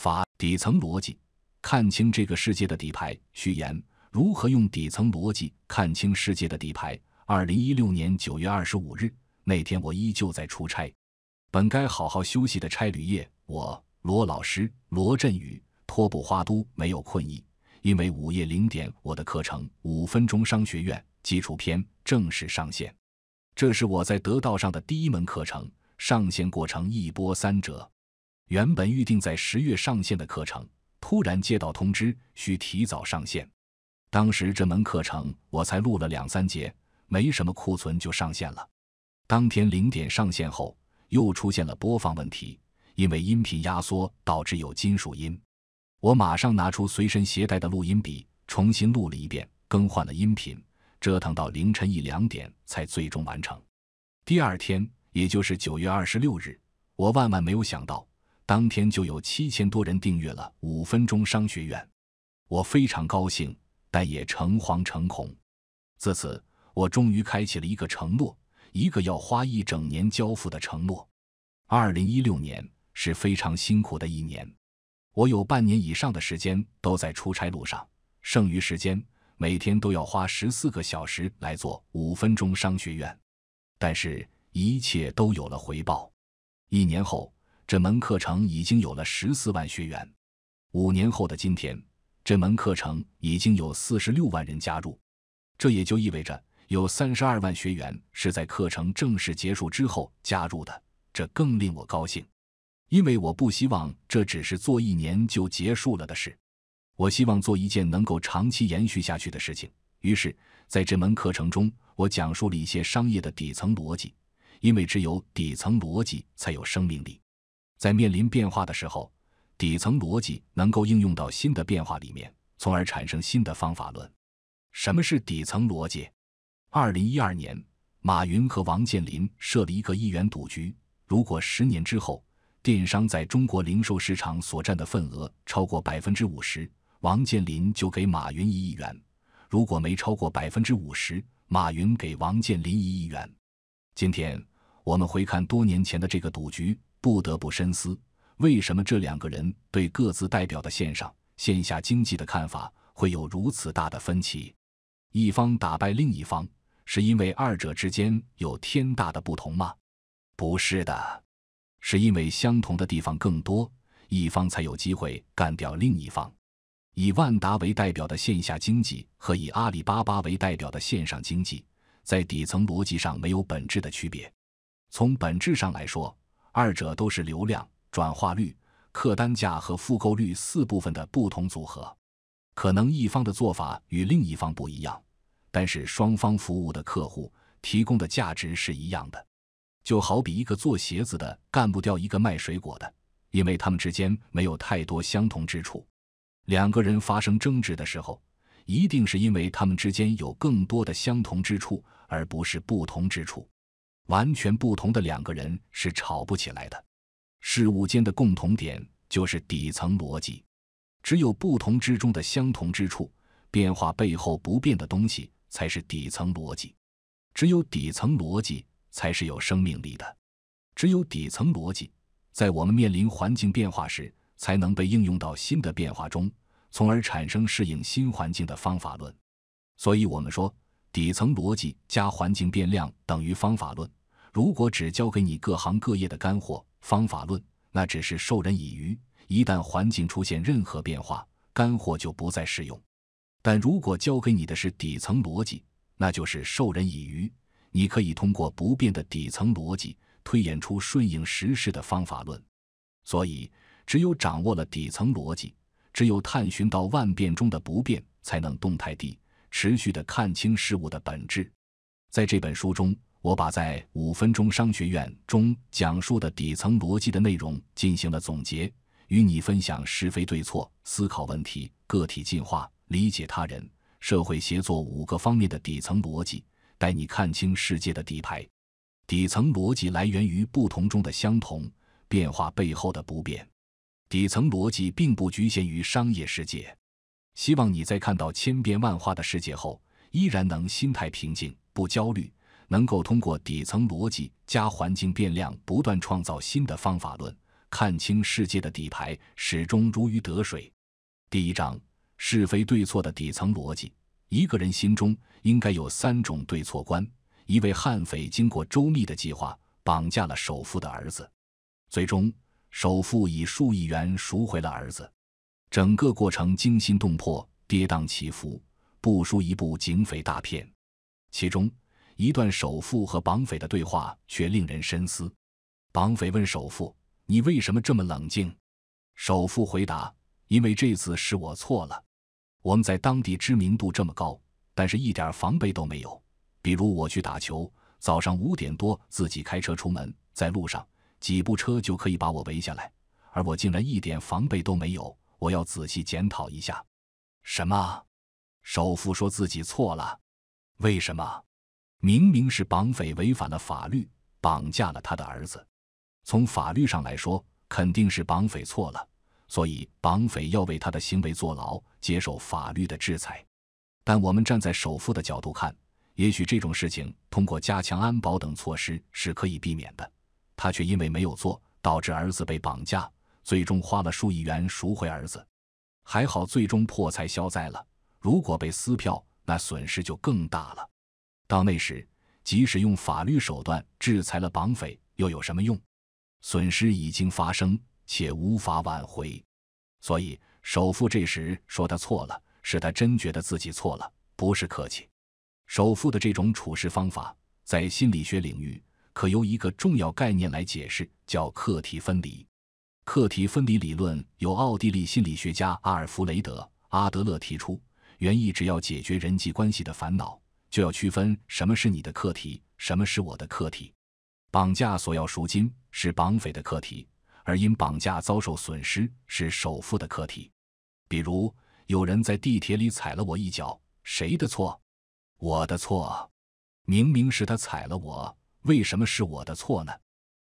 法底层逻辑，看清这个世界的底牌。序言：如何用底层逻辑看清世界的底牌？二零一六年九月二十五日，那天我依旧在出差，本该好好休息的差旅夜，我罗老师罗振宇托布花都没有困意，因为午夜零点，我的课程《五分钟商学院基础篇》正式上线，这是我在得道上的第一门课程，上线过程一波三折。原本预定在十月上线的课程，突然接到通知需提早上线。当时这门课程我才录了两三节，没什么库存就上线了。当天零点上线后，又出现了播放问题，因为音频压缩导致有金属音。我马上拿出随身携带的录音笔，重新录了一遍，更换了音频，折腾到凌晨一两点才最终完成。第二天，也就是九月二十六日，我万万没有想到。当天就有七千多人订阅了《五分钟商学院》，我非常高兴，但也诚惶诚恐。自此，我终于开启了一个承诺，一个要花一整年交付的承诺。二零一六年是非常辛苦的一年，我有半年以上的时间都在出差路上，剩余时间每天都要花十四个小时来做《五分钟商学院》，但是一切都有了回报。一年后。这门课程已经有了十四万学员，五年后的今天，这门课程已经有四十六万人加入，这也就意味着有三十二万学员是在课程正式结束之后加入的，这更令我高兴，因为我不希望这只是做一年就结束了的事，我希望做一件能够长期延续下去的事情。于是，在这门课程中，我讲述了一些商业的底层逻辑，因为只有底层逻辑才有生命力。在面临变化的时候，底层逻辑能够应用到新的变化里面，从而产生新的方法论。什么是底层逻辑？二零一二年，马云和王健林设立一个一元赌局：如果十年之后，电商在中国零售市场所占的份额超过百分之五十，王健林就给马云一亿元；如果没超过百分之五十，马云给王健林一亿元。今天，我们回看多年前的这个赌局。不得不深思，为什么这两个人对各自代表的线上、线下经济的看法会有如此大的分歧？一方打败另一方，是因为二者之间有天大的不同吗？不是的，是因为相同的地方更多，一方才有机会干掉另一方。以万达为代表的线下经济和以阿里巴巴为代表的线上经济，在底层逻辑上没有本质的区别。从本质上来说，二者都是流量、转化率、客单价和复购率四部分的不同组合，可能一方的做法与另一方不一样，但是双方服务的客户提供的价值是一样的。就好比一个做鞋子的干不掉一个卖水果的，因为他们之间没有太多相同之处。两个人发生争执的时候，一定是因为他们之间有更多的相同之处，而不是不同之处。完全不同的两个人是吵不起来的。事物间的共同点就是底层逻辑，只有不同之中的相同之处，变化背后不变的东西才是底层逻辑。只有底层逻辑才是有生命力的，只有底层逻辑在我们面临环境变化时，才能被应用到新的变化中，从而产生适应新环境的方法论。所以我们说，底层逻辑加环境变量等于方法论。如果只教给你各行各业的干货方法论，那只是授人以渔。一旦环境出现任何变化，干货就不再适用。但如果教给你的是底层逻辑，那就是授人以渔。你可以通过不变的底层逻辑推演出顺应时势的方法论。所以，只有掌握了底层逻辑，只有探寻到万变中的不变，才能动态地、持续地看清事物的本质。在这本书中。我把在五分钟商学院中讲述的底层逻辑的内容进行了总结，与你分享是非对错、思考问题、个体进化、理解他人、社会协作五个方面的底层逻辑，带你看清世界的底牌。底层逻辑来源于不同中的相同，变化背后的不变。底层逻辑并不局限于商业世界。希望你在看到千变万化的世界后，依然能心态平静，不焦虑。能够通过底层逻辑加环境变量，不断创造新的方法论，看清世界的底牌，始终如鱼得水。第一章：是非对错的底层逻辑。一个人心中应该有三种对错观。一位悍匪经过周密的计划，绑架了首富的儿子，最终首富以数亿元赎回了儿子。整个过程惊心动魄，跌宕起伏，不输一部警匪大片。其中。一段首富和绑匪的对话却令人深思。绑匪问首富：“你为什么这么冷静？”首富回答：“因为这次是我错了。我们在当地知名度这么高，但是一点防备都没有。比如我去打球，早上五点多自己开车出门，在路上几部车就可以把我围下来，而我竟然一点防备都没有。我要仔细检讨一下。”“什么？”首富说自己错了。“为什么？”明明是绑匪违反了法律，绑架了他的儿子。从法律上来说，肯定是绑匪错了，所以绑匪要为他的行为坐牢，接受法律的制裁。但我们站在首富的角度看，也许这种事情通过加强安保等措施是可以避免的。他却因为没有做，导致儿子被绑架，最终花了数亿元赎回儿子。还好最终破财消灾了。如果被撕票，那损失就更大了。到那时，即使用法律手段制裁了绑匪，又有什么用？损失已经发生，且无法挽回。所以，首富这时说他错了，是他真觉得自己错了，不是客气。首富的这种处事方法，在心理学领域可由一个重要概念来解释，叫“课题分离”。课题分离理论由奥地利心理学家阿尔弗雷德·阿德勒提出，原意只要解决人际关系的烦恼。就要区分什么是你的课题，什么是我的课题。绑架索要赎金是绑匪的课题，而因绑架遭受损失是首富的课题。比如有人在地铁里踩了我一脚，谁的错？我的错。明明是他踩了我，为什么是我的错呢？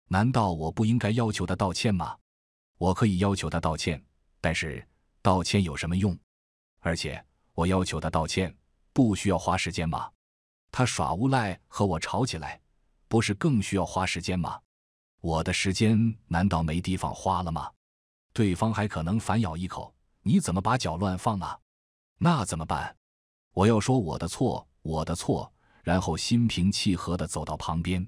难道我不应该要求他道歉吗？我可以要求他道歉，但是道歉有什么用？而且我要求他道歉。不需要花时间吗？他耍无赖和我吵起来，不是更需要花时间吗？我的时间难道没地方花了吗？对方还可能反咬一口，你怎么把脚乱放啊？那怎么办？我要说我的错，我的错，然后心平气和地走到旁边。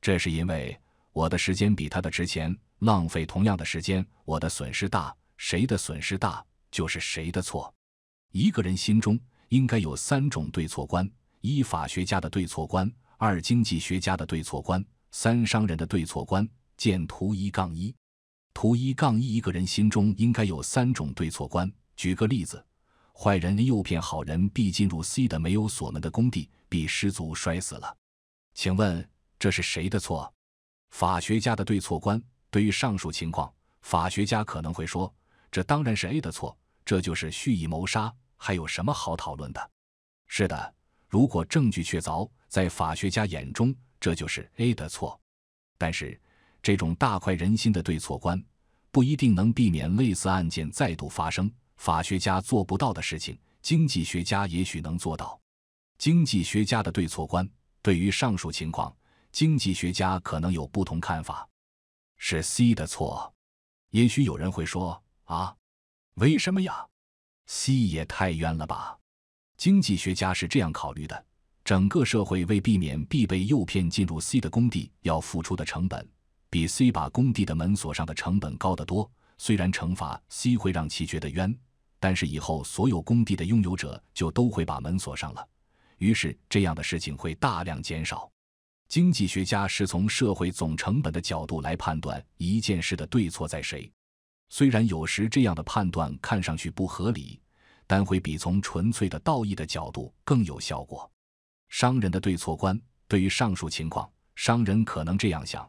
这是因为我的时间比他的值钱，浪费同样的时间，我的损失大，谁的损失大就是谁的错。一个人心中。应该有三种对错观：一、法学家的对错观；二、经济学家的对错观；三、商人的对错观。见图一杠一。图一杠一，一个人心中应该有三种对错观。举个例子，坏人诱骗好人，必进入 C 的没有锁门的工地，必失足摔死了。请问这是谁的错？法学家的对错观对于上述情况，法学家可能会说：这当然是 A 的错，这就是蓄意谋杀。还有什么好讨论的？是的，如果证据确凿，在法学家眼中，这就是 A 的错。但是，这种大快人心的对错观不一定能避免类似案件再度发生。法学家做不到的事情，经济学家也许能做到。经济学家的对错观对于上述情况，经济学家可能有不同看法。是 C 的错。也许有人会说：“啊，为什么呀？” C 也太冤了吧！经济学家是这样考虑的：整个社会为避免被诱骗进入 C 的工地要付出的成本，比 C 把工地的门锁上的成本高得多。虽然惩罚 C 会让其觉得冤，但是以后所有工地的拥有者就都会把门锁上了，于是这样的事情会大量减少。经济学家是从社会总成本的角度来判断一件事的对错在谁。虽然有时这样的判断看上去不合理，但会比从纯粹的道义的角度更有效果。商人的对错观对于上述情况，商人可能这样想：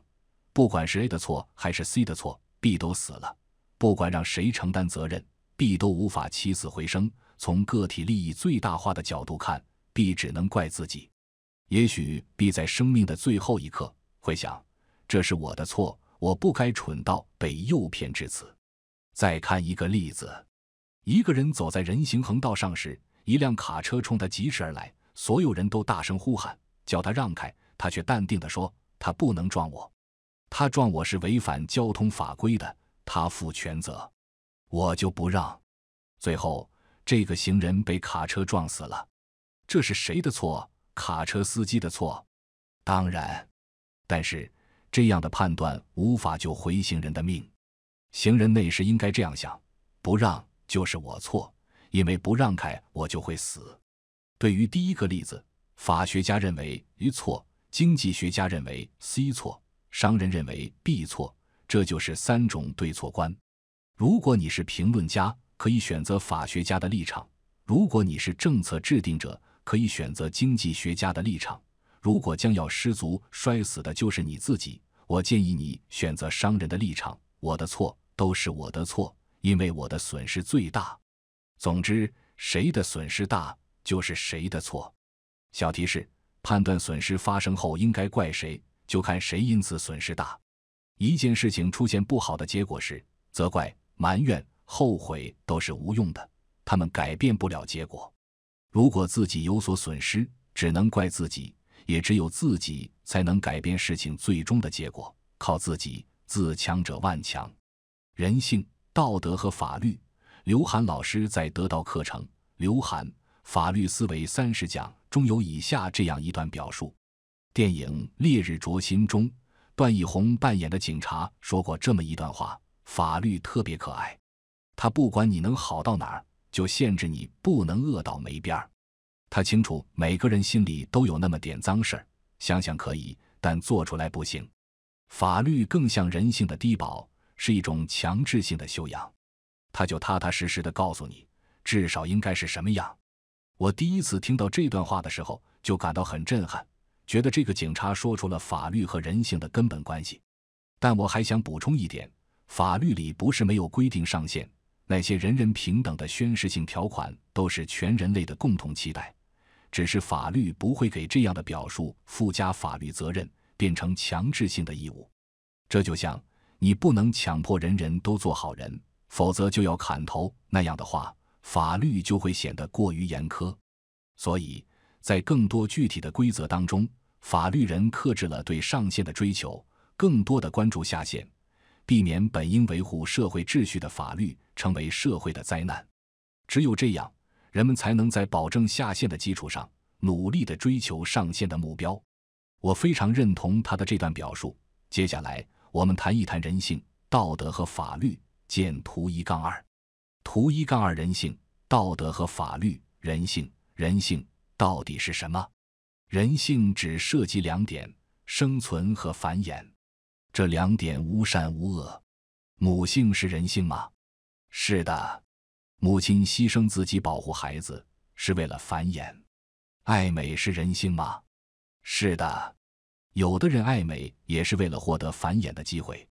不管是 A 的错还是 C 的错，B 都死了。不管让谁承担责任，B 都无法起死回生。从个体利益最大化的角度看，B 只能怪自己。也许 B 在生命的最后一刻会想：这是我的错，我不该蠢到被诱骗至此。再看一个例子，一个人走在人行横道上时，一辆卡车冲他疾驰而来，所有人都大声呼喊叫他让开，他却淡定地说：“他不能撞我，他撞我是违反交通法规的，他负全责，我就不让。”最后，这个行人被卡车撞死了。这是谁的错？卡车司机的错，当然。但是，这样的判断无法救回行人的命。行人那时应该这样想：不让就是我错，因为不让开我就会死。对于第一个例子，法学家认为 A 错，经济学家认为 C 错，商人认为 B 错，这就是三种对错观。如果你是评论家，可以选择法学家的立场；如果你是政策制定者，可以选择经济学家的立场；如果将要失足摔死的就是你自己，我建议你选择商人的立场。我的错。都是我的错，因为我的损失最大。总之，谁的损失大，就是谁的错。小提示：判断损失发生后应该怪谁，就看谁因此损失大。一件事情出现不好的结果时，责怪、埋怨、后悔都是无用的，他们改变不了结果。如果自己有所损失，只能怪自己，也只有自己才能改变事情最终的结果。靠自己，自强者万强。人性、道德和法律，刘涵老师在《得到课程刘涵法律思维三十讲》中有以下这样一段表述：电影《烈日灼心》中，段奕宏扮演的警察说过这么一段话：“法律特别可爱，他不管你能好到哪儿，就限制你不能恶到没边儿。他清楚每个人心里都有那么点脏事儿，想想可以，但做出来不行。法律更像人性的低保。”是一种强制性的修养，他就踏踏实实地告诉你，至少应该是什么样。我第一次听到这段话的时候，就感到很震撼，觉得这个警察说出了法律和人性的根本关系。但我还想补充一点，法律里不是没有规定上限，那些人人平等的宣誓性条款都是全人类的共同期待，只是法律不会给这样的表述附加法律责任，变成强制性的义务。这就像。你不能强迫人人都做好人，否则就要砍头。那样的话，法律就会显得过于严苛。所以，在更多具体的规则当中，法律人克制了对上限的追求，更多的关注下限，避免本应维护社会秩序的法律成为社会的灾难。只有这样，人们才能在保证下限的基础上，努力的追求上限的目标。我非常认同他的这段表述。接下来。我们谈一谈人性、道德和法律。见图一杠二，图一杠二，人性、道德和法律。人性，人性到底是什么？人性只涉及两点：生存和繁衍。这两点无善无恶。母性是人性吗？是的，母亲牺牲自己保护孩子是为了繁衍。爱美是人性吗？是的。有的人爱美也是为了获得繁衍的机会，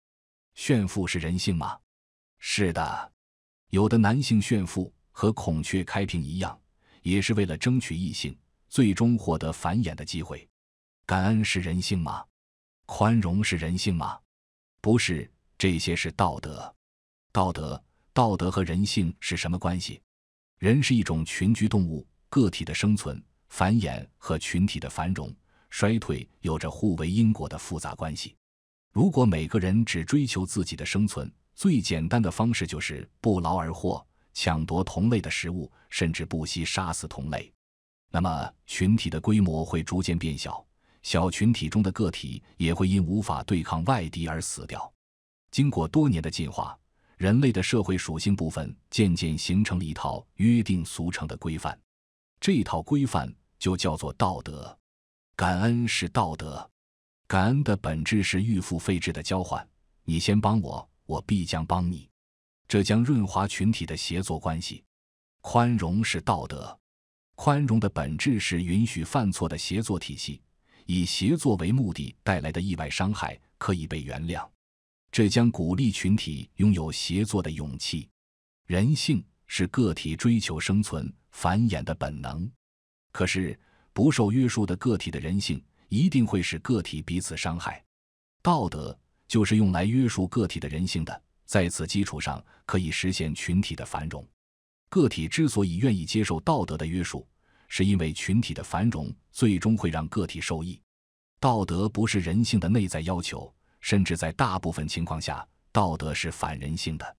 炫富是人性吗？是的，有的男性炫富和孔雀开屏一样，也是为了争取异性，最终获得繁衍的机会。感恩是人性吗？宽容是人性吗？不是，这些是道德。道德，道德和人性是什么关系？人是一种群居动物，个体的生存、繁衍和群体的繁荣。衰退有着互为因果的复杂关系。如果每个人只追求自己的生存，最简单的方式就是不劳而获、抢夺同类的食物，甚至不惜杀死同类。那么，群体的规模会逐渐变小，小群体中的个体也会因无法对抗外敌而死掉。经过多年的进化，人类的社会属性部分渐渐形成了一套约定俗成的规范，这套规范就叫做道德。感恩是道德，感恩的本质是预付费制的交换。你先帮我，我必将帮你，这将润滑群体的协作关系。宽容是道德，宽容的本质是允许犯错的协作体系，以协作为目的带来的意外伤害可以被原谅，这将鼓励群体拥有协作的勇气。人性是个体追求生存繁衍的本能，可是。不受约束的个体的人性一定会使个体彼此伤害，道德就是用来约束个体的人性的，在此基础上可以实现群体的繁荣。个体之所以愿意接受道德的约束，是因为群体的繁荣最终会让个体受益。道德不是人性的内在要求，甚至在大部分情况下，道德是反人性的。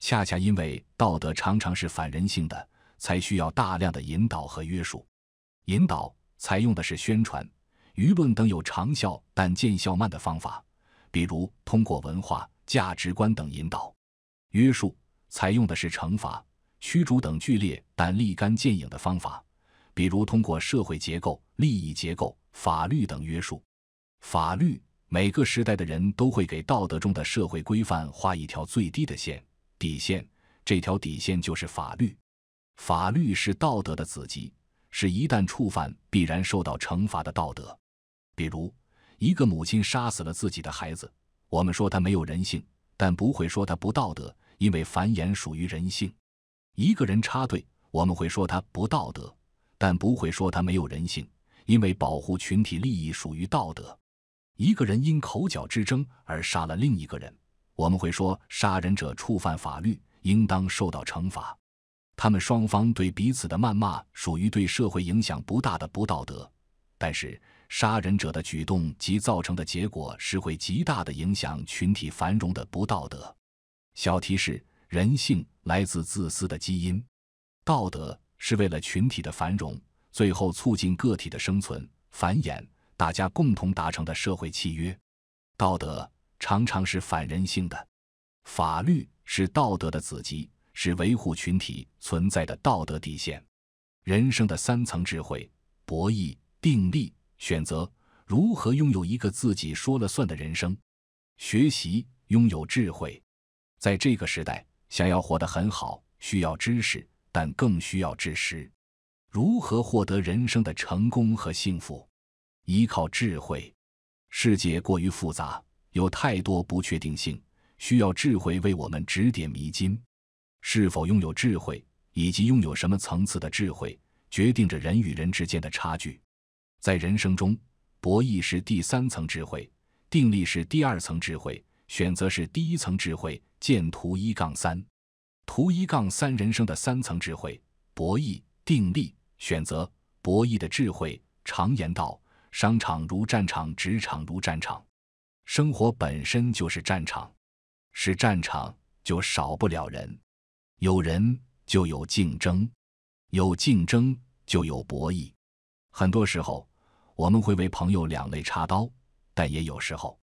恰恰因为道德常常是反人性的，才需要大量的引导和约束。引导采用的是宣传、舆论等有长效但见效慢的方法，比如通过文化、价值观等引导；约束采用的是惩罚、驱逐等剧烈但立竿见影的方法，比如通过社会结构、利益结构、法律等约束。法律，每个时代的人都会给道德中的社会规范画一条最低的线——底线，这条底线就是法律。法律是道德的子集。是一旦触犯必然受到惩罚的道德，比如一个母亲杀死了自己的孩子，我们说他没有人性，但不会说他不道德，因为繁衍属于人性。一个人插队，我们会说他不道德，但不会说他没有人性，因为保护群体利益属于道德。一个人因口角之争而杀了另一个人，我们会说杀人者触犯法律，应当受到惩罚。他们双方对彼此的谩骂属于对社会影响不大的不道德，但是杀人者的举动及造成的结果是会极大的影响群体繁荣的不道德。小提示：人性来自自私的基因，道德是为了群体的繁荣，最后促进个体的生存繁衍，大家共同达成的社会契约。道德常常是反人性的，法律是道德的子集。是维护群体存在的道德底线。人生的三层智慧：博弈、定力、选择。如何拥有一个自己说了算的人生？学习，拥有智慧。在这个时代，想要活得很好，需要知识，但更需要知识。如何获得人生的成功和幸福？依靠智慧。世界过于复杂，有太多不确定性，需要智慧为我们指点迷津。是否拥有智慧，以及拥有什么层次的智慧，决定着人与人之间的差距。在人生中，博弈是第三层智慧，定力是第二层智慧，选择是第一层智慧。见图一杠三，图一杠三人生的三层智慧：博弈、定力、选择。博弈的智慧，常言道：“商场如战场，职场如战场，生活本身就是战场。是战场，就少不了人。”有人就有竞争，有竞争就有博弈。很多时候，我们会为朋友两肋插刀，但也有时候，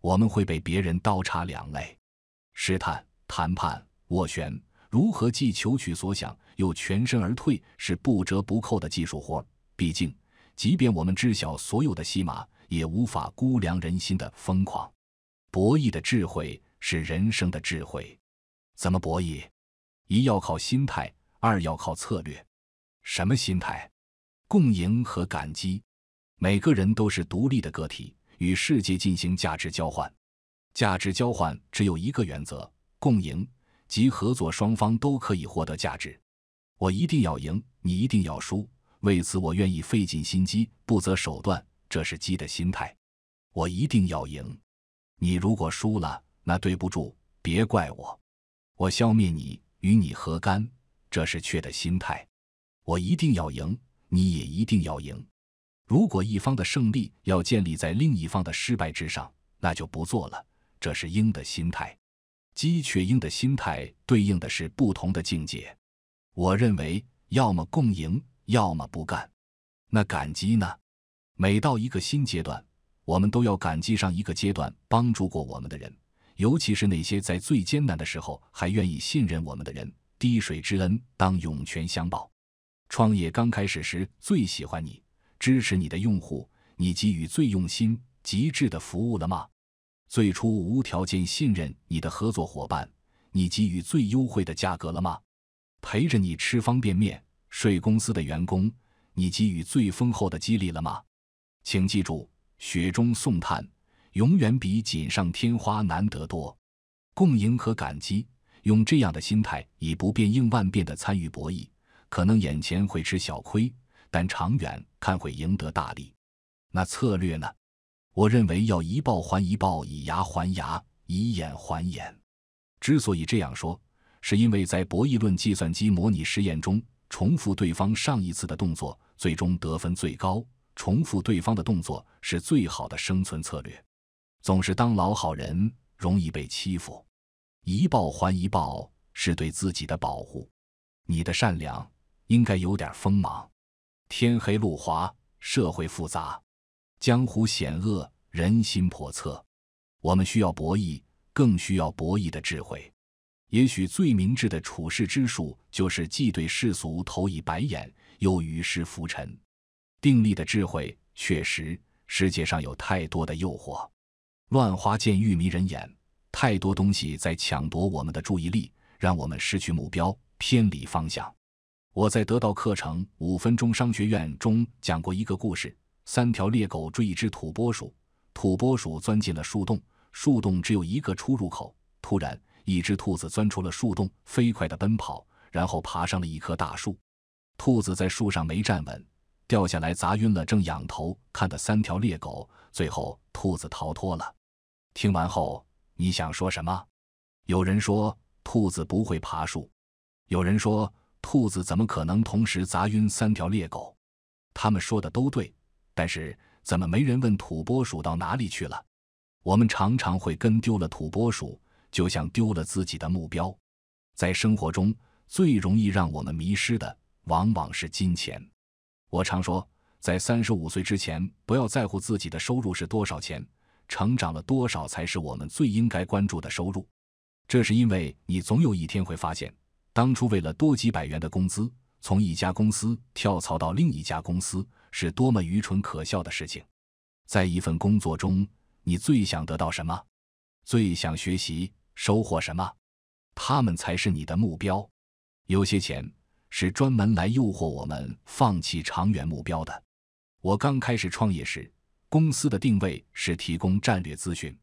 我们会被别人刀插两肋。试探、谈判、斡旋，如何既求取所想又全身而退，是不折不扣的技术活。毕竟，即便我们知晓所有的戏码，也无法估量人心的疯狂。博弈的智慧是人生的智慧。怎么博弈？一要靠心态，二要靠策略。什么心态？共赢和感激。每个人都是独立的个体，与世界进行价值交换。价值交换只有一个原则：共赢，即合作双方都可以获得价值。我一定要赢，你一定要输。为此，我愿意费尽心机，不择手段。这是鸡的心态。我一定要赢，你如果输了，那对不住，别怪我。我消灭你。与你何干？这是雀的心态。我一定要赢，你也一定要赢。如果一方的胜利要建立在另一方的失败之上，那就不做了。这是鹰的心态。鸡雀鹰的心态对应的是不同的境界。我认为，要么共赢，要么不干。那感激呢？每到一个新阶段，我们都要感激上一个阶段帮助过我们的人。尤其是那些在最艰难的时候还愿意信任我们的人，滴水之恩当涌泉相报。创业刚开始时最喜欢你、支持你的用户，你给予最用心、极致的服务了吗？最初无条件信任你的合作伙伴，你给予最优惠的价格了吗？陪着你吃方便面、睡公司的员工，你给予最丰厚的激励了吗？请记住，雪中送炭。永远比锦上添花难得多，共赢和感激，用这样的心态以不变应万变的参与博弈，可能眼前会吃小亏，但长远看会赢得大利。那策略呢？我认为要一报还一报，以牙还牙，以眼还眼。之所以这样说，是因为在博弈论计算机模拟实验中，重复对方上一次的动作，最终得分最高。重复对方的动作是最好的生存策略。总是当老好人容易被欺负，一报还一报是对自己的保护。你的善良应该有点锋芒。天黑路滑，社会复杂，江湖险恶，人心叵测。我们需要博弈，更需要博弈的智慧。也许最明智的处世之术，就是既对世俗投以白眼，又与世浮沉。定力的智慧确实，世界上有太多的诱惑。乱花渐欲迷人眼，太多东西在抢夺我们的注意力，让我们失去目标，偏离方向。我在得到课程《五分钟商学院》中讲过一个故事：三条猎狗追一只土拨鼠，土拨鼠钻进了树洞，树洞只有一个出入口。突然，一只兔子钻出了树洞，飞快地奔跑，然后爬上了一棵大树。兔子在树上没站稳，掉下来砸晕了正仰头看的三条猎狗。最后，兔子逃脱了。听完后，你想说什么？有人说兔子不会爬树，有人说兔子怎么可能同时砸晕三条猎狗？他们说的都对，但是怎么没人问土拨鼠到哪里去了？我们常常会跟丢了土拨鼠，就像丢了自己的目标。在生活中，最容易让我们迷失的，往往是金钱。我常说，在三十五岁之前，不要在乎自己的收入是多少钱。成长了多少才是我们最应该关注的收入？这是因为你总有一天会发现，当初为了多几百元的工资，从一家公司跳槽到另一家公司，是多么愚蠢可笑的事情。在一份工作中，你最想得到什么？最想学习收获什么？他们才是你的目标。有些钱是专门来诱惑我们放弃长远目标的。我刚开始创业时。公司的定位是提供战略咨询。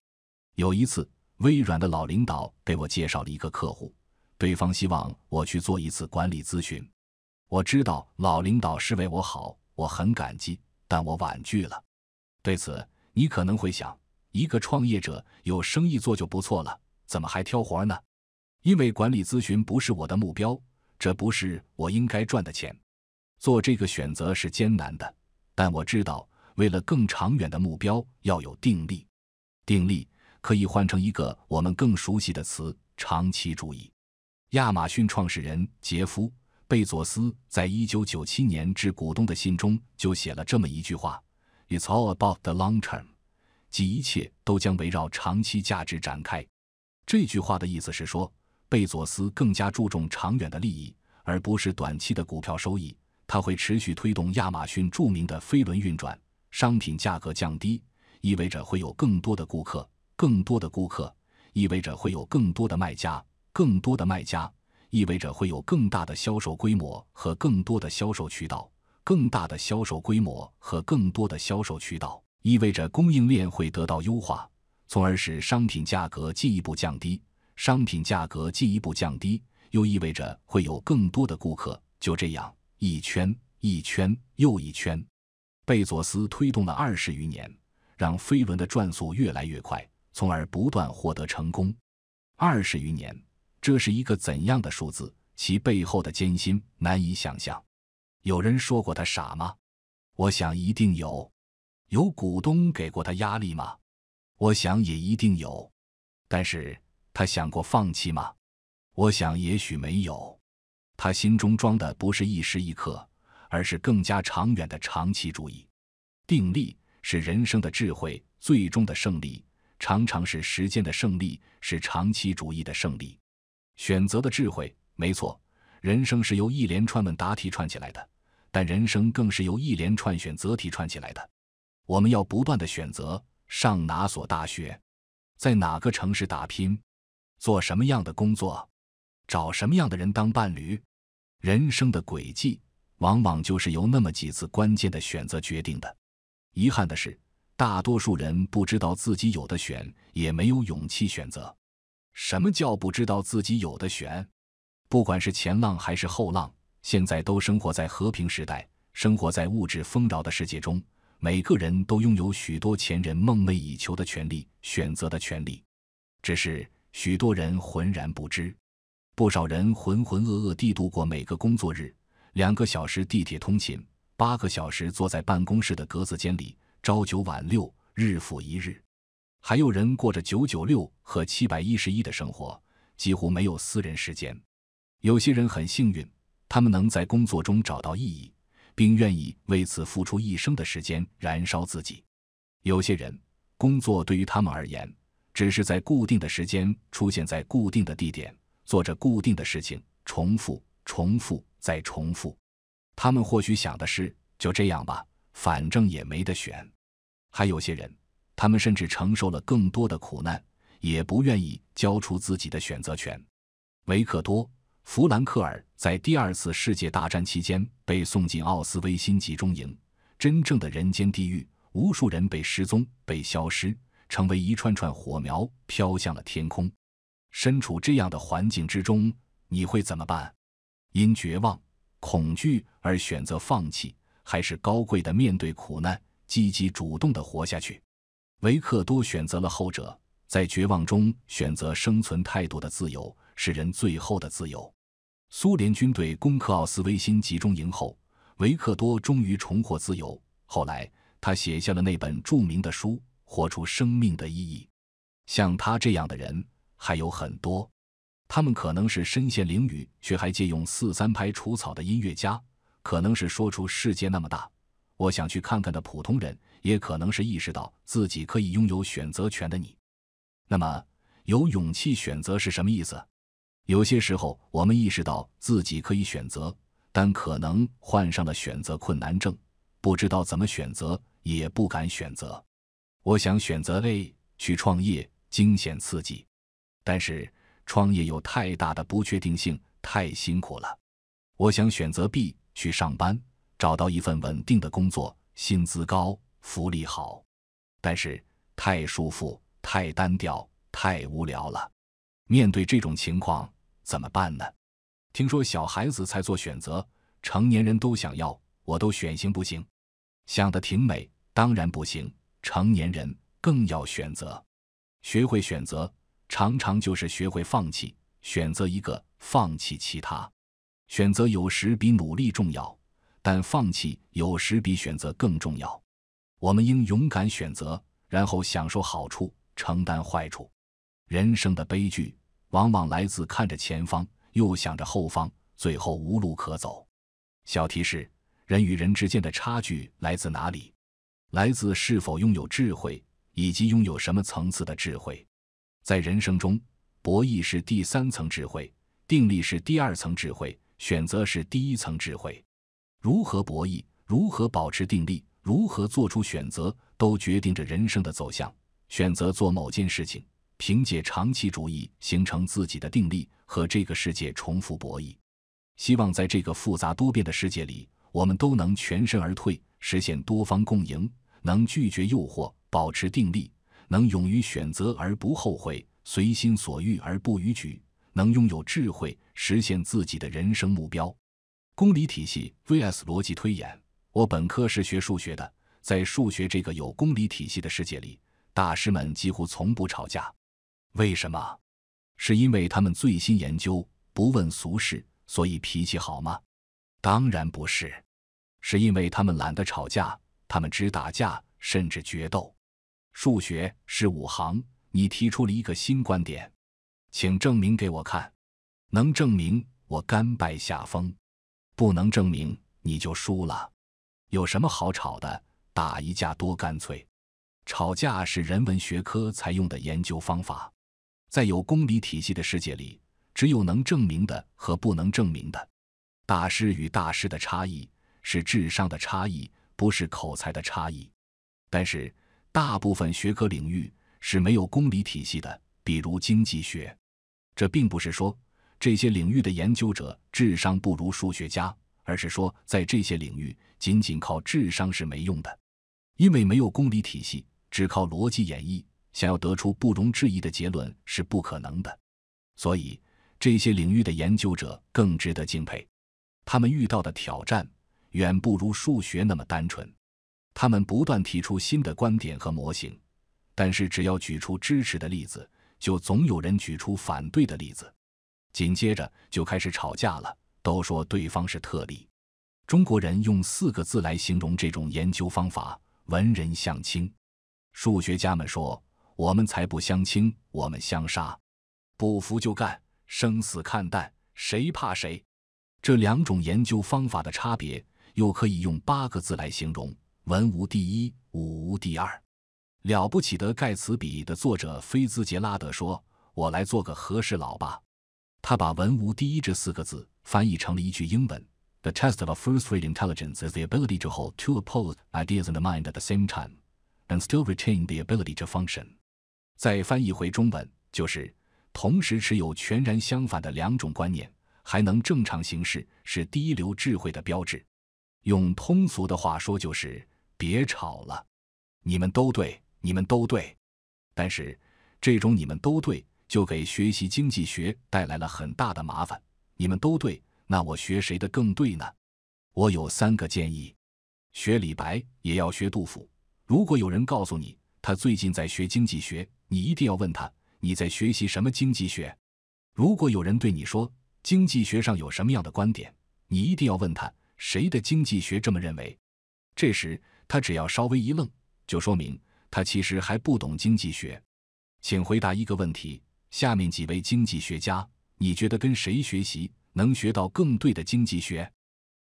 有一次，微软的老领导给我介绍了一个客户，对方希望我去做一次管理咨询。我知道老领导是为我好，我很感激，但我婉拒了。对此，你可能会想：一个创业者有生意做就不错了，怎么还挑活呢？因为管理咨询不是我的目标，这不是我应该赚的钱。做这个选择是艰难的，但我知道。为了更长远的目标，要有定力。定力可以换成一个我们更熟悉的词——长期主义。亚马逊创始人杰夫·贝佐斯在一九九七年至股东的信中就写了这么一句话：“It's all about the long term，即一切都将围绕长期价值展开。”这句话的意思是说，贝佐斯更加注重长远的利益，而不是短期的股票收益。他会持续推动亚马逊著名的飞轮运转。商品价格降低，意味着会有更多的顾客；更多的顾客，意味着会有更多的卖家；更多的卖家，意味着会有更大的销售规模和更多的销售渠道；更大的销售规模和更多的销售渠道，意味着供应链会得到优化，从而使商品价格进一步降低。商品价格进一步降低，又意味着会有更多的顾客。就这样，一圈一圈又一圈。贝佐斯推动了二十余年，让飞轮的转速越来越快，从而不断获得成功。二十余年，这是一个怎样的数字？其背后的艰辛难以想象。有人说过他傻吗？我想一定有。有股东给过他压力吗？我想也一定有。但是他想过放弃吗？我想也许没有。他心中装的不是一时一刻。而是更加长远的长期主义，定力是人生的智慧，最终的胜利常常是时间的胜利，是长期主义的胜利。选择的智慧，没错，人生是由一连串问答题串起来的，但人生更是由一连串选择题串起来的。我们要不断的选择：上哪所大学，在哪个城市打拼，做什么样的工作，找什么样的人当伴侣。人生的轨迹。往往就是由那么几次关键的选择决定的。遗憾的是，大多数人不知道自己有的选，也没有勇气选择。什么叫不知道自己有的选？不管是前浪还是后浪，现在都生活在和平时代，生活在物质丰饶的世界中，每个人都拥有许多前人梦寐以求的权利——选择的权利。只是许多人浑然不知，不少人浑浑噩噩地度过每个工作日。两个小时地铁通勤，八个小时坐在办公室的格子间里，朝九晚六，日复一日。还有人过着九九六和七百一十一的生活，几乎没有私人时间。有些人很幸运，他们能在工作中找到意义，并愿意为此付出一生的时间，燃烧自己。有些人，工作对于他们而言，只是在固定的时间出现在固定的地点，做着固定的事情，重复，重复。在重复，他们或许想的是就这样吧，反正也没得选。还有些人，他们甚至承受了更多的苦难，也不愿意交出自己的选择权。维克多·弗兰克尔在第二次世界大战期间被送进奥斯威辛集中营，真正的人间地狱。无数人被失踪、被消失，成为一串串火苗飘向了天空。身处这样的环境之中，你会怎么办？因绝望、恐惧而选择放弃，还是高贵的面对苦难、积极主动的活下去？维克多选择了后者，在绝望中选择生存态度的自由，是人最后的自由。苏联军队攻克奥斯维辛集中营后，维克多终于重获自由。后来，他写下了那本著名的书《活出生命的意义》。像他这样的人还有很多。他们可能是身陷囹圄却还借用四三拍除草的音乐家，可能是说出“世界那么大，我想去看看”的普通人，也可能是意识到自己可以拥有选择权的你。那么，有勇气选择是什么意思？有些时候，我们意识到自己可以选择，但可能患上了选择困难症，不知道怎么选择，也不敢选择。我想选择 A 去创业，惊险刺激，但是。创业有太大的不确定性，太辛苦了。我想选择 B 去上班，找到一份稳定的工作，薪资高，福利好。但是太舒服，太单调，太无聊了。面对这种情况，怎么办呢？听说小孩子才做选择，成年人都想要，我都选行不行？想的挺美，当然不行。成年人更要选择，学会选择。常常就是学会放弃，选择一个放弃其他。选择有时比努力重要，但放弃有时比选择更重要。我们应勇敢选择，然后享受好处，承担坏处。人生的悲剧往往来自看着前方，又想着后方，最后无路可走。小提示：人与人之间的差距来自哪里？来自是否拥有智慧，以及拥有什么层次的智慧。在人生中，博弈是第三层智慧，定力是第二层智慧，选择是第一层智慧。如何博弈，如何保持定力，如何做出选择，都决定着人生的走向。选择做某件事情，凭借长期主义形成自己的定力，和这个世界重复博弈。希望在这个复杂多变的世界里，我们都能全身而退，实现多方共赢，能拒绝诱惑，保持定力。能勇于选择而不后悔，随心所欲而不逾矩，能拥有智慧，实现自己的人生目标。公理体系 vs 逻辑推演。我本科是学数学的，在数学这个有公理体系的世界里，大师们几乎从不吵架。为什么？是因为他们醉心研究，不问俗事，所以脾气好吗？当然不是，是因为他们懒得吵架，他们只打架，甚至决斗。数学是五行，你提出了一个新观点，请证明给我看。能证明我甘拜下风，不能证明你就输了。有什么好吵的？打一架多干脆！吵架是人文学科才用的研究方法，在有公理体系的世界里，只有能证明的和不能证明的。大师与大师的差异是智商的差异，不是口才的差异。但是。大部分学科领域是没有公理体系的，比如经济学。这并不是说这些领域的研究者智商不如数学家，而是说在这些领域仅仅靠智商是没用的，因为没有公理体系，只靠逻辑演绎，想要得出不容置疑的结论是不可能的。所以，这些领域的研究者更值得敬佩，他们遇到的挑战远不如数学那么单纯。他们不断提出新的观点和模型，但是只要举出支持的例子，就总有人举出反对的例子，紧接着就开始吵架了。都说对方是特例。中国人用四个字来形容这种研究方法：文人相轻。数学家们说：“我们才不相亲，我们相杀。不服就干，生死看淡，谁怕谁？”这两种研究方法的差别，又可以用八个字来形容。文无第一，武无第二。了不起的盖茨比的作者菲兹杰拉德说：“我来做个和事佬吧。”他把“文无第一”这四个字翻译成了一句英文：“The test of a first-rate intelligence is the ability to hold two opposed ideas in mind at the same time and still retain the ability to function。”再翻译回中文，就是同时持有全然相反的两种观念，还能正常行事，是第一流智慧的标志。用通俗的话说，就是。别吵了，你们都对，你们都对，但是这种你们都对，就给学习经济学带来了很大的麻烦。你们都对，那我学谁的更对呢？我有三个建议：学李白也要学杜甫。如果有人告诉你他最近在学经济学，你一定要问他你在学习什么经济学。如果有人对你说经济学上有什么样的观点，你一定要问他谁的经济学这么认为。这时。他只要稍微一愣，就说明他其实还不懂经济学。请回答一个问题：下面几位经济学家，你觉得跟谁学习能学到更对的经济学？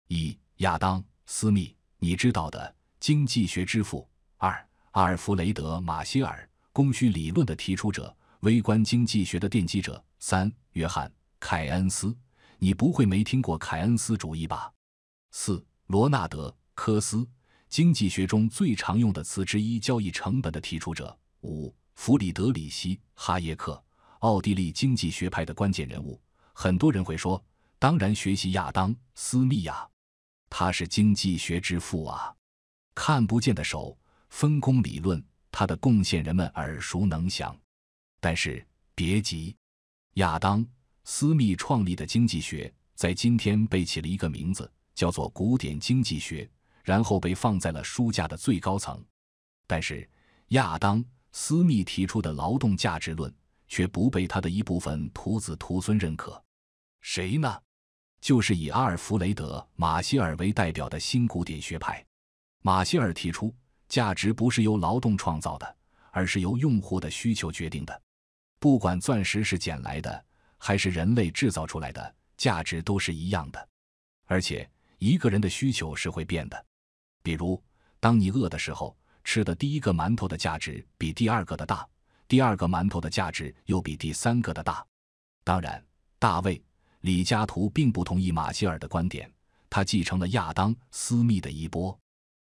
一、亚当·斯密，你知道的，经济学之父；二、阿尔弗雷德·马歇尔，供需理论的提出者，微观经济学的奠基者；三、约翰·凯恩斯，你不会没听过凯恩斯主义吧？四、罗纳德·科斯。经济学中最常用的词之一“交易成本”的提出者五弗里德里希·哈耶克，奥地利经济学派的关键人物。很多人会说：“当然，学习亚当·斯密呀，他是经济学之父啊，看不见的手、分工理论，他的贡献人们耳熟能详。”但是别急，亚当·斯密创立的经济学在今天被起了一个名字，叫做古典经济学。然后被放在了书架的最高层，但是亚当·斯密提出的劳动价值论却不被他的一部分徒子徒孙认可，谁呢？就是以阿尔弗雷德·马歇尔为代表的新古典学派。马歇尔提出，价值不是由劳动创造的，而是由用户的需求决定的。不管钻石是捡来的还是人类制造出来的，价值都是一样的。而且，一个人的需求是会变的。比如，当你饿的时候，吃的第一个馒头的价值比第二个的大，第二个馒头的价值又比第三个的大。当然，大卫·李嘉图并不同意马歇尔的观点，他继承了亚当·斯密的衣钵。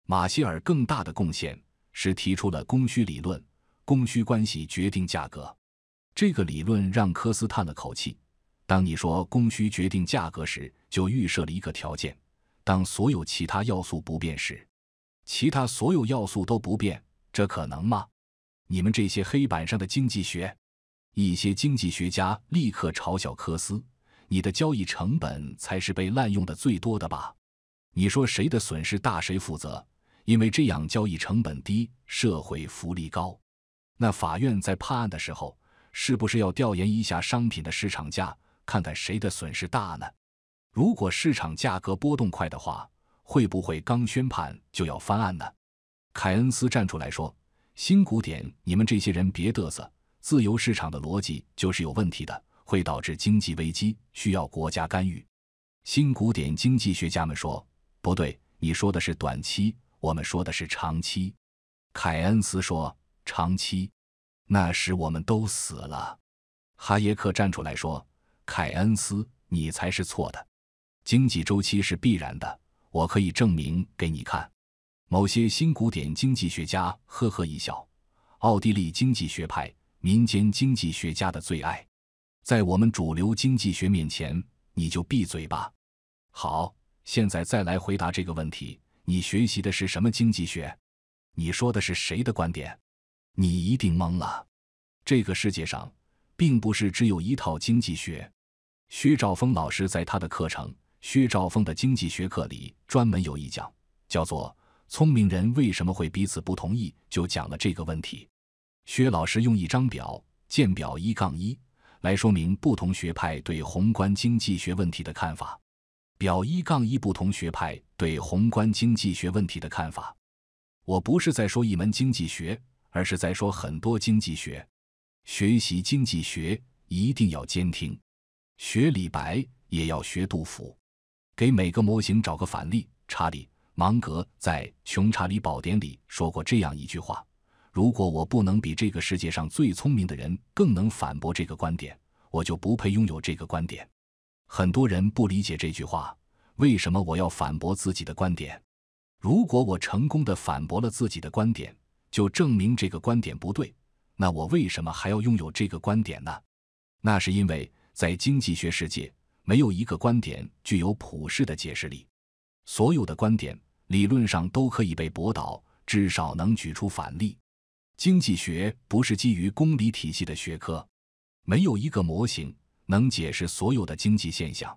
马歇尔更大的贡献是提出了供需理论，供需关系决定价格。这个理论让科斯叹了口气：当你说供需决定价格时，就预设了一个条件。当所有其他要素不变时，其他所有要素都不变，这可能吗？你们这些黑板上的经济学，一些经济学家立刻嘲笑科斯：你的交易成本才是被滥用的最多的吧？你说谁的损失大，谁负责？因为这样交易成本低，社会福利高。那法院在判案的时候，是不是要调研一下商品的市场价，看看谁的损失大呢？如果市场价格波动快的话，会不会刚宣判就要翻案呢？凯恩斯站出来说：“新古典，你们这些人别嘚瑟，自由市场的逻辑就是有问题的，会导致经济危机，需要国家干预。”新古典经济学家们说：“不对，你说的是短期，我们说的是长期。”凯恩斯说：“长期，那时我们都死了。”哈耶克站出来说：“凯恩斯，你才是错的。”经济周期是必然的，我可以证明给你看。某些新古典经济学家呵呵一笑，奥地利经济学派、民间经济学家的最爱，在我们主流经济学面前，你就闭嘴吧。好，现在再来回答这个问题：你学习的是什么经济学？你说的是谁的观点？你一定懵了。这个世界上并不是只有一套经济学。薛兆丰老师在他的课程。薛兆丰的经济学课里专门有一讲，叫做“聪明人为什么会彼此不同意”，就讲了这个问题。薛老师用一张表，见表一杠一，来说明不同学派对宏观经济学问题的看法。表一杠一不同学派对宏观经济学问题的看法。我不是在说一门经济学，而是在说很多经济学。学习经济学一定要兼听，学李白也要学杜甫。给每个模型找个反例。查理芒格在《穷查理宝典》里说过这样一句话：“如果我不能比这个世界上最聪明的人更能反驳这个观点，我就不配拥有这个观点。”很多人不理解这句话，为什么我要反驳自己的观点？如果我成功的反驳了自己的观点，就证明这个观点不对，那我为什么还要拥有这个观点呢？那是因为在经济学世界。没有一个观点具有普世的解释力，所有的观点理论上都可以被驳倒，至少能举出反例。经济学不是基于公理体系的学科，没有一个模型能解释所有的经济现象。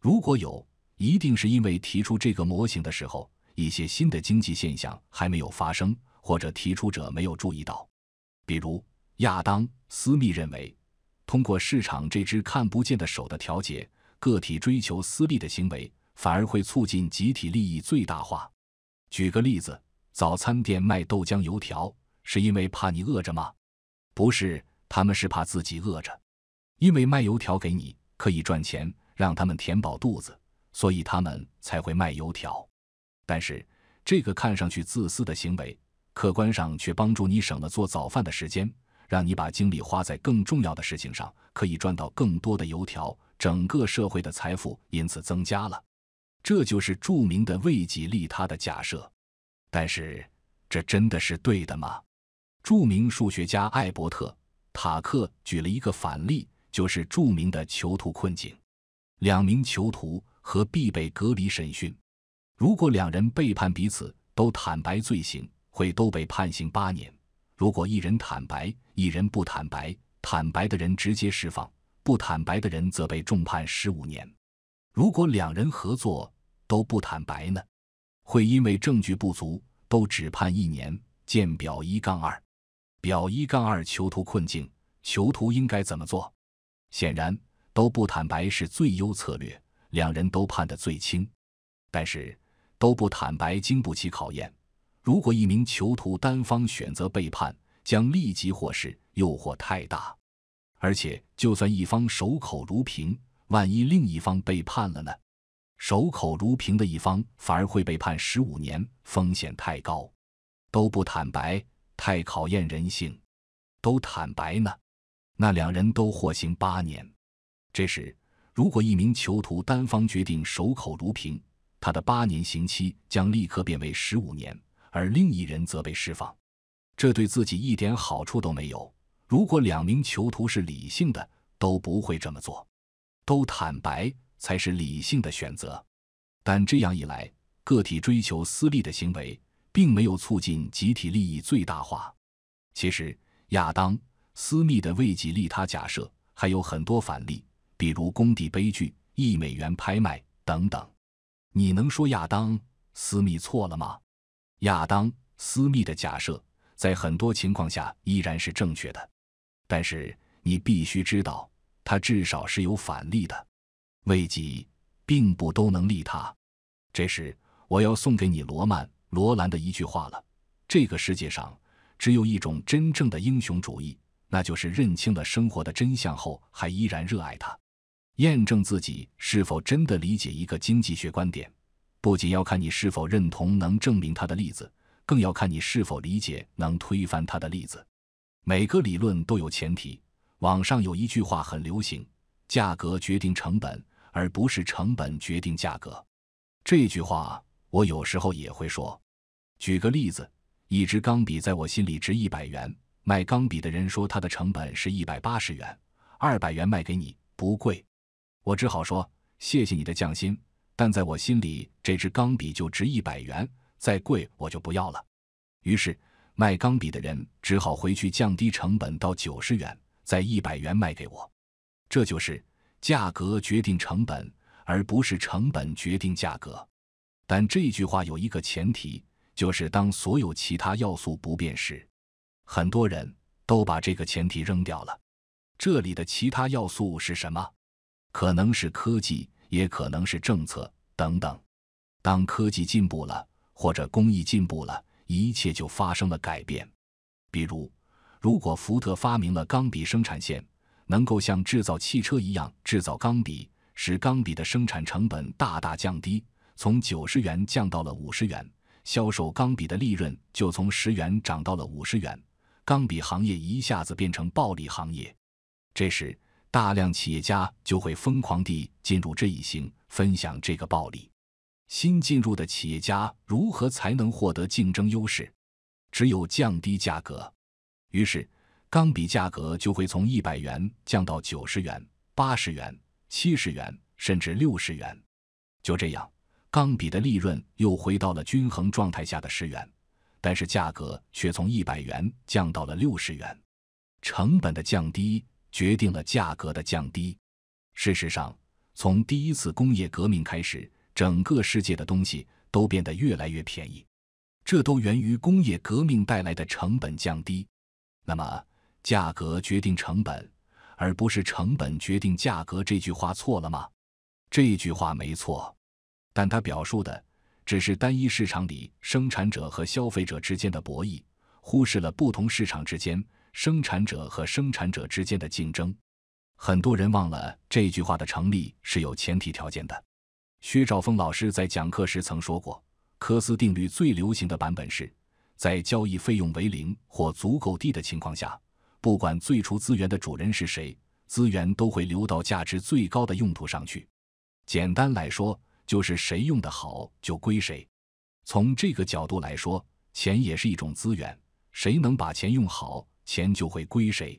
如果有，一定是因为提出这个模型的时候，一些新的经济现象还没有发生，或者提出者没有注意到。比如亚当·斯密认为，通过市场这只看不见的手的调节。个体追求私利的行为，反而会促进集体利益最大化。举个例子，早餐店卖豆浆油条，是因为怕你饿着吗？不是，他们是怕自己饿着。因为卖油条给你可以赚钱，让他们填饱肚子，所以他们才会卖油条。但是，这个看上去自私的行为，客观上却帮助你省了做早饭的时间，让你把精力花在更重要的事情上，可以赚到更多的油条。整个社会的财富因此增加了，这就是著名的为己利他的假设。但是，这真的是对的吗？著名数学家艾伯特·塔克举了一个反例，就是著名的囚徒困境：两名囚徒和必被隔离审讯。如果两人背叛彼此，都坦白罪行，会都被判刑八年；如果一人坦白，一人不坦白，坦白的人直接释放。不坦白的人则被重判十五年。如果两人合作都不坦白呢？会因为证据不足都只判一年。见表一杠二。表一杠二囚徒困境：囚徒应该怎么做？显然都不坦白是最优策略，两人都判得最轻。但是都不坦白经不起考验。如果一名囚徒单方选择背叛，将立即获释。诱惑太大。而且，就算一方守口如瓶，万一另一方背叛了呢？守口如瓶的一方反而会被判十五年，风险太高。都不坦白，太考验人性。都坦白呢，那两人都获刑八年。这时，如果一名囚徒单方决定守口如瓶，他的八年刑期将立刻变为十五年，而另一人则被释放。这对自己一点好处都没有。如果两名囚徒是理性的，都不会这么做，都坦白才是理性的选择。但这样一来，个体追求私利的行为，并没有促进集体利益最大化。其实，亚当·斯密的未及利他假设还有很多反例，比如工地悲剧、一美元拍卖等等。你能说亚当·斯密错了吗？亚当·斯密的假设在很多情况下依然是正确的。但是你必须知道，他至少是有反例的。未己并不都能利他。这时，我要送给你罗曼·罗兰的一句话了：这个世界上只有一种真正的英雄主义，那就是认清了生活的真相后还依然热爱它。验证自己是否真的理解一个经济学观点，不仅要看你是否认同能证明他的例子，更要看你是否理解能推翻他的例子。每个理论都有前提。网上有一句话很流行：“价格决定成本，而不是成本决定价格。”这句话我有时候也会说。举个例子，一支钢笔在我心里值一百元，卖钢笔的人说它的成本是一百八十元，二百元卖给你不贵。我只好说谢谢你的匠心，但在我心里这支钢笔就值一百元，再贵我就不要了。于是。卖钢笔的人只好回去降低成本到九十元，再一百元卖给我。这就是价格决定成本，而不是成本决定价格。但这句话有一个前提，就是当所有其他要素不变时。很多人都把这个前提扔掉了。这里的其他要素是什么？可能是科技，也可能是政策等等。当科技进步了，或者工艺进步了。一切就发生了改变，比如，如果福特发明了钢笔生产线，能够像制造汽车一样制造钢笔，使钢笔的生产成本大大降低，从九十元降到了五十元，销售钢笔的利润就从十元涨到了五十元，钢笔行业一下子变成暴利行业，这时大量企业家就会疯狂地进入这一行，分享这个暴利。新进入的企业家如何才能获得竞争优势？只有降低价格，于是钢笔价格就会从一百元降到九十元、八十元、七十元，甚至六十元。就这样，钢笔的利润又回到了均衡状态下的十元，但是价格却从一百元降到了六十元。成本的降低决定了价格的降低。事实上，从第一次工业革命开始。整个世界的东西都变得越来越便宜，这都源于工业革命带来的成本降低。那么，价格决定成本，而不是成本决定价格，这句话错了吗？这句话没错，但它表述的只是单一市场里生产者和消费者之间的博弈，忽视了不同市场之间生产者和生产者之间的竞争。很多人忘了这句话的成立是有前提条件的。薛兆丰老师在讲课时曾说过，科斯定律最流行的版本是，在交易费用为零或足够低的情况下，不管最初资源的主人是谁，资源都会流到价值最高的用途上去。简单来说，就是谁用的好，就归谁。从这个角度来说，钱也是一种资源，谁能把钱用好，钱就会归谁。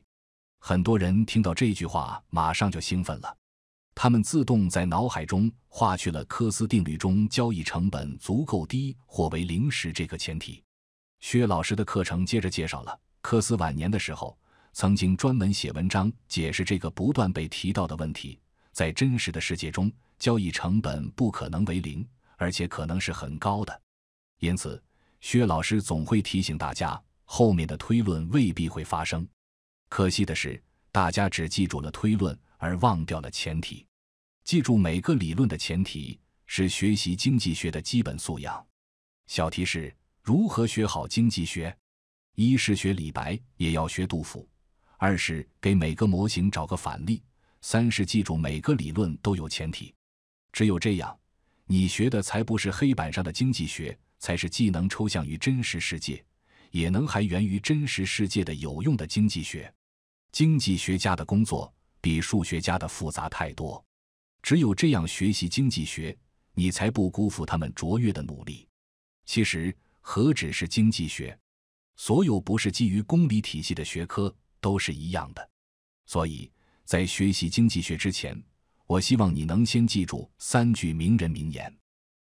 很多人听到这句话，马上就兴奋了。他们自动在脑海中划去了科斯定律中交易成本足够低或为零时这个前提。薛老师的课程接着介绍了科斯晚年的时候曾经专门写文章解释这个不断被提到的问题：在真实的世界中，交易成本不可能为零，而且可能是很高的。因此，薛老师总会提醒大家，后面的推论未必会发生。可惜的是，大家只记住了推论，而忘掉了前提。记住每个理论的前提是学习经济学的基本素养。小提示：如何学好经济学？一是学李白也要学杜甫；二是给每个模型找个反例；三是记住每个理论都有前提。只有这样，你学的才不是黑板上的经济学，才是既能抽象于真实世界，也能还源于真实世界的有用的经济学。经济学家的工作比数学家的复杂太多。只有这样学习经济学，你才不辜负他们卓越的努力。其实何止是经济学，所有不是基于公理体系的学科都是一样的。所以在学习经济学之前，我希望你能先记住三句名人名言。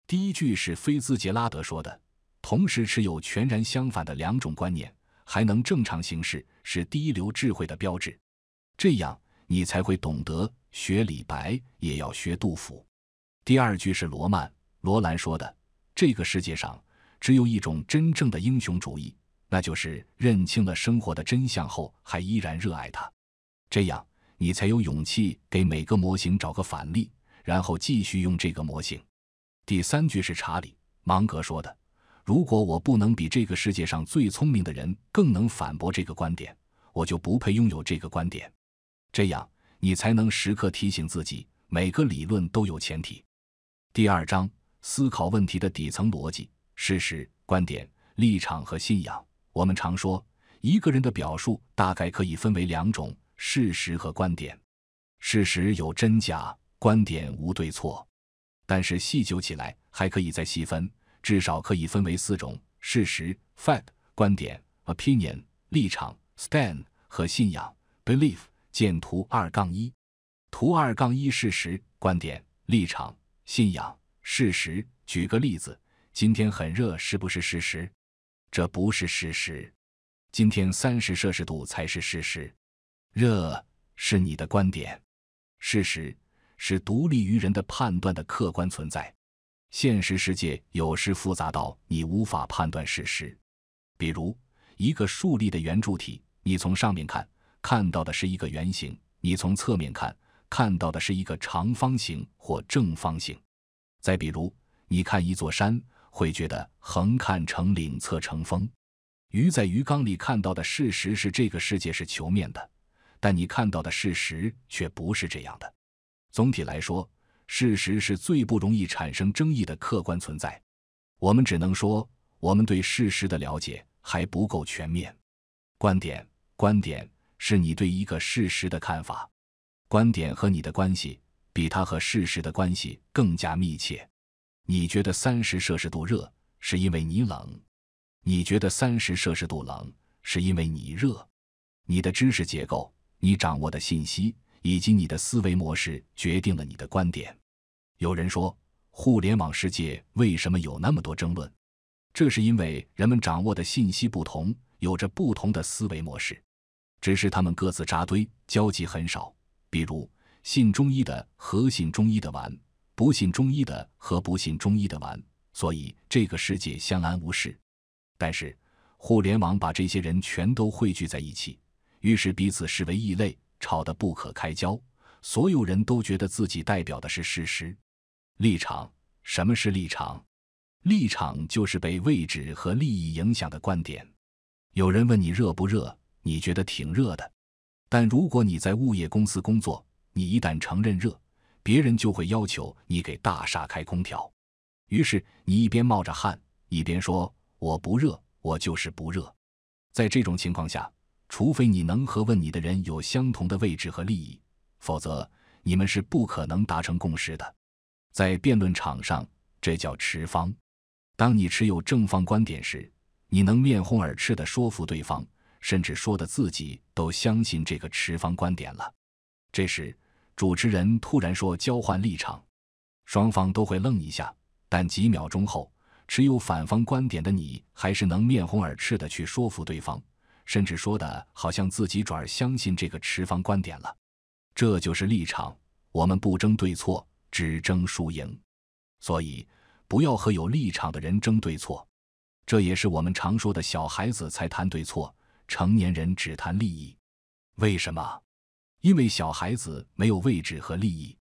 第一句是菲兹杰拉德说的：“同时持有全然相反的两种观念，还能正常行事，是低流智慧的标志。”这样你才会懂得。学李白也要学杜甫。第二句是罗曼·罗兰说的：“这个世界上只有一种真正的英雄主义，那就是认清了生活的真相后还依然热爱它。”这样你才有勇气给每个模型找个反例，然后继续用这个模型。第三句是查理·芒格说的：“如果我不能比这个世界上最聪明的人更能反驳这个观点，我就不配拥有这个观点。”这样。你才能时刻提醒自己，每个理论都有前提。第二章，思考问题的底层逻辑：事实、观点、立场和信仰。我们常说，一个人的表述大概可以分为两种：事实和观点。事实有真假，观点无对错。但是细究起来，还可以再细分，至少可以分为四种：事实 （fact）、观点 （opinion）、立场 （stand） 和信仰 （belief）。见图二杠一，图二杠一事实、观点、立场、信仰、事实。举个例子，今天很热，是不是事实？这不是事实，今天三十摄氏度才是事实。热是你的观点，事实是独立于人的判断的客观存在。现实世界有时复杂到你无法判断事实，比如一个竖立的圆柱体，你从上面看。看到的是一个圆形，你从侧面看看到的是一个长方形或正方形。再比如，你看一座山，会觉得横看成岭侧成峰。鱼在鱼缸里看到的事实是这个世界是球面的，但你看到的事实却不是这样的。总体来说，事实是最不容易产生争议的客观存在。我们只能说，我们对事实的了解还不够全面。观点，观点。是你对一个事实的看法、观点和你的关系，比它和事实的关系更加密切。你觉得三十摄氏度热，是因为你冷；你觉得三十摄氏度冷，是因为你热。你的知识结构、你掌握的信息以及你的思维模式，决定了你的观点。有人说，互联网世界为什么有那么多争论？这是因为人们掌握的信息不同，有着不同的思维模式。只是他们各自扎堆，交集很少。比如信中医的和信中医的玩，不信中医的和不信中医的玩，所以这个世界相安无事。但是互联网把这些人全都汇聚在一起，于是彼此视为异类，吵得不可开交。所有人都觉得自己代表的是事实立场。什么是立场？立场就是被位置和利益影响的观点。有人问你热不热？你觉得挺热的，但如果你在物业公司工作，你一旦承认热，别人就会要求你给大厦开空调。于是你一边冒着汗，一边说：“我不热，我就是不热。”在这种情况下，除非你能和问你的人有相同的位置和利益，否则你们是不可能达成共识的。在辩论场上，这叫持方。当你持有正方观点时，你能面红耳赤的说服对方。甚至说的自己都相信这个持方观点了。这时，主持人突然说交换立场，双方都会愣一下，但几秒钟后，持有反方观点的你还是能面红耳赤的去说服对方，甚至说的好像自己转而相信这个持方观点了。这就是立场，我们不争对错，只争输赢，所以不要和有立场的人争对错。这也是我们常说的小孩子才谈对错。成年人只谈利益，为什么？因为小孩子没有位置和利益。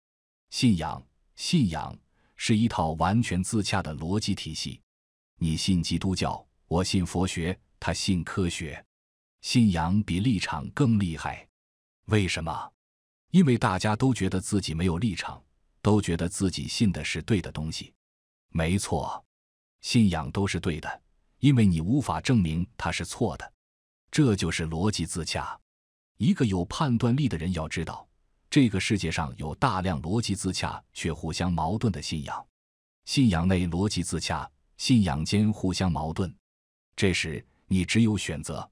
信仰，信仰是一套完全自洽的逻辑体系。你信基督教，我信佛学，他信科学，信仰比立场更厉害。为什么？因为大家都觉得自己没有立场，都觉得自己信的是对的东西。没错，信仰都是对的，因为你无法证明它是错的。这就是逻辑自洽。一个有判断力的人要知道，这个世界上有大量逻辑自洽却互相矛盾的信仰。信仰内逻辑自洽，信仰间互相矛盾。这时你只有选择。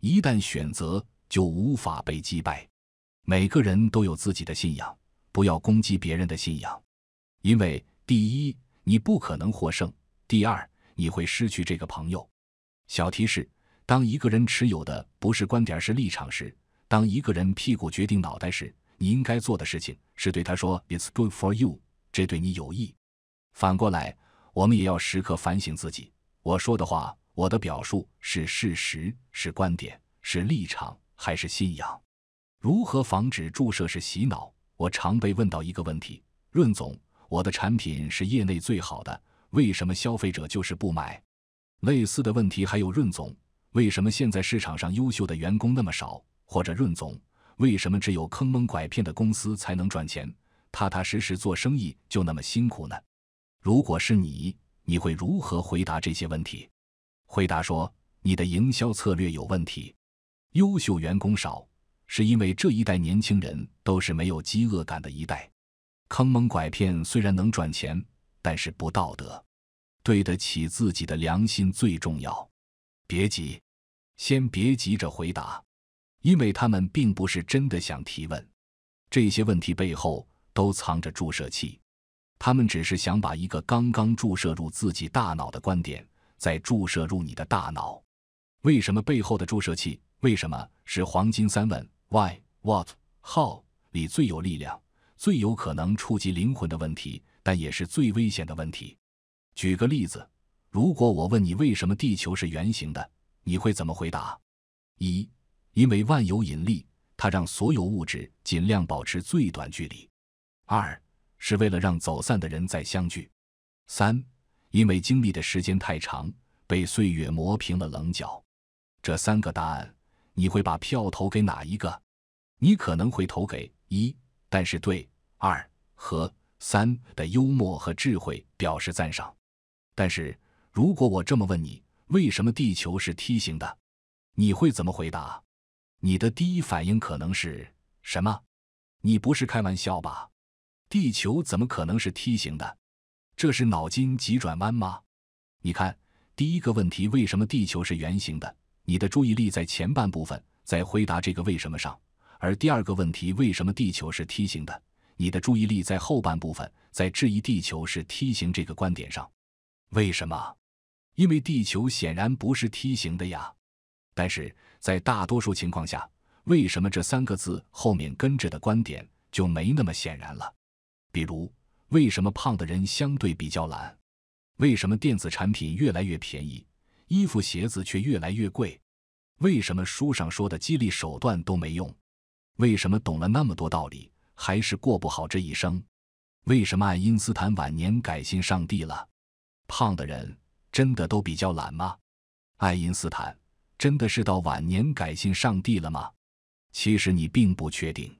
一旦选择，就无法被击败。每个人都有自己的信仰，不要攻击别人的信仰，因为第一，你不可能获胜；第二，你会失去这个朋友。小提示。当一个人持有的不是观点，是立场时，当一个人屁股决定脑袋时，你应该做的事情是对他说 "It's good for you"，这对你有益。反过来，我们也要时刻反省自己。我说的话，我的表述是事实，是观点，是立场，还是信仰？如何防止注射式洗脑？我常被问到一个问题：润总，我的产品是业内最好的，为什么消费者就是不买？类似的问题还有润总。为什么现在市场上优秀的员工那么少？或者润总，为什么只有坑蒙拐骗的公司才能赚钱？踏踏实实做生意就那么辛苦呢？如果是你，你会如何回答这些问题？回答说：你的营销策略有问题，优秀员工少，是因为这一代年轻人都是没有饥饿感的一代。坑蒙拐骗虽然能赚钱，但是不道德，对得起自己的良心最重要。别急，先别急着回答，因为他们并不是真的想提问，这些问题背后都藏着注射器，他们只是想把一个刚刚注射入自己大脑的观点再注射入你的大脑。为什么背后的注射器？为什么是黄金三问？Why、What、How 里最有力量、最有可能触及灵魂的问题，但也是最危险的问题。举个例子。如果我问你为什么地球是圆形的，你会怎么回答？一，因为万有引力，它让所有物质尽量保持最短距离；二，是为了让走散的人再相聚；三，因为经历的时间太长，被岁月磨平了棱角。这三个答案，你会把票投给哪一个？你可能会投给一，但是对二和三的幽默和智慧表示赞赏，但是。如果我这么问你，为什么地球是梯形的？你会怎么回答？你的第一反应可能是什么？你不是开玩笑吧？地球怎么可能是梯形的？这是脑筋急转弯吗？你看，第一个问题为什么地球是圆形的？你的注意力在前半部分，在回答这个为什么上；而第二个问题为什么地球是梯形的？你的注意力在后半部分，在质疑地球是梯形这个观点上。为什么？因为地球显然不是梯形的呀，但是在大多数情况下，为什么这三个字后面跟着的观点就没那么显然了？比如，为什么胖的人相对比较懒？为什么电子产品越来越便宜，衣服鞋子却越来越贵？为什么书上说的激励手段都没用？为什么懂了那么多道理还是过不好这一生？为什么爱因斯坦晚年改信上帝了？胖的人？真的都比较懒吗？爱因斯坦真的是到晚年改信上帝了吗？其实你并不确定。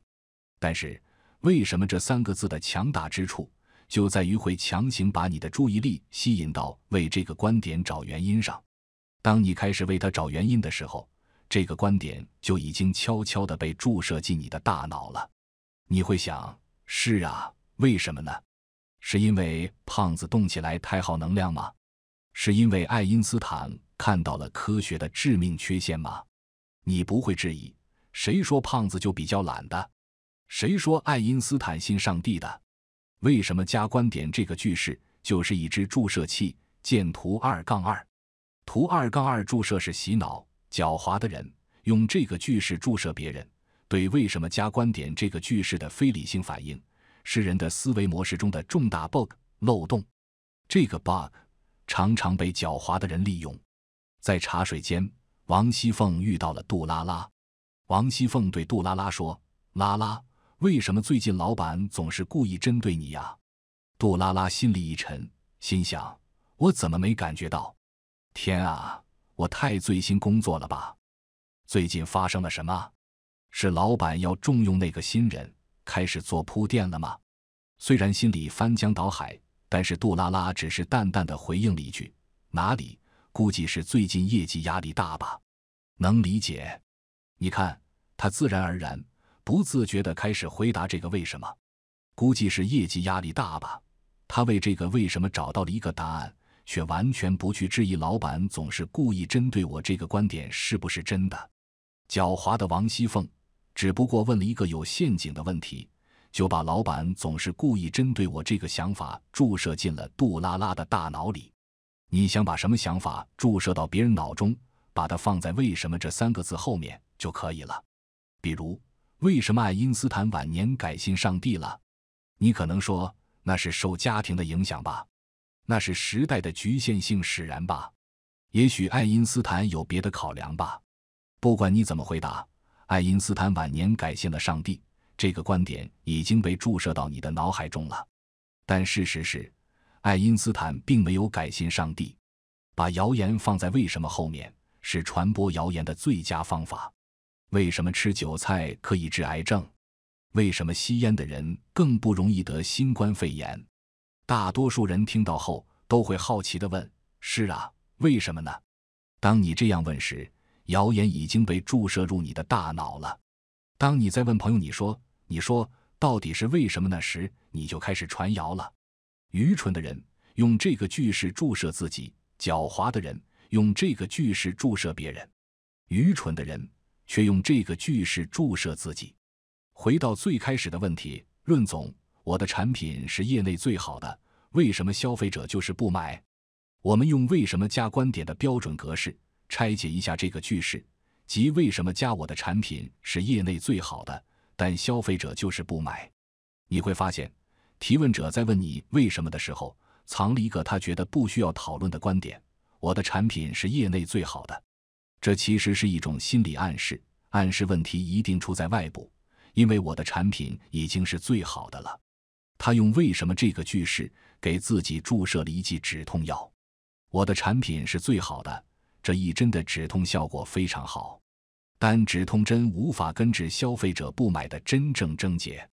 但是为什么这三个字的强大之处，就在于会强行把你的注意力吸引到为这个观点找原因上。当你开始为他找原因的时候，这个观点就已经悄悄地被注射进你的大脑了。你会想：是啊，为什么呢？是因为胖子动起来太耗能量吗？是因为爱因斯坦看到了科学的致命缺陷吗？你不会质疑，谁说胖子就比较懒的？谁说爱因斯坦信上帝的？为什么加观点这个句式就是一只注射器？见图二杠二，图二杠二注射是洗脑，狡猾的人用这个句式注射别人。对为什么加观点这个句式的非理性反应，是人的思维模式中的重大 bug 漏洞。这个 bug。常常被狡猾的人利用。在茶水间，王熙凤遇到了杜拉拉。王熙凤对杜拉拉说：“拉拉，为什么最近老板总是故意针对你呀？”杜拉拉心里一沉，心想：“我怎么没感觉到？天啊，我太醉心工作了吧？最近发生了什么？是老板要重用那个新人，开始做铺垫了吗？”虽然心里翻江倒海。但是杜拉拉只是淡淡的回应了一句：“哪里？估计是最近业绩压力大吧，能理解。”你看，他自然而然、不自觉的开始回答这个为什么，估计是业绩压力大吧。他为这个为什么找到了一个答案，却完全不去质疑老板总是故意针对我这个观点是不是真的。狡猾的王熙凤，只不过问了一个有陷阱的问题。就把老板总是故意针对我这个想法注射进了杜拉拉的大脑里。你想把什么想法注射到别人脑中，把它放在“为什么”这三个字后面就可以了。比如，为什么爱因斯坦晚年改信上帝了？你可能说那是受家庭的影响吧，那是时代的局限性使然吧，也许爱因斯坦有别的考量吧。不管你怎么回答，爱因斯坦晚年改信了上帝。这个观点已经被注射到你的脑海中了，但事实是，爱因斯坦并没有改信上帝。把谣言放在“为什么”后面是传播谣言的最佳方法。为什么吃韭菜可以治癌症？为什么吸烟的人更不容易得新冠肺炎？大多数人听到后都会好奇地问：“是啊，为什么呢？”当你这样问时，谣言已经被注射入你的大脑了。当你在问朋友，你说。你说到底是为什么那时你就开始传谣了？愚蠢的人用这个句式注射自己，狡猾的人用这个句式注射别人，愚蠢的人却用这个句式注射自己。回到最开始的问题，润总，我的产品是业内最好的，为什么消费者就是不买？我们用“为什么加观点”的标准格式拆解一下这个句式，即“为什么加我的产品是业内最好的”。但消费者就是不买。你会发现，提问者在问你为什么的时候，藏了一个他觉得不需要讨论的观点：我的产品是业内最好的。这其实是一种心理暗示，暗示问题一定出在外部，因为我的产品已经是最好的了。他用“为什么”这个句式给自己注射了一剂止痛药。我的产品是最好的，这一针的止痛效果非常好。但止痛针无法根治消费者不买的真正症结，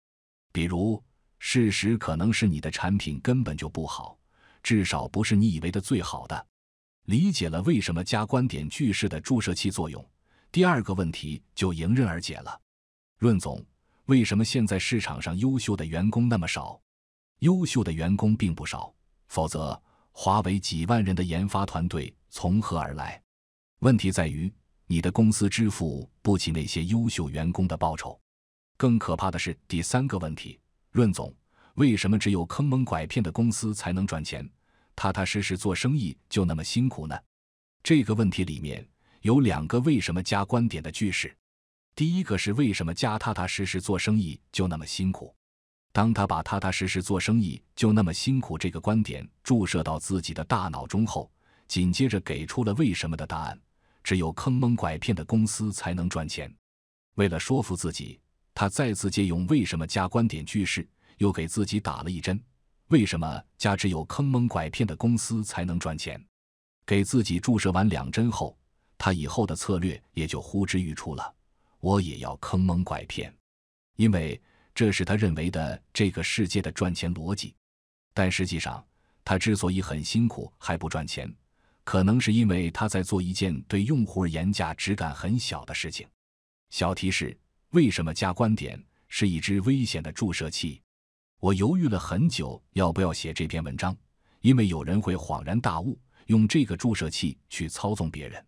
比如事实可能是你的产品根本就不好，至少不是你以为的最好的。理解了为什么加观点句式的注射器作用，第二个问题就迎刃而解了。润总，为什么现在市场上优秀的员工那么少？优秀的员工并不少，否则华为几万人的研发团队从何而来？问题在于。你的公司支付不起那些优秀员工的报酬，更可怕的是第三个问题：润总，为什么只有坑蒙拐骗的公司才能赚钱？踏踏实实做生意就那么辛苦呢？这个问题里面有两个“为什么加观点”的句式，第一个是为什么加踏踏实实做生意就那么辛苦？当他把踏踏实实做生意就那么辛苦这个观点注射到自己的大脑中后，紧接着给出了为什么的答案。只有坑蒙拐骗的公司才能赚钱。为了说服自己，他再次借用“为什么加”观点句式，又给自己打了一针：“为什么加只有坑蒙拐骗的公司才能赚钱？”给自己注射完两针后，他以后的策略也就呼之欲出了。我也要坑蒙拐骗，因为这是他认为的这个世界的赚钱逻辑。但实际上，他之所以很辛苦还不赚钱。可能是因为他在做一件对用户而言价值感很小的事情。小提示：为什么加观点是一支危险的注射器？我犹豫了很久要不要写这篇文章，因为有人会恍然大悟，用这个注射器去操纵别人。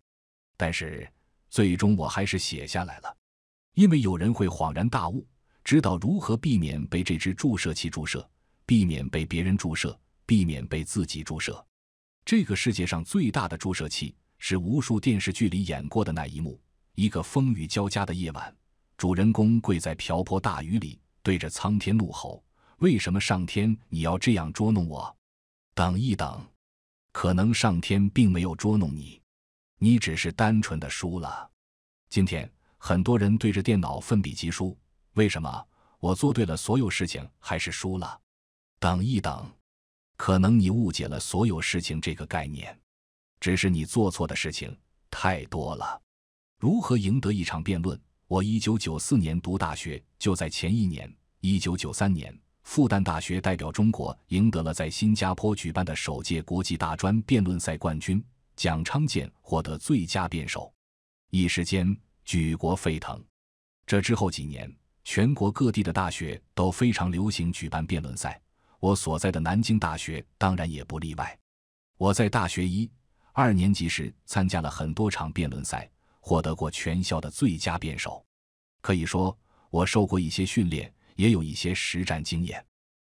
但是最终我还是写下来了，因为有人会恍然大悟，知道如何避免被这支注射器注射，避免被别人注射，避免被自己注射。这个世界上最大的注射器，是无数电视剧里演过的那一幕。一个风雨交加的夜晚，主人公跪在瓢泼大雨里，对着苍天怒吼：“为什么上天你要这样捉弄我？”等一等，可能上天并没有捉弄你，你只是单纯的输了。今天很多人对着电脑奋笔疾书，为什么我做对了所有事情还是输了？等一等。可能你误解了“所有事情”这个概念，只是你做错的事情太多了。如何赢得一场辩论？我一九九四年读大学，就在前一年，一九九三年，复旦大学代表中国赢得了在新加坡举办的首届国际大专辩论赛冠军，蒋昌建获得最佳辩手，一时间举国沸腾。这之后几年，全国各地的大学都非常流行举办辩论赛。我所在的南京大学当然也不例外。我在大学一、二年级时参加了很多场辩论赛，获得过全校的最佳辩手。可以说，我受过一些训练，也有一些实战经验。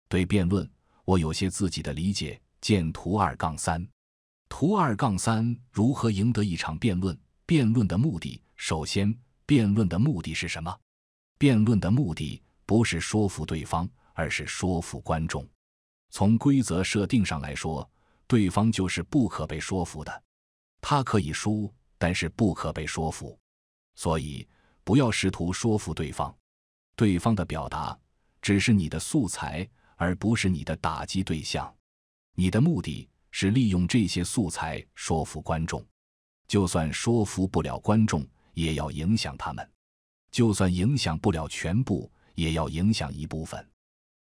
对辩论，我有些自己的理解。见图二杠三，图二杠三如何赢得一场辩论？辩论的目的，首先，辩论的目的是什么？辩论的目的不是说服对方。而是说服观众。从规则设定上来说，对方就是不可被说服的。他可以输，但是不可被说服。所以不要试图说服对方。对方的表达只是你的素材，而不是你的打击对象。你的目的是利用这些素材说服观众。就算说服不了观众，也要影响他们。就算影响不了全部，也要影响一部分。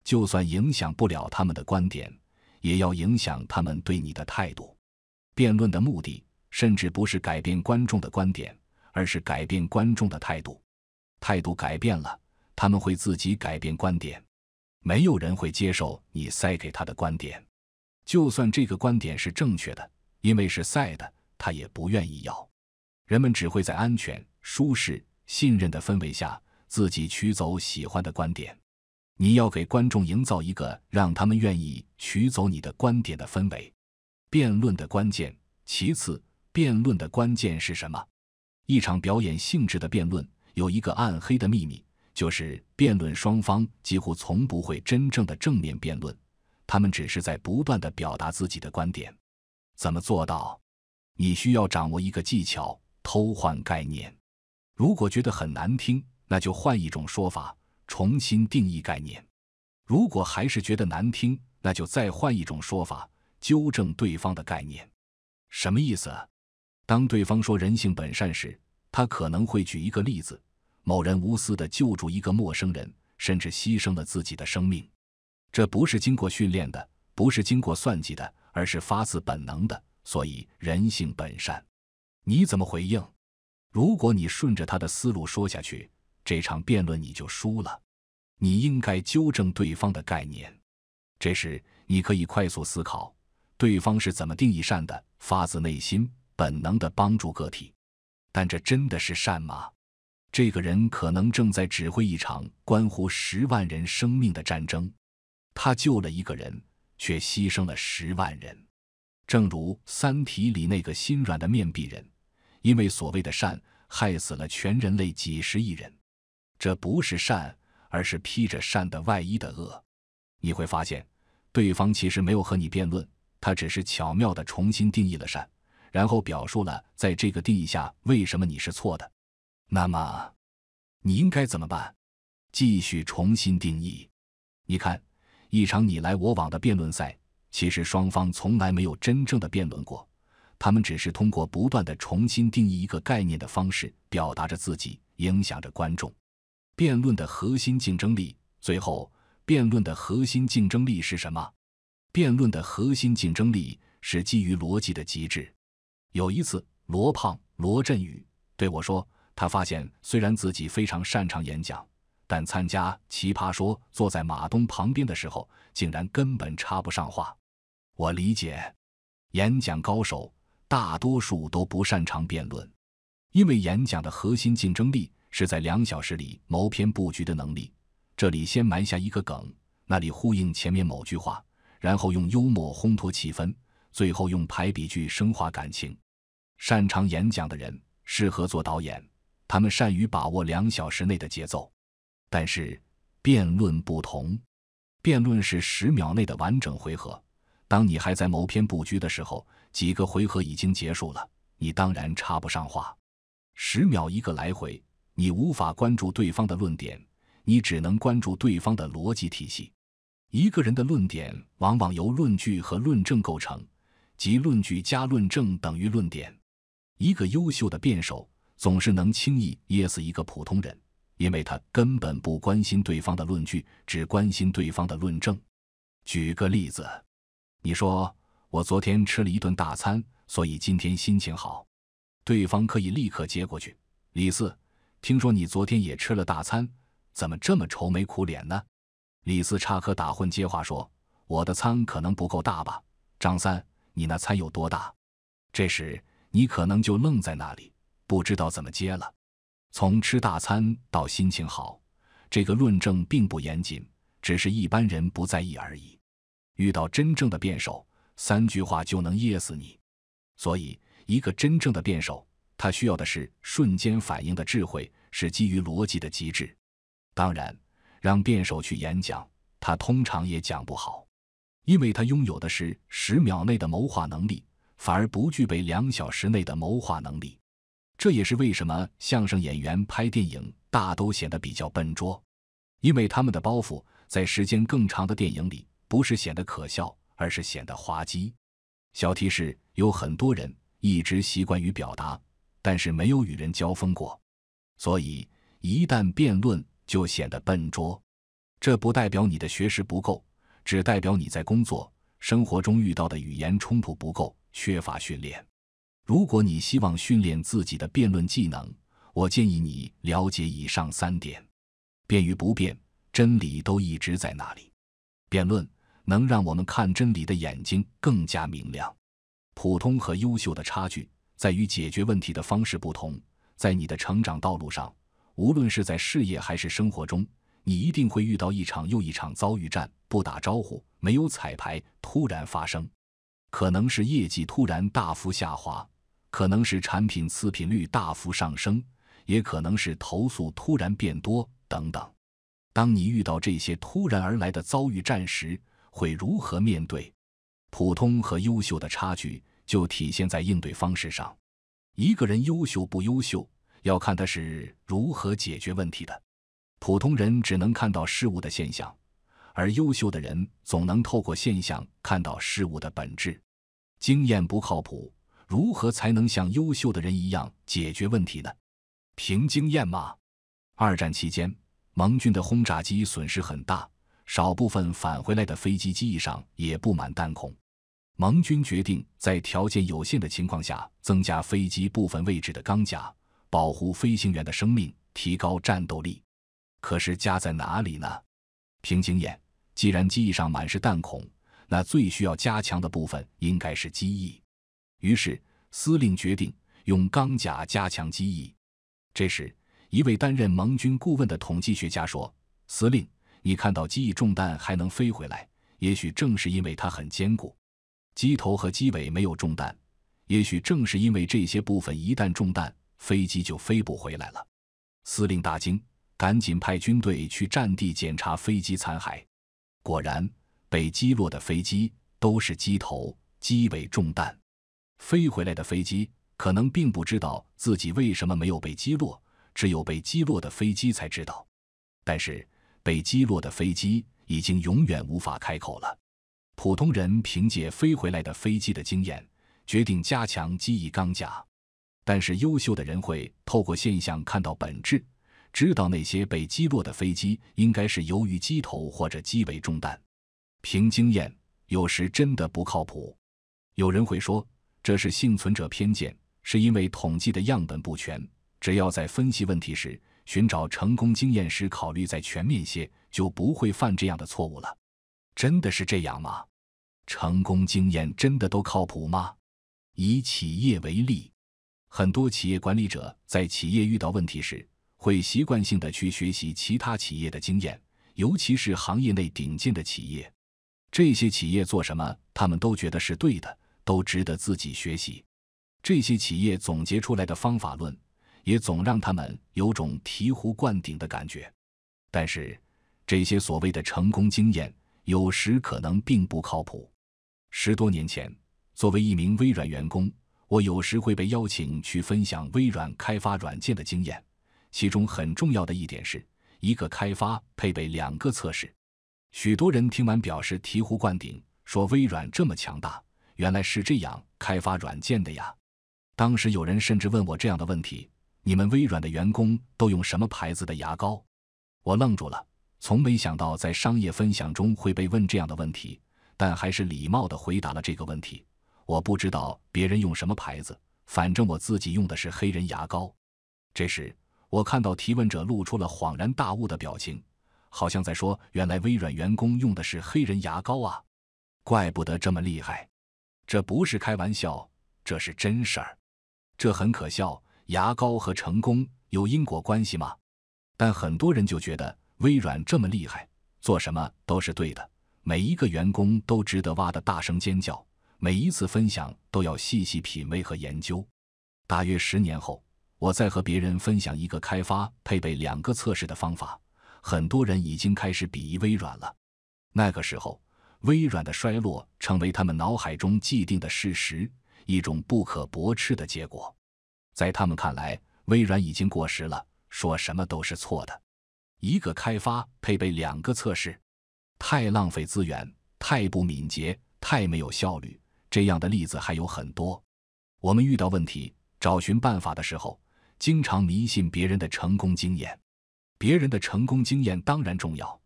就算影响不了他们的观点，也要影响他们对你的态度。辩论的目的，甚至不是改变观众的观点，而是改变观众的态度。态度改变了，他们会自己改变观点。没有人会接受你塞给他的观点，就算这个观点是正确的，因为是塞的，他也不愿意要。人们只会在安全、舒适、信任的氛围下，自己取走喜欢的观点。你要给观众营造一个让他们愿意取走你的观点的氛围。辩论的关键，其次，辩论的关键是什么？一场表演性质的辩论有一个暗黑的秘密，就是辩论双方几乎从不会真正的正面辩论，他们只是在不断的表达自己的观点。怎么做到？你需要掌握一个技巧：偷换概念。如果觉得很难听，那就换一种说法。重新定义概念，如果还是觉得难听，那就再换一种说法，纠正对方的概念。什么意思？当对方说“人性本善”时，他可能会举一个例子：某人无私的救助一个陌生人，甚至牺牲了自己的生命。这不是经过训练的，不是经过算计的，而是发自本能的。所以，人性本善。你怎么回应？如果你顺着他的思路说下去。这场辩论你就输了，你应该纠正对方的概念。这时你可以快速思考，对方是怎么定义善的？发自内心、本能的帮助个体，但这真的是善吗？这个人可能正在指挥一场关乎十万人生命的战争，他救了一个人，却牺牲了十万人。正如《三体》里那个心软的面壁人，因为所谓的善，害死了全人类几十亿人。这不是善，而是披着善的外衣的恶。你会发现，对方其实没有和你辩论，他只是巧妙的重新定义了善，然后表述了在这个定义下为什么你是错的。那么，你应该怎么办？继续重新定义。你看，一场你来我往的辩论赛，其实双方从来没有真正的辩论过，他们只是通过不断的重新定义一个概念的方式，表达着自己，影响着观众。辩论的核心竞争力，最后，辩论的核心竞争力是什么？辩论的核心竞争力是基于逻辑的极致。有一次，罗胖、罗振宇对我说，他发现虽然自己非常擅长演讲，但参加《奇葩说》，坐在马东旁边的时候，竟然根本插不上话。我理解，演讲高手大多数都不擅长辩论，因为演讲的核心竞争力。是在两小时里谋篇布局的能力。这里先埋下一个梗，那里呼应前面某句话，然后用幽默烘托气氛，最后用排比句升华感情。擅长演讲的人适合做导演，他们善于把握两小时内的节奏。但是辩论不同，辩论是十秒内的完整回合。当你还在谋篇布局的时候，几个回合已经结束了，你当然插不上话。十秒一个来回。你无法关注对方的论点，你只能关注对方的逻辑体系。一个人的论点往往由论据和论证构成，即论据加论证等于论点。一个优秀的辩手总是能轻易噎死一个普通人，因为他根本不关心对方的论据，只关心对方的论证。举个例子，你说我昨天吃了一顿大餐，所以今天心情好。对方可以立刻接过去，李四。听说你昨天也吃了大餐，怎么这么愁眉苦脸呢？李四插科打诨接话说：“我的餐可能不够大吧？”张三，你那餐有多大？这时你可能就愣在那里，不知道怎么接了。从吃大餐到心情好，这个论证并不严谨，只是一般人不在意而已。遇到真正的辩手，三句话就能噎死你。所以，一个真正的辩手。他需要的是瞬间反应的智慧，是基于逻辑的机制。当然，让辩手去演讲，他通常也讲不好，因为他拥有的是十秒内的谋划能力，反而不具备两小时内的谋划能力。这也是为什么相声演员拍电影大都显得比较笨拙，因为他们的包袱在时间更长的电影里，不是显得可笑，而是显得滑稽。小提示：有很多人一直习惯于表达。但是没有与人交锋过，所以一旦辩论就显得笨拙。这不代表你的学识不够，只代表你在工作生活中遇到的语言冲突不够，缺乏训练。如果你希望训练自己的辩论技能，我建议你了解以上三点：变与不变，真理都一直在那里；辩论能让我们看真理的眼睛更加明亮；普通和优秀的差距。在于解决问题的方式不同。在你的成长道路上，无论是在事业还是生活中，你一定会遇到一场又一场遭遇战，不打招呼，没有彩排，突然发生。可能是业绩突然大幅下滑，可能是产品次品率大幅上升，也可能是投诉突然变多等等。当你遇到这些突然而来的遭遇战时，会如何面对？普通和优秀的差距。就体现在应对方式上，一个人优秀不优秀，要看他是如何解决问题的。普通人只能看到事物的现象，而优秀的人总能透过现象看到事物的本质。经验不靠谱，如何才能像优秀的人一样解决问题呢？凭经验吗？二战期间，盟军的轰炸机损失很大，少部分返回来的飞机机翼上也布满弹孔。盟军决定在条件有限的情况下，增加飞机部分位置的钢甲，保护飞行员的生命，提高战斗力。可是加在哪里呢？凭经验，既然机翼上满是弹孔，那最需要加强的部分应该是机翼。于是，司令决定用钢甲加强机翼。这时，一位担任盟军顾问的统计学家说：“司令，你看到机翼中弹还能飞回来，也许正是因为它很坚固。”机头和机尾没有中弹，也许正是因为这些部分一旦中弹，飞机就飞不回来了。司令大惊，赶紧派军队去战地检查飞机残骸。果然，被击落的飞机都是机头、机尾中弹，飞回来的飞机可能并不知道自己为什么没有被击落，只有被击落的飞机才知道。但是，被击落的飞机已经永远无法开口了。普通人凭借飞回来的飞机的经验，决定加强机翼钢架。但是优秀的人会透过现象看到本质，知道那些被击落的飞机应该是由于机头或者机尾中弹。凭经验有时真的不靠谱。有人会说这是幸存者偏见，是因为统计的样本不全。只要在分析问题时，寻找成功经验时考虑再全面些，就不会犯这样的错误了。真的是这样吗？成功经验真的都靠谱吗？以企业为例，很多企业管理者在企业遇到问题时，会习惯性的去学习其他企业的经验，尤其是行业内顶尖的企业。这些企业做什么，他们都觉得是对的，都值得自己学习。这些企业总结出来的方法论，也总让他们有种醍醐灌顶的感觉。但是，这些所谓的成功经验。有时可能并不靠谱。十多年前，作为一名微软员工，我有时会被邀请去分享微软开发软件的经验。其中很重要的一点是一个开发配备两个测试。许多人听完表示醍醐灌顶，说微软这么强大，原来是这样开发软件的呀。当时有人甚至问我这样的问题：你们微软的员工都用什么牌子的牙膏？我愣住了。从没想到在商业分享中会被问这样的问题，但还是礼貌地回答了这个问题。我不知道别人用什么牌子，反正我自己用的是黑人牙膏。这时，我看到提问者露出了恍然大悟的表情，好像在说：“原来微软员工用的是黑人牙膏啊，怪不得这么厉害。”这不是开玩笑，这是真事儿。这很可笑，牙膏和成功有因果关系吗？但很多人就觉得。微软这么厉害，做什么都是对的。每一个员工都值得挖的大声尖叫。每一次分享都要细细品味和研究。大约十年后，我再和别人分享一个开发配备两个测试的方法，很多人已经开始鄙夷微软了。那个时候，微软的衰落成为他们脑海中既定的事实，一种不可驳斥的结果。在他们看来，微软已经过时了，说什么都是错的。一个开发配备两个测试，太浪费资源，太不敏捷，太没有效率。这样的例子还有很多。我们遇到问题找寻办法的时候，经常迷信别人的成功经验。别人的成功经验当然重要，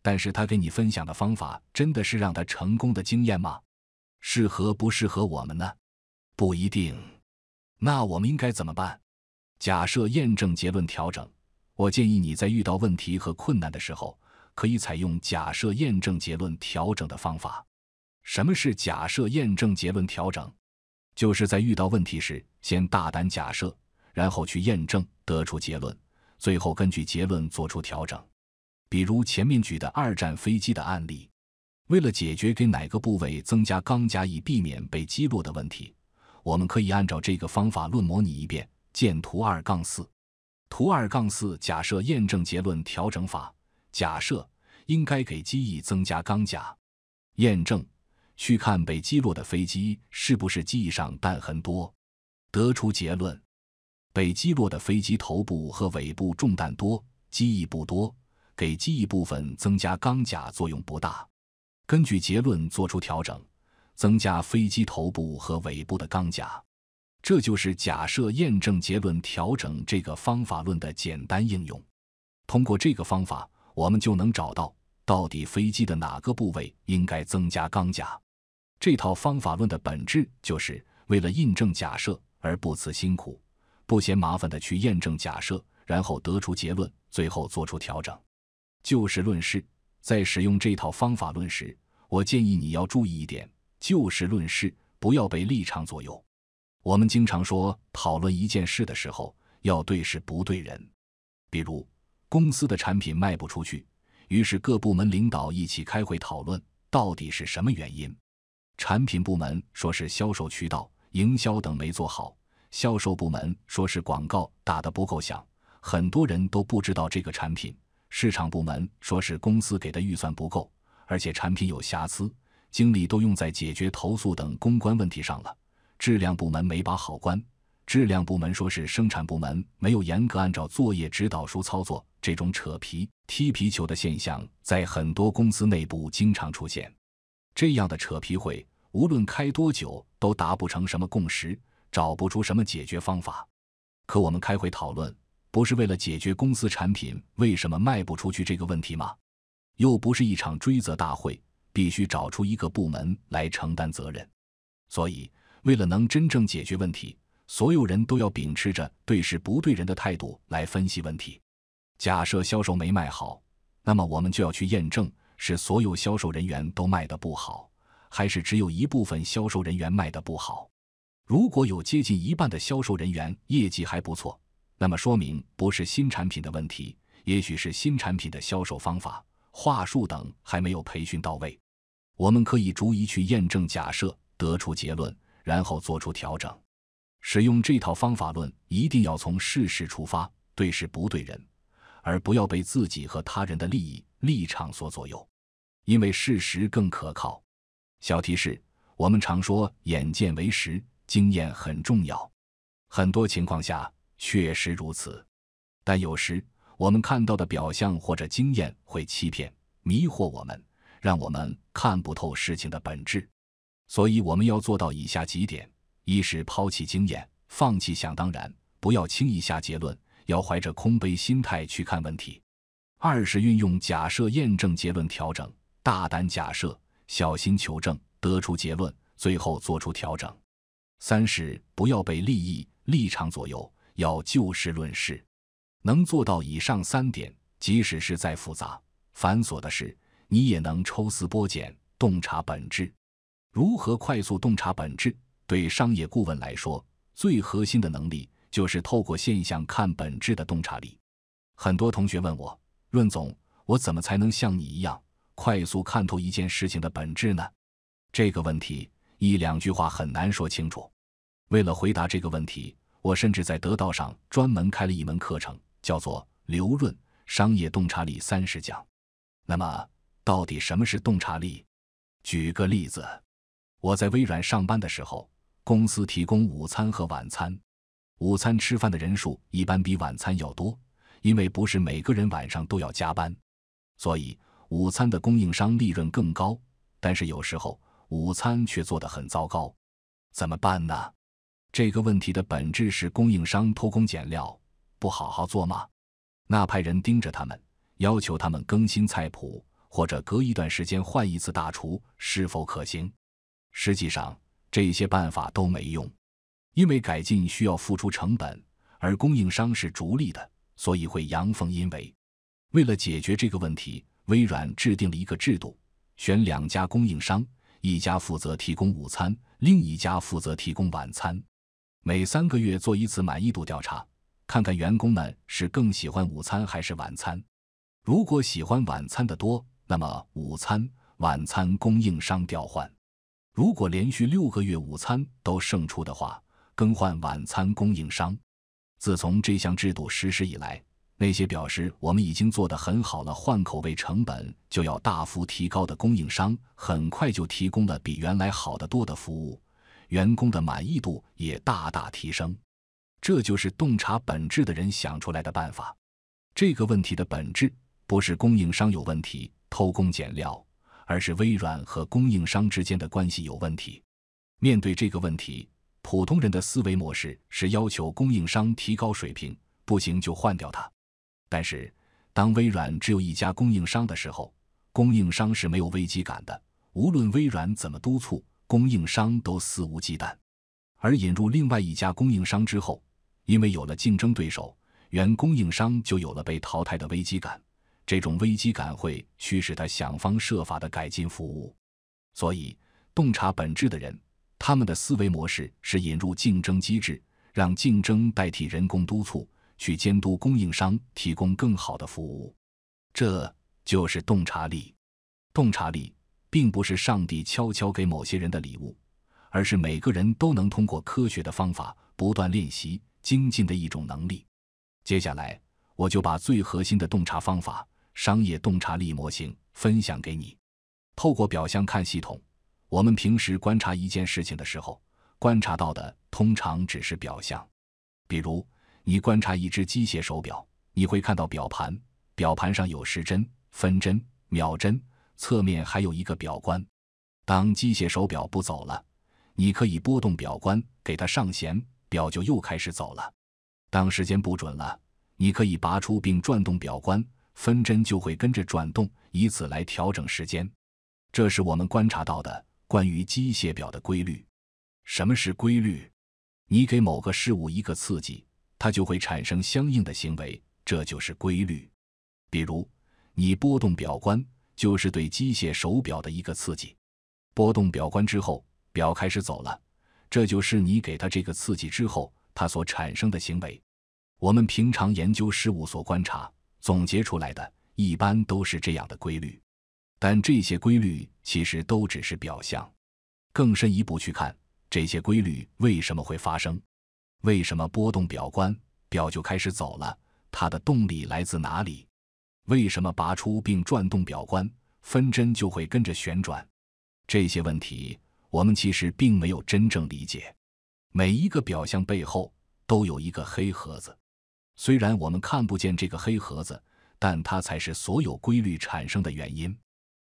但是他给你分享的方法真的是让他成功的经验吗？适合不适合我们呢？不一定。那我们应该怎么办？假设验证结论调整。我建议你在遇到问题和困难的时候，可以采用假设、验证、结论、调整的方法。什么是假设、验证、结论、调整？就是在遇到问题时，先大胆假设，然后去验证，得出结论，最后根据结论做出调整。比如前面举的二战飞机的案例，为了解决给哪个部位增加钢架以避免被击落的问题，我们可以按照这个方法论模拟一遍，见图二杠四。图二杠四假设验证结论调整法：假设应该给机翼增加钢甲。验证去看被击落的飞机是不是机翼上弹痕多。得出结论：被击落的飞机头部和尾部中弹多，机翼不多。给机翼部分增加钢甲作用不大。根据结论做出调整，增加飞机头部和尾部的钢甲。这就是假设、验证、结论、调整这个方法论的简单应用。通过这个方法，我们就能找到到底飞机的哪个部位应该增加钢甲。这套方法论的本质就是为了印证假设，而不辞辛苦、不嫌麻烦的去验证假设，然后得出结论，最后做出调整。就事论事，在使用这套方法论时，我建议你要注意一点：就事论事，不要被立场左右。我们经常说，讨论一件事的时候要对事不对人。比如，公司的产品卖不出去，于是各部门领导一起开会讨论，到底是什么原因。产品部门说是销售渠道、营销等没做好；销售部门说是广告打得不够响，很多人都不知道这个产品；市场部门说是公司给的预算不够，而且产品有瑕疵，精力都用在解决投诉等公关问题上了。质量部门没把好关，质量部门说是生产部门没有严格按照作业指导书操作，这种扯皮踢皮球的现象在很多公司内部经常出现。这样的扯皮会，无论开多久都达不成什么共识，找不出什么解决方法。可我们开会讨论，不是为了解决公司产品为什么卖不出去这个问题吗？又不是一场追责大会，必须找出一个部门来承担责任。所以。为了能真正解决问题，所有人都要秉持着对事不对人的态度来分析问题。假设销售没卖好，那么我们就要去验证是所有销售人员都卖得不好，还是只有一部分销售人员卖得不好。如果有接近一半的销售人员业绩还不错，那么说明不是新产品的问题，也许是新产品的销售方法、话术等还没有培训到位。我们可以逐一去验证假设，得出结论。然后做出调整。使用这套方法论，一定要从事实出发，对事不对人，而不要被自己和他人的利益立场所左右，因为事实更可靠。小提示：我们常说“眼见为实”，经验很重要，很多情况下确实如此。但有时我们看到的表象或者经验会欺骗、迷惑我们，让我们看不透事情的本质。所以，我们要做到以下几点：一是抛弃经验，放弃想当然，不要轻易下结论，要怀着空杯心态去看问题；二是运用假设验证结论，调整，大胆假设，小心求证，得出结论，最后做出调整；三是不要被利益立场左右，要就事论事。能做到以上三点，即使是再复杂繁琐的事，你也能抽丝剥茧，洞察本质。如何快速洞察本质？对商业顾问来说，最核心的能力就是透过现象看本质的洞察力。很多同学问我，润总，我怎么才能像你一样快速看透一件事情的本质呢？这个问题一两句话很难说清楚。为了回答这个问题，我甚至在得道上专门开了一门课程，叫做《刘润商业洞察力三十讲》。那么，到底什么是洞察力？举个例子。我在微软上班的时候，公司提供午餐和晚餐。午餐吃饭的人数一般比晚餐要多，因为不是每个人晚上都要加班，所以午餐的供应商利润更高。但是有时候午餐却做得很糟糕，怎么办呢？这个问题的本质是供应商偷工减料，不好好做吗？那派人盯着他们，要求他们更新菜谱，或者隔一段时间换一次大厨，是否可行？实际上，这些办法都没用，因为改进需要付出成本，而供应商是逐利的，所以会阳奉阴违。为了解决这个问题，微软制定了一个制度：选两家供应商，一家负责提供午餐，另一家负责提供晚餐，每三个月做一次满意度调查，看看员工们是更喜欢午餐还是晚餐。如果喜欢晚餐的多，那么午餐、晚餐供应商调换。如果连续六个月午餐都胜出的话，更换晚餐供应商。自从这项制度实施以来，那些表示“我们已经做得很好了，换口味成本就要大幅提高”的供应商，很快就提供了比原来好得多的服务，员工的满意度也大大提升。这就是洞察本质的人想出来的办法。这个问题的本质不是供应商有问题，偷工减料。而是微软和供应商之间的关系有问题。面对这个问题，普通人的思维模式是要求供应商提高水平，不行就换掉它。但是，当微软只有一家供应商的时候，供应商是没有危机感的，无论微软怎么督促，供应商都肆无忌惮。而引入另外一家供应商之后，因为有了竞争对手，原供应商就有了被淘汰的危机感。这种危机感会驱使他想方设法的改进服务，所以洞察本质的人，他们的思维模式是引入竞争机制，让竞争代替人工督促去监督供应商提供更好的服务。这就是洞察力。洞察力并不是上帝悄悄给某些人的礼物，而是每个人都能通过科学的方法不断练习精进的一种能力。接下来，我就把最核心的洞察方法。商业洞察力模型分享给你。透过表象看系统，我们平时观察一件事情的时候，观察到的通常只是表象。比如，你观察一只机械手表，你会看到表盘，表盘上有时针、分针、秒针，侧面还有一个表冠。当机械手表不走了，你可以拨动表冠给它上弦，表就又开始走了。当时间不准了，你可以拔出并转动表冠。分针就会跟着转动，以此来调整时间。这是我们观察到的关于机械表的规律。什么是规律？你给某个事物一个刺激，它就会产生相应的行为，这就是规律。比如，你拨动表冠，就是对机械手表的一个刺激。拨动表冠之后，表开始走了，这就是你给它这个刺激之后它所产生的行为。我们平常研究事物所观察。总结出来的一般都是这样的规律，但这些规律其实都只是表象。更深一步去看，这些规律为什么会发生？为什么拨动表冠，表就开始走了？它的动力来自哪里？为什么拔出并转动表冠，分针就会跟着旋转？这些问题，我们其实并没有真正理解。每一个表象背后，都有一个黑盒子。虽然我们看不见这个黑盒子，但它才是所有规律产生的原因。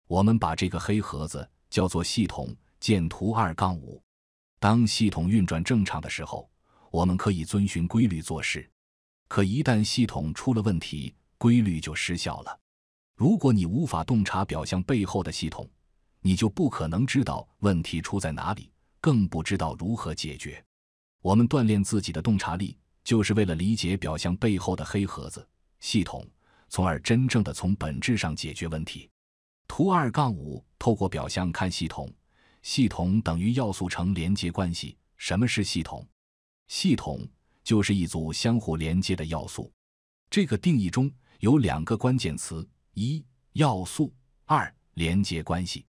我们把这个黑盒子叫做系统。见图二杠五。当系统运转正常的时候，我们可以遵循规律做事；可一旦系统出了问题，规律就失效了。如果你无法洞察表象背后的系统，你就不可能知道问题出在哪里，更不知道如何解决。我们锻炼自己的洞察力。就是为了理解表象背后的黑盒子系统，从而真正的从本质上解决问题。图二杠五，透过表象看系统，系统等于要素成连接关系。什么是系统？系统就是一组相互连接的要素。这个定义中有两个关键词：一要素，二连接关系。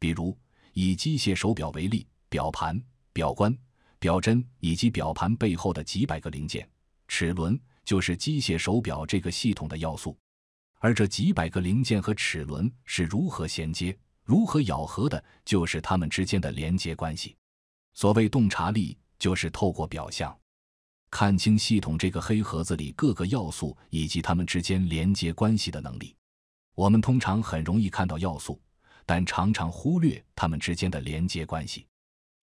比如，以机械手表为例，表盘、表冠。表针以及表盘背后的几百个零件、齿轮，就是机械手表这个系统的要素。而这几百个零件和齿轮是如何衔接、如何咬合的，就是它们之间的连接关系。所谓洞察力，就是透过表象看清系统这个黑盒子里各个要素以及它们之间连接关系的能力。我们通常很容易看到要素，但常常忽略它们之间的连接关系。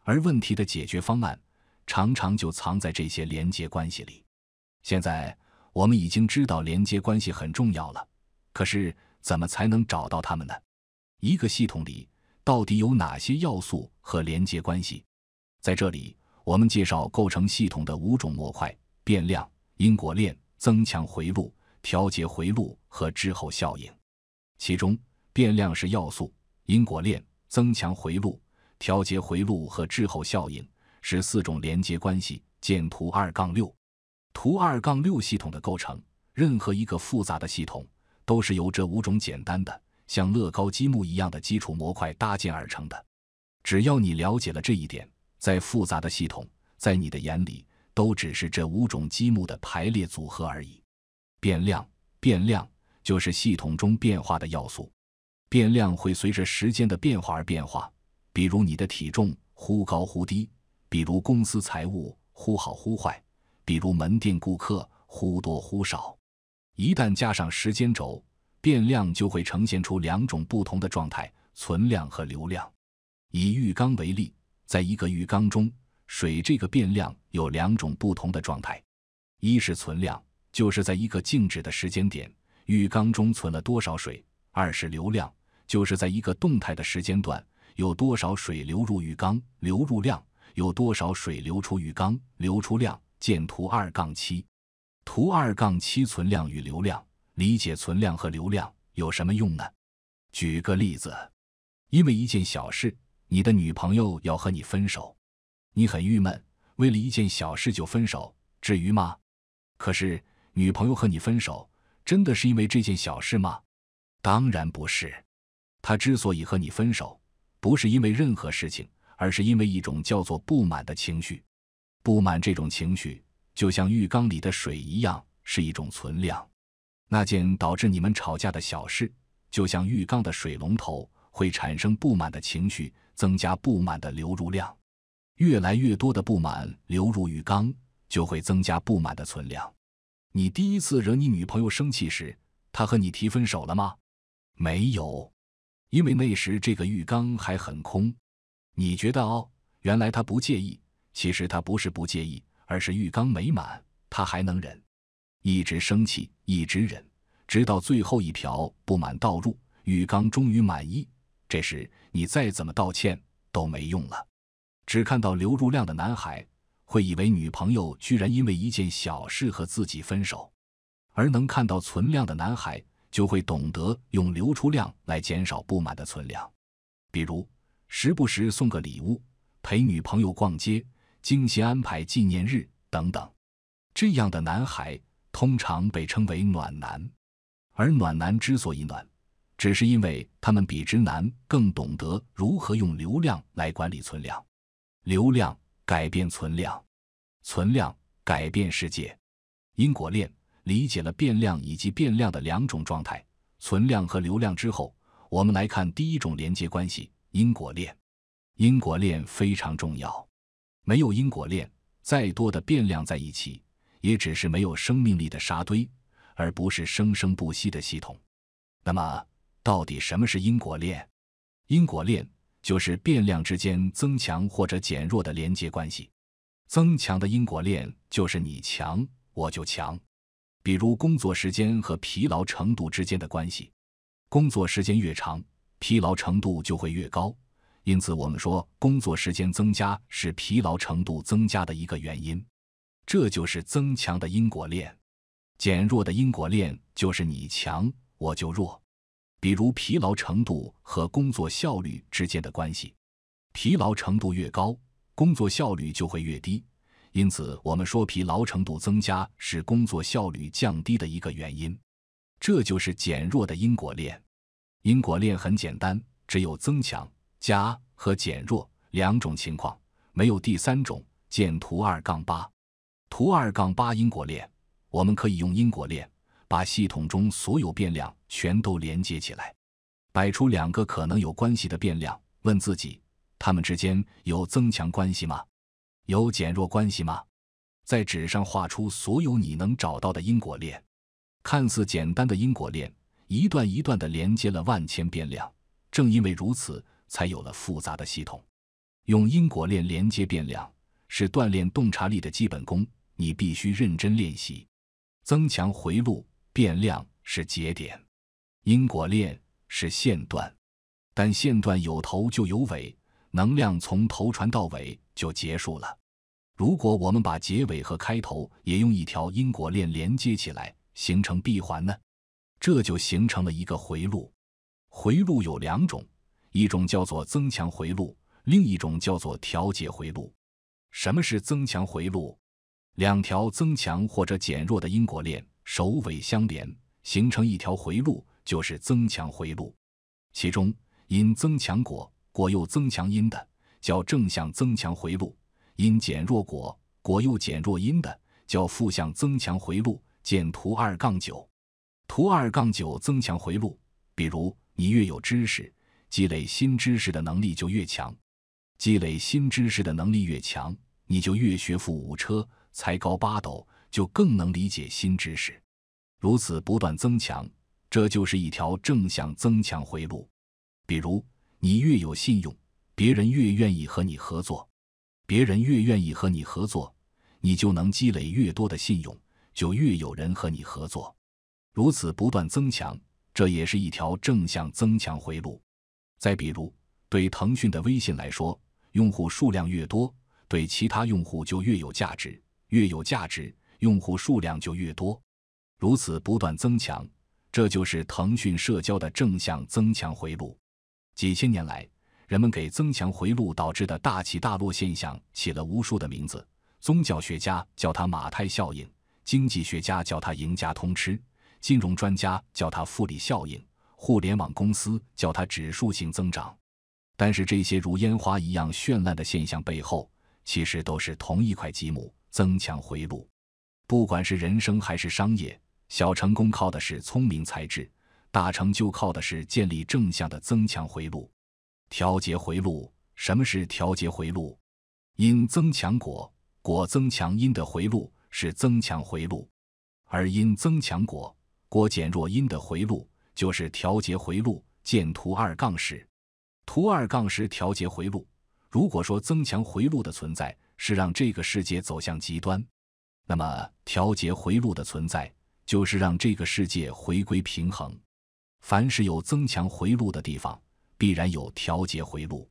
而问题的解决方案常常就藏在这些连接关系里。现在我们已经知道连接关系很重要了，可是怎么才能找到它们呢？一个系统里到底有哪些要素和连接关系？在这里，我们介绍构成系统的五种模块：变量、因果链、增强回路、调节回路和滞后效应。其中，变量是要素，因果链、增强回路。调节回路和滞后效应是四种连接关系。见图二杠六，图二杠六系统的构成。任何一个复杂的系统都是由这五种简单的、像乐高积木一样的基础模块搭建而成的。只要你了解了这一点，在复杂的系统，在你的眼里都只是这五种积木的排列组合而已。变量，变量就是系统中变化的要素。变量会随着时间的变化而变化。比如你的体重忽高忽低，比如公司财务忽好忽坏，比如门店顾客忽多忽少。一旦加上时间轴，变量就会呈现出两种不同的状态：存量和流量。以浴缸为例，在一个浴缸中，水这个变量有两种不同的状态：一是存量，就是在一个静止的时间点，浴缸中存了多少水；二是流量，就是在一个动态的时间段。有多少水流入浴缸？流入量有多少水流出浴缸？流出量见图二杠七。图二杠七存量与流量，理解存量和流量有什么用呢？举个例子，因为一件小事，你的女朋友要和你分手，你很郁闷，为了一件小事就分手，至于吗？可是女朋友和你分手，真的是因为这件小事吗？当然不是，她之所以和你分手。不是因为任何事情，而是因为一种叫做不满的情绪。不满这种情绪就像浴缸里的水一样，是一种存量。那件导致你们吵架的小事，就像浴缸的水龙头，会产生不满的情绪，增加不满的流入量。越来越多的不满流入浴缸，就会增加不满的存量。你第一次惹你女朋友生气时，她和你提分手了吗？没有。因为那时这个浴缸还很空，你觉得哦？原来他不介意，其实他不是不介意，而是浴缸没满，他还能忍，一直生气，一直忍，直到最后一瓢不满倒入浴缸，终于满意。这时你再怎么道歉都没用了。只看到流入量的男孩，会以为女朋友居然因为一件小事和自己分手，而能看到存量的男孩。就会懂得用流出量来减少不满的存量，比如时不时送个礼物、陪女朋友逛街、精心安排纪念日等等。这样的男孩通常被称为暖男，而暖男之所以暖，只是因为他们比直男更懂得如何用流量来管理存量。流量改变存量，存量改变世界，因果链。理解了变量以及变量的两种状态——存量和流量之后，我们来看第一种连接关系：因果链。因果链非常重要，没有因果链，再多的变量在一起，也只是没有生命力的沙堆，而不是生生不息的系统。那么，到底什么是因果链？因果链就是变量之间增强或者减弱的连接关系。增强的因果链就是你强，我就强。比如工作时间和疲劳程度之间的关系，工作时间越长，疲劳程度就会越高，因此我们说工作时间增加是疲劳程度增加的一个原因。这就是增强的因果链。减弱的因果链就是你强我就弱。比如疲劳程度和工作效率之间的关系，疲劳程度越高，工作效率就会越低。因此，我们说疲劳程度增加是工作效率降低的一个原因，这就是减弱的因果链。因果链很简单，只有增强、加和减弱两种情况，没有第三种。见图二杠八，图二杠八因果链。我们可以用因果链把系统中所有变量全都连接起来，摆出两个可能有关系的变量，问自己：它们之间有增强关系吗？有减弱关系吗？在纸上画出所有你能找到的因果链。看似简单的因果链，一段一段的连接了万千变量。正因为如此，才有了复杂的系统。用因果链连接变量，是锻炼洞察力的基本功。你必须认真练习。增强回路，变量是节点，因果链是线段。但线段有头就有尾，能量从头传到尾。就结束了。如果我们把结尾和开头也用一条因果链连接起来，形成闭环呢？这就形成了一个回路。回路有两种，一种叫做增强回路，另一种叫做调节回路。什么是增强回路？两条增强或者减弱的因果链首尾相连，形成一条回路，就是增强回路。其中因增强果，果又增强因的。叫正向增强回路，因减弱果，果又减弱因的，叫负向增强回路。见图二杠九，图二杠九增强回路。比如，你越有知识，积累新知识的能力就越强，积累新知识的能力越强，你就越学富五车，才高八斗，就更能理解新知识。如此不断增强，这就是一条正向增强回路。比如，你越有信用。别人越愿意和你合作，别人越愿意和你合作，你就能积累越多的信用，就越有人和你合作，如此不断增强，这也是一条正向增强回路。再比如，对腾讯的微信来说，用户数量越多，对其他用户就越有价值，越有价值，用户数量就越多，如此不断增强，这就是腾讯社交的正向增强回路。几千年来。人们给增强回路导致的大起大落现象起了无数的名字，宗教学家叫它马太效应，经济学家叫它赢家通吃，金融专家叫它复利效应，互联网公司叫它指数性增长。但是这些如烟花一样绚烂的现象背后，其实都是同一块积木——增强回路。不管是人生还是商业，小成功靠的是聪明才智，大成就靠的是建立正向的增强回路。调节回路，什么是调节回路？因增强果，果增强因的回路是增强回路，而因增强果，果减弱因的回路就是调节回路。见图二杠十，图二杠十调节回路。如果说增强回路的存在是让这个世界走向极端，那么调节回路的存在就是让这个世界回归平衡。凡是有增强回路的地方。必然有调节回路。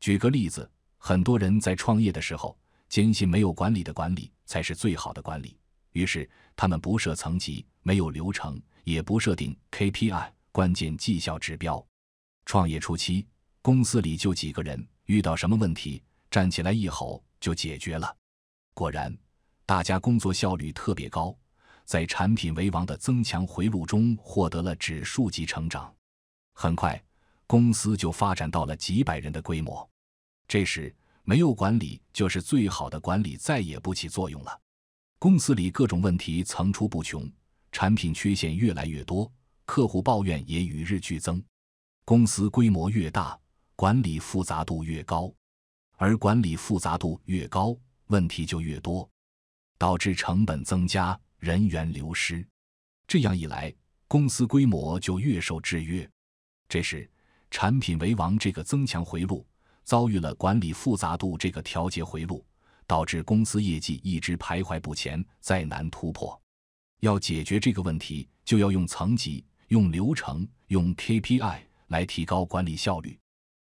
举个例子，很多人在创业的时候坚信没有管理的管理才是最好的管理，于是他们不设层级，没有流程，也不设定 KPI 关键绩效指标。创业初期，公司里就几个人，遇到什么问题站起来一吼就解决了。果然，大家工作效率特别高，在产品为王的增强回路中获得了指数级成长。很快。公司就发展到了几百人的规模，这时没有管理就是最好的管理，再也不起作用了。公司里各种问题层出不穷，产品缺陷越来越多，客户抱怨也与日俱增。公司规模越大，管理复杂度越高，而管理复杂度越高，问题就越多，导致成本增加、人员流失。这样一来，公司规模就越受制约。这时，产品为王这个增强回路遭遇了管理复杂度这个调节回路，导致公司业绩一直徘徊不前，再难突破。要解决这个问题，就要用层级、用流程、用 KPI 来提高管理效率，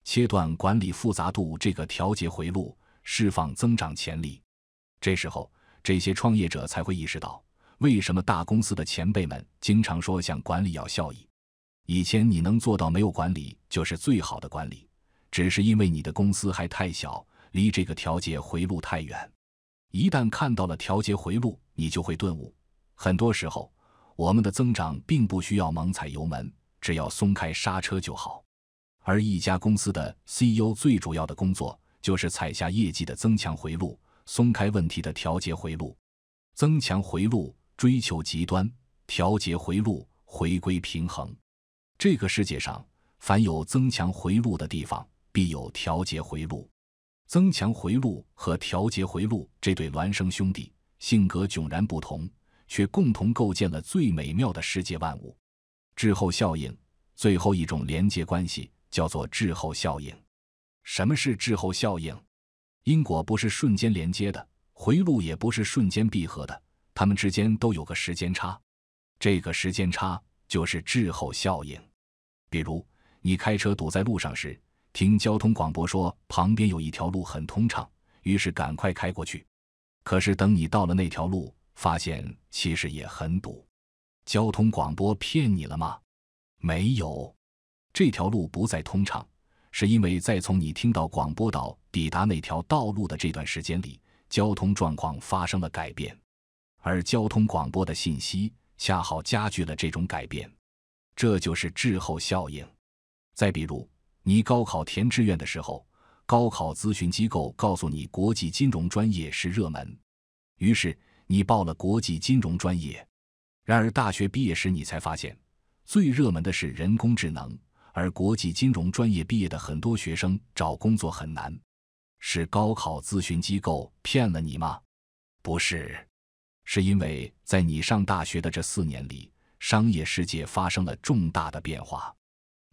切断管理复杂度这个调节回路，释放增长潜力。这时候，这些创业者才会意识到，为什么大公司的前辈们经常说想管理要效益。以前你能做到没有管理，就是最好的管理，只是因为你的公司还太小，离这个调节回路太远。一旦看到了调节回路，你就会顿悟。很多时候，我们的增长并不需要猛踩油门，只要松开刹车就好。而一家公司的 CEO 最主要的工作，就是踩下业绩的增强回路，松开问题的调节回路。增强回路追求极端，调节回路回归平衡。这个世界上，凡有增强回路的地方，必有调节回路。增强回路和调节回路这对孪生兄弟，性格迥然不同，却共同构建了最美妙的世界万物。滞后效应，最后一种连接关系叫做滞后效应。什么是滞后效应？因果不是瞬间连接的，回路也不是瞬间闭合的，它们之间都有个时间差。这个时间差。就是滞后效应，比如你开车堵在路上时，听交通广播说旁边有一条路很通畅，于是赶快开过去。可是等你到了那条路，发现其实也很堵。交通广播骗你了吗？没有，这条路不再通畅，是因为在从你听到广播到抵达那条道路的这段时间里，交通状况发生了改变，而交通广播的信息。恰好加剧了这种改变，这就是滞后效应。再比如，你高考填志愿的时候，高考咨询机构告诉你国际金融专业是热门，于是你报了国际金融专业。然而，大学毕业时你才发现，最热门的是人工智能，而国际金融专业毕业的很多学生找工作很难。是高考咨询机构骗了你吗？不是。是因为在你上大学的这四年里，商业世界发生了重大的变化，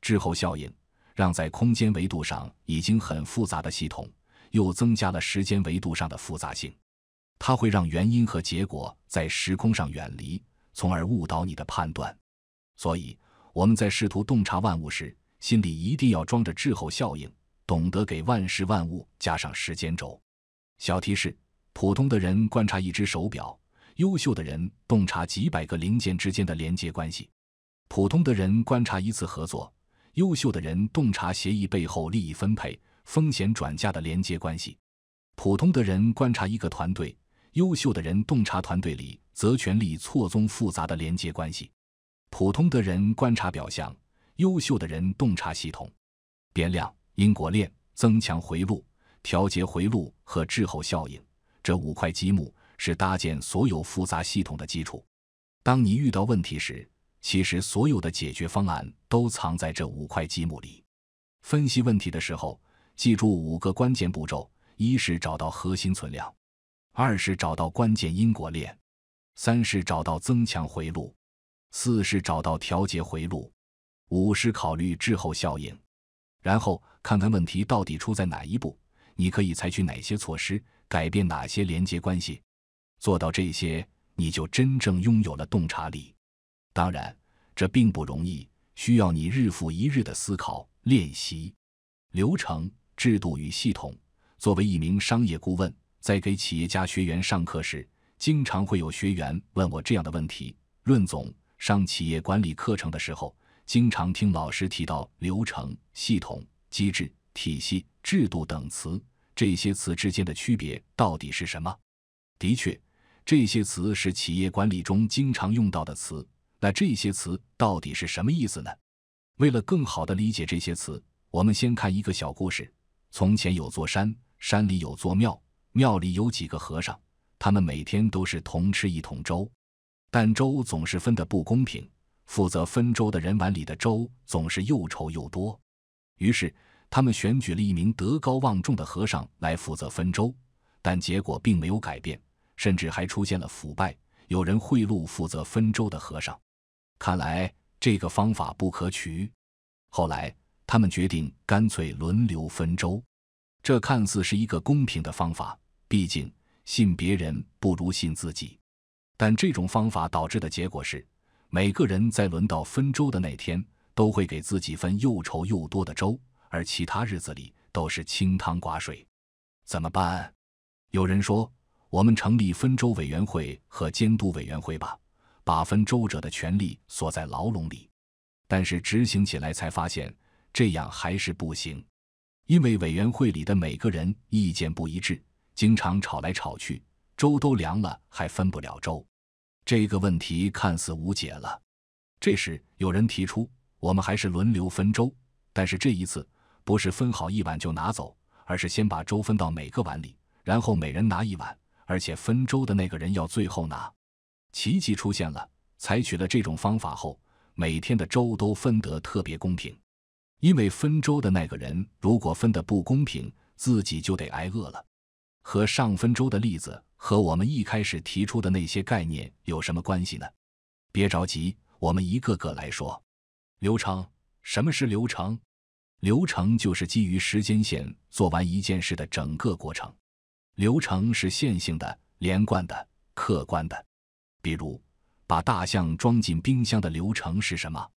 滞后效应让在空间维度上已经很复杂的系统又增加了时间维度上的复杂性，它会让原因和结果在时空上远离，从而误导你的判断。所以我们在试图洞察万物时，心里一定要装着滞后效应，懂得给万事万物加上时间轴。小提示：普通的人观察一只手表。优秀的人洞察几百个零件之间的连接关系，普通的人观察一次合作；优秀的人洞察协议背后利益分配、风险转嫁的连接关系，普通的人观察一个团队；优秀的人洞察团队里责权利错综复杂的连接关系，普通的人观察表象；优秀的人洞察系统、变量、因果链、增强回路、调节回路和滞后效应这五块积木。是搭建所有复杂系统的基础。当你遇到问题时，其实所有的解决方案都藏在这五块积木里。分析问题的时候，记住五个关键步骤：一是找到核心存量，二是找到关键因果链，三是找到增强回路，四是找到调节回路，五是考虑滞后效应。然后看看问题到底出在哪一步，你可以采取哪些措施，改变哪些连接关系。做到这些，你就真正拥有了洞察力。当然，这并不容易，需要你日复一日的思考、练习、流程、制度与系统。作为一名商业顾问，在给企业家学员上课时，经常会有学员问我这样的问题：，润总上企业管理课程的时候，经常听老师提到流程、系统、机制、体系、制度等词，这些词之间的区别到底是什么？的确。这些词是企业管理中经常用到的词，那这些词到底是什么意思呢？为了更好地理解这些词，我们先看一个小故事。从前有座山，山里有座庙，庙里有几个和尚，他们每天都是同吃一桶粥，但粥总是分得不公平。负责分粥的人碗里的粥总是又稠又多，于是他们选举了一名德高望重的和尚来负责分粥，但结果并没有改变。甚至还出现了腐败，有人贿赂负责分粥的和尚。看来这个方法不可取。后来他们决定干脆轮流分粥，这看似是一个公平的方法，毕竟信别人不如信自己。但这种方法导致的结果是，每个人在轮到分粥的那天都会给自己分又稠又多的粥，而其他日子里都是清汤寡水。怎么办？有人说。我们成立分粥委员会和监督委员会吧，把分粥者的权利锁在牢笼里。但是执行起来才发现，这样还是不行，因为委员会里的每个人意见不一致，经常吵来吵去，粥都凉了还分不了粥。这个问题看似无解了。这时有人提出，我们还是轮流分粥，但是这一次不是分好一碗就拿走，而是先把粥分到每个碗里，然后每人拿一碗。而且分粥的那个人要最后拿，奇迹出现了。采取了这种方法后，每天的粥都分得特别公平。因为分粥的那个人如果分的不公平，自己就得挨饿了。和上分粥的例子和我们一开始提出的那些概念有什么关系呢？别着急，我们一个个来说。流程，什么是流程？流程就是基于时间线做完一件事的整个过程。流程是线性的、连贯的、客观的，比如把大象装进冰箱的流程是什么？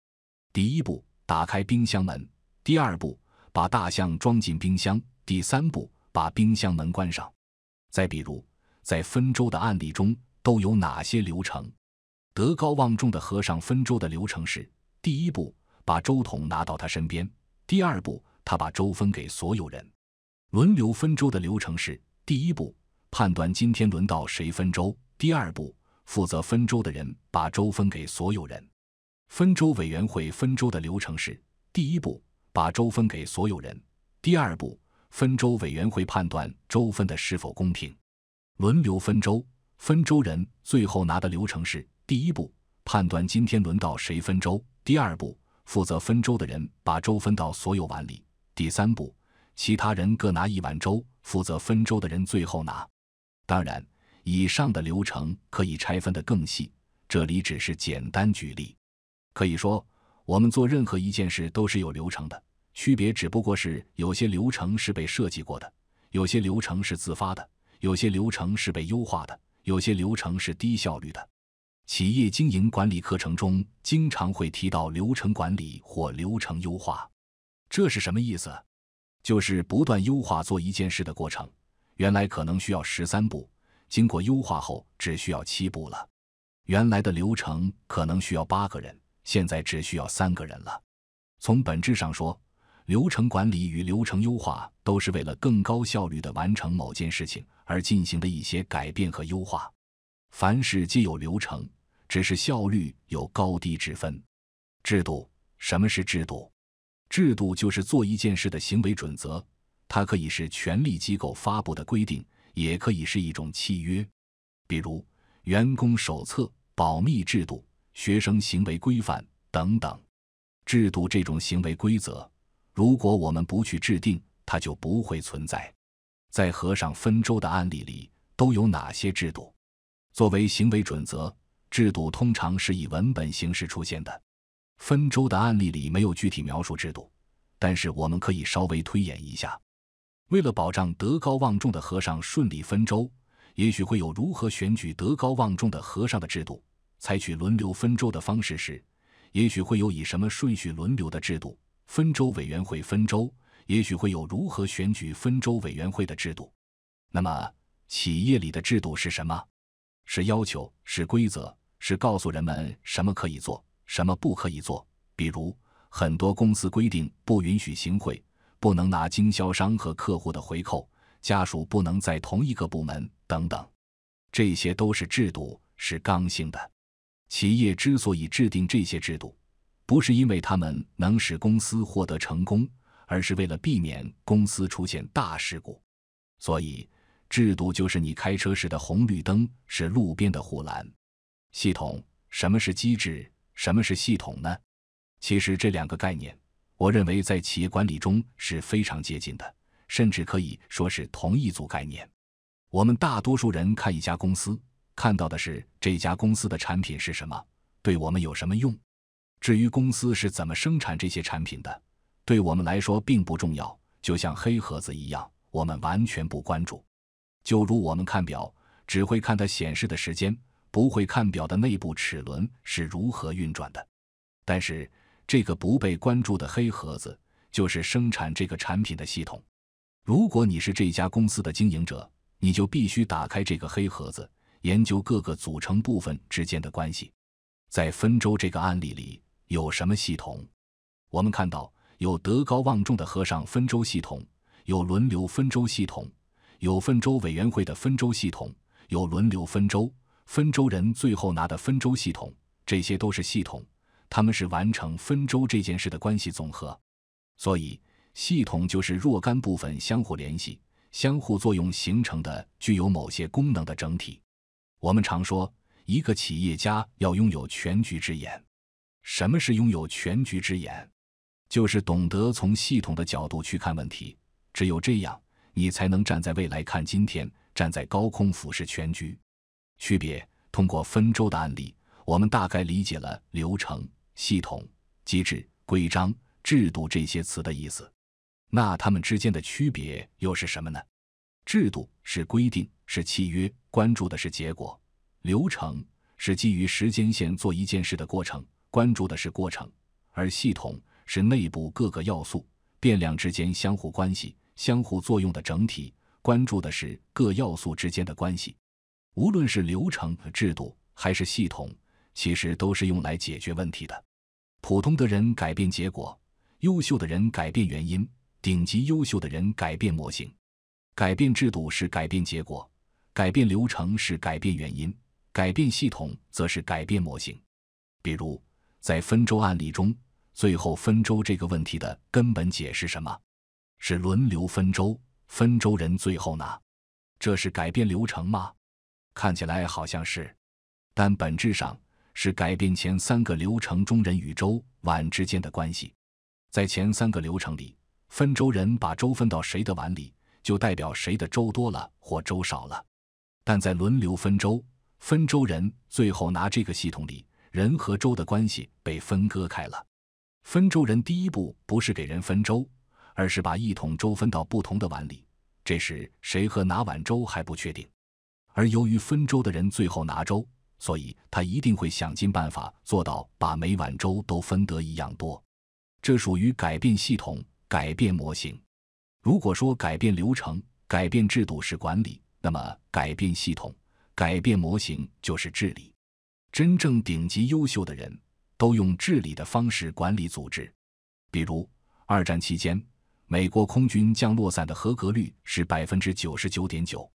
第一步，打开冰箱门；第二步，把大象装进冰箱；第三步，把冰箱门关上。再比如，在分粥的案例中，都有哪些流程？德高望重的和尚分粥的流程是：第一步，把粥桶拿到他身边；第二步，他把粥分给所有人；轮流分粥的流程是。第一步，判断今天轮到谁分粥。第二步，负责分粥的人把粥分给所有人。分粥委员会分粥的流程是：第一步，把粥分给所有人；第二步，分粥委员会判断粥分的是否公平。轮流分粥，分粥人最后拿的流程是：第一步，判断今天轮到谁分粥；第二步，负责分粥的人把粥分到所有碗里；第三步，其他人各拿一碗粥。负责分粥的人最后拿。当然，以上的流程可以拆分得更细，这里只是简单举例。可以说，我们做任何一件事都是有流程的，区别只不过是有些流程是被设计过的，有些流程是自发的，有些流程是被优化的，有些流程是低效率的。企业经营管理课程中经常会提到流程管理或流程优化，这是什么意思？就是不断优化做一件事的过程。原来可能需要十三步，经过优化后只需要七步了。原来的流程可能需要八个人，现在只需要三个人了。从本质上说，流程管理与流程优化都是为了更高效率地完成某件事情而进行的一些改变和优化。凡事皆有流程，只是效率有高低之分。制度，什么是制度？制度就是做一件事的行为准则，它可以是权力机构发布的规定，也可以是一种契约，比如员工手册、保密制度、学生行为规范等等。制度这种行为规则，如果我们不去制定，它就不会存在。在和尚分粥的案例里，都有哪些制度？作为行为准则，制度通常是以文本形式出现的。分粥的案例里没有具体描述制度，但是我们可以稍微推演一下。为了保障德高望重的和尚顺利分粥，也许会有如何选举德高望重的和尚的制度；采取轮流分粥的方式时，也许会有以什么顺序轮流的制度；分粥委员会分粥，也许会有如何选举分粥委员会的制度。那么，企业里的制度是什么？是要求，是规则，是告诉人们什么可以做。什么不可以做？比如很多公司规定不允许行贿，不能拿经销商和客户的回扣，家属不能在同一个部门等等。这些都是制度，是刚性的。企业之所以制定这些制度，不是因为他们能使公司获得成功，而是为了避免公司出现大事故。所以，制度就是你开车时的红绿灯，是路边的护栏。系统，什么是机制？什么是系统呢？其实这两个概念，我认为在企业管理中是非常接近的，甚至可以说是同一组概念。我们大多数人看一家公司，看到的是这家公司的产品是什么，对我们有什么用。至于公司是怎么生产这些产品的，对我们来说并不重要，就像黑盒子一样，我们完全不关注。就如我们看表，只会看它显示的时间。不会看表的内部齿轮是如何运转的，但是这个不被关注的黑盒子就是生产这个产品的系统。如果你是这家公司的经营者，你就必须打开这个黑盒子，研究各个组成部分之间的关系。在分州这个案例里，有什么系统？我们看到有德高望重的和尚分州系统，有轮流分州系统，有分州委员会的分州系统，有轮流分州。分州人最后拿的分州系统，这些都是系统，他们是完成分州这件事的关系总和。所以，系统就是若干部分相互联系、相互作用形成的具有某些功能的整体。我们常说，一个企业家要拥有全局之眼。什么是拥有全局之眼？就是懂得从系统的角度去看问题。只有这样，你才能站在未来看今天，站在高空俯视全局。区别通过分州的案例，我们大概理解了流程、系统、机制、规章、制度这些词的意思。那它们之间的区别又是什么呢？制度是规定，是契约，关注的是结果；流程是基于时间线做一件事的过程，关注的是过程；而系统是内部各个要素、变量之间相互关系、相互作用的整体，关注的是各要素之间的关系。无论是流程、制度还是系统，其实都是用来解决问题的。普通的人改变结果，优秀的人改变原因，顶级优秀的人改变模型。改变制度是改变结果，改变流程是改变原因，改变系统则是改变模型。比如，在分粥案例中，最后分粥这个问题的根本解释什么？是轮流分粥，分粥人最后拿，这是改变流程吗？看起来好像是，但本质上是改变前三个流程中人与粥碗之间的关系。在前三个流程里，分粥人把粥分到谁的碗里，就代表谁的粥多了或粥少了。但在轮流分粥，分粥人最后拿这个系统里人和粥的关系被分割开了。分粥人第一步不是给人分粥，而是把一桶粥分到不同的碗里。这时谁和哪碗粥还不确定。而由于分粥的人最后拿粥，所以他一定会想尽办法做到把每碗粥都分得一样多。这属于改变系统、改变模型。如果说改变流程、改变制度是管理，那么改变系统、改变模型就是治理。真正顶级优秀的人都用治理的方式管理组织。比如二战期间，美国空军降落伞的合格率是百分之九十九点九。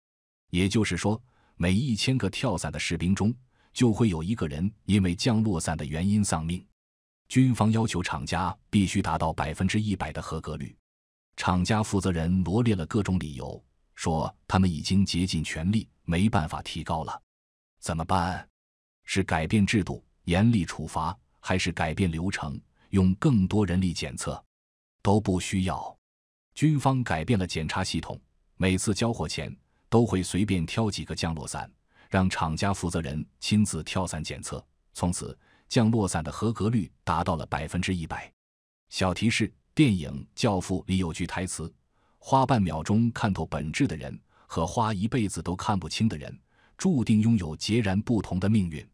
也就是说，每一千个跳伞的士兵中，就会有一个人因为降落伞的原因丧命。军方要求厂家必须达到百分之一百的合格率。厂家负责人罗列了各种理由，说他们已经竭尽全力，没办法提高了。怎么办？是改变制度，严厉处罚，还是改变流程，用更多人力检测？都不需要。军方改变了检查系统，每次交货前。都会随便挑几个降落伞，让厂家负责人亲自跳伞检测。从此，降落伞的合格率达到了百分之一百。小提示：电影《教父》里有句台词：“花半秒钟看透本质的人，和花一辈子都看不清的人，注定拥有截然不同的命运。”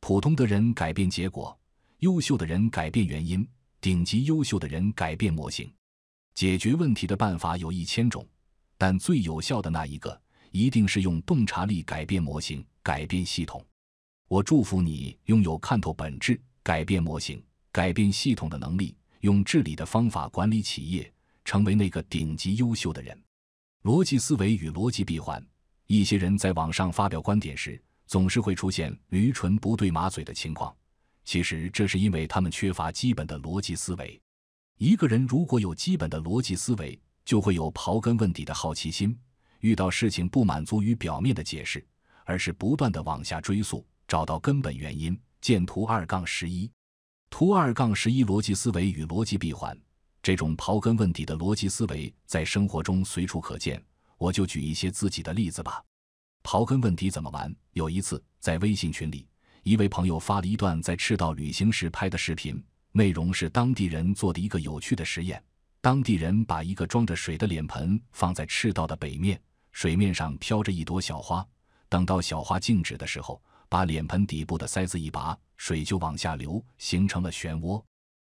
普通的人改变结果，优秀的人改变原因，顶级优秀的人改变模型。解决问题的办法有一千种，但最有效的那一个。一定是用洞察力改变模型、改变系统。我祝福你拥有看透本质、改变模型、改变系统的能力，用治理的方法管理企业，成为那个顶级优秀的人。逻辑思维与逻辑闭环。一些人在网上发表观点时，总是会出现驴唇不对马嘴的情况。其实，这是因为他们缺乏基本的逻辑思维。一个人如果有基本的逻辑思维，就会有刨根问底的好奇心。遇到事情不满足于表面的解释，而是不断的往下追溯，找到根本原因。见图二杠十一，图二杠十一逻辑思维与逻辑闭环。这种刨根问底的逻辑思维在生活中随处可见。我就举一些自己的例子吧。刨根问底怎么玩？有一次在微信群里，一位朋友发了一段在赤道旅行时拍的视频，内容是当地人做的一个有趣的实验。当地人把一个装着水的脸盆放在赤道的北面。水面上飘着一朵小花，等到小花静止的时候，把脸盆底部的塞子一拔，水就往下流，形成了漩涡。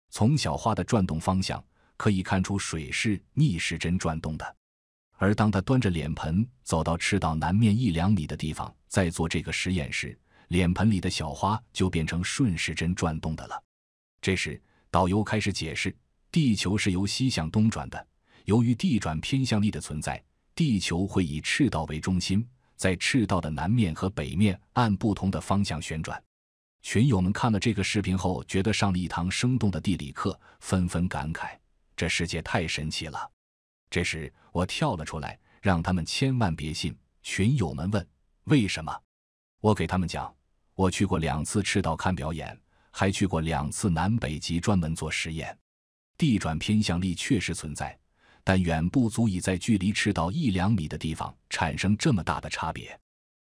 从小花的转动方向可以看出，水是逆时针转动的。而当他端着脸盆走到赤道南面一两米的地方，再做这个实验时，脸盆里的小花就变成顺时针转动的了。这时，导游开始解释：地球是由西向东转的，由于地转偏向力的存在。地球会以赤道为中心，在赤道的南面和北面按不同的方向旋转。群友们看了这个视频后，觉得上了一堂生动的地理课，纷纷感慨：“这世界太神奇了。”这时，我跳了出来，让他们千万别信。群友们问：“为什么？”我给他们讲：“我去过两次赤道看表演，还去过两次南北极专门做实验，地转偏向力确实存在。”但远不足以在距离赤道一两米的地方产生这么大的差别。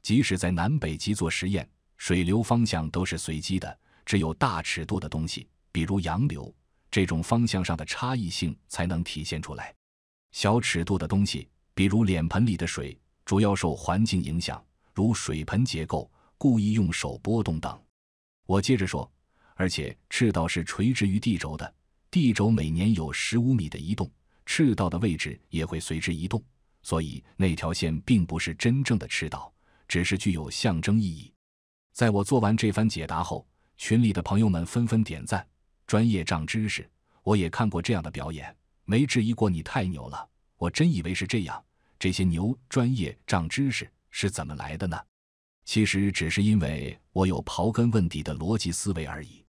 即使在南北极做实验，水流方向都是随机的。只有大尺度的东西，比如洋流，这种方向上的差异性才能体现出来。小尺度的东西，比如脸盆里的水，主要受环境影响，如水盆结构、故意用手拨动等。我接着说，而且赤道是垂直于地轴的，地轴每年有十五米的移动。赤道的位置也会随之移动，所以那条线并不是真正的赤道，只是具有象征意义。在我做完这番解答后，群里的朋友们纷纷点赞，专业涨知识。我也看过这样的表演，没质疑过。你太牛了，我真以为是这样。这些牛专业涨知识是怎么来的呢？其实只是因为我有刨根问底的逻辑思维而已。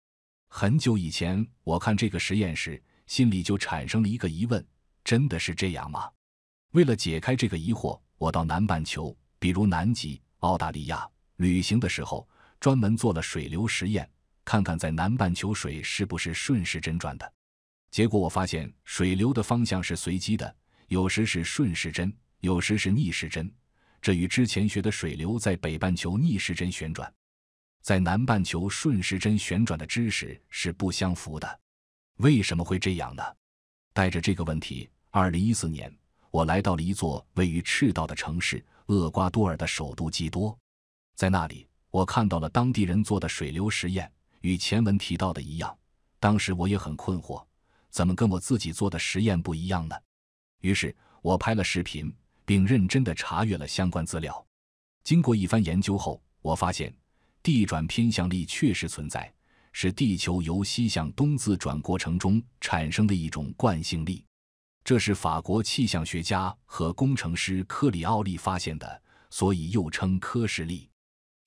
很久以前，我看这个实验时，心里就产生了一个疑问。真的是这样吗？为了解开这个疑惑，我到南半球，比如南极、澳大利亚旅行的时候，专门做了水流实验，看看在南半球水是不是顺时针转的。结果我发现水流的方向是随机的，有时是顺时针，有时是逆时针。这与之前学的水流在北半球逆时针旋转，在南半球顺时针旋转的知识是不相符的。为什么会这样呢？带着这个问题。二零一四年，我来到了一座位于赤道的城市——厄瓜多尔的首都基多，在那里，我看到了当地人做的水流实验，与前文提到的一样。当时我也很困惑，怎么跟我自己做的实验不一样呢？于是，我拍了视频，并认真地查阅了相关资料。经过一番研究后，我发现，地转偏向力确实存在，是地球由西向东自转过程中产生的一种惯性力。这是法国气象学家和工程师科里奥利发现的，所以又称科什力。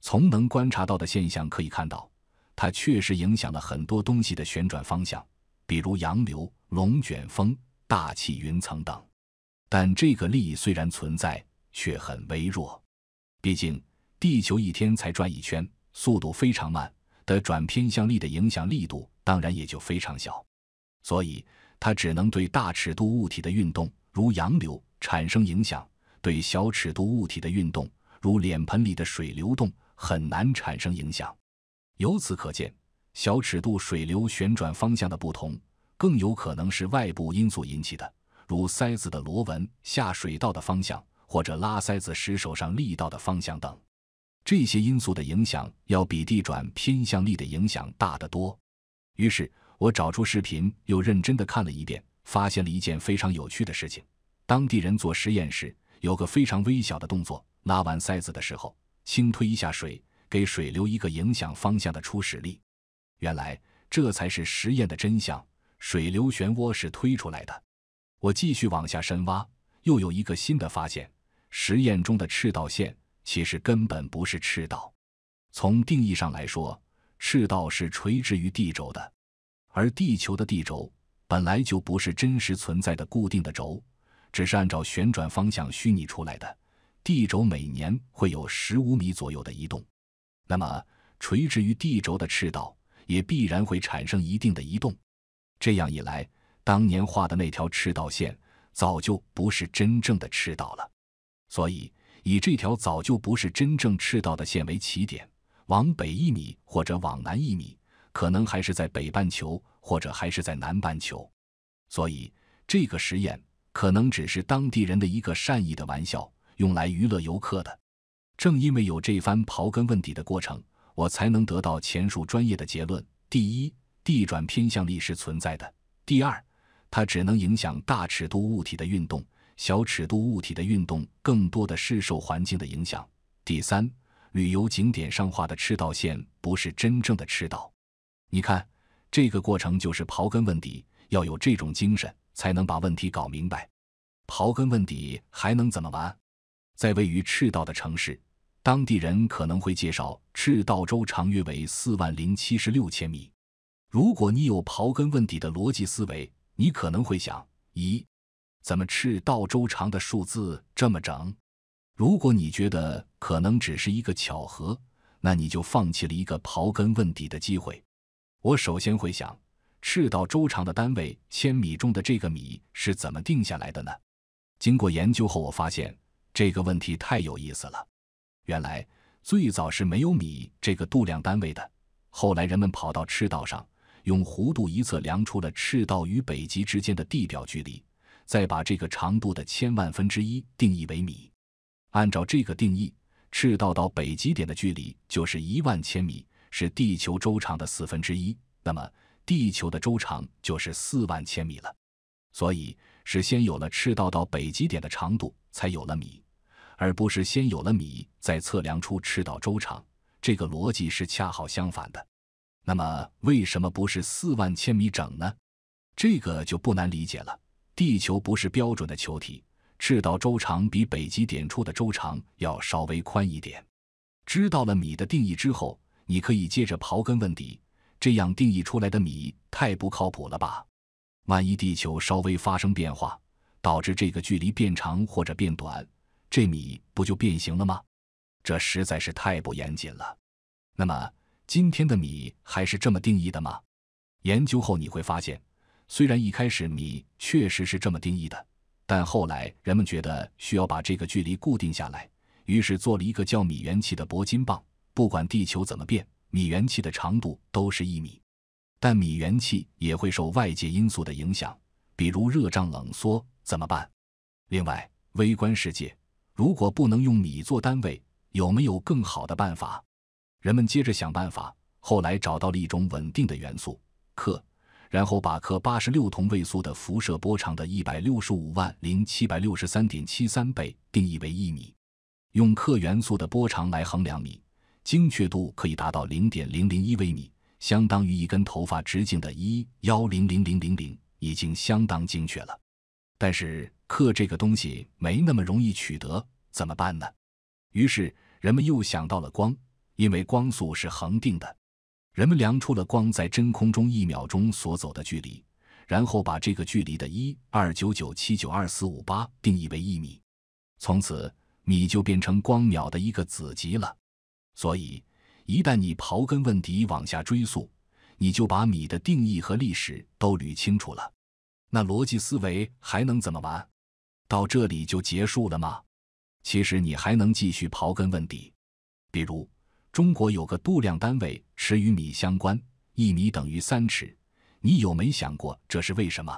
从能观察到的现象可以看到，它确实影响了很多东西的旋转方向，比如洋流、龙卷风、大气云层等。但这个力虽然存在，却很微弱。毕竟地球一天才转一圈，速度非常慢，的转偏向力的影响力度当然也就非常小。所以。它只能对大尺度物体的运动，如洋流，产生影响；对小尺度物体的运动，如脸盆里的水流动，很难产生影响。由此可见，小尺度水流旋转方向的不同，更有可能是外部因素引起的，如塞子的螺纹、下水道的方向，或者拉塞子时手上力道的方向等。这些因素的影响要比地转偏向力的影响大得多。于是。我找出视频，又认真地看了一遍，发现了一件非常有趣的事情。当地人做实验时，有个非常微小的动作：拉完塞子的时候，轻推一下水，给水流一个影响方向的初始力。原来，这才是实验的真相。水流漩涡是推出来的。我继续往下深挖，又有一个新的发现：实验中的赤道线其实根本不是赤道。从定义上来说，赤道是垂直于地轴的。而地球的地轴本来就不是真实存在的固定的轴，只是按照旋转方向虚拟出来的。地轴每年会有十五米左右的移动，那么垂直于地轴的赤道也必然会产生一定的移动。这样一来，当年画的那条赤道线早就不是真正的赤道了。所以，以这条早就不是真正赤道的线为起点，往北一米或者往南一米。可能还是在北半球，或者还是在南半球，所以这个实验可能只是当地人的一个善意的玩笑，用来娱乐游客的。正因为有这番刨根问底的过程，我才能得到前述专业的结论：第一，地转偏向力是存在的；第二，它只能影响大尺度物体的运动，小尺度物体的运动更多的是受环境的影响；第三，旅游景点上画的赤道线不是真正的赤道。你看，这个过程就是刨根问底，要有这种精神，才能把问题搞明白。刨根问底还能怎么玩？在位于赤道的城市，当地人可能会介绍赤道周长约为四万零七十六千米。如果你有刨根问底的逻辑思维，你可能会想：咦，怎么赤道周长的数字这么整？如果你觉得可能只是一个巧合，那你就放弃了一个刨根问底的机会。我首先会想，赤道周长的单位千米中的这个米是怎么定下来的呢？经过研究后，我发现这个问题太有意思了。原来最早是没有米这个度量单位的，后来人们跑到赤道上，用弧度一测量出了赤道与北极之间的地表距离，再把这个长度的千万分之一定义为米。按照这个定义，赤道到北极点的距离就是一万千米。是地球周长的四分之一，那么地球的周长就是四万千米了。所以是先有了赤道到北极点的长度，才有了米，而不是先有了米再测量出赤道周长。这个逻辑是恰好相反的。那么为什么不是四万千米整呢？这个就不难理解了。地球不是标准的球体，赤道周长比北极点处的周长要稍微宽一点。知道了米的定义之后。你可以接着刨根问底，这样定义出来的米太不靠谱了吧？万一地球稍微发生变化，导致这个距离变长或者变短，这米不就变形了吗？这实在是太不严谨了。那么今天的米还是这么定义的吗？研究后你会发现，虽然一开始米确实是这么定义的，但后来人们觉得需要把这个距离固定下来，于是做了一个叫米元器的铂金棒。不管地球怎么变，米元气的长度都是一米，但米元气也会受外界因素的影响，比如热胀冷缩，怎么办？另外，微观世界如果不能用米做单位，有没有更好的办法？人们接着想办法，后来找到了一种稳定的元素——克，然后把克八十六同位素的辐射波长的一百六十五万零七百六十三点七三倍定义为一米，用克元素的波长来衡量米。精确度可以达到零点零零一微米，相当于一根头发直径的一幺零零零零零，已经相当精确了。但是刻这个东西没那么容易取得，怎么办呢？于是人们又想到了光，因为光速是恒定的，人们量出了光在真空中一秒钟所走的距离，然后把这个距离的一二九九七九二四五八定义为一米，从此米就变成光秒的一个子集了。所以，一旦你刨根问底往下追溯，你就把米的定义和历史都捋清楚了。那逻辑思维还能怎么玩？到这里就结束了吗？其实你还能继续刨根问底。比如，中国有个度量单位尺与米相关，一米等于三尺。你有没想过这是为什么？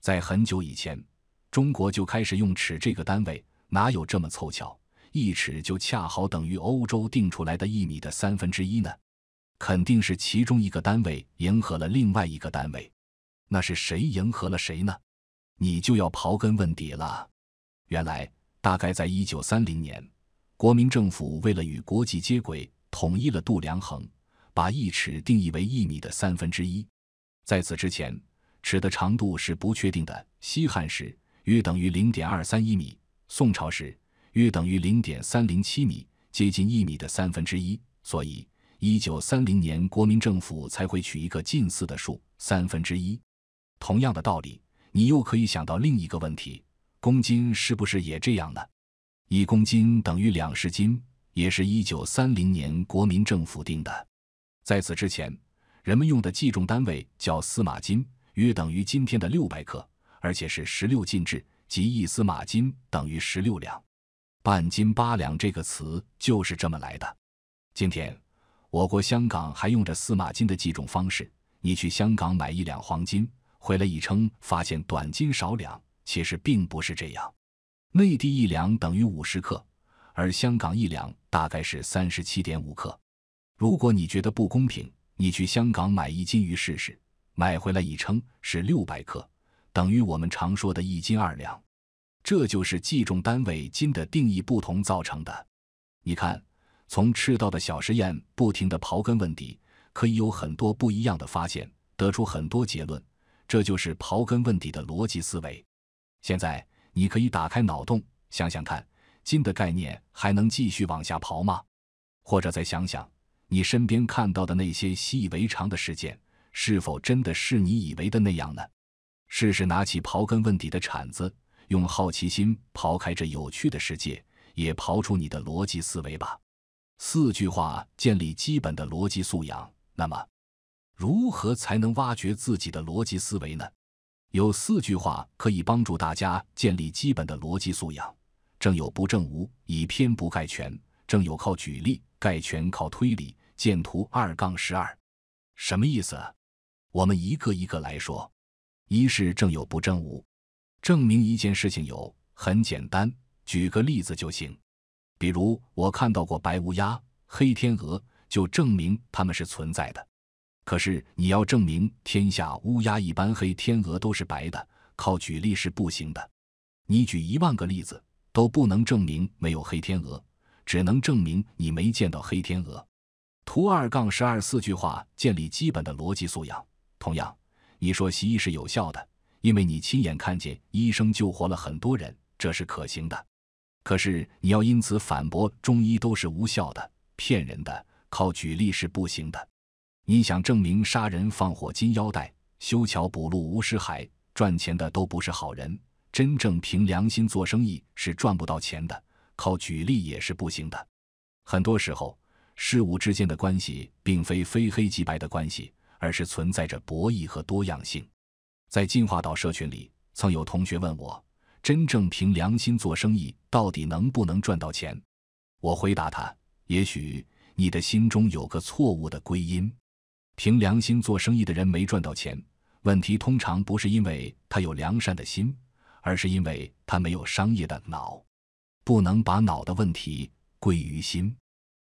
在很久以前，中国就开始用尺这个单位，哪有这么凑巧？一尺就恰好等于欧洲定出来的一米的三分之一呢？肯定是其中一个单位迎合了另外一个单位，那是谁迎合了谁呢？你就要刨根问底了。原来，大概在一九三零年，国民政府为了与国际接轨，统一了度量衡，把一尺定义为一米的三分之一。在此之前，尺的长度是不确定的。西汉时约等于零点二三一米，宋朝时。约等于零点三零七米，接近一米的三分之一，所以一九三零年国民政府才会取一个近似的数三分之一。同样的道理，你又可以想到另一个问题：公斤是不是也这样呢？一公斤等于两市斤，也是一九三零年国民政府定的。在此之前，人们用的计重单位叫司马斤，约等于今天的六百克，而且是十六进制，即一司马斤等于十六两。半斤八两这个词就是这么来的。今天，我国香港还用着司马金的计种方式。你去香港买一两黄金，回来一称发现短斤少两，其实并不是这样。内地一两等于五十克，而香港一两大概是三十七点五克。如果你觉得不公平，你去香港买一斤鱼试试，买回来一称是六百克，等于我们常说的一斤二两。这就是计重单位“斤”的定义不同造成的。你看，从赤道的小实验，不停地刨根问底，可以有很多不一样的发现，得出很多结论。这就是刨根问底的逻辑思维。现在你可以打开脑洞，想想看，金的概念还能继续往下刨吗？或者再想想，你身边看到的那些习以为常的事件，是否真的是你以为的那样呢？试试拿起刨根问底的铲子。用好奇心刨开这有趣的世界，也刨出你的逻辑思维吧。四句话建立基本的逻辑素养。那么，如何才能挖掘自己的逻辑思维呢？有四句话可以帮助大家建立基本的逻辑素养：正有不正无，以偏不盖全；正有靠举例，盖全靠推理。见图二杠十二，什么意思？我们一个一个来说。一是正有不正无。证明一件事情有很简单，举个例子就行。比如我看到过白乌鸦、黑天鹅，就证明它们是存在的。可是你要证明天下乌鸦一般黑、天鹅都是白的，靠举例是不行的。你举一万个例子都不能证明没有黑天鹅，只能证明你没见到黑天鹅。图二杠十二四句话建立基本的逻辑素养。同样，你说习医是有效的。因为你亲眼看见医生救活了很多人，这是可行的。可是你要因此反驳中医都是无效的、骗人的，靠举例是不行的。你想证明杀人放火金腰带、修桥补路无尸骸、赚钱的都不是好人，真正凭良心做生意是赚不到钱的，靠举例也是不行的。很多时候，事物之间的关系并非非黑即白的关系，而是存在着博弈和多样性。在进化岛社群里，曾有同学问我：“真正凭良心做生意，到底能不能赚到钱？”我回答他：“也许你的心中有个错误的归因，凭良心做生意的人没赚到钱，问题通常不是因为他有良善的心，而是因为他没有商业的脑，不能把脑的问题归于心。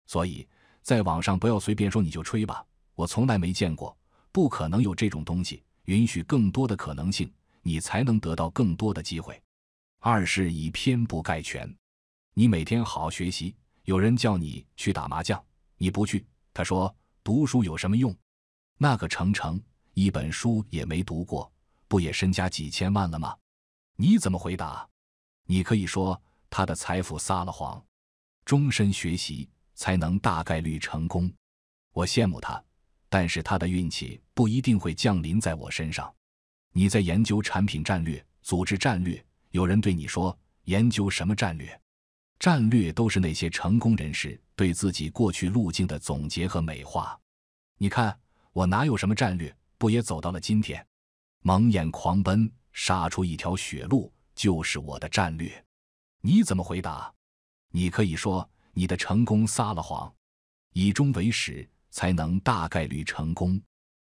所以，在网上不要随便说，你就吹吧，我从来没见过，不可能有这种东西。”允许更多的可能性，你才能得到更多的机会。二是以偏不盖全，你每天好好学习，有人叫你去打麻将，你不去。他说：“读书有什么用？”那个程程一本书也没读过，不也身家几千万了吗？你怎么回答？你可以说他的财富撒了谎。终身学习才能大概率成功，我羡慕他。但是他的运气不一定会降临在我身上。你在研究产品战略、组织战略，有人对你说：“研究什么战略？战略都是那些成功人士对自己过去路径的总结和美化。”你看我哪有什么战略？不也走到了今天？蒙眼狂奔，杀出一条血路，就是我的战略。你怎么回答？你可以说你的成功撒了谎，以终为始。才能大概率成功。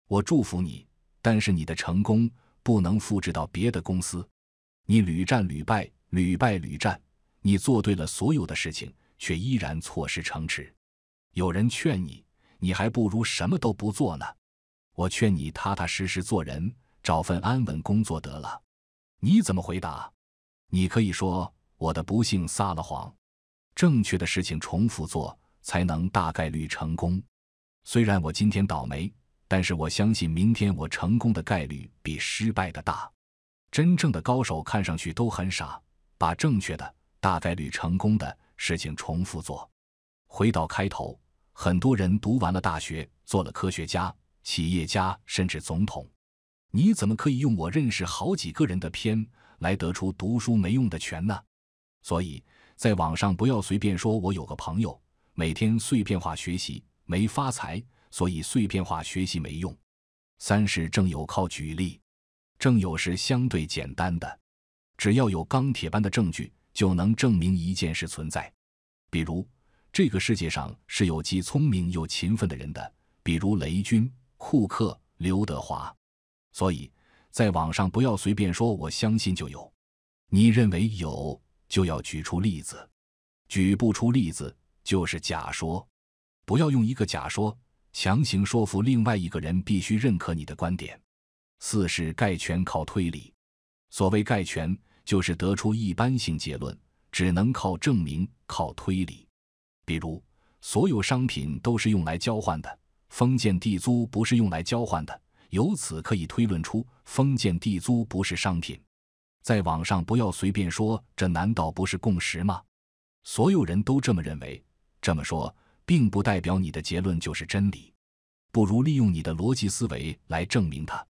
我祝福你，但是你的成功不能复制到别的公司。你屡战屡败，屡败屡战。你做对了所有的事情，却依然错失城池。有人劝你，你还不如什么都不做呢。我劝你踏踏实实做人，找份安稳工作得了。你怎么回答？你可以说我的不幸撒了谎。正确的事情重复做，才能大概率成功。虽然我今天倒霉，但是我相信明天我成功的概率比失败的大。真正的高手看上去都很傻，把正确的、大概率成功的事情重复做。回到开头，很多人读完了大学，做了科学家、企业家，甚至总统。你怎么可以用我认识好几个人的篇来得出读书没用的全呢？所以，在网上不要随便说。我有个朋友每天碎片化学习。没发财，所以碎片化学习没用。三是正有靠举例，正有是相对简单的，只要有钢铁般的证据，就能证明一件事存在。比如，这个世界上是有既聪明又勤奋的人的，比如雷军、库克、刘德华。所以，在网上不要随便说我相信就有，你认为有就要举出例子，举不出例子就是假说。不要用一个假说强行说服另外一个人必须认可你的观点。四是概全靠推理。所谓概全，就是得出一般性结论，只能靠证明、靠推理。比如，所有商品都是用来交换的，封建地租不是用来交换的，由此可以推论出封建地租不是商品。在网上不要随便说，这难道不是共识吗？所有人都这么认为，这么说。并不代表你的结论就是真理，不如利用你的逻辑思维来证明它。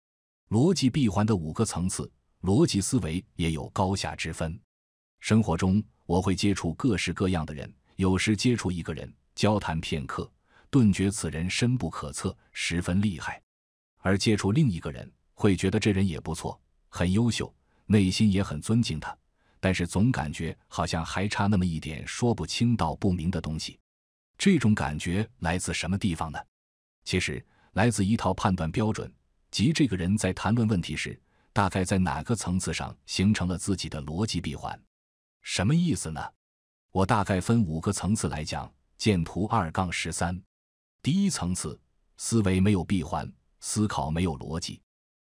逻辑闭环的五个层次，逻辑思维也有高下之分。生活中，我会接触各式各样的人，有时接触一个人，交谈片刻，顿觉此人深不可测，十分厉害；而接触另一个人，会觉得这人也不错，很优秀，内心也很尊敬他，但是总感觉好像还差那么一点说不清道不明的东西。这种感觉来自什么地方呢？其实来自一套判断标准，即这个人在谈论问题时，大概在哪个层次上形成了自己的逻辑闭环？什么意思呢？我大概分五个层次来讲，见图二杠十三。第一层次，思维没有闭环，思考没有逻辑。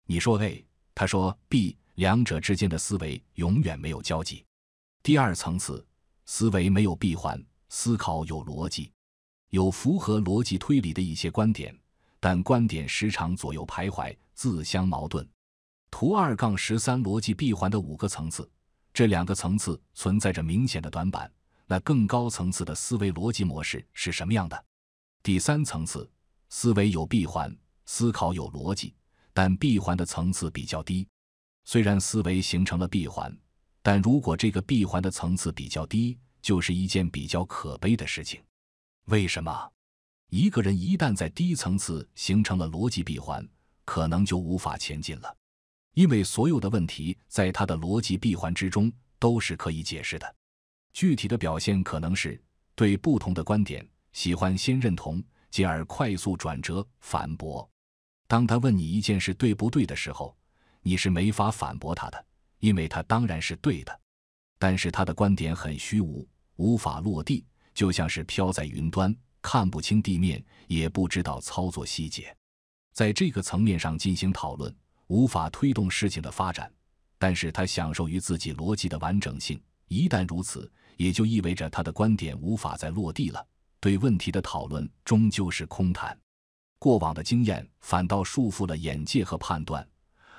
你说 A，他说 B，两者之间的思维永远没有交集。第二层次，思维没有闭环，思考有逻辑。有符合逻辑推理的一些观点，但观点时常左右徘徊，自相矛盾。图二杠十三逻辑闭环的五个层次，这两个层次存在着明显的短板。那更高层次的思维逻辑模式是什么样的？第三层次思维有闭环，思考有逻辑，但闭环的层次比较低。虽然思维形成了闭环，但如果这个闭环的层次比较低，就是一件比较可悲的事情。为什么，一个人一旦在低层次形成了逻辑闭环，可能就无法前进了？因为所有的问题在他的逻辑闭环之中都是可以解释的。具体的表现可能是对不同的观点，喜欢先认同，进而快速转折反驳。当他问你一件事对不对的时候，你是没法反驳他的，因为他当然是对的。但是他的观点很虚无，无法落地。就像是飘在云端，看不清地面，也不知道操作细节。在这个层面上进行讨论，无法推动事情的发展。但是他享受于自己逻辑的完整性，一旦如此，也就意味着他的观点无法再落地了。对问题的讨论终究是空谈，过往的经验反倒束缚了眼界和判断，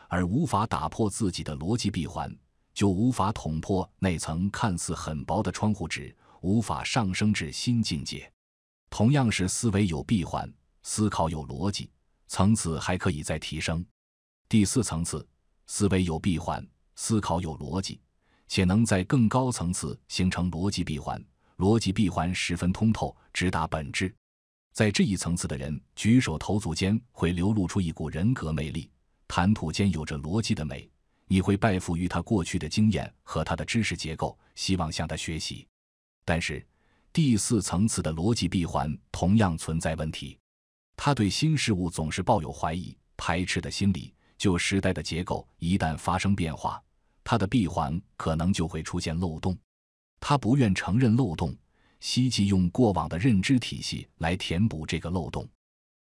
而无法打破自己的逻辑闭环，就无法捅破那层看似很薄的窗户纸。无法上升至新境界，同样是思维有闭环，思考有逻辑，层次还可以再提升。第四层次，思维有闭环，思考有逻辑，且能在更高层次形成逻辑闭环。逻辑闭环十分通透，直达本质。在这一层次的人，举手投足间会流露出一股人格魅力，谈吐间有着逻辑的美。你会拜服于他过去的经验和他的知识结构，希望向他学习。但是，第四层次的逻辑闭环同样存在问题。他对新事物总是抱有怀疑、排斥的心理。旧时代的结构一旦发生变化，他的闭环可能就会出现漏洞。他不愿承认漏洞，希冀用过往的认知体系来填补这个漏洞。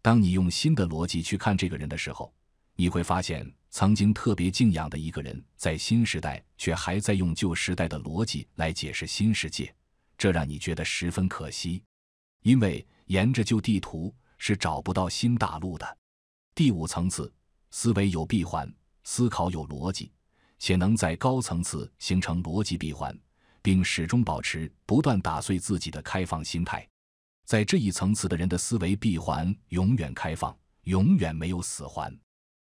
当你用新的逻辑去看这个人的时候，你会发现，曾经特别敬仰的一个人，在新时代却还在用旧时代的逻辑来解释新世界。这让你觉得十分可惜，因为沿着旧地图是找不到新大陆的。第五层次，思维有闭环，思考有逻辑，且能在高层次形成逻辑闭环，并始终保持不断打碎自己的开放心态。在这一层次的人的思维闭环永远开放，永远没有死环。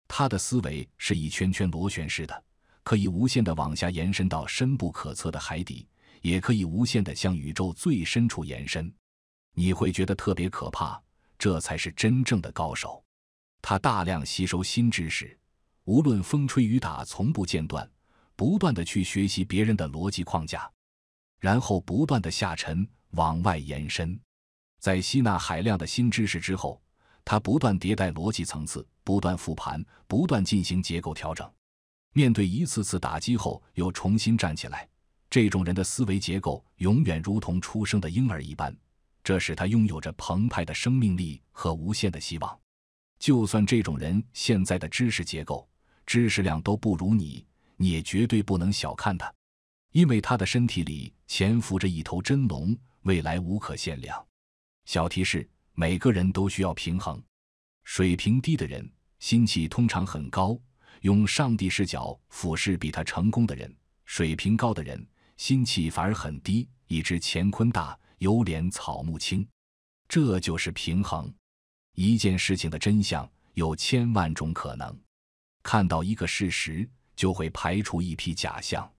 他的思维是一圈圈螺旋式的，可以无限的往下延伸到深不可测的海底。也可以无限的向宇宙最深处延伸，你会觉得特别可怕。这才是真正的高手，他大量吸收新知识，无论风吹雨打，从不间断，不断的去学习别人的逻辑框架，然后不断的下沉往外延伸。在吸纳海量的新知识之后，他不断迭代逻辑层次，不断复盘，不断进行结构调整。面对一次次打击后，又重新站起来。这种人的思维结构永远如同出生的婴儿一般，这使他拥有着澎湃的生命力和无限的希望。就算这种人现在的知识结构、知识量都不如你，你也绝对不能小看他，因为他的身体里潜伏着一头真龙，未来无可限量。小提示：每个人都需要平衡。水平低的人，心气通常很高，用上帝视角俯视比他成功的人；水平高的人。心气反而很低，以知乾坤大，犹怜草木青。这就是平衡。一件事情的真相有千万种可能，看到一个事实，就会排除一批假象。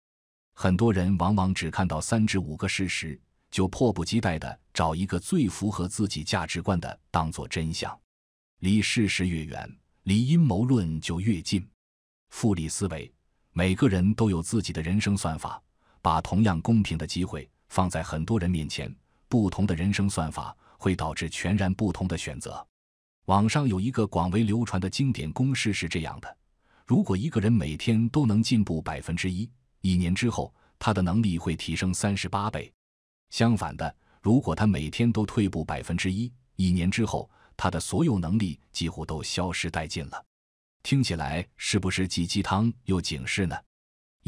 很多人往往只看到三至五个事实，就迫不及待地找一个最符合自己价值观的当做真相。离事实越远，离阴谋论就越近。复利思维，每个人都有自己的人生算法。把同样公平的机会放在很多人面前，不同的人生算法会导致全然不同的选择。网上有一个广为流传的经典公式是这样的：如果一个人每天都能进步百分之一，一年之后，他的能力会提升三十八倍；相反的，如果他每天都退步百分之一，一年之后，他的所有能力几乎都消失殆尽了。听起来是不是既鸡汤又警示呢？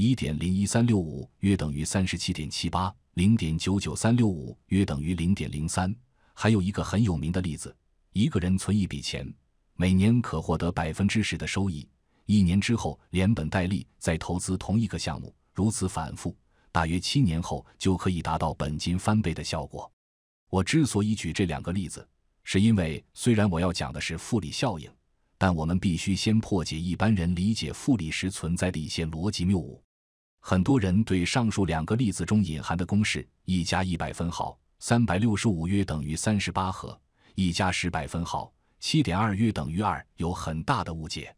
一点零一三六五约等于三十七点七八，零点九九三六五约等于零点零三。还有一个很有名的例子：一个人存一笔钱，每年可获得百分之十的收益，一年之后连本带利再投资同一个项目，如此反复，大约七年后就可以达到本金翻倍的效果。我之所以举这两个例子，是因为虽然我要讲的是复利效应，但我们必须先破解一般人理解复利时存在的一些逻辑谬误。很多人对上述两个例子中隐含的公式“一加一百分号三百六十五约等于三十八”和“一加十百分号七点二约等于二”有很大的误解。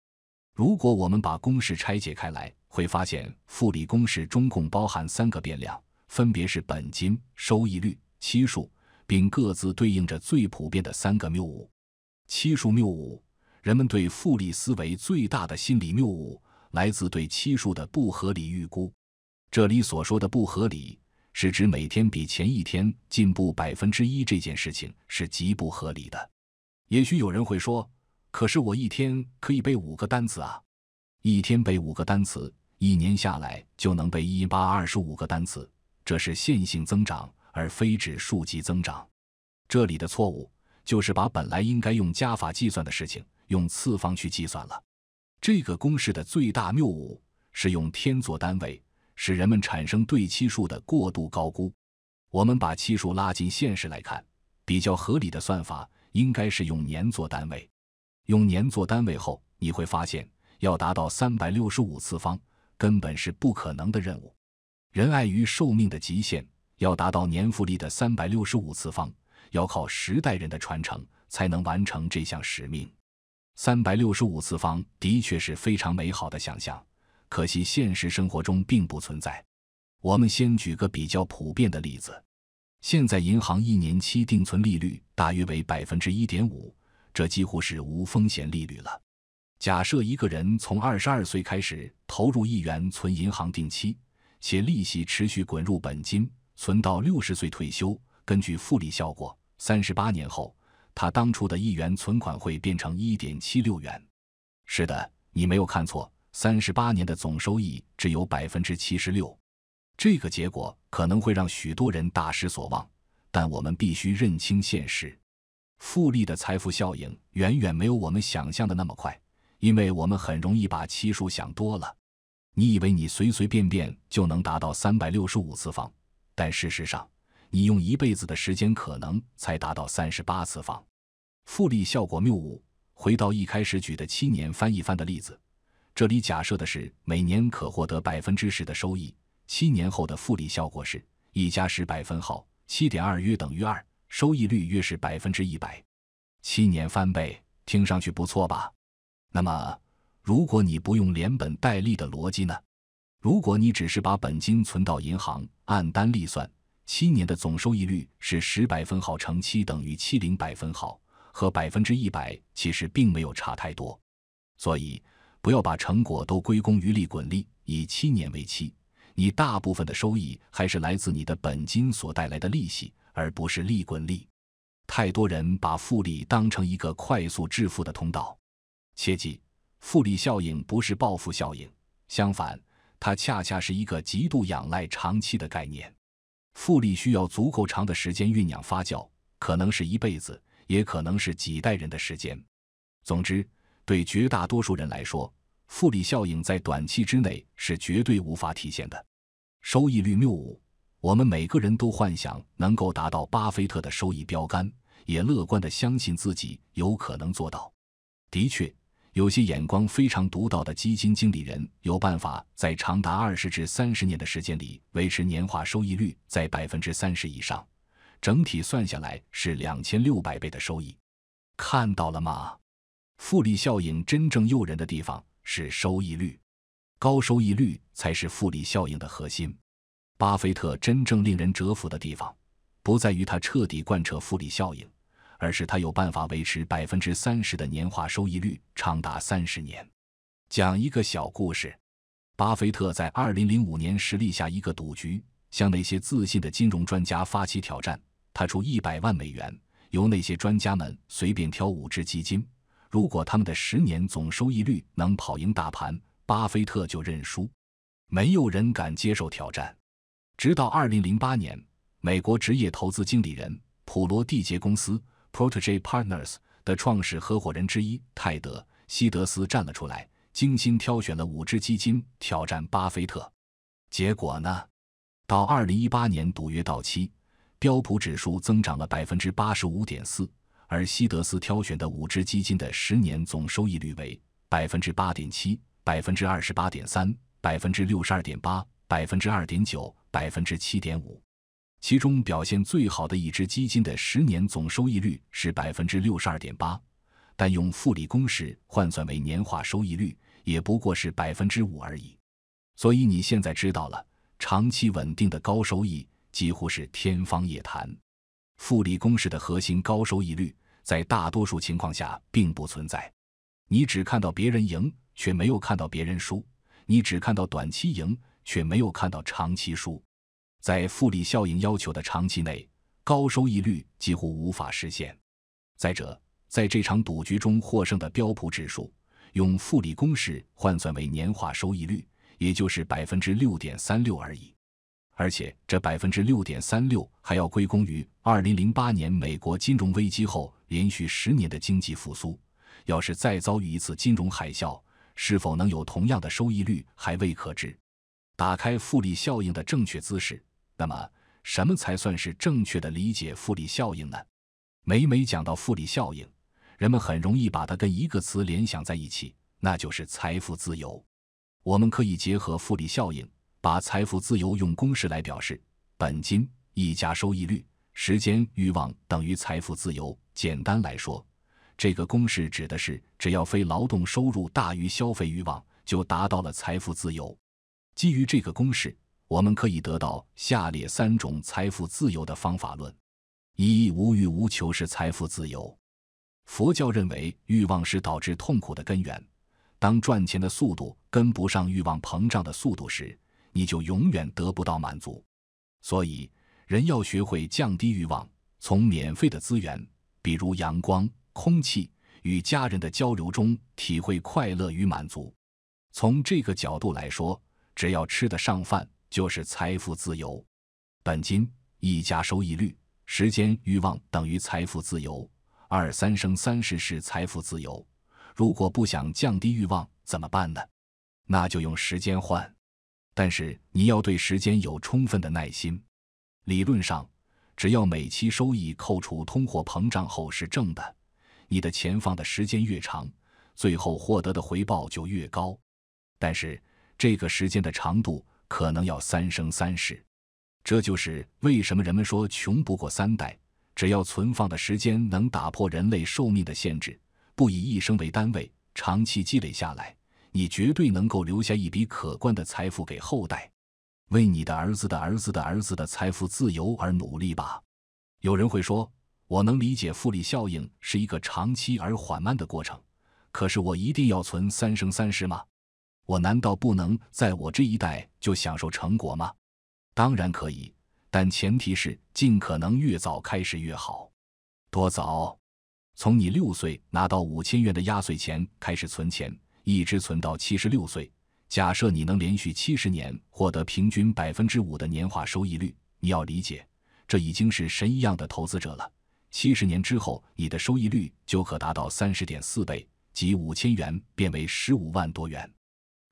如果我们把公式拆解开来，会发现复利公式中共包含三个变量，分别是本金、收益率、期数，并各自对应着最普遍的三个谬误：期数谬误，人们对复利思维最大的心理谬误。来自对期数的不合理预估。这里所说的不合理，是指每天比前一天进步百分之一这件事情是极不合理的。也许有人会说：“可是我一天可以背五个单词啊！一天背五个单词，一年下来就能背一八二十五个单词。”这是线性增长，而非指数级增长。这里的错误就是把本来应该用加法计算的事情，用次方去计算了。这个公式的最大谬误是用天做单位，使人们产生对期数的过度高估。我们把期数拉进现实来看，比较合理的算法应该是用年做单位。用年做单位后，你会发现要达到三百六十五次方根本是不可能的任务。人碍于寿命的极限，要达到年复利的三百六十五次方，要靠十代人的传承才能完成这项使命。三百六十五次方的确是非常美好的想象，可惜现实生活中并不存在。我们先举个比较普遍的例子：现在银行一年期定存利率大约为百分之一点五，这几乎是无风险利率了。假设一个人从二十二岁开始投入一元存银行定期，且利息持续滚入本金，存到六十岁退休，根据复利效果，三十八年后。他当初的一元存款会变成一点七六元。是的，你没有看错，三十八年的总收益只有百分之七十六。这个结果可能会让许多人大失所望，但我们必须认清现实：复利的财富效应远远没有我们想象的那么快，因为我们很容易把期数想多了。你以为你随随便便就能达到三百六十五次方，但事实上。你用一辈子的时间，可能才达到三十八次方，复利效果谬误。回到一开始举的七年翻一番的例子，这里假设的是每年可获得百分之十的收益，七年后的复利效果是一加十百分号七点二，约等于二，收益率约是百分之一百，七年翻倍，听上去不错吧？那么，如果你不用连本带利的逻辑呢？如果你只是把本金存到银行按单利算？七年的总收益率是十百分号乘七等于七零百分号，和百分之一百其实并没有差太多，所以不要把成果都归功于利滚利。以七年为期，你大部分的收益还是来自你的本金所带来的利息，而不是利滚利。太多人把复利当成一个快速致富的通道，切记，复利效应不是暴富效应，相反，它恰恰是一个极度仰赖长期的概念。复利需要足够长的时间酝酿发酵，可能是一辈子，也可能是几代人的时间。总之，对绝大多数人来说，复利效应在短期之内是绝对无法体现的。收益率谬误，我们每个人都幻想能够达到巴菲特的收益标杆，也乐观的相信自己有可能做到。的确。有些眼光非常独到的基金经理人，有办法在长达二十至三十年的时间里，维持年化收益率在百分之三十以上，整体算下来是两千六百倍的收益。看到了吗？复利效应真正诱人的地方是收益率，高收益率才是复利效应的核心。巴菲特真正令人折服的地方，不在于他彻底贯彻复利效应。而是他有办法维持百分之三十的年化收益率长达三十年。讲一个小故事：巴菲特在二零零五年时立下一个赌局，向那些自信的金融专家发起挑战。他出一百万美元，由那些专家们随便挑五只基金，如果他们的十年总收益率能跑赢大盘，巴菲特就认输。没有人敢接受挑战，直到二零零八年，美国职业投资经理人普罗蒂杰公司。p r o t e g e Partners 的创始合伙人之一泰德·希德斯站了出来，精心挑选了五只基金挑战巴菲特。结果呢？到二零一八年赌约到期，标普指数增长了百分之八十五点四，而希德斯挑选的五只基金的十年总收益率为百分之八点七、百分之二十八点三、百分之六十二点八、百分之二点九、百分之七点五。其中表现最好的一只基金的十年总收益率是百分之六十二点八，但用复利公式换算为年化收益率，也不过是百分之五而已。所以你现在知道了，长期稳定的高收益几乎是天方夜谭。复利公式的核心高收益率，在大多数情况下并不存在。你只看到别人赢，却没有看到别人输；你只看到短期赢，却没有看到长期输。在复利效应要求的长期内，高收益率几乎无法实现。再者，在这场赌局中获胜的标普指数，用复利公式换算为年化收益率，也就是百分之六点三六而已。而且，这百分之六点三六还要归功于二零零八年美国金融危机后连续十年的经济复苏。要是再遭遇一次金融海啸，是否能有同样的收益率，还未可知。打开复利效应的正确姿势。那么，什么才算是正确的理解复利效应呢？每每讲到复利效应，人们很容易把它跟一个词联想在一起，那就是财富自由。我们可以结合复利效应，把财富自由用公式来表示：本金、溢价、收益率、时间、欲望等于财富自由。简单来说，这个公式指的是，只要非劳动收入大于消费欲望，就达到了财富自由。基于这个公式。我们可以得到下列三种财富自由的方法论：一、无欲无求是财富自由。佛教认为欲望是导致痛苦的根源。当赚钱的速度跟不上欲望膨胀的速度时，你就永远得不到满足。所以，人要学会降低欲望，从免费的资源，比如阳光、空气与家人的交流中体会快乐与满足。从这个角度来说，只要吃得上饭。就是财富自由，本金、溢价、收益率、时间、欲望等于财富自由。二三生三世是财富自由。如果不想降低欲望怎么办呢？那就用时间换，但是你要对时间有充分的耐心。理论上，只要每期收益扣除通货膨胀后是正的，你的钱放的时间越长，最后获得的回报就越高。但是这个时间的长度。可能要三生三世，这就是为什么人们说穷不过三代。只要存放的时间能打破人类寿命的限制，不以一生为单位，长期积累下来，你绝对能够留下一笔可观的财富给后代，为你的儿子的儿子的儿子的财富自由而努力吧。有人会说，我能理解复利效应是一个长期而缓慢的过程，可是我一定要存三生三世吗？我难道不能在我这一代就享受成果吗？当然可以，但前提是尽可能越早开始越好。多早？从你六岁拿到五千元的压岁钱开始存钱，一直存到七十六岁。假设你能连续七十年获得平均百分之五的年化收益率，你要理解，这已经是神一样的投资者了。七十年之后，你的收益率就可达到三十点四倍，即五千元变为十五万多元。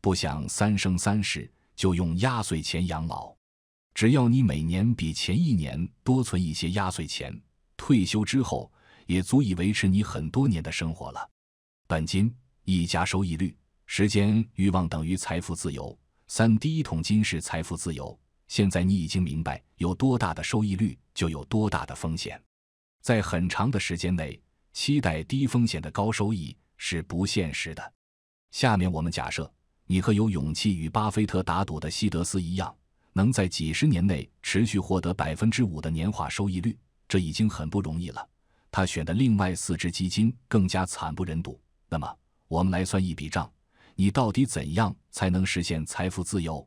不想三生三世就用压岁钱养老，只要你每年比前一年多存一些压岁钱，退休之后也足以维持你很多年的生活了。本金一加收益率，时间欲望等于财富自由。三第一桶金是财富自由。现在你已经明白，有多大的收益率就有多大的风险。在很长的时间内，期待低风险的高收益是不现实的。下面我们假设。你和有勇气与巴菲特打赌的希德斯一样，能在几十年内持续获得百分之五的年化收益率，这已经很不容易了。他选的另外四只基金更加惨不忍睹。那么，我们来算一笔账：你到底怎样才能实现财富自由？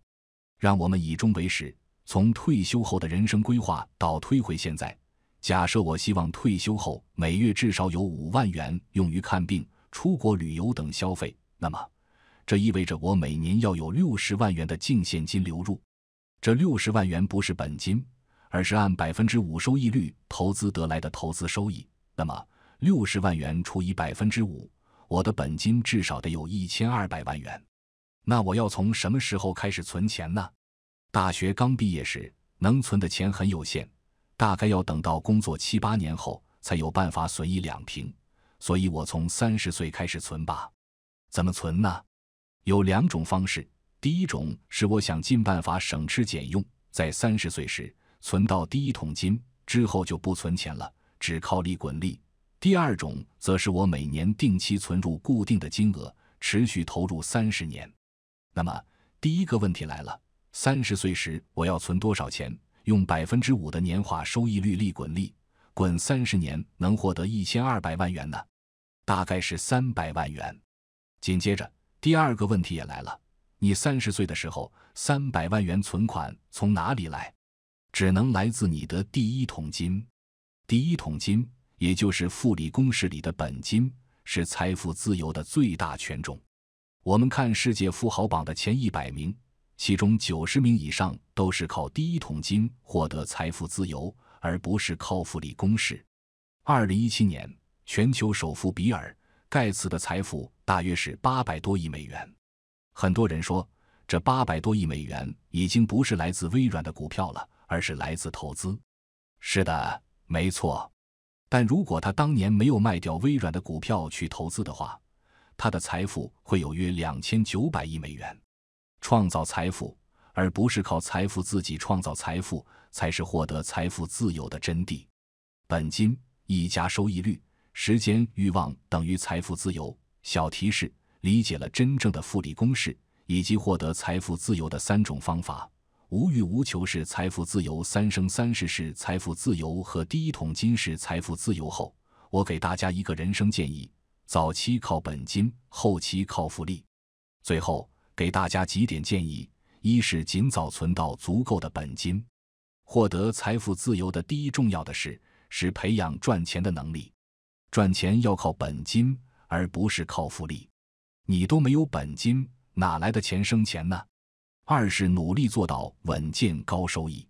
让我们以终为始，从退休后的人生规划倒推回现在。假设我希望退休后每月至少有五万元用于看病、出国旅游等消费，那么。这意味着我每年要有六十万元的净现金流入，这六十万元不是本金，而是按百分之五收益率投资得来的投资收益。那么六十万元除以百分之五，我的本金至少得有一千二百万元。那我要从什么时候开始存钱呢？大学刚毕业时能存的钱很有限，大概要等到工作七八年后才有办法随一两瓶。所以我从三十岁开始存吧。怎么存呢？有两种方式，第一种是我想尽办法省吃俭用，在三十岁时存到第一桶金，之后就不存钱了，只靠利滚利；第二种则是我每年定期存入固定的金额，持续投入三十年。那么第一个问题来了：三十岁时我要存多少钱，用百分之五的年化收益率利滚利滚三十年，能获得一千二百万元呢？大概是三百万元。紧接着。第二个问题也来了：你三十岁的时候，三百万元存款从哪里来？只能来自你的第一桶金。第一桶金，也就是复利公式里的本金，是财富自由的最大权重。我们看世界富豪榜的前一百名，其中九十名以上都是靠第一桶金获得财富自由，而不是靠复利公式。二零一七年，全球首富比尔。盖茨的财富大约是八百多亿美元，很多人说这八百多亿美元已经不是来自微软的股票了，而是来自投资。是的，没错。但如果他当年没有卖掉微软的股票去投资的话，他的财富会有约两千九百亿美元。创造财富，而不是靠财富自己创造财富，才是获得财富自由的真谛。本金一加收益率。时间、欲望等于财富自由。小提示：理解了真正的复利公式，以及获得财富自由的三种方法——无欲无求是财富自由，三生三世是财富自由，和第一桶金是财富自由后，我给大家一个人生建议：早期靠本金，后期靠复利。最后给大家几点建议：一是尽早存到足够的本金；获得财富自由的第一重要的事是培养赚钱的能力。赚钱要靠本金，而不是靠复利。你都没有本金，哪来的钱生钱呢？二是努力做到稳健高收益，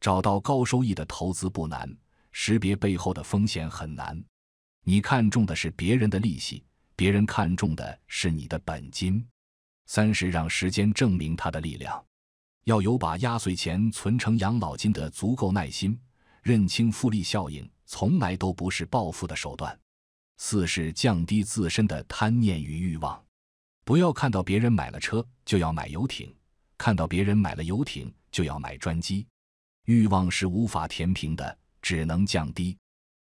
找到高收益的投资不难，识别背后的风险很难。你看中的是别人的利息，别人看中的是你的本金。三是让时间证明它的力量，要有把压岁钱存成养老金的足够耐心，认清复利效应。从来都不是报复的手段。四是降低自身的贪念与欲望，不要看到别人买了车就要买游艇，看到别人买了游艇就要买专机。欲望是无法填平的，只能降低。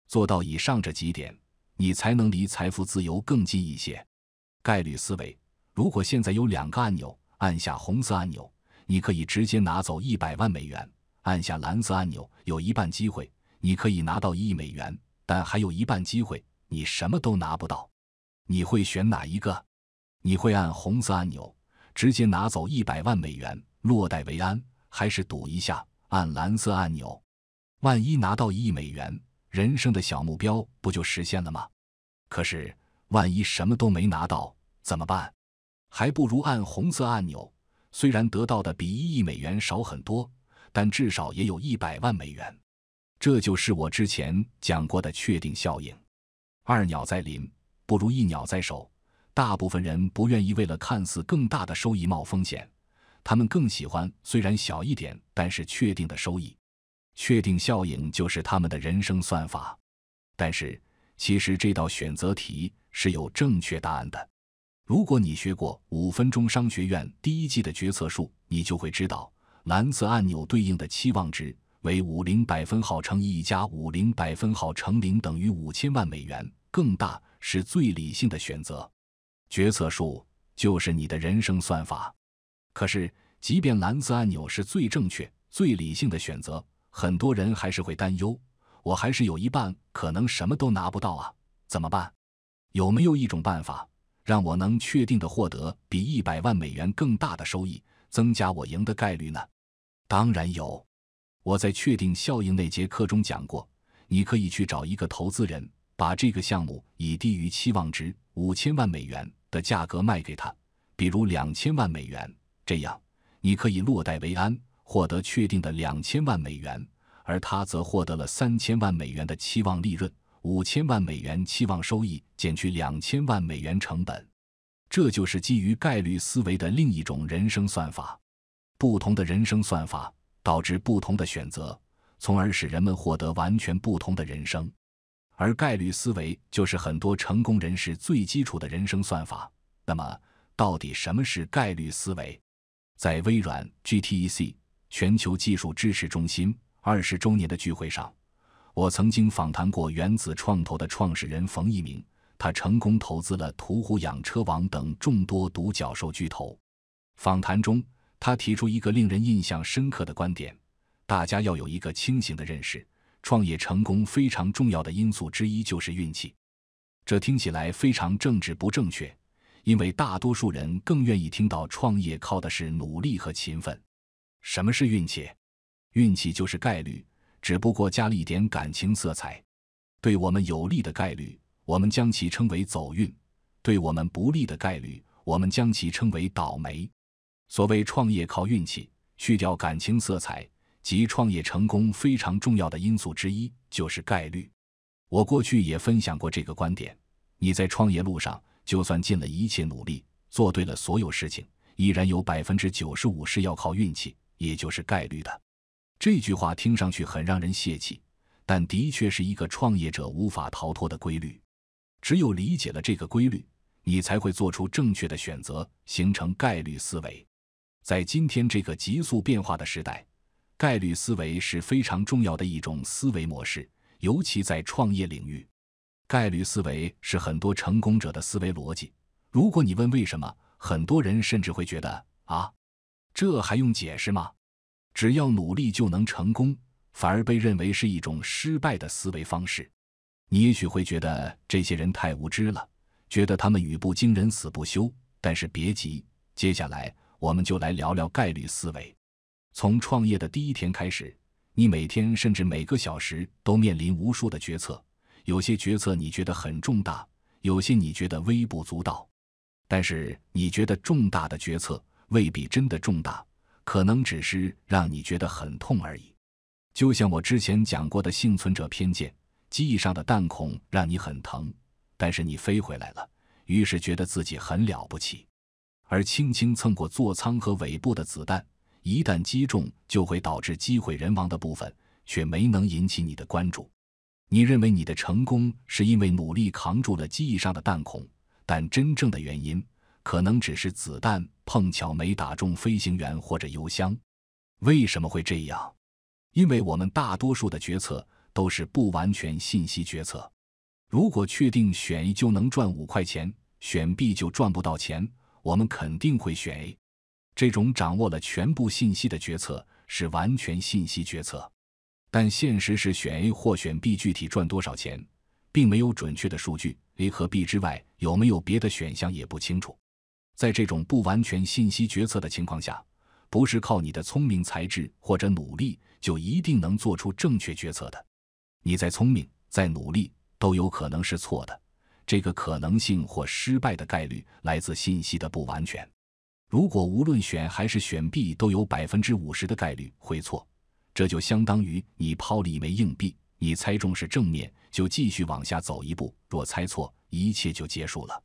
做到以上这几点，你才能离财富自由更近一些。概率思维：如果现在有两个按钮，按下红色按钮，你可以直接拿走一百万美元；按下蓝色按钮，有一半机会。你可以拿到一亿美元，但还有一半机会你什么都拿不到。你会选哪一个？你会按红色按钮，直接拿走一百万美元，落袋为安？还是赌一下，按蓝色按钮？万一拿到一亿美元，人生的小目标不就实现了吗？可是，万一什么都没拿到怎么办？还不如按红色按钮，虽然得到的比一亿美元少很多，但至少也有一百万美元。这就是我之前讲过的确定效应。二鸟在林，不如一鸟在手。大部分人不愿意为了看似更大的收益冒风险，他们更喜欢虽然小一点但是确定的收益。确定效应就是他们的人生算法。但是，其实这道选择题是有正确答案的。如果你学过《五分钟商学院》第一季的决策术，你就会知道蓝色按钮对应的期望值。为五零百分号乘一加五零百分号乘零等于五千万美元，更大是最理性的选择。决策树就是你的人生算法。可是，即便蓝色按钮是最正确、最理性的选择，很多人还是会担忧：我还是有一半可能什么都拿不到啊？怎么办？有没有一种办法让我能确定的获得比一百万美元更大的收益，增加我赢的概率呢？当然有。我在确定效应那节课中讲过，你可以去找一个投资人，把这个项目以低于期望值五千万美元的价格卖给他，比如两千万美元。这样，你可以落袋为安，获得确定的两千万美元，而他则获得了三千万美元的期望利润，五千万美元期望收益减去两千万美元成本。这就是基于概率思维的另一种人生算法，不同的人生算法。导致不同的选择，从而使人们获得完全不同的人生。而概率思维就是很多成功人士最基础的人生算法。那么，到底什么是概率思维？在微软 GTEC 全球技术支持中心二十周年的聚会上，我曾经访谈过原子创投的创始人冯一鸣，他成功投资了途虎养车网等众多独角兽巨头。访谈中。他提出一个令人印象深刻的观点：大家要有一个清醒的认识，创业成功非常重要的因素之一就是运气。这听起来非常政治不正确，因为大多数人更愿意听到创业靠的是努力和勤奋。什么是运气？运气就是概率，只不过加了一点感情色彩。对我们有利的概率，我们将其称为走运；对我们不利的概率，我们将其称为倒霉。所谓创业靠运气，去掉感情色彩，及创业成功非常重要的因素之一就是概率。我过去也分享过这个观点：你在创业路上，就算尽了一切努力，做对了所有事情，依然有百分之九十五是要靠运气，也就是概率的。这句话听上去很让人泄气，但的确是一个创业者无法逃脱的规律。只有理解了这个规律，你才会做出正确的选择，形成概率思维。在今天这个急速变化的时代，概率思维是非常重要的一种思维模式，尤其在创业领域，概率思维是很多成功者的思维逻辑。如果你问为什么，很多人甚至会觉得啊，这还用解释吗？只要努力就能成功，反而被认为是一种失败的思维方式。你也许会觉得这些人太无知了，觉得他们语不惊人死不休。但是别急，接下来。我们就来聊聊概率思维。从创业的第一天开始，你每天甚至每个小时都面临无数的决策。有些决策你觉得很重大，有些你觉得微不足道。但是你觉得重大的决策未必真的重大，可能只是让你觉得很痛而已。就像我之前讲过的幸存者偏见，机翼上的弹孔让你很疼，但是你飞回来了，于是觉得自己很了不起。而轻轻蹭过座舱和尾部的子弹，一旦击中，就会导致机毁人亡的部分，却没能引起你的关注。你认为你的成功是因为努力扛住了机翼上的弹孔，但真正的原因可能只是子弹碰巧没打中飞行员或者油箱。为什么会这样？因为我们大多数的决策都是不完全信息决策。如果确定选 A 就能赚五块钱，选 B 就赚不到钱。我们肯定会选 A，这种掌握了全部信息的决策是完全信息决策。但现实是选 A 或选 B 具体赚多少钱，并没有准确的数据。A 和 B 之外有没有别的选项也不清楚。在这种不完全信息决策的情况下，不是靠你的聪明才智或者努力就一定能做出正确决策的。你再聪明、再努力，都有可能是错的。这个可能性或失败的概率来自信息的不完全。如果无论选还是选 B 都有百分之五十的概率会错，这就相当于你抛了一枚硬币，你猜中是正面就继续往下走一步，若猜错，一切就结束了。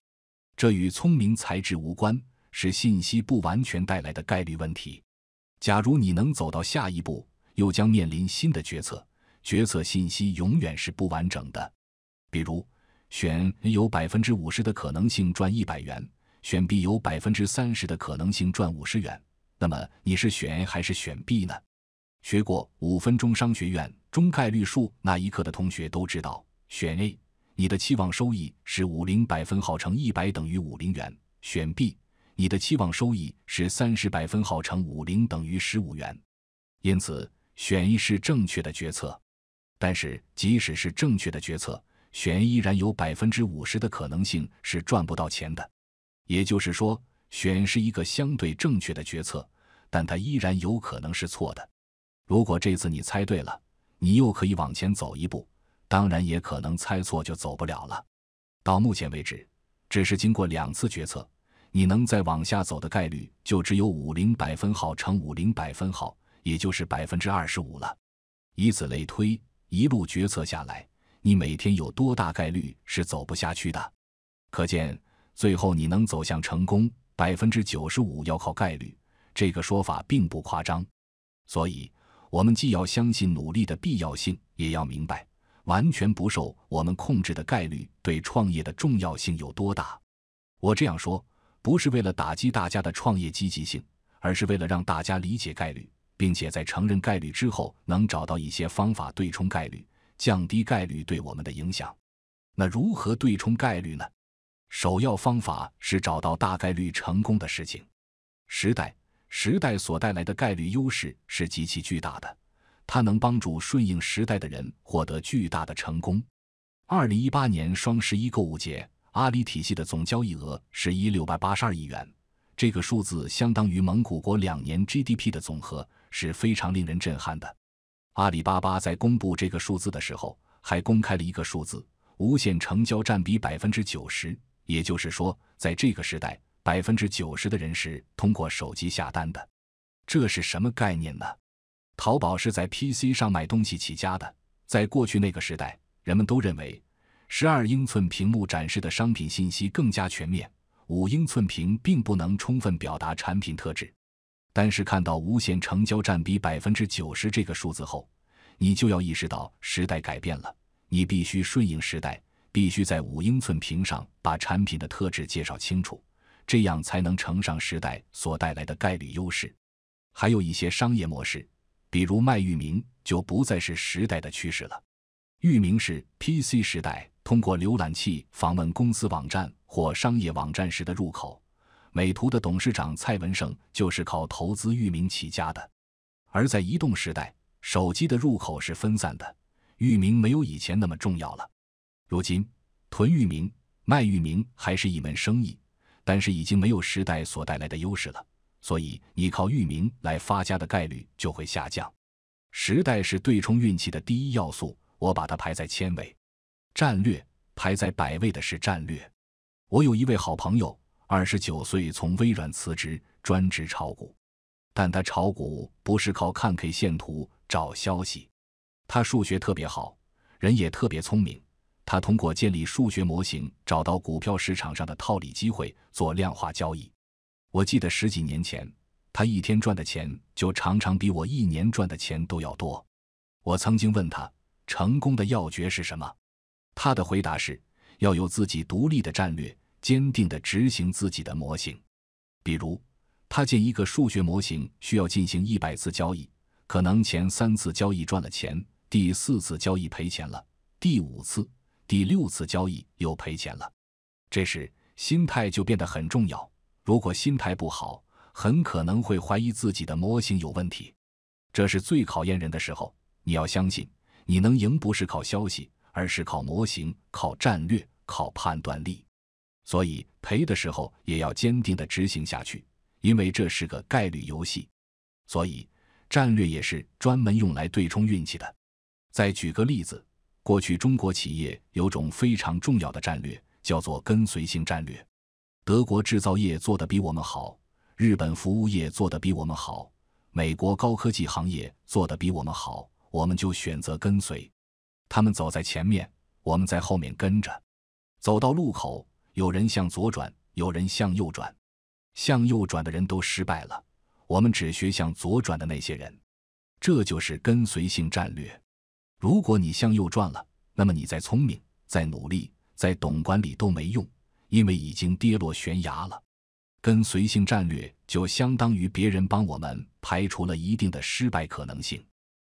这与聪明才智无关，是信息不完全带来的概率问题。假如你能走到下一步，又将面临新的决策，决策信息永远是不完整的。比如，选 A 有百分之五十的可能性赚一百元，选 B 有百分之三十的可能性赚五十元。那么你是选 A 还是选 B 呢？学过五分钟商学院中概率数那一课的同学都知道，选 A 你的期望收益是五零百分号乘一百等于五零元，选 B 你的期望收益是三十百分号乘五零等于十五元。因此选 A 是正确的决策。但是即使是正确的决策。选依然有百分之五十的可能性是赚不到钱的，也就是说，选是一个相对正确的决策，但它依然有可能是错的。如果这次你猜对了，你又可以往前走一步；当然，也可能猜错就走不了了。到目前为止，只是经过两次决策，你能再往下走的概率就只有五零百分号乘五零百分号，也就是百分之二十五了。以此类推，一路决策下来。你每天有多大概率是走不下去的？可见，最后你能走向成功，百分之九十五要靠概率。这个说法并不夸张。所以，我们既要相信努力的必要性，也要明白完全不受我们控制的概率对创业的重要性有多大。我这样说，不是为了打击大家的创业积极性，而是为了让大家理解概率，并且在承认概率之后，能找到一些方法对冲概率。降低概率对我们的影响，那如何对冲概率呢？首要方法是找到大概率成功的事情。时代时代所带来的概率优势是极其巨大的，它能帮助顺应时代的人获得巨大的成功。二零一八年双十一购物节，阿里体系的总交易额是一六百八十二亿元，这个数字相当于蒙古国两年 GDP 的总和，是非常令人震撼的。阿里巴巴在公布这个数字的时候，还公开了一个数字：无线成交占比百分之九十。也就是说，在这个时代，百分之九十的人是通过手机下单的。这是什么概念呢？淘宝是在 PC 上买东西起家的。在过去那个时代，人们都认为，十二英寸屏幕展示的商品信息更加全面，五英寸屏并不能充分表达产品特质。但是看到无线成交占比百分之九十这个数字后，你就要意识到时代改变了，你必须顺应时代，必须在五英寸屏上把产品的特质介绍清楚，这样才能乘上时代所带来的概率优势。还有一些商业模式，比如卖域名，就不再是时代的趋势了。域名是 PC 时代通过浏览器访问公司网站或商业网站时的入口。美图的董事长蔡文胜就是靠投资域名起家的，而在移动时代，手机的入口是分散的，域名没有以前那么重要了。如今囤域名、卖域名还是一门生意，但是已经没有时代所带来的优势了，所以你靠域名来发家的概率就会下降。时代是对冲运气的第一要素，我把它排在千位，战略排在百位的是战略。我有一位好朋友。二十九岁从微软辞职，专职炒股。但他炒股不是靠看 K 线图找消息，他数学特别好，人也特别聪明。他通过建立数学模型，找到股票市场上的套利机会，做量化交易。我记得十几年前，他一天赚的钱就常常比我一年赚的钱都要多。我曾经问他成功的要诀是什么，他的回答是：要有自己独立的战略。坚定地执行自己的模型，比如他建一个数学模型需要进行一百次交易，可能前三次交易赚了钱，第四次交易赔钱了，第五次、第六次交易又赔钱了。这时心态就变得很重要。如果心态不好，很可能会怀疑自己的模型有问题。这是最考验人的时候。你要相信，你能赢不是靠消息，而是靠模型、靠战略、靠判断力。所以赔的时候也要坚定地执行下去，因为这是个概率游戏，所以战略也是专门用来对冲运气的。再举个例子，过去中国企业有种非常重要的战略，叫做跟随性战略。德国制造业做得比我们好，日本服务业做得比我们好，美国高科技行业做得比我们好，我们就选择跟随，他们走在前面，我们在后面跟着，走到路口。有人向左转，有人向右转，向右转的人都失败了。我们只学向左转的那些人，这就是跟随性战略。如果你向右转了，那么你再聪明、再努力、再懂管理都没用，因为已经跌落悬崖了。跟随性战略就相当于别人帮我们排除了一定的失败可能性。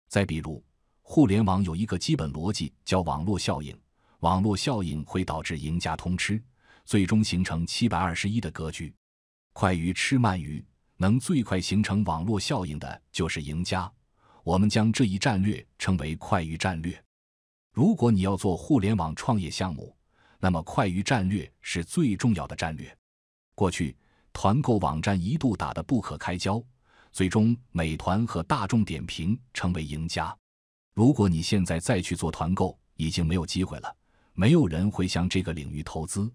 再比如，互联网有一个基本逻辑叫网络效应，网络效应会导致赢家通吃。最终形成七百二十一的格局，快鱼吃慢鱼，能最快形成网络效应的就是赢家。我们将这一战略称为“快鱼战略”。如果你要做互联网创业项目，那么快鱼战略是最重要的战略。过去，团购网站一度打得不可开交，最终美团和大众点评成为赢家。如果你现在再去做团购，已经没有机会了，没有人会向这个领域投资。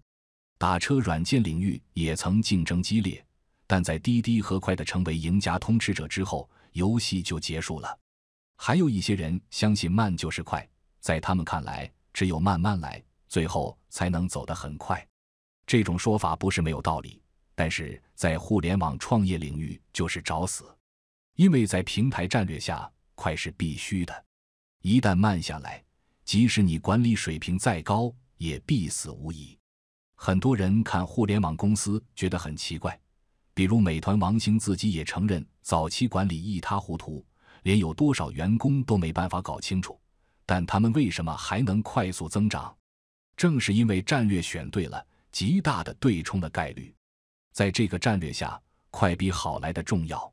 打车软件领域也曾竞争激烈，但在滴滴和快的成为赢家通吃者之后，游戏就结束了。还有一些人相信慢就是快，在他们看来，只有慢慢来，最后才能走得很快。这种说法不是没有道理，但是在互联网创业领域就是找死，因为在平台战略下，快是必须的。一旦慢下来，即使你管理水平再高，也必死无疑。很多人看互联网公司觉得很奇怪，比如美团王兴自己也承认，早期管理一塌糊涂，连有多少员工都没办法搞清楚。但他们为什么还能快速增长？正是因为战略选对了，极大的对冲的概率。在这个战略下，快比好来的重要，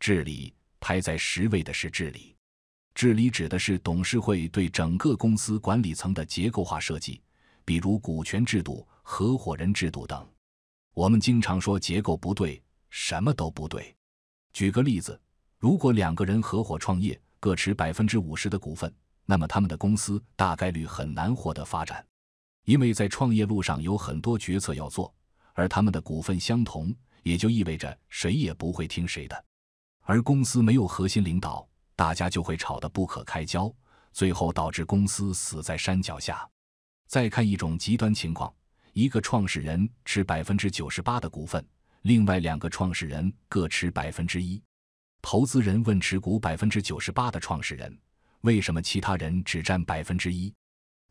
治理排在十位的是治理，治理指的是董事会对整个公司管理层的结构化设计。比如股权制度、合伙人制度等，我们经常说结构不对，什么都不对。举个例子，如果两个人合伙创业，各持百分之五十的股份，那么他们的公司大概率很难获得发展，因为在创业路上有很多决策要做，而他们的股份相同，也就意味着谁也不会听谁的，而公司没有核心领导，大家就会吵得不可开交，最后导致公司死在山脚下。再看一种极端情况：一个创始人持百分之九十八的股份，另外两个创始人各持百分之一。投资人问持股百分之九十八的创始人：“为什么其他人只占百分之一？”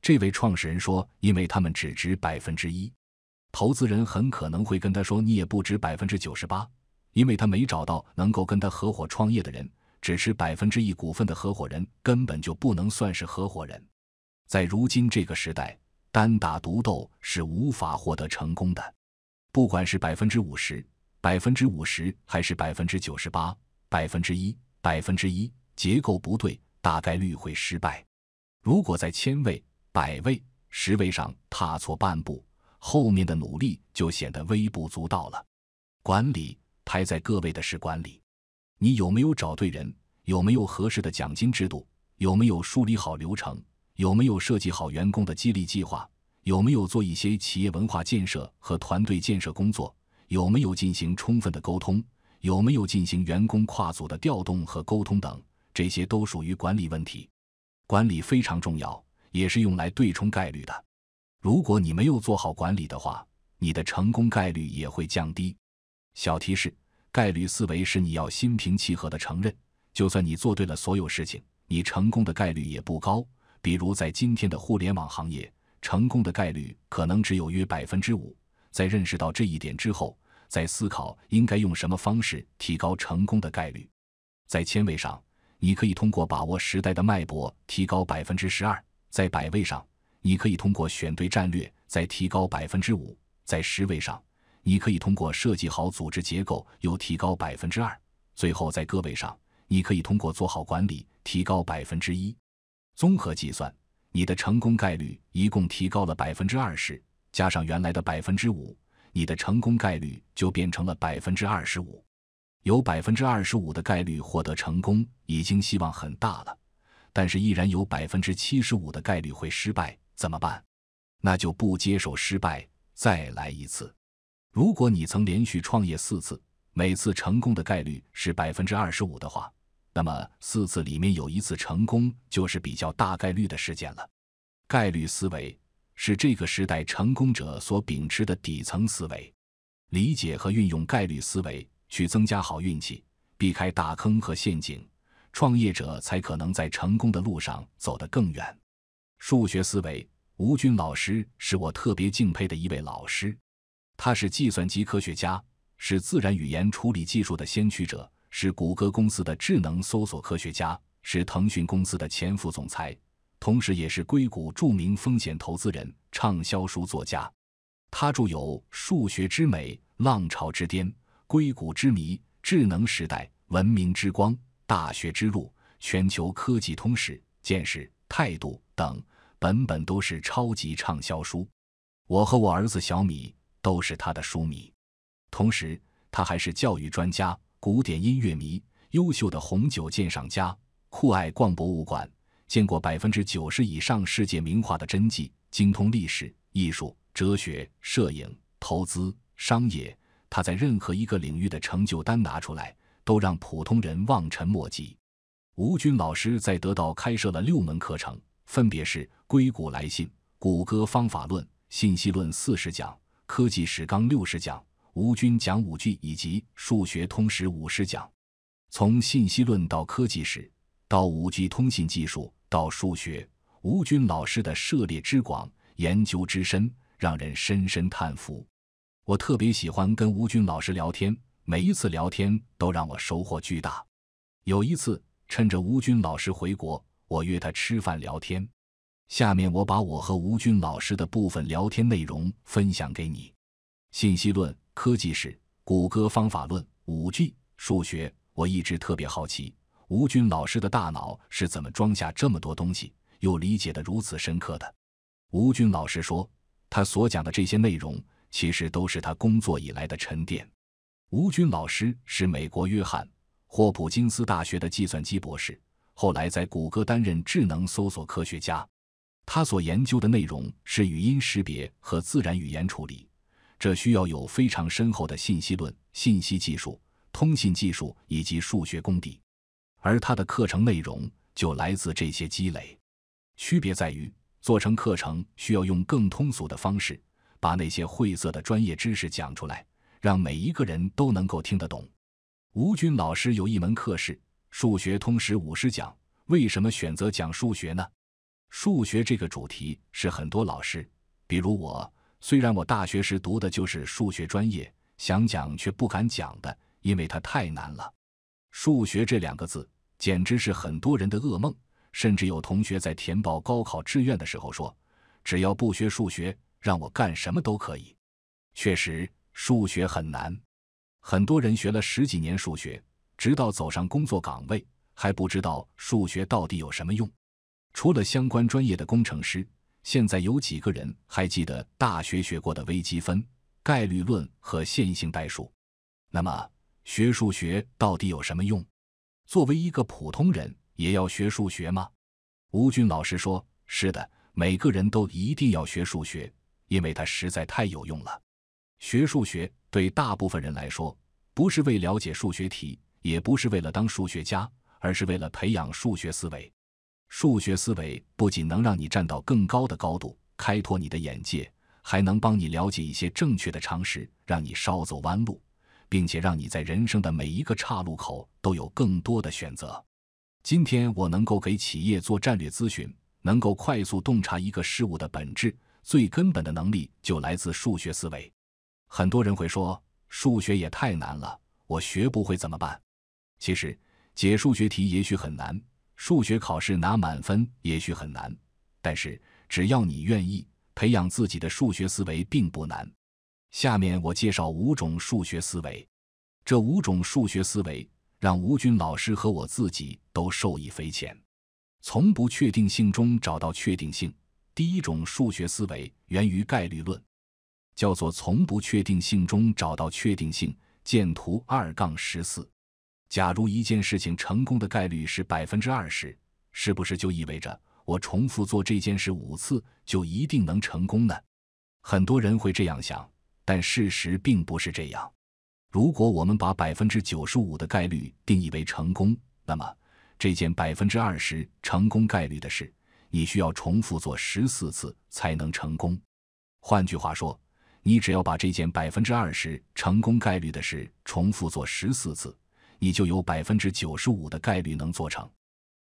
这位创始人说：“因为他们只值百分之一。”投资人很可能会跟他说：“你也不值百分之九十八，因为他没找到能够跟他合伙创业的人。只持百分之一股份的合伙人根本就不能算是合伙人。”在如今这个时代。单打独斗是无法获得成功的，不管是百分之五十、百分之五十，还是百分之九十八、百分之一、百分之一，结构不对，大概率会失败。如果在千位、百位、十位上踏错半步，后面的努力就显得微不足道了。管理排在各位的是管理，你有没有找对人？有没有合适的奖金制度？有没有梳理好流程？有没有设计好员工的激励计划？有没有做一些企业文化建设和团队建设工作？有没有进行充分的沟通？有没有进行员工跨组的调动和沟通等？这些都属于管理问题，管理非常重要，也是用来对冲概率的。如果你没有做好管理的话，你的成功概率也会降低。小提示：概率思维是你要心平气和地承认，就算你做对了所有事情，你成功的概率也不高。比如，在今天的互联网行业，成功的概率可能只有约百分之五。在认识到这一点之后，在思考应该用什么方式提高成功的概率。在千位上，你可以通过把握时代的脉搏提高百分之十二；在百位上，你可以通过选对战略再提高百分之五；在十位上，你可以通过设计好组织结构又提高百分之二；最后，在个位上，你可以通过做好管理提高百分之一。综合计算，你的成功概率一共提高了百分之二十，加上原来的百分之五，你的成功概率就变成了百分之二十五。有百分之二十五的概率获得成功，已经希望很大了，但是依然有百分之七十五的概率会失败，怎么办？那就不接受失败，再来一次。如果你曾连续创业四次，每次成功的概率是百分之二十五的话。那么四次里面有一次成功，就是比较大概率的事件了。概率思维是这个时代成功者所秉持的底层思维。理解和运用概率思维，去增加好运气，避开大坑和陷阱，创业者才可能在成功的路上走得更远。数学思维，吴军老师是我特别敬佩的一位老师，他是计算机科学家，是自然语言处理技术的先驱者。是谷歌公司的智能搜索科学家，是腾讯公司的前副总裁，同时也是硅谷著名风险投资人、畅销书作家。他著有《数学之美》《浪潮之巅》《硅谷之谜》《智能时代》《文明之光》《大学之路》《全球科技通史》《见识》《态度》等，本本都是超级畅销书。我和我儿子小米都是他的书迷。同时，他还是教育专家。古典音乐迷，优秀的红酒鉴赏家，酷爱逛博物馆，见过百分之九十以上世界名画的真迹，精通历史、艺术、哲学、摄影、投资、商业。他在任何一个领域的成就单拿出来，都让普通人望尘莫及。吴军老师在得到开设了六门课程，分别是《硅谷来信》《谷歌方法论》《信息论四十讲》《科技史纲六十讲》。吴军讲五句以及《数学通史五十讲》，从信息论到科技史，到五 G 通信技术，到数学，吴军老师的涉猎之广，研究之深，让人深深叹服。我特别喜欢跟吴军老师聊天，每一次聊天都让我收获巨大。有一次，趁着吴军老师回国，我约他吃饭聊天。下面我把我和吴军老师的部分聊天内容分享给你。信息论。科技史、谷歌方法论、五 G、数学，我一直特别好奇吴军老师的大脑是怎么装下这么多东西，又理解得如此深刻的。吴军老师说，他所讲的这些内容，其实都是他工作以来的沉淀。吴军老师是美国约翰霍普金斯大学的计算机博士，后来在谷歌担任智能搜索科学家。他所研究的内容是语音识别和自然语言处理。这需要有非常深厚的信息论、信息技术、通信技术以及数学功底，而他的课程内容就来自这些积累。区别在于，做成课程需要用更通俗的方式，把那些晦涩的专业知识讲出来，让每一个人都能够听得懂。吴军老师有一门课是《数学通识五十讲》，为什么选择讲数学呢？数学这个主题是很多老师，比如我。虽然我大学时读的就是数学专业，想讲却不敢讲的，因为它太难了。数学这两个字简直是很多人的噩梦，甚至有同学在填报高考志愿的时候说：“只要不学数学，让我干什么都可以。”确实，数学很难，很多人学了十几年数学，直到走上工作岗位，还不知道数学到底有什么用。除了相关专业的工程师。现在有几个人还记得大学学过的微积分、概率论和线性代数？那么学数学到底有什么用？作为一个普通人，也要学数学吗？吴军老师说：“是的，每个人都一定要学数学，因为它实在太有用了。学数学对大部分人来说，不是为了解数学题，也不是为了当数学家，而是为了培养数学思维。”数学思维不仅能让你站到更高的高度，开拓你的眼界，还能帮你了解一些正确的常识，让你少走弯路，并且让你在人生的每一个岔路口都有更多的选择。今天我能够给企业做战略咨询，能够快速洞察一个事物的本质，最根本的能力就来自数学思维。很多人会说数学也太难了，我学不会怎么办？其实解数学题也许很难。数学考试拿满分也许很难，但是只要你愿意培养自己的数学思维，并不难。下面我介绍五种数学思维，这五种数学思维让吴军老师和我自己都受益匪浅。从不确定性中找到确定性，第一种数学思维源于概率论，叫做从不确定性中找到确定性，见图二杠十四。假如一件事情成功的概率是百分之二十，是不是就意味着我重复做这件事五次就一定能成功呢？很多人会这样想，但事实并不是这样。如果我们把百分之九十五的概率定义为成功，那么这件百分之二十成功概率的事，你需要重复做十四次才能成功。换句话说，你只要把这件百分之二十成功概率的事重复做十四次。你就有百分之九十五的概率能做成。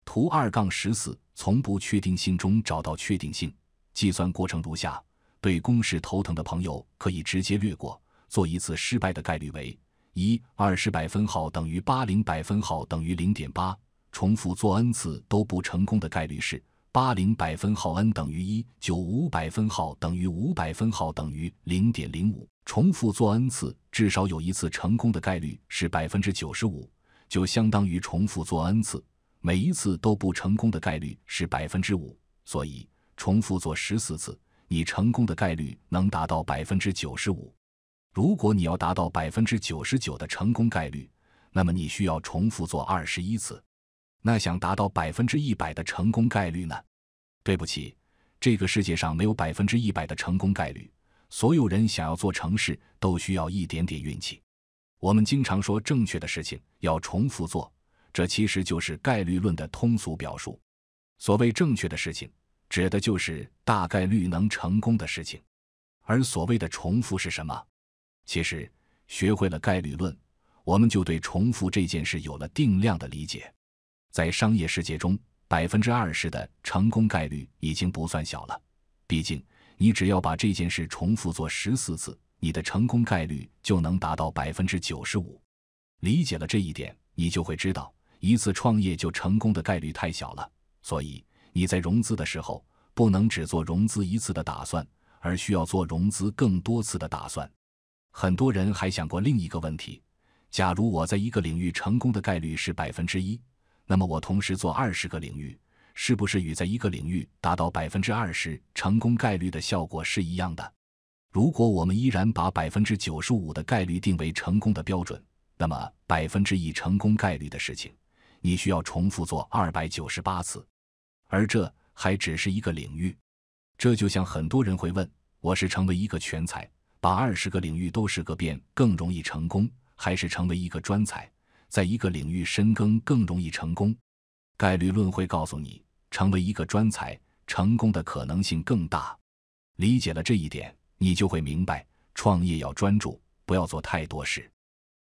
图二杠十四从不确定性中找到确定性，计算过程如下。对公式头疼的朋友可以直接略过。做一次失败的概率为一二十百分号等于八零百分号等于零点八，重复做 n 次都不成功的概率是。八零百分号 n 等于一九五百分号等于五百分号等于零点零五。重复做 n 次，至少有一次成功的概率是百分之九十五，就相当于重复做 n 次，每一次都不成功的概率是百分之五。所以，重复做十四次，你成功的概率能达到百分之九十五。如果你要达到百分之九十九的成功概率，那么你需要重复做二十一次。那想达到百分之一百的成功概率呢？对不起，这个世界上没有百分之一百的成功概率。所有人想要做成事，都需要一点点运气。我们经常说正确的事情要重复做，这其实就是概率论的通俗表述。所谓正确的事情，指的就是大概率能成功的事情。而所谓的重复是什么？其实，学会了概率论，我们就对重复这件事有了定量的理解。在商业世界中，百分之二十的成功概率已经不算小了。毕竟，你只要把这件事重复做十四次，你的成功概率就能达到百分之九十五。理解了这一点，你就会知道一次创业就成功的概率太小了。所以，你在融资的时候不能只做融资一次的打算，而需要做融资更多次的打算。很多人还想过另一个问题：假如我在一个领域成功的概率是百分之一。那么我同时做二十个领域，是不是与在一个领域达到百分之二十成功概率的效果是一样的？如果我们依然把百分之九十五的概率定为成功的标准，那么百分之一成功概率的事情，你需要重复做二百九十八次，而这还只是一个领域。这就像很多人会问：我是成为一个全才，把二十个领域都试个遍更容易成功，还是成为一个专才？在一个领域深耕更容易成功，概率论会告诉你，成为一个专才成功的可能性更大。理解了这一点，你就会明白，创业要专注，不要做太多事。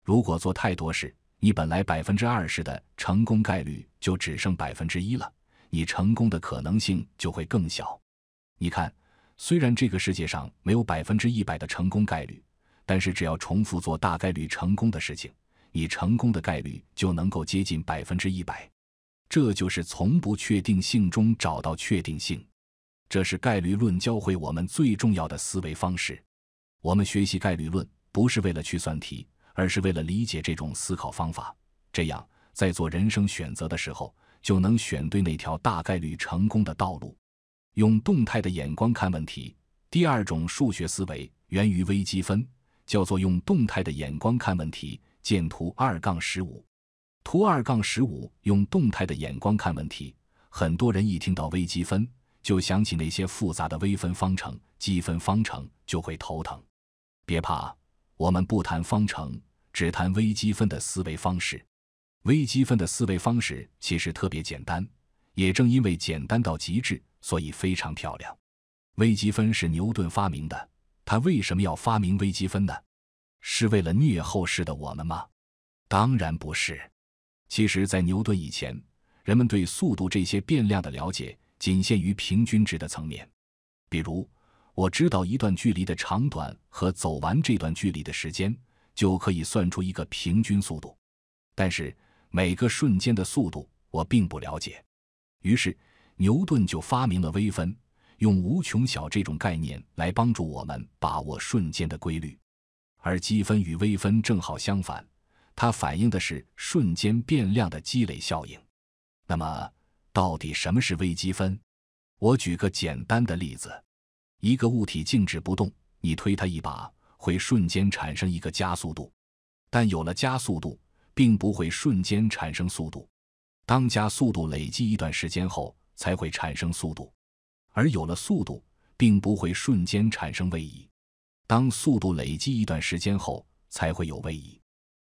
如果做太多事，你本来百分之二十的成功概率就只剩百分之一了，你成功的可能性就会更小。你看，虽然这个世界上没有百分之一百的成功概率，但是只要重复做大概率成功的事情。你成功的概率就能够接近百分之一百，这就是从不确定性中找到确定性，这是概率论教会我们最重要的思维方式。我们学习概率论不是为了去算题，而是为了理解这种思考方法，这样在做人生选择的时候就能选对那条大概率成功的道路。用动态的眼光看问题，第二种数学思维源于微积分，叫做用动态的眼光看问题。见图二杠十五，图二杠十五用动态的眼光看问题。很多人一听到微积分，就想起那些复杂的微分方程、积分方程，就会头疼。别怕，我们不谈方程，只谈微积分的思维方式。微积分的思维方式其实特别简单，也正因为简单到极致，所以非常漂亮。微积分是牛顿发明的，他为什么要发明微积分呢？是为了虐后世的我们吗？当然不是。其实，在牛顿以前，人们对速度这些变量的了解仅限于平均值的层面。比如，我知道一段距离的长短和走完这段距离的时间，就可以算出一个平均速度。但是，每个瞬间的速度我并不了解。于是，牛顿就发明了微分，用无穷小这种概念来帮助我们把握瞬间的规律。而积分与微分正好相反，它反映的是瞬间变量的积累效应。那么，到底什么是微积分？我举个简单的例子：一个物体静止不动，你推它一把，会瞬间产生一个加速度。但有了加速度，并不会瞬间产生速度。当加速度累积一段时间后，才会产生速度。而有了速度，并不会瞬间产生位移。当速度累积一段时间后，才会有位移。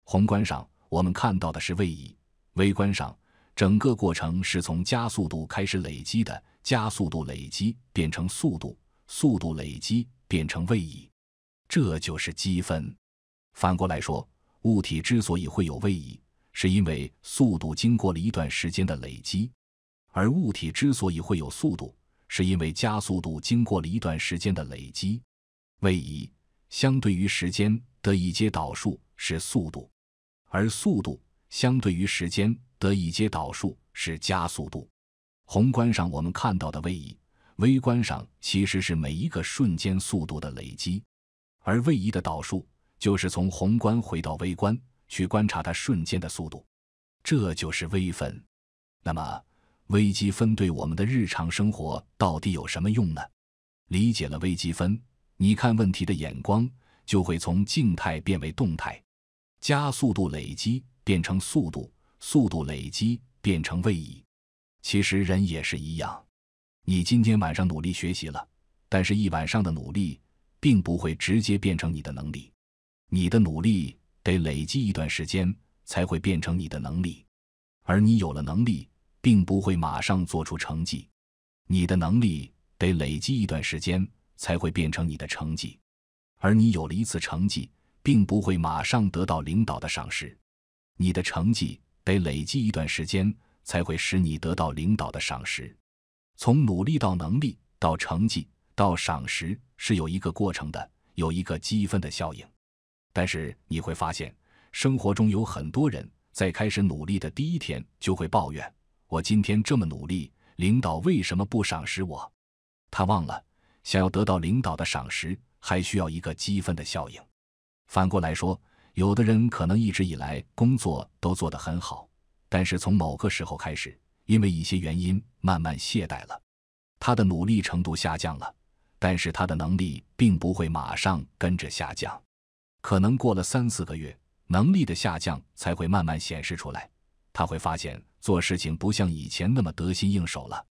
宏观上，我们看到的是位移；微观上，整个过程是从加速度开始累积的，加速度累积变成速度，速度累积变成位移，这就是积分。反过来说，物体之所以会有位移，是因为速度经过了一段时间的累积；而物体之所以会有速度，是因为加速度经过了一段时间的累积。位移相对于时间的一阶导数是速度，而速度相对于时间的一阶导数是加速度。宏观上我们看到的位移，微观上其实是每一个瞬间速度的累积，而位移的导数就是从宏观回到微观去观察它瞬间的速度，这就是微分。那么，微积分对我们的日常生活到底有什么用呢？理解了微积分。你看问题的眼光就会从静态变为动态，加速度累积变成速度，速度累积变成位移。其实人也是一样，你今天晚上努力学习了，但是一晚上的努力并不会直接变成你的能力，你的努力得累积一段时间才会变成你的能力，而你有了能力，并不会马上做出成绩，你的能力得累积一段时间。才会变成你的成绩，而你有了一次成绩，并不会马上得到领导的赏识。你的成绩得累积一段时间，才会使你得到领导的赏识。从努力到能力，到成绩，到赏识，是有一个过程的，有一个积分的效应。但是你会发现，生活中有很多人在开始努力的第一天就会抱怨：“我今天这么努力，领导为什么不赏识我？”他忘了。想要得到领导的赏识，还需要一个积分的效应。反过来说，有的人可能一直以来工作都做得很好，但是从某个时候开始，因为一些原因慢慢懈怠了，他的努力程度下降了，但是他的能力并不会马上跟着下降，可能过了三四个月，能力的下降才会慢慢显示出来。他会发现做事情不像以前那么得心应手了。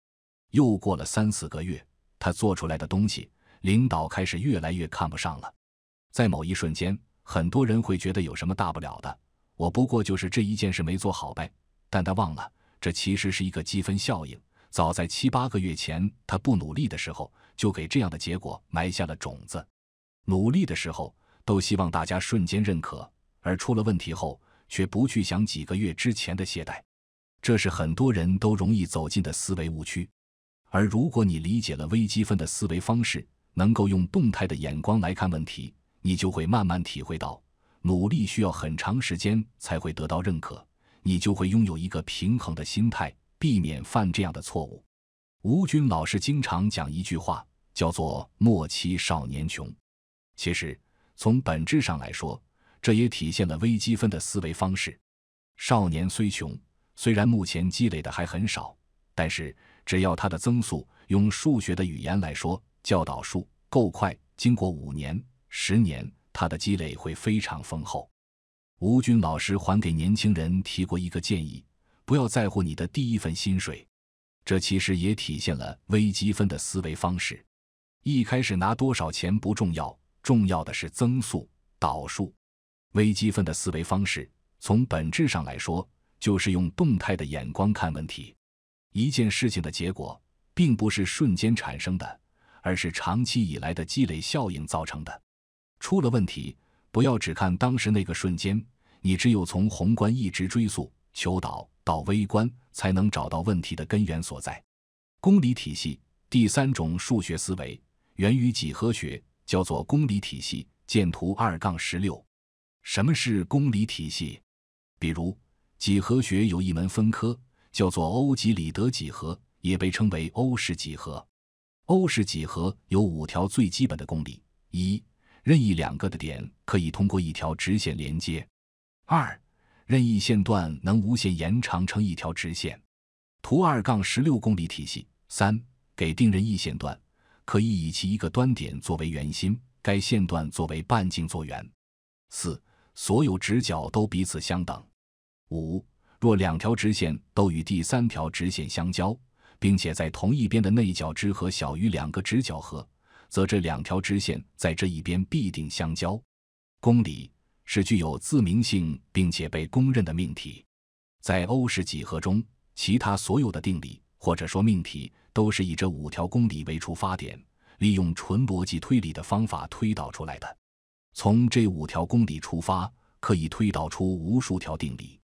又过了三四个月。他做出来的东西，领导开始越来越看不上了。在某一瞬间，很多人会觉得有什么大不了的，我不过就是这一件事没做好呗。但他忘了，这其实是一个积分效应。早在七八个月前，他不努力的时候，就给这样的结果埋下了种子。努力的时候，都希望大家瞬间认可，而出了问题后，却不去想几个月之前的懈怠，这是很多人都容易走进的思维误区。而如果你理解了微积分的思维方式，能够用动态的眼光来看问题，你就会慢慢体会到，努力需要很长时间才会得到认可，你就会拥有一个平衡的心态，避免犯这样的错误。吴军老师经常讲一句话，叫做“莫欺少年穷”。其实，从本质上来说，这也体现了微积分的思维方式。少年虽穷，虽然目前积累的还很少，但是。只要它的增速用数学的语言来说教导数够快，经过五年、十年，它的积累会非常丰厚。吴军老师还给年轻人提过一个建议：不要在乎你的第一份薪水。这其实也体现了微积分的思维方式。一开始拿多少钱不重要，重要的是增速、导数。微积分的思维方式，从本质上来说，就是用动态的眼光看问题。一件事情的结果并不是瞬间产生的，而是长期以来的积累效应造成的。出了问题，不要只看当时那个瞬间，你只有从宏观一直追溯、求导到微观，才能找到问题的根源所在。公理体系第三种数学思维源于几何学，叫做公理体系。见图二杠十六。什么是公理体系？比如几何学有一门分科。叫做欧几里得几何，也被称为欧式几何。欧式几何有五条最基本的公理：一、任意两个的点可以通过一条直线连接；二、任意线段能无限延长成一条直线；图二杠十六公理体系；三、给定任意线段，可以以其一个端点作为圆心，该线段作为半径作圆；四、所有直角都彼此相等；五。若两条直线都与第三条直线相交，并且在同一边的内角之和小于两个直角和，则这两条直线在这一边必定相交。公理是具有自明性并且被公认的命题，在欧式几何中，其他所有的定理或者说命题都是以这五条公理为出发点，利用纯逻辑推理的方法推导出来的。从这五条公理出发，可以推导出无数条定理。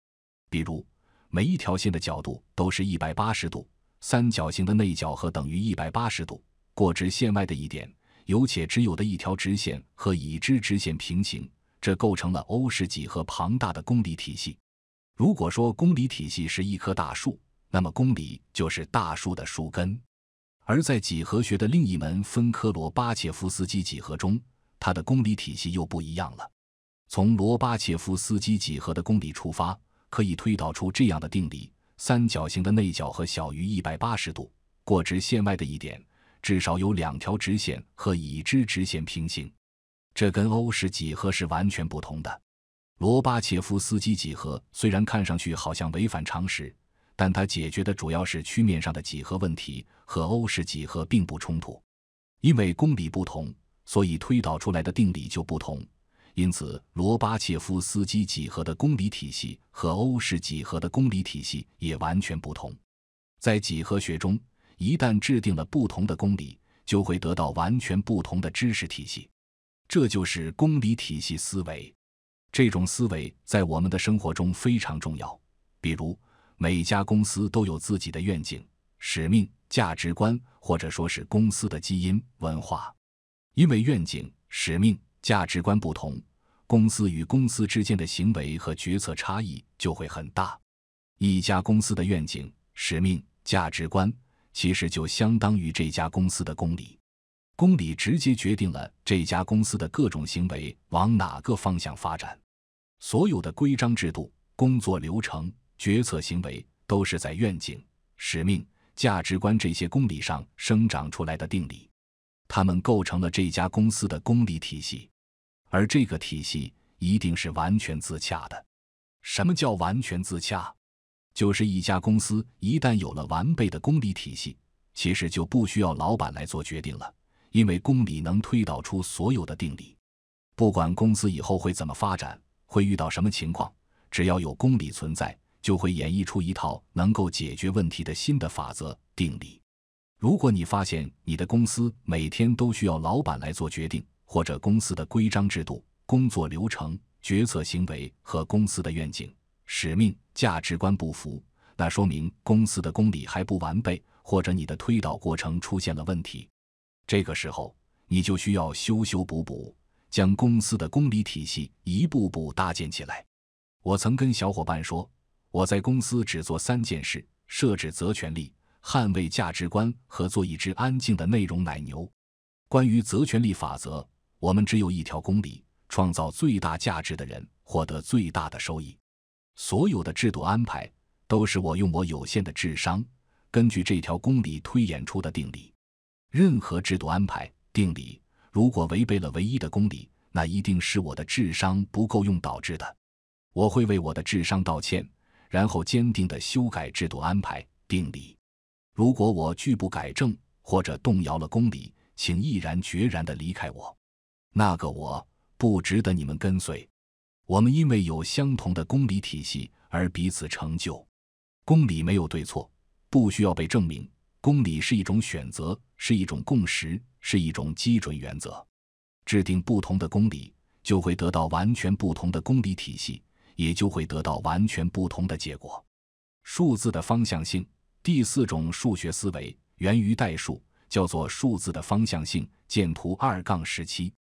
比如，每一条线的角度都是一百八十度，三角形的内角和等于一百八十度。过直线外的一点，有且只有的一条直线和已知直线平行，这构成了欧式几何庞大的公理体系。如果说公理体系是一棵大树，那么公理就是大树的树根。而在几何学的另一门分科罗巴切夫斯基几何中，它的公理体系又不一样了。从罗巴切夫斯基几何的公理出发。可以推导出这样的定理：三角形的内角和小于一百八十度；过直线外的一点，至少有两条直线和已知直线平行。这跟欧式几何是完全不同的。罗巴切夫斯基几何虽然看上去好像违反常识，但它解决的主要是曲面上的几何问题，和欧式几何并不冲突。因为公理不同，所以推导出来的定理就不同。因此，罗巴切夫斯基几何的公理体系和欧式几何的公理体系也完全不同。在几何学中，一旦制定了不同的公理，就会得到完全不同的知识体系。这就是公理体系思维。这种思维在我们的生活中非常重要。比如，每家公司都有自己的愿景、使命、价值观，或者说是公司的基因文化，因为愿景、使命。价值观不同，公司与公司之间的行为和决策差异就会很大。一家公司的愿景、使命、价值观其实就相当于这家公司的公理，公理直接决定了这家公司的各种行为往哪个方向发展。所有的规章制度、工作流程、决策行为都是在愿景、使命、价值观这些公理上生长出来的定理，它们构成了这家公司的公理体系。而这个体系一定是完全自洽的。什么叫完全自洽？就是一家公司一旦有了完备的公理体系，其实就不需要老板来做决定了，因为公理能推导出所有的定理。不管公司以后会怎么发展，会遇到什么情况，只要有公理存在，就会演绎出一套能够解决问题的新的法则定理。如果你发现你的公司每天都需要老板来做决定，或者公司的规章制度、工作流程、决策行为和公司的愿景、使命、价值观不符，那说明公司的公理还不完备，或者你的推导过程出现了问题。这个时候，你就需要修修补补，将公司的公理体系一步步搭建起来。我曾跟小伙伴说，我在公司只做三件事：设置责权利、捍卫价值观和做一只安静的内容奶牛。关于责权利法则。我们只有一条公理：创造最大价值的人获得最大的收益。所有的制度安排都是我用我有限的智商，根据这条公理推演出的定理。任何制度安排定理如果违背了唯一的公理，那一定是我的智商不够用导致的。我会为我的智商道歉，然后坚定的修改制度安排定理。如果我拒不改正或者动摇了公理，请毅然决然的离开我。那个我不值得你们跟随。我们因为有相同的公理体系而彼此成就。公理没有对错，不需要被证明。公理是一种选择，是一种共识，是一种基准原则。制定不同的公理，就会得到完全不同的公理体系，也就会得到完全不同的结果。数字的方向性，第四种数学思维源于代数，叫做数字的方向性，见图二杠十七。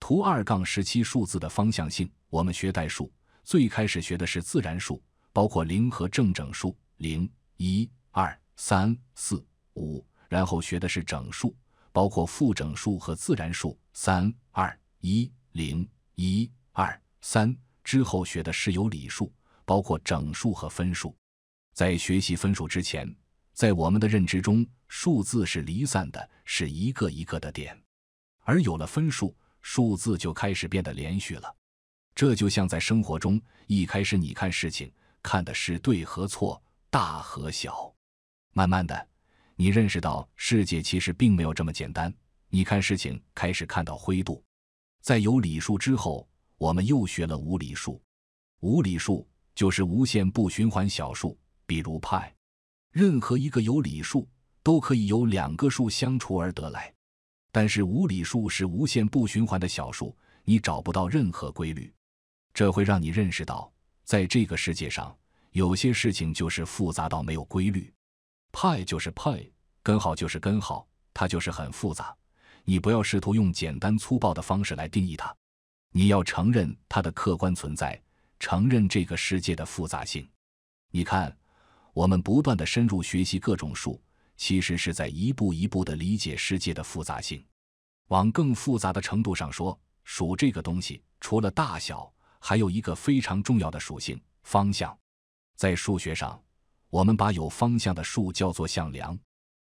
图二杠十七数字的方向性。我们学代数最开始学的是自然数，包括零和正整数，零、一、二、三、四、五。然后学的是整数，包括负整数和自然数，三、二、一、零、一、二、三。之后学的是有理数，包括整数和分数。在学习分数之前，在我们的认知中，数字是离散的，是一个一个的点。而有了分数。数字就开始变得连续了，这就像在生活中，一开始你看事情看的是对和错、大和小，慢慢的你认识到世界其实并没有这么简单，你看事情开始看到灰度。在有理数之后，我们又学了无理数，无理数就是无限不循环小数，比如派。任何一个有理数都可以由两个数相除而得来。但是无理数是无限不循环的小数，你找不到任何规律，这会让你认识到，在这个世界上，有些事情就是复杂到没有规律。派就是派，根号就是根号，它就是很复杂。你不要试图用简单粗暴的方式来定义它，你要承认它的客观存在，承认这个世界的复杂性。你看，我们不断的深入学习各种数。其实是在一步一步的理解世界的复杂性，往更复杂的程度上说，数这个东西除了大小，还有一个非常重要的属性——方向。在数学上，我们把有方向的数叫做向量。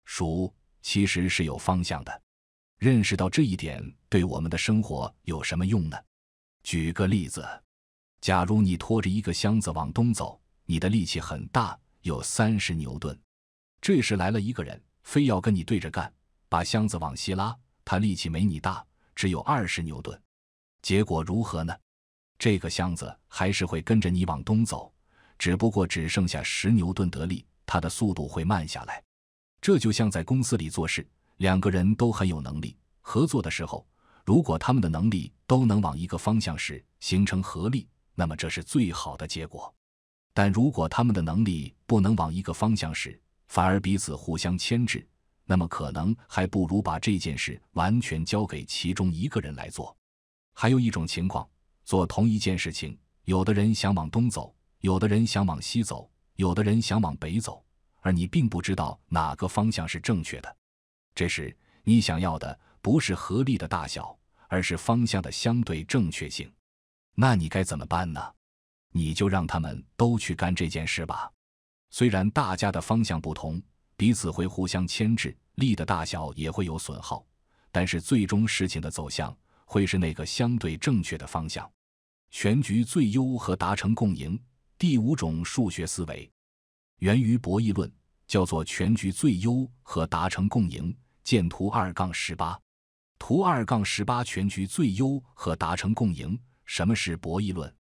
数其实是有方向的。认识到这一点对我们的生活有什么用呢？举个例子，假如你拖着一个箱子往东走，你的力气很大，有三十牛顿。这时来了一个人，非要跟你对着干，把箱子往西拉。他力气没你大，只有二十牛顿。结果如何呢？这个箱子还是会跟着你往东走，只不过只剩下十牛顿得力，它的速度会慢下来。这就像在公司里做事，两个人都很有能力，合作的时候，如果他们的能力都能往一个方向使，形成合力，那么这是最好的结果。但如果他们的能力不能往一个方向使，反而彼此互相牵制，那么可能还不如把这件事完全交给其中一个人来做。还有一种情况，做同一件事情，有的人想往东走，有的人想往西走，有的人想往北走，而你并不知道哪个方向是正确的。这时，你想要的不是合力的大小，而是方向的相对正确性。那你该怎么办呢？你就让他们都去干这件事吧。虽然大家的方向不同，彼此会互相牵制，力的大小也会有损耗，但是最终事情的走向会是那个相对正确的方向，全局最优和达成共赢。第五种数学思维，源于博弈论，叫做全局最优和达成共赢。见图二杠十八，图二杠十八全局最优和达成共赢。什么是博弈论？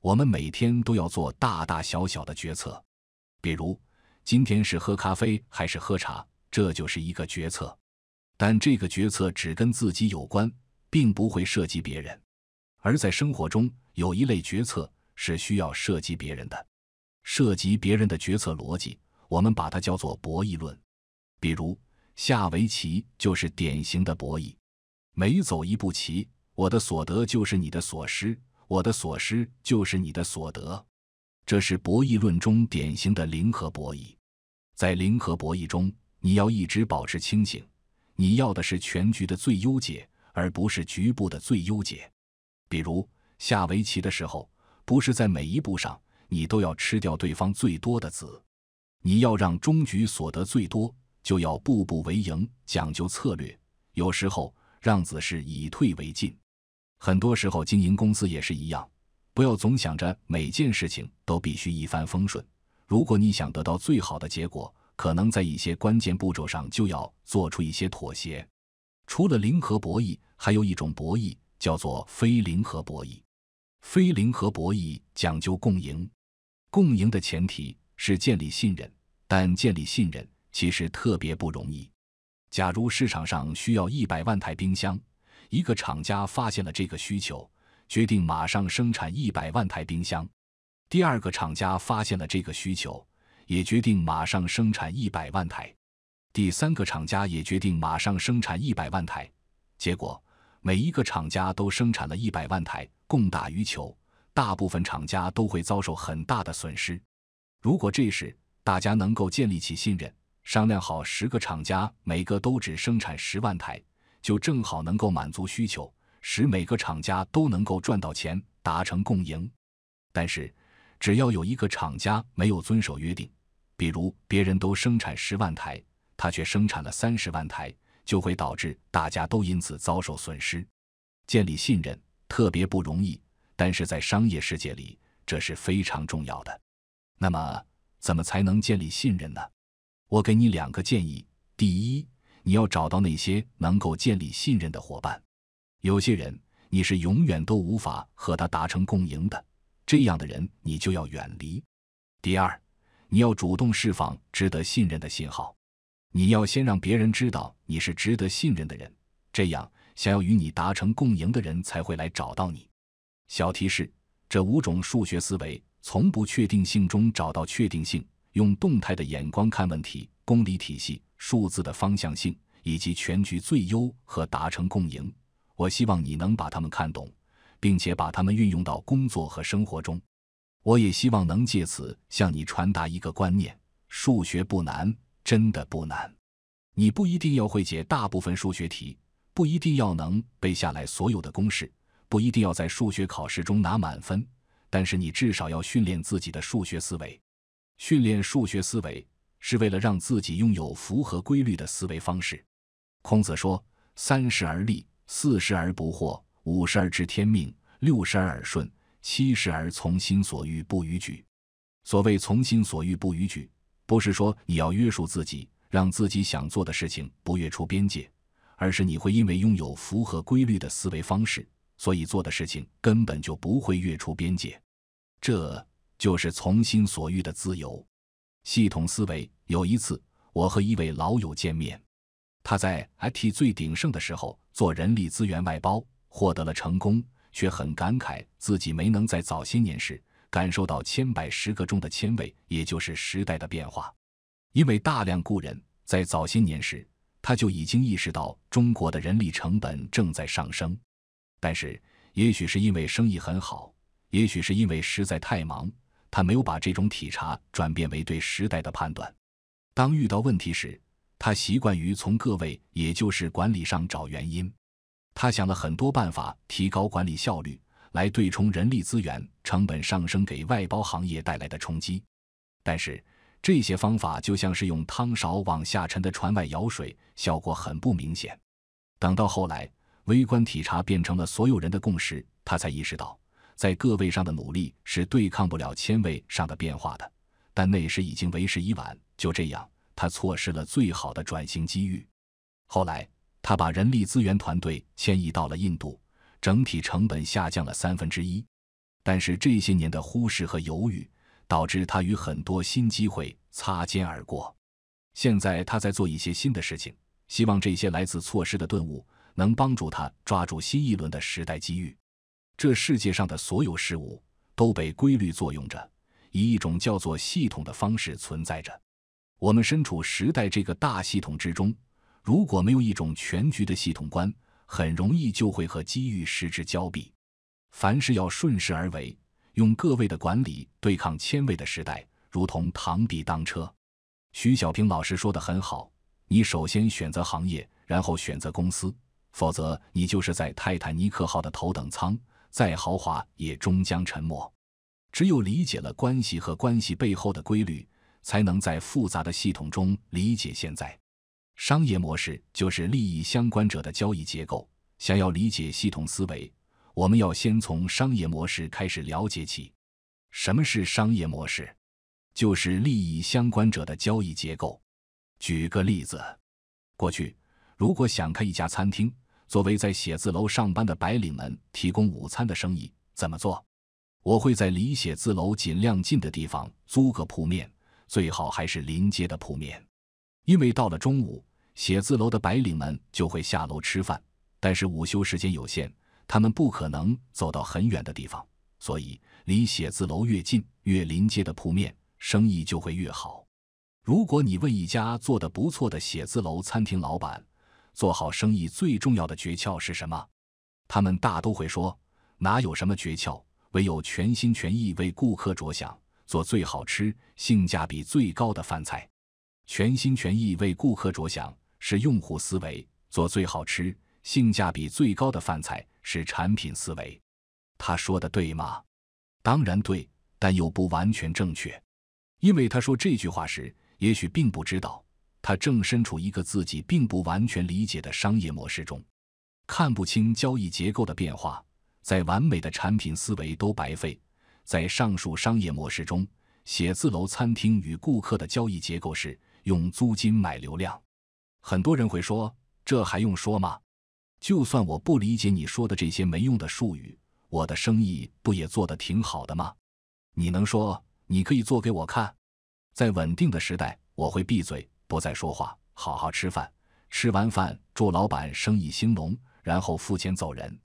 我们每天都要做大大小小的决策。比如，今天是喝咖啡还是喝茶，这就是一个决策。但这个决策只跟自己有关，并不会涉及别人。而在生活中，有一类决策是需要涉及别人的，涉及别人的决策逻辑，我们把它叫做博弈论。比如下围棋就是典型的博弈，每走一步棋，我的所得就是你的所失，我的所失就是你的所得。这是博弈论中典型的零和博弈。在零和博弈中，你要一直保持清醒，你要的是全局的最优解，而不是局部的最优解。比如下围棋的时候，不是在每一步上你都要吃掉对方最多的子，你要让终局所得最多，就要步步为营，讲究策略。有时候让子是以退为进。很多时候经营公司也是一样。不要总想着每件事情都必须一帆风顺。如果你想得到最好的结果，可能在一些关键步骤上就要做出一些妥协。除了零和博弈，还有一种博弈叫做非零和博弈。非零和博弈讲究共赢，共赢的前提是建立信任，但建立信任其实特别不容易。假如市场上需要一百万台冰箱，一个厂家发现了这个需求。决定马上生产一百万台冰箱。第二个厂家发现了这个需求，也决定马上生产一百万台。第三个厂家也决定马上生产一百万台。结果，每一个厂家都生产了一百万台，供大于求，大部分厂家都会遭受很大的损失。如果这时大家能够建立起信任，商量好十个厂家每个都只生产十万台，就正好能够满足需求。使每个厂家都能够赚到钱，达成共赢。但是，只要有一个厂家没有遵守约定，比如别人都生产十万台，他却生产了三十万台，就会导致大家都因此遭受损失。建立信任特别不容易，但是在商业世界里，这是非常重要的。那么，怎么才能建立信任呢？我给你两个建议：第一，你要找到那些能够建立信任的伙伴。有些人你是永远都无法和他达成共赢的，这样的人你就要远离。第二，你要主动释放值得信任的信号，你要先让别人知道你是值得信任的人，这样想要与你达成共赢的人才会来找到你。小提示：这五种数学思维从不确定性中找到确定性，用动态的眼光看问题，公理体系、数字的方向性以及全局最优和达成共赢。我希望你能把它们看懂，并且把它们运用到工作和生活中。我也希望能借此向你传达一个观念：数学不难，真的不难。你不一定要会解大部分数学题，不一定要能背下来所有的公式，不一定要在数学考试中拿满分。但是你至少要训练自己的数学思维。训练数学思维是为了让自己拥有符合规律的思维方式。孔子说：“三十而立。”四十而不惑，五十而知天命，六十而耳顺，七十而从心所欲不逾矩。所谓从心所欲不逾矩，不是说你要约束自己，让自己想做的事情不越出边界，而是你会因为拥有符合规律的思维方式，所以做的事情根本就不会越出边界。这就是从心所欲的自由。系统思维。有一次，我和一位老友见面，他在 IT 最鼎盛的时候。做人力资源外包获得了成功，却很感慨自己没能在早些年时感受到千百十个中的千位，也就是时代的变化。因为大量雇人，在早些年时他就已经意识到中国的人力成本正在上升，但是也许是因为生意很好，也许是因为实在太忙，他没有把这种体察转变为对时代的判断。当遇到问题时，他习惯于从个位，也就是管理上找原因。他想了很多办法提高管理效率，来对冲人力资源成本上升给外包行业带来的冲击。但是这些方法就像是用汤勺往下沉的船外舀水，效果很不明显。等到后来，微观体察变成了所有人的共识，他才意识到，在个位上的努力是对抗不了千位上的变化的。但那时已经为时已晚。就这样。他错失了最好的转型机遇，后来他把人力资源团队迁移到了印度，整体成本下降了三分之一。但是这些年的忽视和犹豫，导致他与很多新机会擦肩而过。现在他在做一些新的事情，希望这些来自错失的顿悟，能帮助他抓住新一轮的时代机遇。这世界上的所有事物都被规律作用着，以一种叫做系统的方式存在着。我们身处时代这个大系统之中，如果没有一种全局的系统观，很容易就会和机遇失之交臂。凡事要顺势而为，用各位的管理对抗千位的时代，如同螳臂当车。徐小平老师说的很好：，你首先选择行业，然后选择公司，否则你就是在泰坦尼克号的头等舱，再豪华也终将沉没。只有理解了关系和关系背后的规律。才能在复杂的系统中理解现在，商业模式就是利益相关者的交易结构。想要理解系统思维，我们要先从商业模式开始了解起。什么是商业模式？就是利益相关者的交易结构。举个例子，过去如果想开一家餐厅，作为在写字楼上班的白领们提供午餐的生意，怎么做？我会在离写字楼尽量近的地方租个铺面。最好还是临街的铺面，因为到了中午，写字楼的白领们就会下楼吃饭。但是午休时间有限，他们不可能走到很远的地方，所以离写字楼越近、越临街的铺面，生意就会越好。如果你问一家做得不错的写字楼餐厅老板，做好生意最重要的诀窍是什么，他们大都会说：哪有什么诀窍，唯有全心全意为顾客着想。做最好吃、性价比最高的饭菜，全心全意为顾客着想是用户思维；做最好吃、性价比最高的饭菜是产品思维。他说的对吗？当然对，但又不完全正确，因为他说这句话时，也许并不知道他正身处一个自己并不完全理解的商业模式中，看不清交易结构的变化，在完美的产品思维都白费。在上述商业模式中，写字楼餐厅与顾客的交易结构是用租金买流量。很多人会说：“这还用说吗？就算我不理解你说的这些没用的术语，我的生意不也做得挺好的吗？”你能说？你可以做给我看。在稳定的时代，我会闭嘴，不再说话，好好吃饭，吃完饭祝老板生意兴隆，然后付钱走人。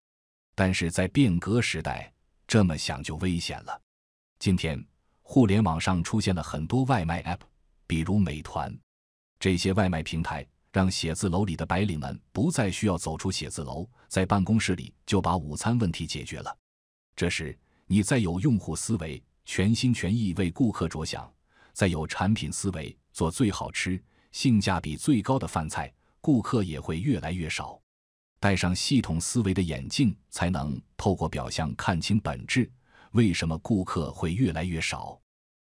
但是在变革时代。这么想就危险了。今天互联网上出现了很多外卖 App，比如美团，这些外卖平台让写字楼里的白领们不再需要走出写字楼，在办公室里就把午餐问题解决了。这时，你再有用户思维，全心全意为顾客着想，再有产品思维，做最好吃、性价比最高的饭菜，顾客也会越来越少。戴上系统思维的眼镜，才能透过表象看清本质。为什么顾客会越来越少？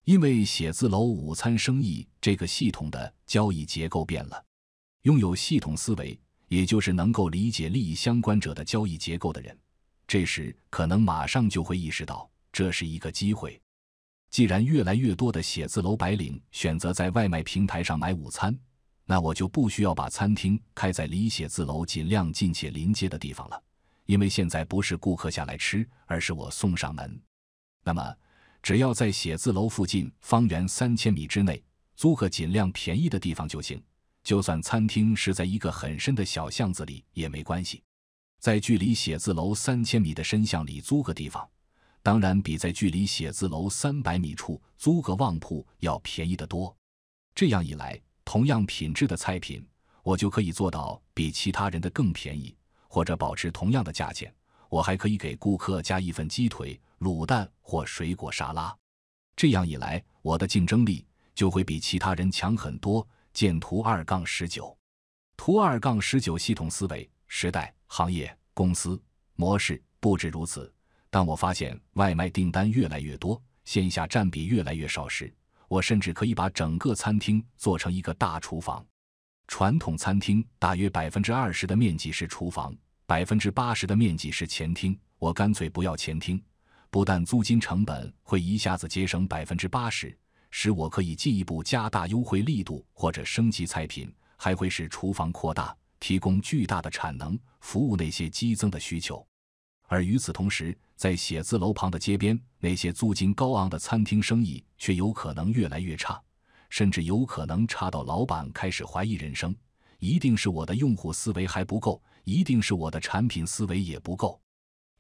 因为写字楼午餐生意这个系统的交易结构变了。拥有系统思维，也就是能够理解利益相关者的交易结构的人，这时可能马上就会意识到这是一个机会。既然越来越多的写字楼白领选择在外卖平台上买午餐。那我就不需要把餐厅开在离写字楼尽量近且临街的地方了，因为现在不是顾客下来吃，而是我送上门。那么，只要在写字楼附近方圆三千米之内租个尽量便宜的地方就行，就算餐厅是在一个很深的小巷子里也没关系。在距离写字楼三千米的深巷里租个地方，当然比在距离写字楼三百米处租个旺铺要便宜得多。这样一来。同样品质的菜品，我就可以做到比其他人的更便宜，或者保持同样的价钱，我还可以给顾客加一份鸡腿、卤蛋或水果沙拉。这样一来，我的竞争力就会比其他人强很多。见图二杠十九，图二杠十九系统思维时代、行业、公司模式。不止如此，当我发现外卖订单越来越多，线下占比越来越少时。我甚至可以把整个餐厅做成一个大厨房。传统餐厅大约百分之二十的面积是厨房，百分之八十的面积是前厅。我干脆不要前厅，不但租金成本会一下子节省百分之八十，使我可以进一步加大优惠力度或者升级菜品，还会使厨房扩大，提供巨大的产能，服务那些激增的需求。而与此同时，在写字楼旁的街边。那些租金高昂的餐厅生意却有可能越来越差，甚至有可能差到老板开始怀疑人生。一定是我的用户思维还不够，一定是我的产品思维也不够。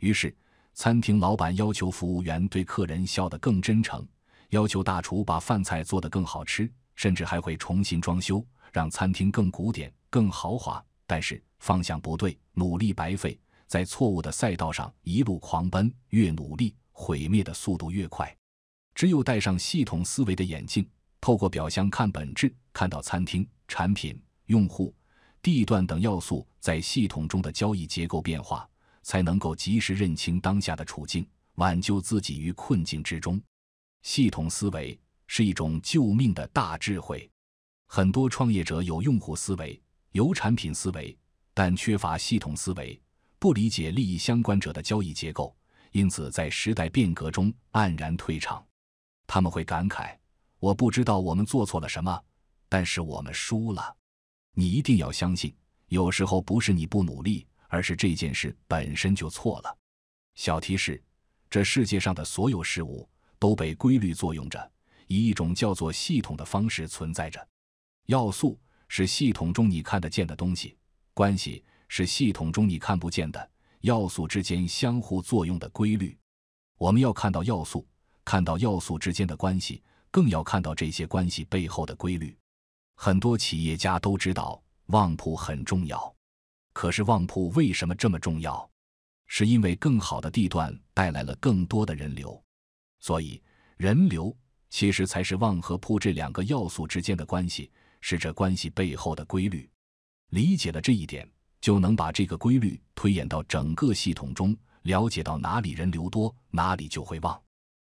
于是，餐厅老板要求服务员对客人笑得更真诚，要求大厨把饭菜做得更好吃，甚至还会重新装修，让餐厅更古典、更豪华。但是方向不对，努力白费，在错误的赛道上一路狂奔，越努力。毁灭的速度越快，只有戴上系统思维的眼镜，透过表象看本质，看到餐厅、产品、用户、地段等要素在系统中的交易结构变化，才能够及时认清当下的处境，挽救自己于困境之中。系统思维是一种救命的大智慧。很多创业者有用户思维、有产品思维，但缺乏系统思维，不理解利益相关者的交易结构。因此，在时代变革中黯然退场，他们会感慨：“我不知道我们做错了什么，但是我们输了。”你一定要相信，有时候不是你不努力，而是这件事本身就错了。小提示：这世界上的所有事物都被规律作用着，以一种叫做系统的方式存在着。要素是系统中你看得见的东西，关系是系统中你看不见的。要素之间相互作用的规律，我们要看到要素，看到要素之间的关系，更要看到这些关系背后的规律。很多企业家都知道旺铺很重要，可是旺铺为什么这么重要？是因为更好的地段带来了更多的人流，所以人流其实才是旺和铺这两个要素之间的关系，是这关系背后的规律。理解了这一点。就能把这个规律推演到整个系统中，了解到哪里人流多，哪里就会旺。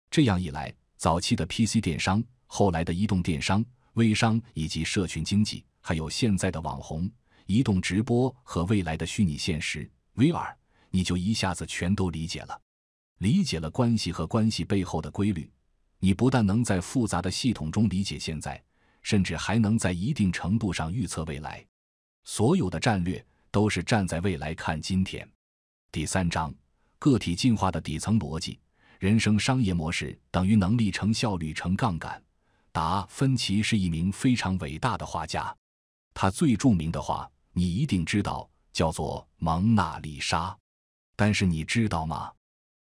这样一来，早期的 PC 电商、后来的移动电商、微商以及社群经济，还有现在的网红、移动直播和未来的虚拟现实 VR，你就一下子全都理解了。理解了关系和关系背后的规律，你不但能在复杂的系统中理解现在，甚至还能在一定程度上预测未来。所有的战略。都是站在未来看今天。第三章，个体进化的底层逻辑，人生商业模式等于能力乘效率乘杠杆。达芬奇是一名非常伟大的画家，他最著名的画你一定知道，叫做《蒙娜丽莎》。但是你知道吗？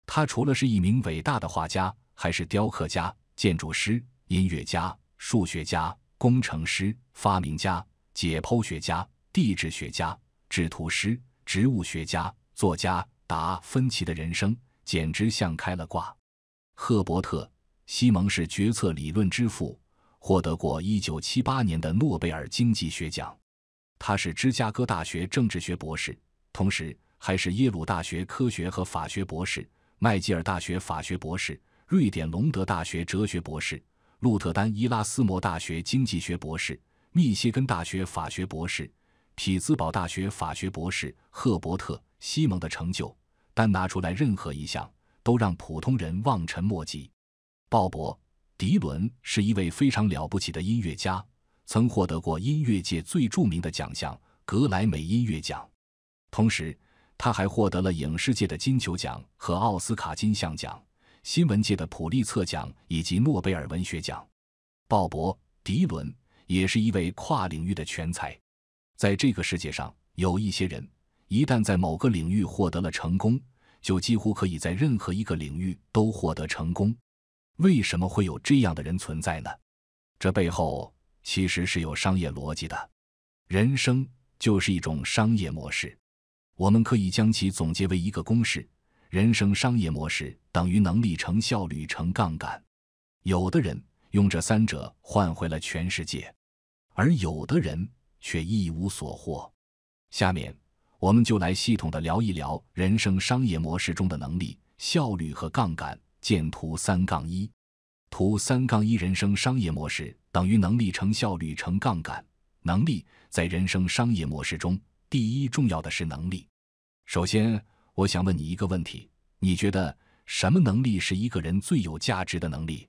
他除了是一名伟大的画家，还是雕刻家、建筑师、音乐家、数学家、工程师、发明家、解剖学家、地质学家。制图师、植物学家、作家达芬奇的人生简直像开了挂。赫伯特·西蒙是决策理论之父，获得过1978年的诺贝尔经济学奖。他是芝加哥大学政治学博士，同时还是耶鲁大学科学和法学博士、麦吉尔大学法学博士、瑞典隆德大学哲学博士、鹿特丹伊拉斯莫大学经济学博士、密歇根大学法学博士。匹兹堡大学法学博士赫伯特·西蒙的成就，单拿出来任何一项都让普通人望尘莫及。鲍勃·迪伦是一位非常了不起的音乐家，曾获得过音乐界最著名的奖项——格莱美音乐奖。同时，他还获得了影视界的金球奖和奥斯卡金像奖，新闻界的普利策奖以及诺贝尔文学奖。鲍勃·迪伦也是一位跨领域的全才。在这个世界上，有一些人，一旦在某个领域获得了成功，就几乎可以在任何一个领域都获得成功。为什么会有这样的人存在呢？这背后其实是有商业逻辑的。人生就是一种商业模式，我们可以将其总结为一个公式：人生商业模式等于能力乘效率乘杠杆。有的人用这三者换回了全世界，而有的人。却一无所获。下面，我们就来系统的聊一聊人生商业模式中的能力、效率和杠杆。见图三杠一，图三杠一人生商业模式等于能力乘效率乘杠杆。能力在人生商业模式中，第一重要的是能力。首先，我想问你一个问题：你觉得什么能力是一个人最有价值的能力？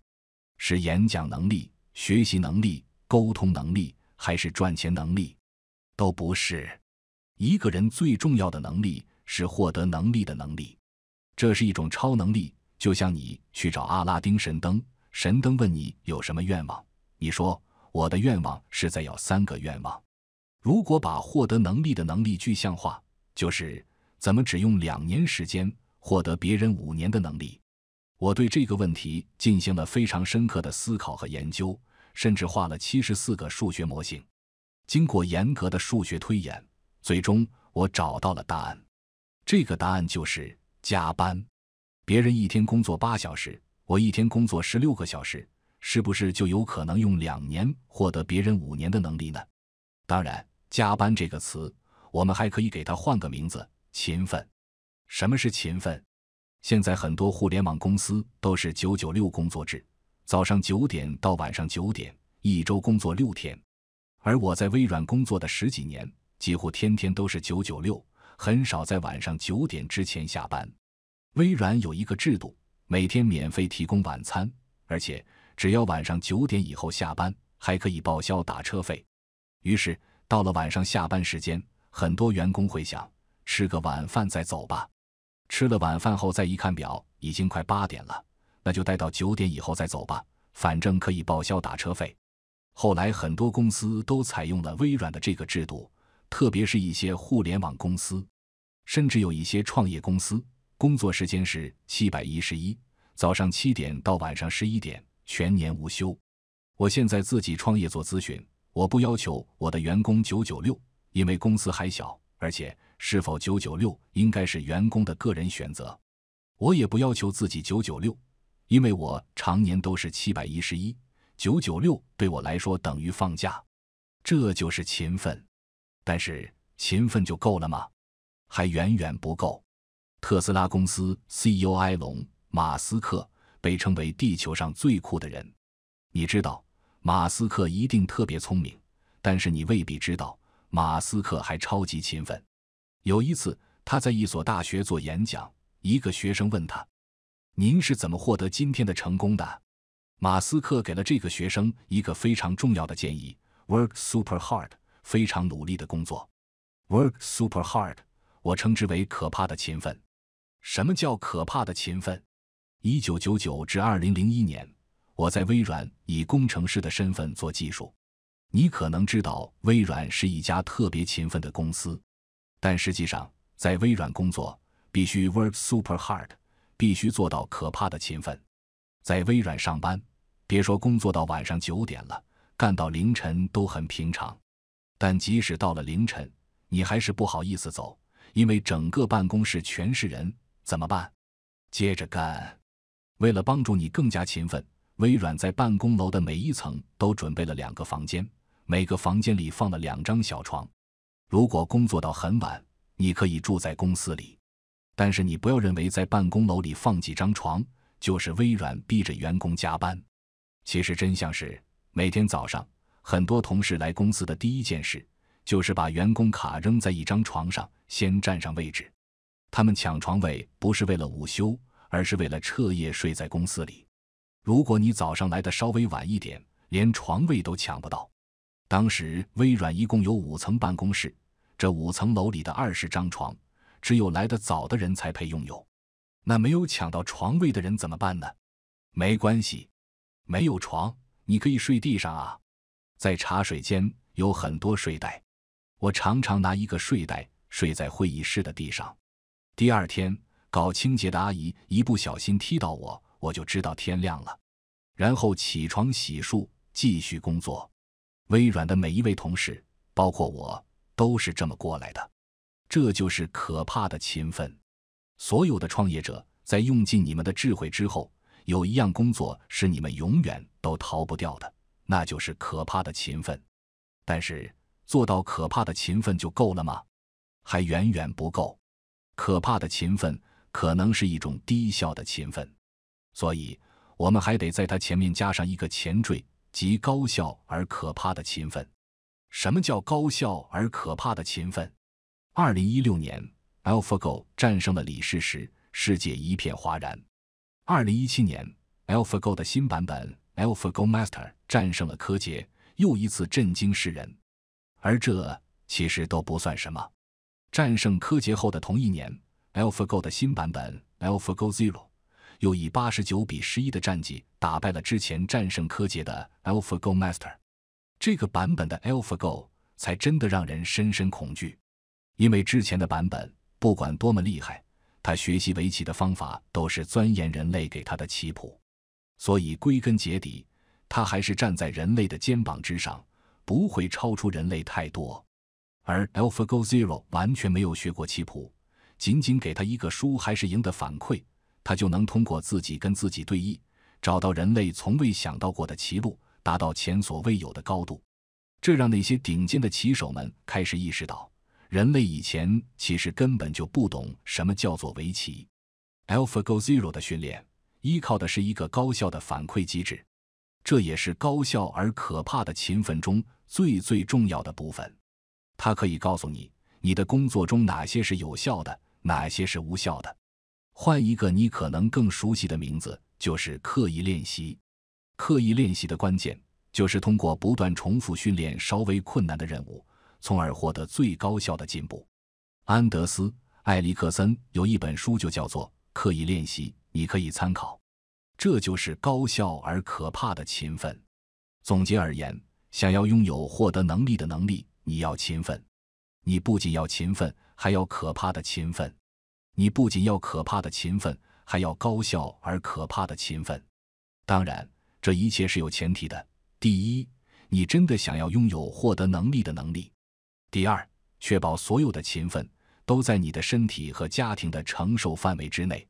是演讲能力、学习能力、沟通能力？还是赚钱能力，都不是。一个人最重要的能力是获得能力的能力，这是一种超能力。就像你去找阿拉丁神灯，神灯问你有什么愿望，你说我的愿望是再要三个愿望。如果把获得能力的能力具象化，就是怎么只用两年时间获得别人五年的能力。我对这个问题进行了非常深刻的思考和研究。甚至画了七十四个数学模型，经过严格的数学推演，最终我找到了答案。这个答案就是加班。别人一天工作八小时，我一天工作十六个小时，是不是就有可能用两年获得别人五年的能力呢？当然，加班这个词，我们还可以给它换个名字——勤奋。什么是勤奋？现在很多互联网公司都是九九六工作制。早上九点到晚上九点，一周工作六天。而我在微软工作的十几年，几乎天天都是九九六，很少在晚上九点之前下班。微软有一个制度，每天免费提供晚餐，而且只要晚上九点以后下班，还可以报销打车费。于是到了晚上下班时间，很多员工会想吃个晚饭再走吧。吃了晚饭后再一看表，已经快八点了。那就待到九点以后再走吧，反正可以报销打车费。后来很多公司都采用了微软的这个制度，特别是一些互联网公司，甚至有一些创业公司，工作时间是七百一十一，早上七点到晚上十一点，全年无休。我现在自己创业做咨询，我不要求我的员工九九六，因为公司还小，而且是否九九六应该是员工的个人选择。我也不要求自己九九六。因为我常年都是七百一十一九九六，对我来说等于放假，这就是勤奋。但是勤奋就够了吗？还远远不够。特斯拉公司 CEO 埃隆·马斯克被称为地球上最酷的人。你知道，马斯克一定特别聪明，但是你未必知道，马斯克还超级勤奋。有一次，他在一所大学做演讲，一个学生问他。您是怎么获得今天的成功的？马斯克给了这个学生一个非常重要的建议：work super hard，非常努力的工作。work super hard，我称之为可怕的勤奋。什么叫可怕的勤奋？一九九九至二零零一年，我在微软以工程师的身份做技术。你可能知道微软是一家特别勤奋的公司，但实际上在微软工作必须 work super hard。必须做到可怕的勤奋，在微软上班，别说工作到晚上九点了，干到凌晨都很平常。但即使到了凌晨，你还是不好意思走，因为整个办公室全是人，怎么办？接着干。为了帮助你更加勤奋，微软在办公楼的每一层都准备了两个房间，每个房间里放了两张小床。如果工作到很晚，你可以住在公司里。但是你不要认为在办公楼里放几张床就是微软逼着员工加班。其实真相是，每天早上很多同事来公司的第一件事就是把员工卡扔在一张床上，先占上位置。他们抢床位不是为了午休，而是为了彻夜睡在公司里。如果你早上来的稍微晚一点，连床位都抢不到。当时微软一共有五层办公室，这五层楼里的二十张床。只有来得早的人才配拥有。那没有抢到床位的人怎么办呢？没关系，没有床，你可以睡地上啊。在茶水间有很多睡袋，我常常拿一个睡袋睡在会议室的地上。第二天，搞清洁的阿姨一不小心踢到我，我就知道天亮了。然后起床洗漱，继续工作。微软的每一位同事，包括我，都是这么过来的。这就是可怕的勤奋。所有的创业者在用尽你们的智慧之后，有一样工作是你们永远都逃不掉的，那就是可怕的勤奋。但是，做到可怕的勤奋就够了吗？还远远不够。可怕的勤奋可能是一种低效的勤奋，所以我们还得在它前面加上一个前缀，即高效而可怕的勤奋。什么叫高效而可怕的勤奋？二零一六年，AlphaGo 战胜了李世石，世界一片哗然。二零一七年，AlphaGo 的新版本 AlphaGo Master 战胜了柯洁，又一次震惊世人。而这其实都不算什么。战胜柯洁后的同一年，AlphaGo 的新版本 AlphaGo Zero 又以八十九比十一的战绩打败了之前战胜柯洁的 AlphaGo Master。这个版本的 AlphaGo 才真的让人深深恐惧。因为之前的版本不管多么厉害，他学习围棋的方法都是钻研人类给他的棋谱，所以归根结底，他还是站在人类的肩膀之上，不会超出人类太多。而 AlphaGo Zero 完全没有学过棋谱，仅仅给他一个输还是赢的反馈，他就能通过自己跟自己对弈，找到人类从未想到过的棋路，达到前所未有的高度。这让那些顶尖的棋手们开始意识到。人类以前其实根本就不懂什么叫做围棋。AlphaGo Zero 的训练依靠的是一个高效的反馈机制，这也是高效而可怕的勤奋中最最重要的部分。它可以告诉你你的工作中哪些是有效的，哪些是无效的。换一个你可能更熟悉的名字，就是刻意练习。刻意练习的关键就是通过不断重复训练稍微困难的任务。从而获得最高效的进步。安德斯·艾里克森有一本书，就叫做《刻意练习》，你可以参考。这就是高效而可怕的勤奋。总结而言，想要拥有获得能力的能力，你要勤奋。你不仅要勤奋，还要可怕的勤奋。你不仅要可怕的勤奋，还要高效而可怕的勤奋。当然，这一切是有前提的。第一，你真的想要拥有获得能力的能力。第二，确保所有的勤奋都在你的身体和家庭的承受范围之内。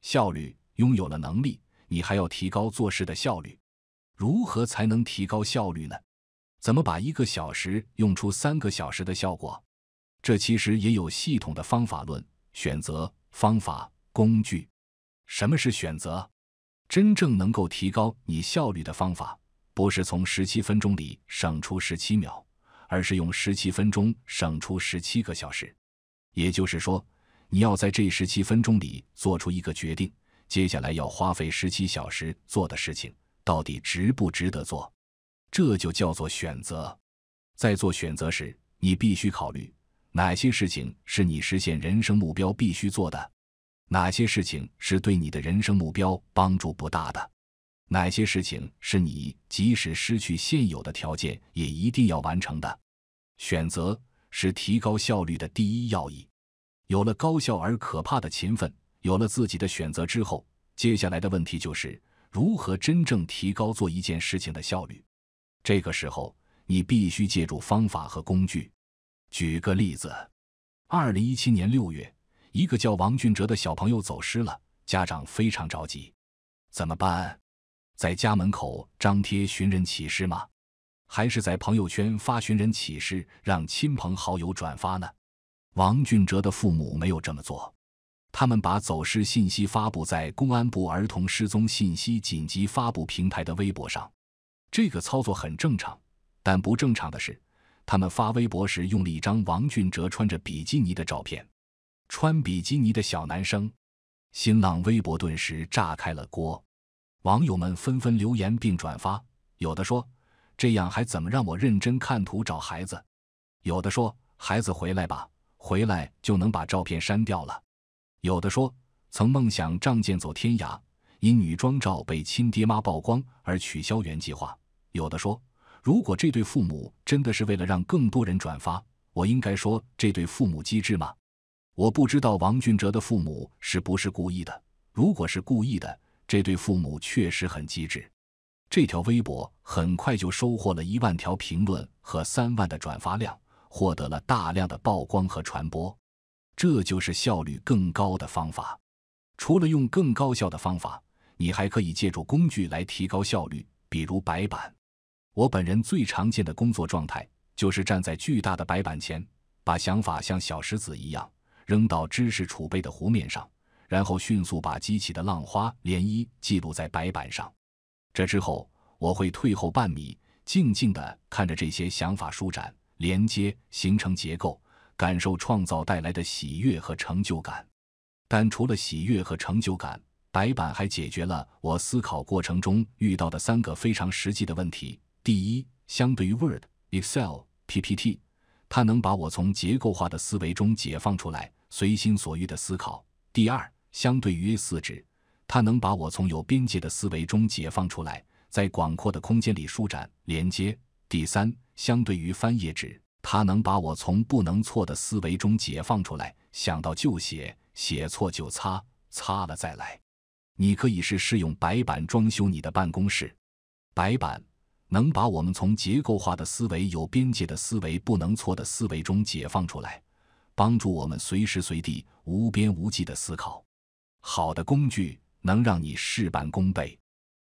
效率拥有了能力，你还要提高做事的效率。如何才能提高效率呢？怎么把一个小时用出三个小时的效果？这其实也有系统的方法论，选择方法工具。什么是选择？真正能够提高你效率的方法，不是从十七分钟里省出十七秒。而是用十七分钟省出十七个小时，也就是说，你要在这十七分钟里做出一个决定，接下来要花费十七小时做的事情到底值不值得做？这就叫做选择。在做选择时，你必须考虑哪些事情是你实现人生目标必须做的，哪些事情是对你的人生目标帮助不大的。哪些事情是你即使失去现有的条件也一定要完成的？选择是提高效率的第一要义。有了高效而可怕的勤奋，有了自己的选择之后，接下来的问题就是如何真正提高做一件事情的效率。这个时候，你必须借助方法和工具。举个例子，二零一七年六月，一个叫王俊哲的小朋友走失了，家长非常着急，怎么办？在家门口张贴寻人启事吗？还是在朋友圈发寻人启事，让亲朋好友转发呢？王俊哲的父母没有这么做，他们把走失信息发布在公安部儿童失踪信息紧急发布平台的微博上。这个操作很正常，但不正常的是，他们发微博时用了一张王俊哲穿着比基尼的照片。穿比基尼的小男生，新浪微博顿时炸开了锅。网友们纷纷留言并转发，有的说：“这样还怎么让我认真看图找孩子？”有的说：“孩子回来吧，回来就能把照片删掉了。”有的说：“曾梦想仗剑走天涯，因女装照被亲爹妈曝光而取消原计划。”有的说：“如果这对父母真的是为了让更多人转发，我应该说这对父母机智吗？”我不知道王俊哲的父母是不是故意的，如果是故意的。这对父母确实很机智，这条微博很快就收获了一万条评论和三万的转发量，获得了大量的曝光和传播。这就是效率更高的方法。除了用更高效的方法，你还可以借助工具来提高效率，比如白板。我本人最常见的工作状态就是站在巨大的白板前，把想法像小石子一样扔到知识储备的湖面上。然后迅速把激起的浪花涟漪记录在白板上。这之后，我会退后半米，静静地看着这些想法舒展、连接、形成结构，感受创造带来的喜悦和成就感。但除了喜悦和成就感，白板还解决了我思考过程中遇到的三个非常实际的问题：第一，相对于 Word、Excel、PPT，它能把我从结构化的思维中解放出来，随心所欲的思考；第二，相对于四指，它能把我从有边界的思维中解放出来，在广阔的空间里舒展连接。第三，相对于翻页纸，它能把我从不能错的思维中解放出来，想到就写，写错就擦，擦了再来。你可以是试用白板装修你的办公室，白板能把我们从结构化的思维、有边界的思维、不能错的思维中解放出来，帮助我们随时随地无边无际的思考。好的工具能让你事半功倍。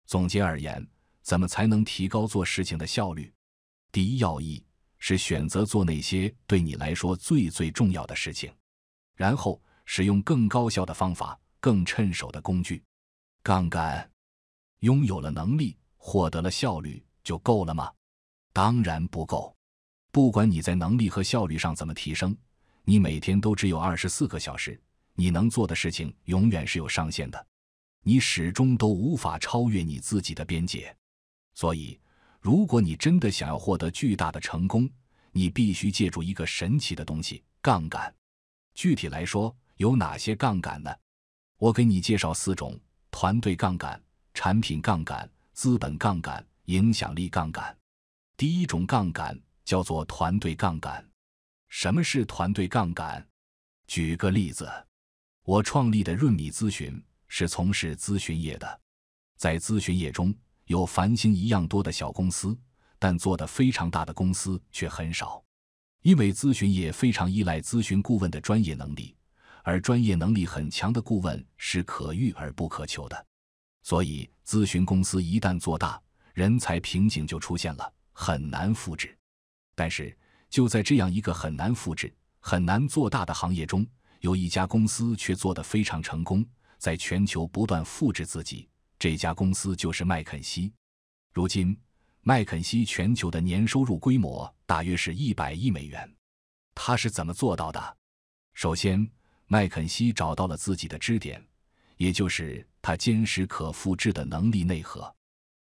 总结而言，怎么才能提高做事情的效率？第一要义是选择做那些对你来说最最重要的事情，然后使用更高效的方法、更趁手的工具。杠杆，拥有了能力，获得了效率，就够了吗？当然不够。不管你在能力和效率上怎么提升，你每天都只有二十四个小时。你能做的事情永远是有上限的，你始终都无法超越你自己的边界。所以，如果你真的想要获得巨大的成功，你必须借助一个神奇的东西——杠杆。具体来说，有哪些杠杆呢？我给你介绍四种：团队杠杆、产品杠杆、资本杠杆、影响力杠杆。第一种杠杆叫做团队杠杆。什么是团队杠杆？举个例子。我创立的润米咨询是从事咨询业的，在咨询业中有繁星一样多的小公司，但做的非常大的公司却很少，因为咨询业非常依赖咨询顾问的专业能力，而专业能力很强的顾问是可遇而不可求的，所以咨询公司一旦做大，人才瓶颈就出现了，很难复制。但是就在这样一个很难复制、很难做大的行业中。有一家公司却做得非常成功，在全球不断复制自己。这家公司就是麦肯锡。如今，麦肯锡全球的年收入规模大约是一百亿美元。他是怎么做到的？首先，麦肯锡找到了自己的支点，也就是他坚实可复制的能力内核。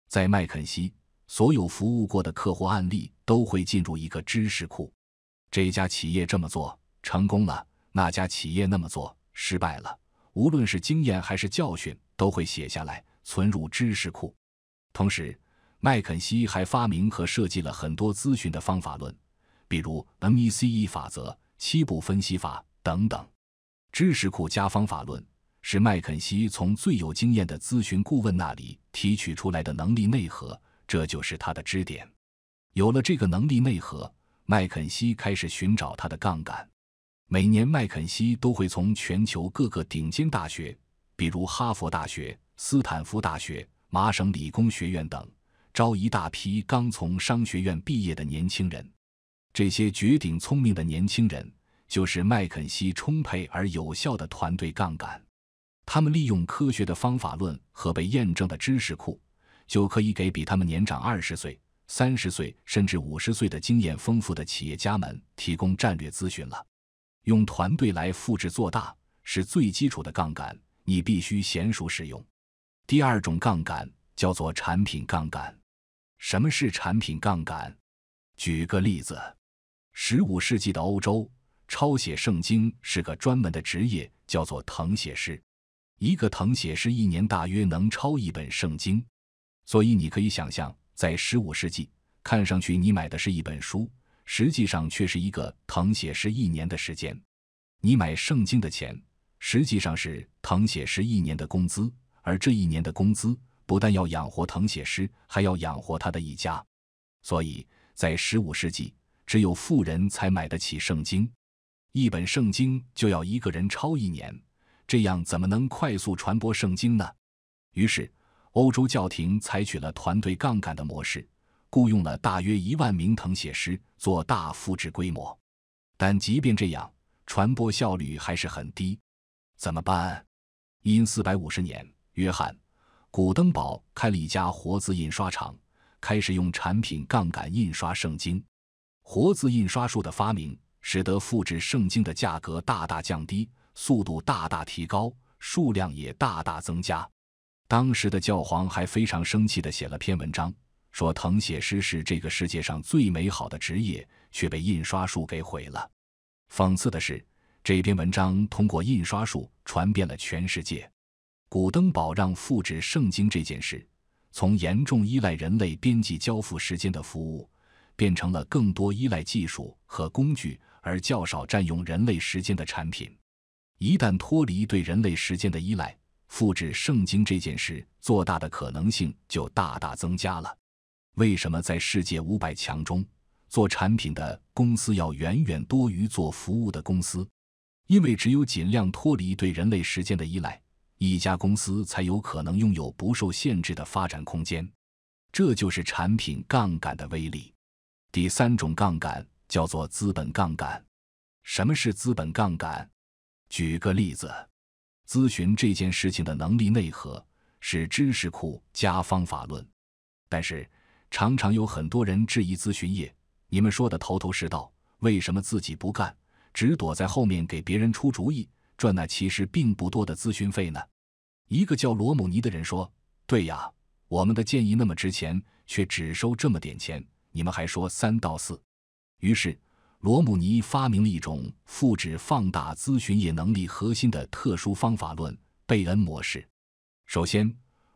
在麦肯锡，所有服务过的客户案例都会进入一个知识库。这家企业这么做成功了。那家企业那么做失败了，无论是经验还是教训，都会写下来存入知识库。同时，麦肯锡还发明和设计了很多咨询的方法论，比如 M E C E 法则、七步分析法等等。知识库加方法论是麦肯锡从最有经验的咨询顾问那里提取出来的能力内核，这就是他的支点。有了这个能力内核，麦肯锡开始寻找他的杠杆。每年，麦肯锡都会从全球各个顶尖大学，比如哈佛大学、斯坦福大学、麻省理工学院等，招一大批刚从商学院毕业的年轻人。这些绝顶聪明的年轻人，就是麦肯锡充沛而有效的团队杠杆。他们利用科学的方法论和被验证的知识库，就可以给比他们年长二十岁、三十岁甚至五十岁的经验丰富的企业家们提供战略咨询了。用团队来复制做大是最基础的杠杆，你必须娴熟使用。第二种杠杆叫做产品杠杆。什么是产品杠杆？举个例子，十五世纪的欧洲，抄写圣经是个专门的职业，叫做誊写师。一个誊写师一年大约能抄一本圣经，所以你可以想象，在十五世纪，看上去你买的是一本书。实际上却是一个誊写师一年的时间，你买圣经的钱实际上是誊写师一年的工资，而这一年的工资不但要养活誊写师，还要养活他的一家，所以，在十五世纪，只有富人才买得起圣经。一本圣经就要一个人抄一年，这样怎么能快速传播圣经呢？于是，欧洲教廷采取了团队杠杆的模式。雇佣了大约一万名誊写师做大复制规模，但即便这样，传播效率还是很低。怎么办？因四百五十年，约翰·古登堡开了一家活字印刷厂，开始用产品杠杆印刷圣经。活字印刷术的发明，使得复制圣经的价格大大降低，速度大大提高，数量也大大增加。当时的教皇还非常生气的写了篇文章。说，誊写诗是这个世界上最美好的职业，却被印刷术给毁了。讽刺的是，这篇文章通过印刷术传遍了全世界。古登堡让复制圣经这件事，从严重依赖人类编辑交付时间的服务，变成了更多依赖技术和工具而较少占用人类时间的产品。一旦脱离对人类时间的依赖，复制圣经这件事做大的可能性就大大增加了。为什么在世界五百强中，做产品的公司要远远多于做服务的公司？因为只有尽量脱离对人类时间的依赖，一家公司才有可能拥有不受限制的发展空间。这就是产品杠杆的威力。第三种杠杆叫做资本杠杆。什么是资本杠杆？举个例子，咨询这件事情的能力内核是知识库加方法论，但是。常常有很多人质疑咨询业，你们说的头头是道，为什么自己不干，只躲在后面给别人出主意，赚那其实并不多的咨询费呢？一个叫罗姆尼的人说：“对呀，我们的建议那么值钱，却只收这么点钱，你们还说三道四。”于是，罗姆尼发明了一种复制放大咨询业能力核心的特殊方法论——贝恩模式。首先。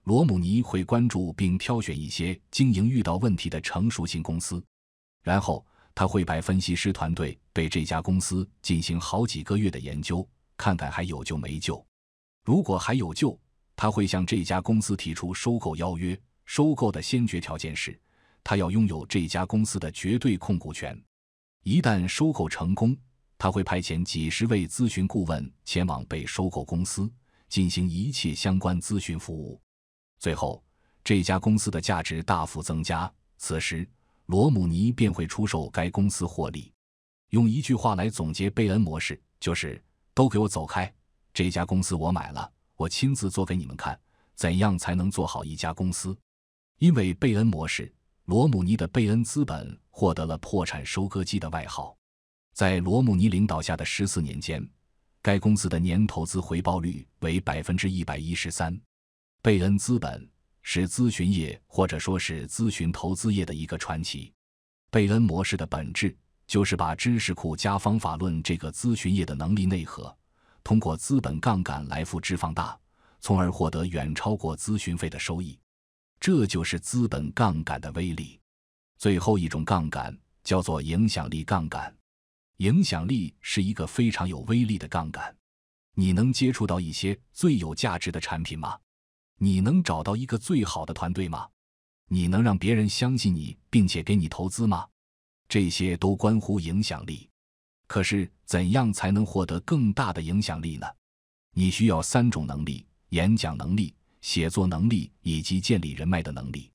罗姆尼会关注并挑选一些经营遇到问题的成熟型公司，然后他会派分析师团队对这家公司进行好几个月的研究，看看还有救没救。如果还有救，他会向这家公司提出收购邀约。收购的先决条件是，他要拥有这家公司的绝对控股权。一旦收购成功，他会派遣几十位咨询顾问前往被收购公司，进行一切相关咨询服务。最后，这家公司的价值大幅增加。此时，罗姆尼便会出售该公司获利。用一句话来总结贝恩模式，就是“都给我走开！这家公司我买了，我亲自做给你们看，怎样才能做好一家公司？”因为贝恩模式，罗姆尼的贝恩资本获得了“破产收割机”的外号。在罗姆尼领导下的十四年间，该公司的年投资回报率为百分之一百一十三。贝恩资本是咨询业，或者说，是咨询投资业的一个传奇。贝恩模式的本质就是把知识库加方法论这个咨询业的能力内核，通过资本杠杆来复制放大，从而获得远超过咨询费的收益。这就是资本杠杆的威力。最后一种杠杆叫做影响力杠杆。影响力是一个非常有威力的杠杆。你能接触到一些最有价值的产品吗？你能找到一个最好的团队吗？你能让别人相信你，并且给你投资吗？这些都关乎影响力。可是，怎样才能获得更大的影响力呢？你需要三种能力：演讲能力、写作能力以及建立人脉的能力。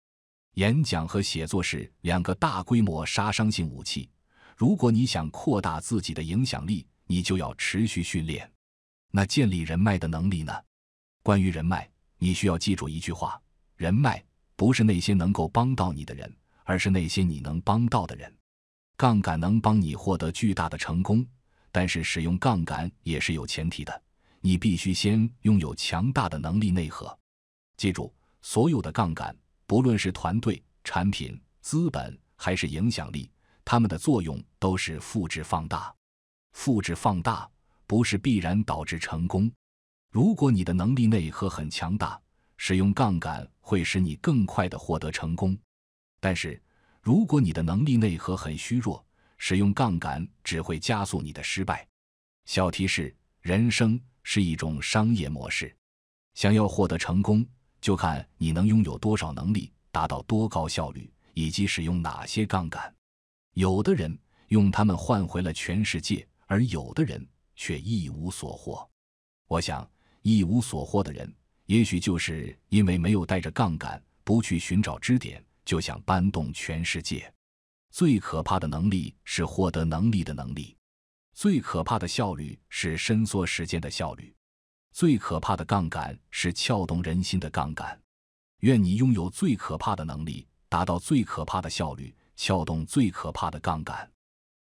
演讲和写作是两个大规模杀伤性武器。如果你想扩大自己的影响力，你就要持续训练。那建立人脉的能力呢？关于人脉。你需要记住一句话：人脉不是那些能够帮到你的人，而是那些你能帮到的人。杠杆能帮你获得巨大的成功，但是使用杠杆也是有前提的，你必须先拥有强大的能力内核。记住，所有的杠杆，不论是团队、产品、资本还是影响力，它们的作用都是复制放大。复制放大不是必然导致成功。如果你的能力内核很强大，使用杠杆会使你更快的获得成功；但是，如果你的能力内核很虚弱，使用杠杆只会加速你的失败。小提示：人生是一种商业模式，想要获得成功，就看你能拥有多少能力，达到多高效率，以及使用哪些杠杆。有的人用它们换回了全世界，而有的人却一无所获。我想。一无所获的人，也许就是因为没有带着杠杆，不去寻找支点，就想搬动全世界。最可怕的能力是获得能力的能力，最可怕的效率是伸缩时间的效率，最可怕的杠杆是撬动人心的杠杆。愿你拥有最可怕的能力，达到最可怕的效率，撬动最可怕的杠杆，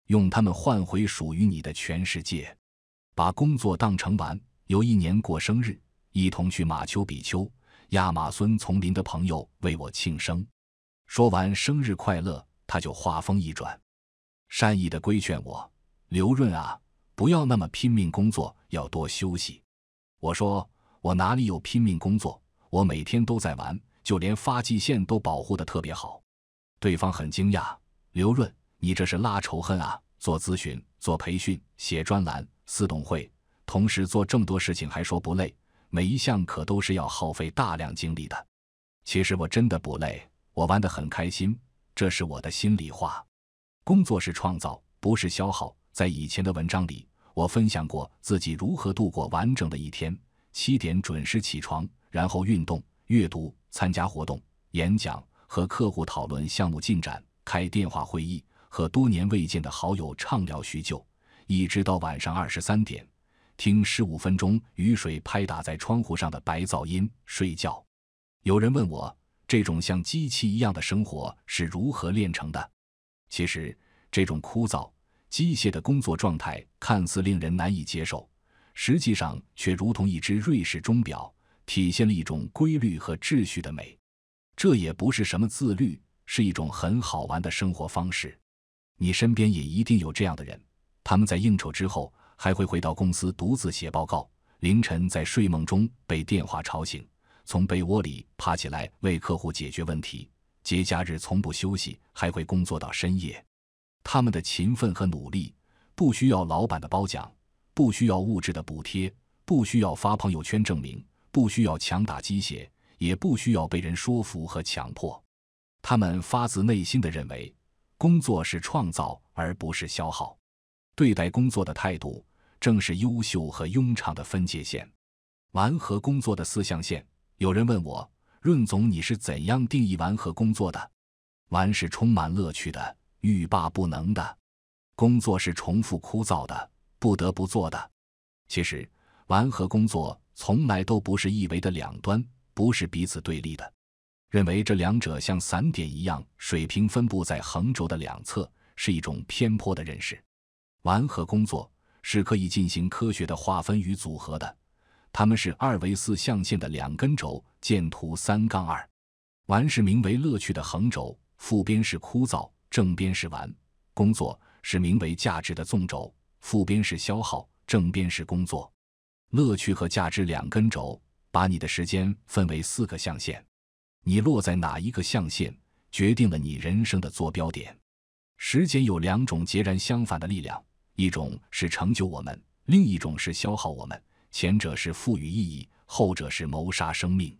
用它们换回属于你的全世界。把工作当成玩。有一年过生日，一同去马丘比丘、亚马孙丛林的朋友为我庆生。说完生日快乐，他就话锋一转，善意的规劝我：“刘润啊，不要那么拼命工作，要多休息。”我说：“我哪里有拼命工作？我每天都在玩，就连发际线都保护的特别好。”对方很惊讶：“刘润，你这是拉仇恨啊！做咨询、做培训、写专栏、私董会。”同时做这么多事情还说不累，每一项可都是要耗费大量精力的。其实我真的不累，我玩得很开心，这是我的心里话。工作是创造，不是消耗。在以前的文章里，我分享过自己如何度过完整的一天：七点准时起床，然后运动、阅读、参加活动、演讲，和客户讨论项目进展、开电话会议，和多年未见的好友畅聊叙旧，一直到晚上二十三点。听十五分钟雨水拍打在窗户上的白噪音睡觉。有人问我，这种像机器一样的生活是如何练成的？其实，这种枯燥、机械的工作状态看似令人难以接受，实际上却如同一只瑞士钟表，体现了一种规律和秩序的美。这也不是什么自律，是一种很好玩的生活方式。你身边也一定有这样的人，他们在应酬之后。还会回到公司独自写报告，凌晨在睡梦中被电话吵醒，从被窝里爬起来为客户解决问题。节假日从不休息，还会工作到深夜。他们的勤奋和努力，不需要老板的褒奖，不需要物质的补贴，不需要发朋友圈证明，不需要强打鸡血，也不需要被人说服和强迫。他们发自内心的认为，工作是创造而不是消耗，对待工作的态度。正是优秀和庸常的分界线，玩和工作的四象限。有人问我，润总，你是怎样定义玩和工作的？玩是充满乐趣的、欲罢不能的；工作是重复枯燥的、不得不做的。其实，玩和工作从来都不是一维的两端，不是彼此对立的。认为这两者像散点一样水平分布在横轴的两侧，是一种偏颇的认识。玩和工作。是可以进行科学的划分与组合的，它们是二维四象限的两根轴。见图三杠二，玩是名为乐趣的横轴，负边是枯燥，正边是玩；工作是名为价值的纵轴，负边是消耗，正边是工作。乐趣和价值两根轴把你的时间分为四个象限，你落在哪一个象限，决定了你人生的坐标点。时间有两种截然相反的力量。一种是成就我们，另一种是消耗我们。前者是赋予意义，后者是谋杀生命。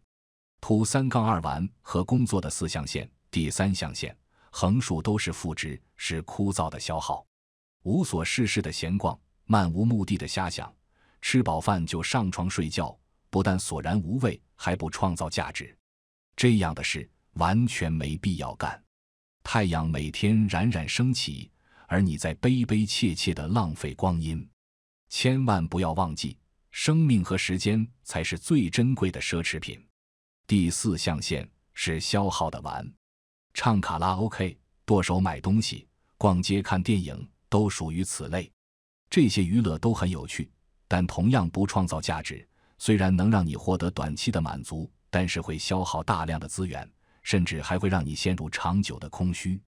图三杠二完和工作的四象限，第三象限横竖都是负值，是枯燥的消耗，无所事事的闲逛，漫无目的的瞎想，吃饱饭就上床睡觉，不但索然无味，还不创造价值。这样的事完全没必要干。太阳每天冉冉升起。而你在悲悲切切的浪费光阴，千万不要忘记，生命和时间才是最珍贵的奢侈品。第四象限是消耗的玩，唱卡拉 OK、剁手买东西、逛街看电影都属于此类。这些娱乐都很有趣，但同样不创造价值。虽然能让你获得短期的满足，但是会消耗大量的资源，甚至还会让你陷入长久的空虚。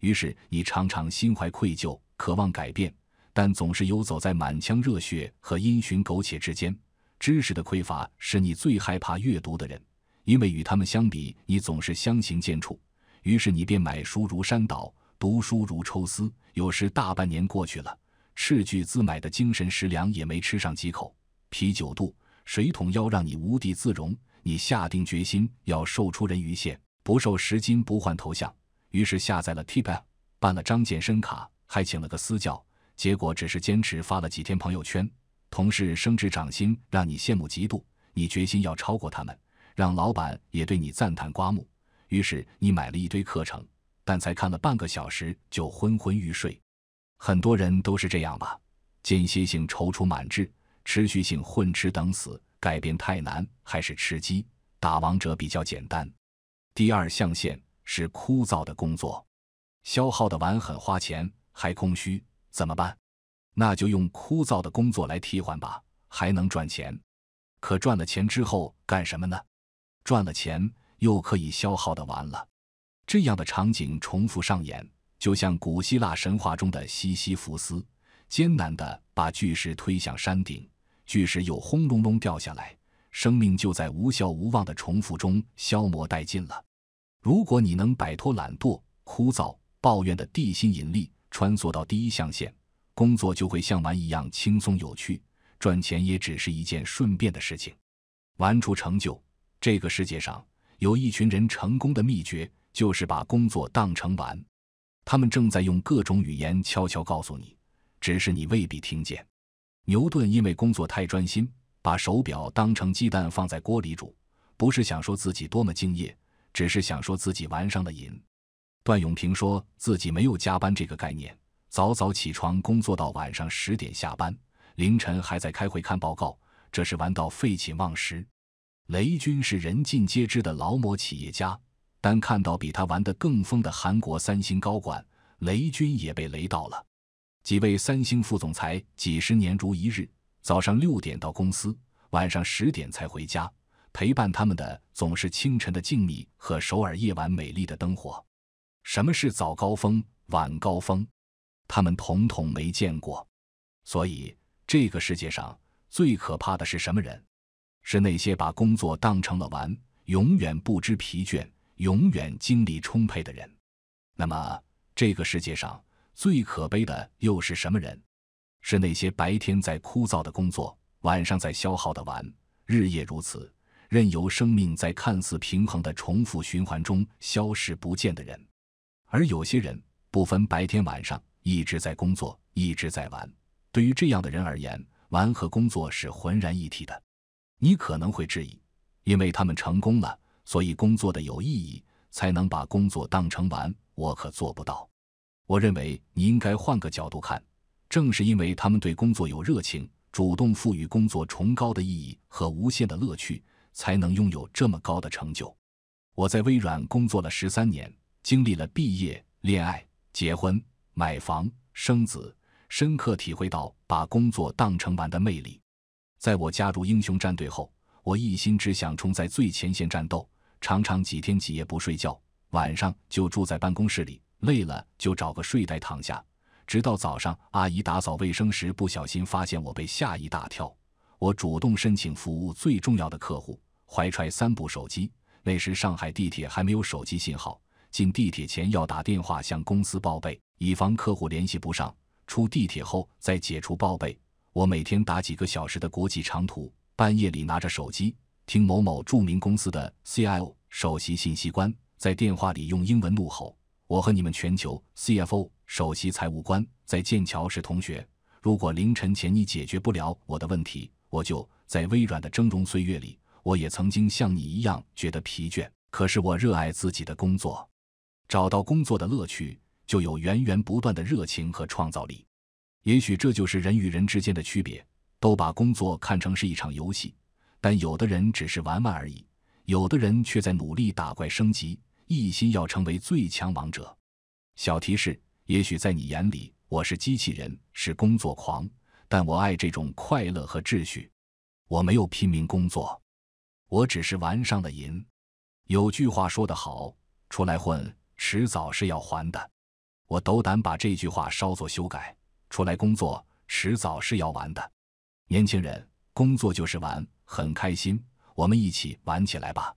于是，你常常心怀愧疚，渴望改变，但总是游走在满腔热血和因循苟且之间。知识的匮乏使你最害怕阅读的人，因为与他们相比，你总是相形见绌。于是，你便买书如山倒，读书如抽丝。有时大半年过去了，斥巨资买的精神食粮也没吃上几口，啤酒肚、水桶腰让你无地自容。你下定决心要瘦出人鱼线，不瘦十斤不换头像。于是下载了 T p a 办了张健身卡，还请了个私教。结果只是坚持发了几天朋友圈。同事升职涨薪，让你羡慕嫉妒。你决心要超过他们，让老板也对你赞叹刮目。于是你买了一堆课程，但才看了半个小时就昏昏欲睡。很多人都是这样吧？间歇性踌躇满志，持续性混吃等死。改变太难，还是吃鸡打王者比较简单。第二象限。是枯燥的工作，消耗的完很花钱，还空虚，怎么办？那就用枯燥的工作来替换吧，还能赚钱。可赚了钱之后干什么呢？赚了钱又可以消耗的完了，这样的场景重复上演，就像古希腊神话中的西西弗斯，艰难的把巨石推向山顶，巨石又轰隆隆掉下来，生命就在无效无望的重复中消磨殆尽了。如果你能摆脱懒惰、枯燥、抱怨的地心引力，穿梭到第一象限，工作就会像玩一样轻松有趣，赚钱也只是一件顺便的事情。玩出成就，这个世界上有一群人成功的秘诀就是把工作当成玩，他们正在用各种语言悄悄告诉你，只是你未必听见。牛顿因为工作太专心，把手表当成鸡蛋放在锅里煮，不是想说自己多么敬业。只是想说自己玩上了瘾。段永平说自己没有加班这个概念，早早起床工作到晚上十点下班，凌晨还在开会看报告，这是玩到废寝忘食。雷军是人尽皆知的劳模企业家，但看到比他玩得更疯的韩国三星高管，雷军也被雷到了。几位三星副总裁几十年如一日，早上六点到公司，晚上十点才回家。陪伴他们的总是清晨的静谧和首尔夜晚美丽的灯火。什么是早高峰、晚高峰？他们统统没见过。所以，这个世界上最可怕的是什么人？是那些把工作当成了玩，永远不知疲倦、永远精力充沛的人。那么，这个世界上最可悲的又是什么人？是那些白天在枯燥的工作，晚上在消耗的玩，日夜如此。任由生命在看似平衡的重复循环中消失不见的人，而有些人不分白天晚上，一直在工作，一直在玩。对于这样的人而言，玩和工作是浑然一体的。你可能会质疑，因为他们成功了，所以工作的有意义，才能把工作当成玩。我可做不到。我认为你应该换个角度看，正是因为他们对工作有热情，主动赋予工作崇高的意义和无限的乐趣。才能拥有这么高的成就。我在微软工作了十三年，经历了毕业、恋爱、结婚、买房、生子，深刻体会到把工作当成玩的魅力。在我加入英雄战队后，我一心只想冲在最前线战斗，常常几天几夜不睡觉，晚上就住在办公室里，累了就找个睡袋躺下，直到早上阿姨打扫卫生时不小心发现我，被吓一大跳。我主动申请服务最重要的客户。怀揣三部手机，那时上海地铁还没有手机信号，进地铁前要打电话向公司报备，以防客户联系不上。出地铁后再解除报备。我每天打几个小时的国际长途，半夜里拿着手机听某某著名公司的 CIO 首席信息官在电话里用英文怒吼：“我和你们全球 CFO 首席财务官在剑桥是同学，如果凌晨前你解决不了我的问题，我就在微软的峥嵘岁月里。”我也曾经像你一样觉得疲倦，可是我热爱自己的工作，找到工作的乐趣，就有源源不断的热情和创造力。也许这就是人与人之间的区别：都把工作看成是一场游戏，但有的人只是玩玩而已，有的人却在努力打怪升级，一心要成为最强王者。小提示：也许在你眼里，我是机器人，是工作狂，但我爱这种快乐和秩序。我没有拼命工作。我只是玩上了瘾。有句话说得好：“出来混，迟早是要还的。”我斗胆把这句话稍作修改：“出来工作，迟早是要玩的。”年轻人，工作就是玩，很开心。我们一起玩起来吧！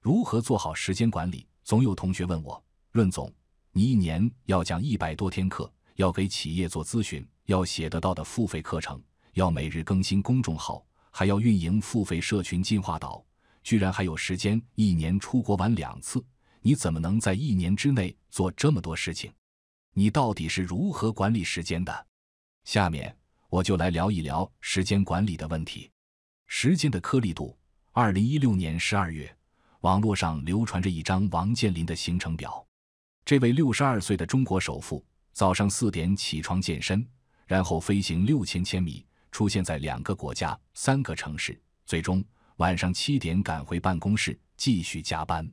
如何做好时间管理？总有同学问我：“润总，你一年要讲一百多天课，要给企业做咨询，要写得到的付费课程，要每日更新公众号。”还要运营付费社群“进化岛”，居然还有时间一年出国玩两次？你怎么能在一年之内做这么多事情？你到底是如何管理时间的？下面我就来聊一聊时间管理的问题。时间的颗粒度。二零一六年十二月，网络上流传着一张王健林的行程表。这位六十二岁的中国首富，早上四点起床健身，然后飞行六千千米。出现在两个国家、三个城市，最终晚上七点赶回办公室继续加班。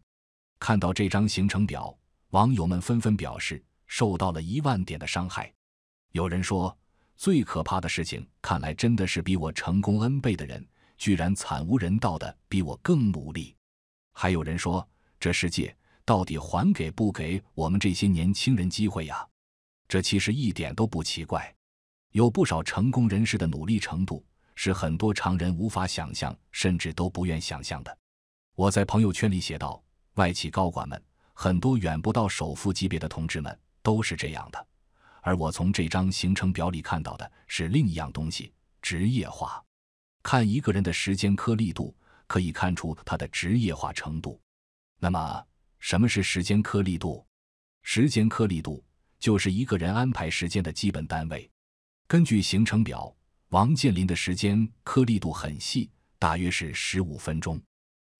看到这张行程表，网友们纷纷表示受到了一万点的伤害。有人说，最可怕的事情，看来真的是比我成功 n 倍的人，居然惨无人道的比我更努力。还有人说，这世界到底还给不给我们这些年轻人机会呀？这其实一点都不奇怪。有不少成功人士的努力程度是很多常人无法想象，甚至都不愿想象的。我在朋友圈里写道：“外企高管们，很多远不到首富级别的同志们都是这样的。”而我从这张行程表里看到的是另一样东西——职业化。看一个人的时间颗粒度，可以看出他的职业化程度。那么，什么是时间颗粒度？时间颗粒度就是一个人安排时间的基本单位。根据行程表，王健林的时间颗粒度很细，大约是十五分钟，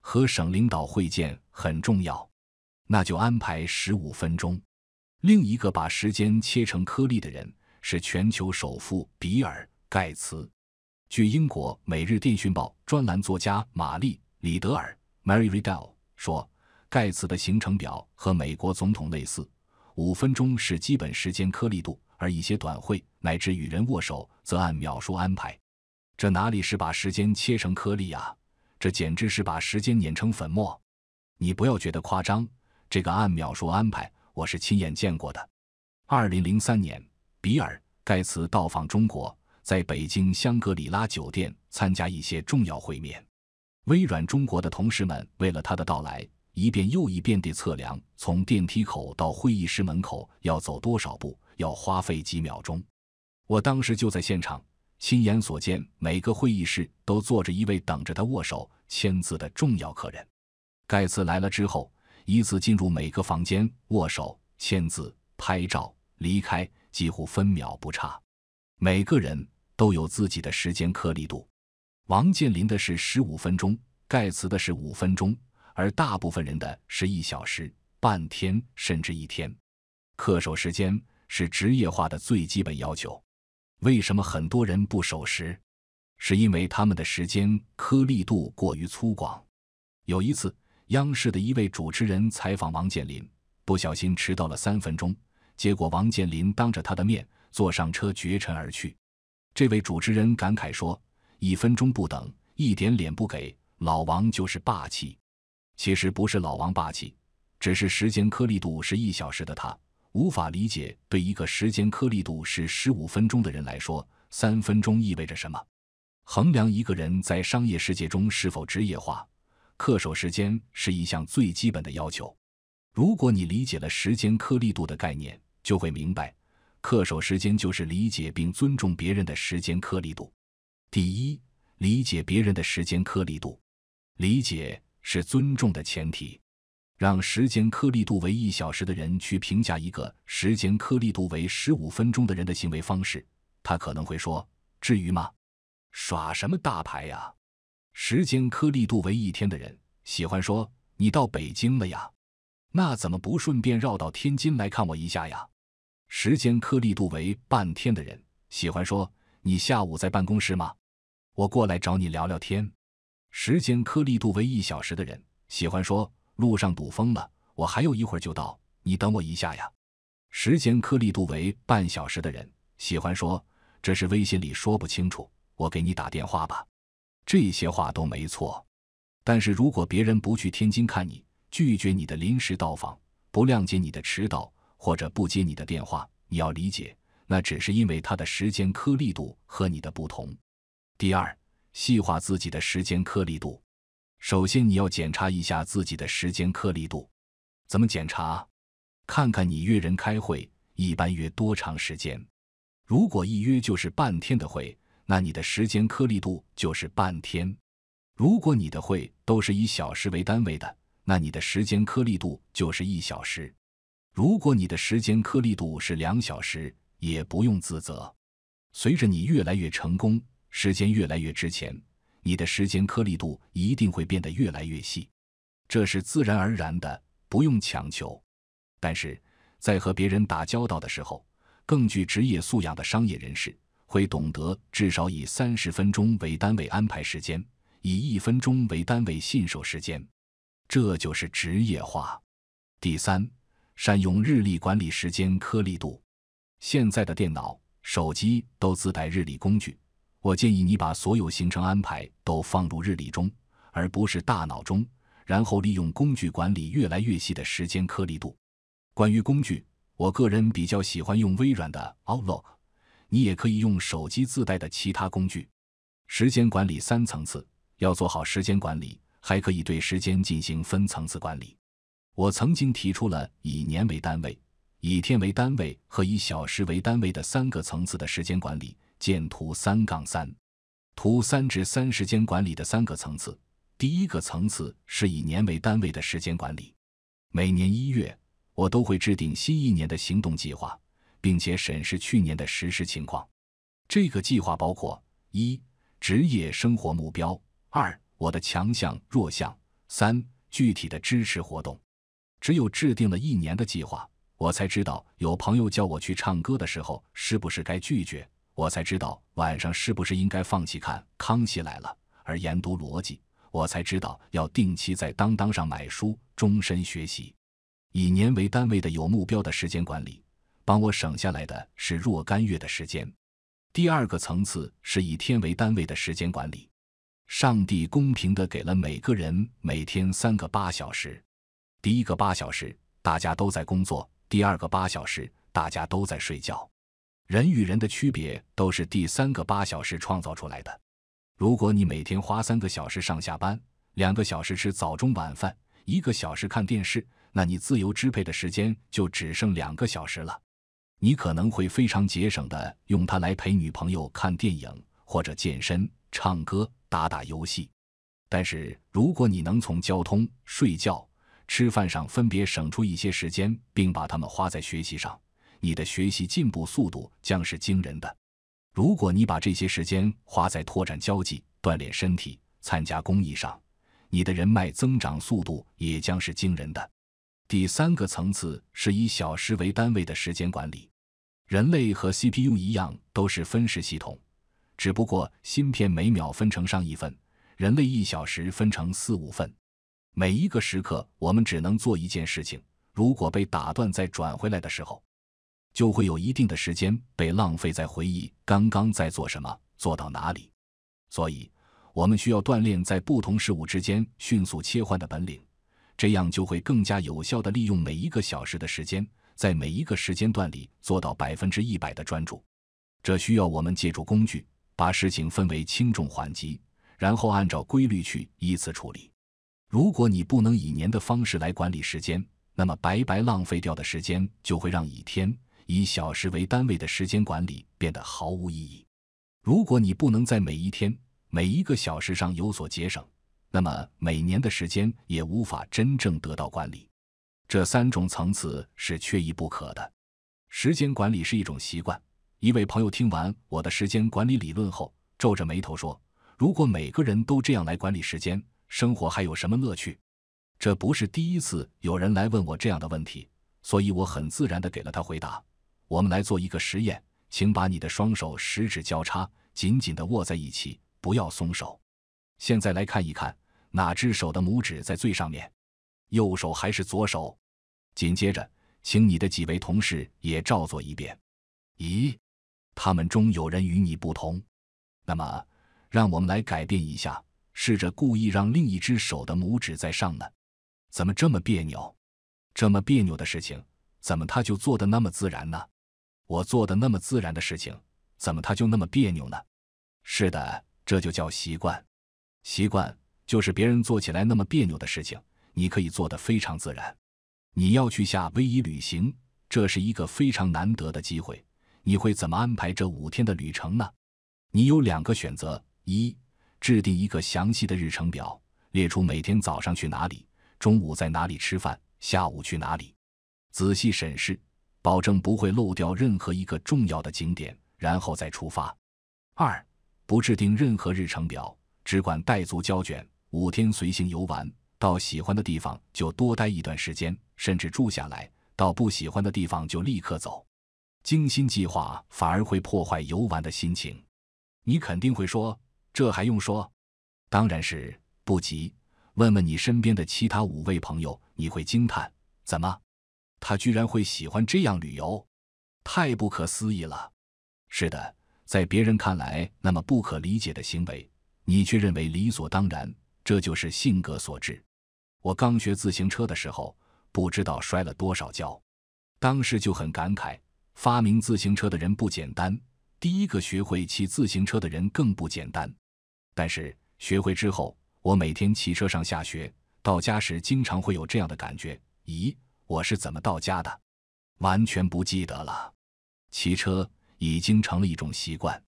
和省领导会见很重要，那就安排十五分钟。另一个把时间切成颗粒的人是全球首富比尔·盖茨。据英国《每日电讯报》专栏作家玛丽·里德尔 （Mary Riddle） 说，盖茨的行程表和美国总统类似，五分钟是基本时间颗粒度。而一些短会乃至与人握手，则按秒数安排。这哪里是把时间切成颗粒呀？这简直是把时间碾成粉末！你不要觉得夸张，这个按秒数安排，我是亲眼见过的。二零零三年，比尔·盖茨到访中国，在北京香格里拉酒店参加一些重要会面。微软中国的同事们为了他的到来，一遍又一遍地测量从电梯口到会议室门口要走多少步。要花费几秒钟，我当时就在现场亲眼所见，每个会议室都坐着一位等着他握手签字的重要客人。盖茨来了之后，依次进入每个房间握手、签字、拍照、离开，几乎分秒不差。每个人都有自己的时间颗粒度，王健林的是十五分钟，盖茨的是五分钟，而大部分人的是一小时、半天甚至一天，恪守时间。是职业化的最基本要求。为什么很多人不守时？是因为他们的时间颗粒度过于粗犷。有一次，央视的一位主持人采访王健林，不小心迟到了三分钟，结果王健林当着他的面坐上车绝尘而去。这位主持人感慨说：“一分钟不等，一点脸不给，老王就是霸气。”其实不是老王霸气，只是时间颗粒度是一小时的他。无法理解，对一个时间颗粒度是十五分钟的人来说，三分钟意味着什么？衡量一个人在商业世界中是否职业化，恪守时间是一项最基本的要求。如果你理解了时间颗粒度的概念，就会明白，恪守时间就是理解并尊重别人的时间颗粒度。第一，理解别人的时间颗粒度，理解是尊重的前提。让时间颗粒度为一小时的人去评价一个时间颗粒度为十五分钟的人的行为方式，他可能会说：“至于吗？耍什么大牌呀？”时间颗粒度为一天的人喜欢说：“你到北京了呀？那怎么不顺便绕到天津来看我一下呀？”时间颗粒度为半天的人喜欢说：“你下午在办公室吗？我过来找你聊聊天。”时间颗粒度为一小时的人喜欢说。路上堵疯了，我还有一会儿就到，你等我一下呀。时间颗粒度为半小时的人喜欢说这是微信里说不清楚，我给你打电话吧。这些话都没错，但是如果别人不去天津看你，拒绝你的临时到访，不谅解你的迟到，或者不接你的电话，你要理解，那只是因为他的时间颗粒度和你的不同。第二，细化自己的时间颗粒度。首先，你要检查一下自己的时间颗粒度。怎么检查？看看你约人开会，一般约多长时间？如果一约就是半天的会，那你的时间颗粒度就是半天；如果你的会都是以小时为单位的，那你的时间颗粒度就是一小时。如果你的时间颗粒度是两小时，也不用自责。随着你越来越成功，时间越来越值钱。你的时间颗粒度一定会变得越来越细，这是自然而然的，不用强求。但是在和别人打交道的时候，更具职业素养的商业人士会懂得至少以三十分钟为单位安排时间，以一分钟为单位信守时间，这就是职业化。第三，善用日历管理时间颗粒度。现在的电脑、手机都自带日历工具。我建议你把所有行程安排都放入日历中，而不是大脑中，然后利用工具管理越来越细的时间颗粒度。关于工具，我个人比较喜欢用微软的 Outlook，你也可以用手机自带的其他工具。时间管理三层次，要做好时间管理，还可以对时间进行分层次管理。我曾经提出了以年为单位、以天为单位和以小时为单位的三个层次的时间管理。见图三杠三，图三至三时间管理的三个层次。第一个层次是以年为单位的时间管理。每年一月，我都会制定新一年的行动计划，并且审视去年的实施情况。这个计划包括一、职业生活目标；二、我的强项弱项；三、具体的支持活动。只有制定了一年的计划，我才知道有朋友叫我去唱歌的时候，是不是该拒绝。我才知道晚上是不是应该放弃看《康熙来了》，而研读逻辑。我才知道要定期在当当上买书，终身学习。以年为单位的有目标的时间管理，帮我省下来的是若干月的时间。第二个层次是以天为单位的时间管理。上帝公平的给了每个人每天三个八小时。第一个八小时大家都在工作，第二个八小时大家都在睡觉。人与人的区别都是第三个八小时创造出来的。如果你每天花三个小时上下班，两个小时吃早中晚饭，一个小时看电视，那你自由支配的时间就只剩两个小时了。你可能会非常节省的用它来陪女朋友看电影，或者健身、唱歌、打打游戏。但是，如果你能从交通、睡觉、吃饭上分别省出一些时间，并把它们花在学习上，你的学习进步速度将是惊人的。如果你把这些时间花在拓展交际、锻炼身体、参加公益上，你的人脉增长速度也将是惊人的。第三个层次是以小时为单位的时间管理。人类和 CPU 一样都是分时系统，只不过芯片每秒分成上一份，人类一小时分成四五份。每一个时刻，我们只能做一件事情。如果被打断再转回来的时候，就会有一定的时间被浪费在回忆刚刚在做什么、做到哪里。所以，我们需要锻炼在不同事物之间迅速切换的本领，这样就会更加有效地利用每一个小时的时间，在每一个时间段里做到百分之一百的专注。这需要我们借助工具，把事情分为轻重缓急，然后按照规律去依次处理。如果你不能以年的方式来管理时间，那么白白浪费掉的时间就会让一天。以小时为单位的时间管理变得毫无意义。如果你不能在每一天每一个小时上有所节省，那么每年的时间也无法真正得到管理。这三种层次是缺一不可的。时间管理是一种习惯。一位朋友听完我的时间管理理论后，皱着眉头说：“如果每个人都这样来管理时间，生活还有什么乐趣？”这不是第一次有人来问我这样的问题，所以我很自然的给了他回答。我们来做一个实验，请把你的双手十指交叉，紧紧地握在一起，不要松手。现在来看一看哪只手的拇指在最上面，右手还是左手？紧接着，请你的几位同事也照做一遍。咦，他们中有人与你不同。那么，让我们来改变一下，试着故意让另一只手的拇指在上呢？怎么这么别扭？这么别扭的事情，怎么他就做的那么自然呢？我做的那么自然的事情，怎么他就那么别扭呢？是的，这就叫习惯。习惯就是别人做起来那么别扭的事情，你可以做得非常自然。你要去夏威夷旅行，这是一个非常难得的机会，你会怎么安排这五天的旅程呢？你有两个选择：一，制定一个详细的日程表，列出每天早上去哪里，中午在哪里吃饭，下午去哪里。仔细审视。保证不会漏掉任何一个重要的景点，然后再出发。二，不制定任何日程表，只管带足胶卷，五天随性游玩，到喜欢的地方就多待一段时间，甚至住下来；到不喜欢的地方就立刻走。精心计划反而会破坏游玩的心情。你肯定会说：“这还用说？当然是不急。”问问你身边的其他五位朋友，你会惊叹：“怎么？”他居然会喜欢这样旅游，太不可思议了！是的，在别人看来那么不可理解的行为，你却认为理所当然，这就是性格所致。我刚学自行车的时候，不知道摔了多少跤，当时就很感慨：发明自行车的人不简单，第一个学会骑自行车的人更不简单。但是学会之后，我每天骑车上下学，到家时经常会有这样的感觉：咦。我是怎么到家的？完全不记得了。骑车已经成了一种习惯。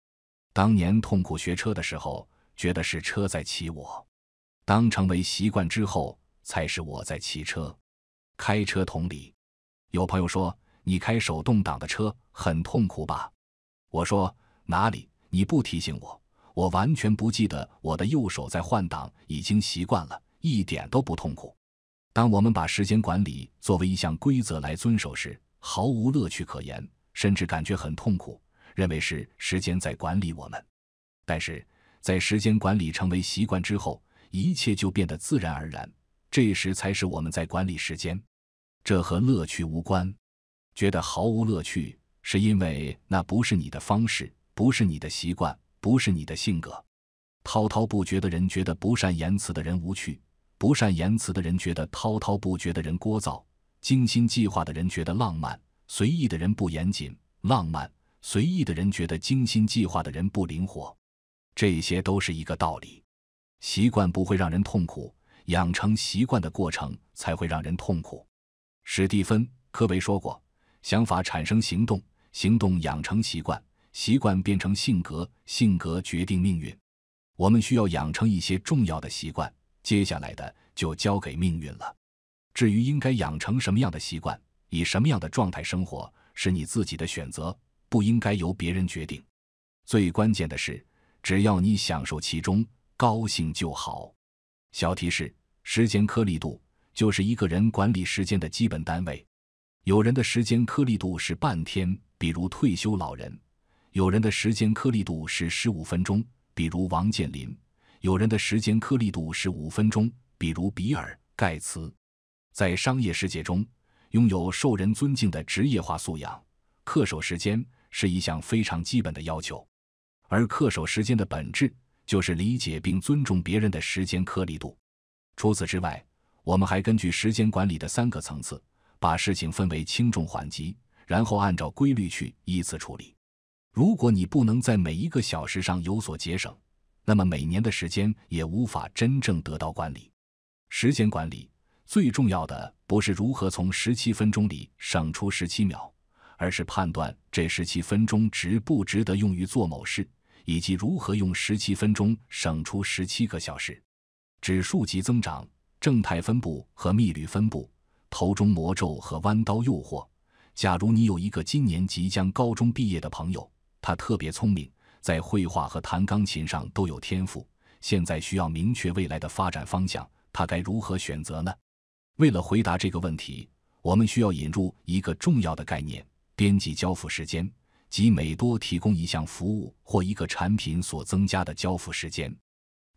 当年痛苦学车的时候，觉得是车在骑我；当成为习惯之后，才是我在骑车。开车同理。有朋友说你开手动挡的车很痛苦吧？我说哪里？你不提醒我，我完全不记得我的右手在换挡，已经习惯了，一点都不痛苦。当我们把时间管理作为一项规则来遵守时，毫无乐趣可言，甚至感觉很痛苦，认为是时间在管理我们。但是在时间管理成为习惯之后，一切就变得自然而然，这时才是我们在管理时间。这和乐趣无关，觉得毫无乐趣是因为那不是你的方式，不是你的习惯，不是你的性格。滔滔不绝的人觉得不善言辞的人无趣。不善言辞的人觉得滔滔不绝的人聒噪，精心计划的人觉得浪漫，随意的人不严谨；浪漫随意的人觉得精心计划的人不灵活。这些都是一个道理。习惯不会让人痛苦，养成习惯的过程才会让人痛苦。史蒂芬·科维说过：“想法产生行动，行动养成习惯，习惯变成性格，性格决定命运。”我们需要养成一些重要的习惯。接下来的就交给命运了。至于应该养成什么样的习惯，以什么样的状态生活，是你自己的选择，不应该由别人决定。最关键的是，只要你享受其中，高兴就好。小提示：时间颗粒度就是一个人管理时间的基本单位。有人的时间颗粒度是半天，比如退休老人；有人的时间颗粒度是十五分钟，比如王健林。有人的时间颗粒度是五分钟，比如比尔·盖茨，在商业世界中，拥有受人尊敬的职业化素养，恪守时间是一项非常基本的要求。而恪守时间的本质，就是理解并尊重别人的时间颗粒度。除此之外，我们还根据时间管理的三个层次，把事情分为轻重缓急，然后按照规律去依次处理。如果你不能在每一个小时上有所节省，那么每年的时间也无法真正得到管理。时间管理最重要的不是如何从十七分钟里省出十七秒，而是判断这十七分钟值不值得用于做某事，以及如何用十七分钟省出十七个小时。指数级增长、正态分布和幂律分布、头中魔咒和弯刀诱惑。假如你有一个今年即将高中毕业的朋友，他特别聪明。在绘画和弹钢琴上都有天赋，现在需要明确未来的发展方向。他该如何选择呢？为了回答这个问题，我们需要引入一个重要的概念：编辑交付时间，即每多提供一项服务或一个产品所增加的交付时间。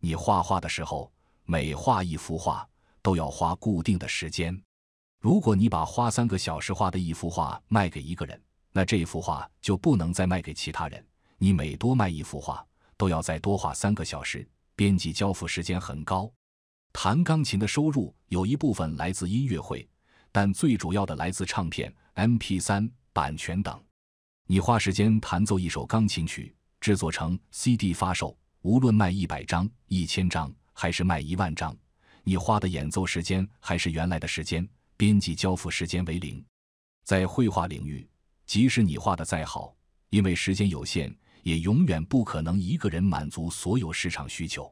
你画画的时候，每画一幅画都要花固定的时间。如果你把花三个小时画的一幅画卖给一个人，那这幅画就不能再卖给其他人。你每多卖一幅画，都要再多画三个小时。编辑交付时间很高。弹钢琴的收入有一部分来自音乐会，但最主要的来自唱片、M P 三版权等。你花时间弹奏一首钢琴曲，制作成 C D 发售，无论卖一百张、一千张还是卖一万张，你花的演奏时间还是原来的时间，编辑交付时间为零。在绘画领域，即使你画的再好，因为时间有限。也永远不可能一个人满足所有市场需求，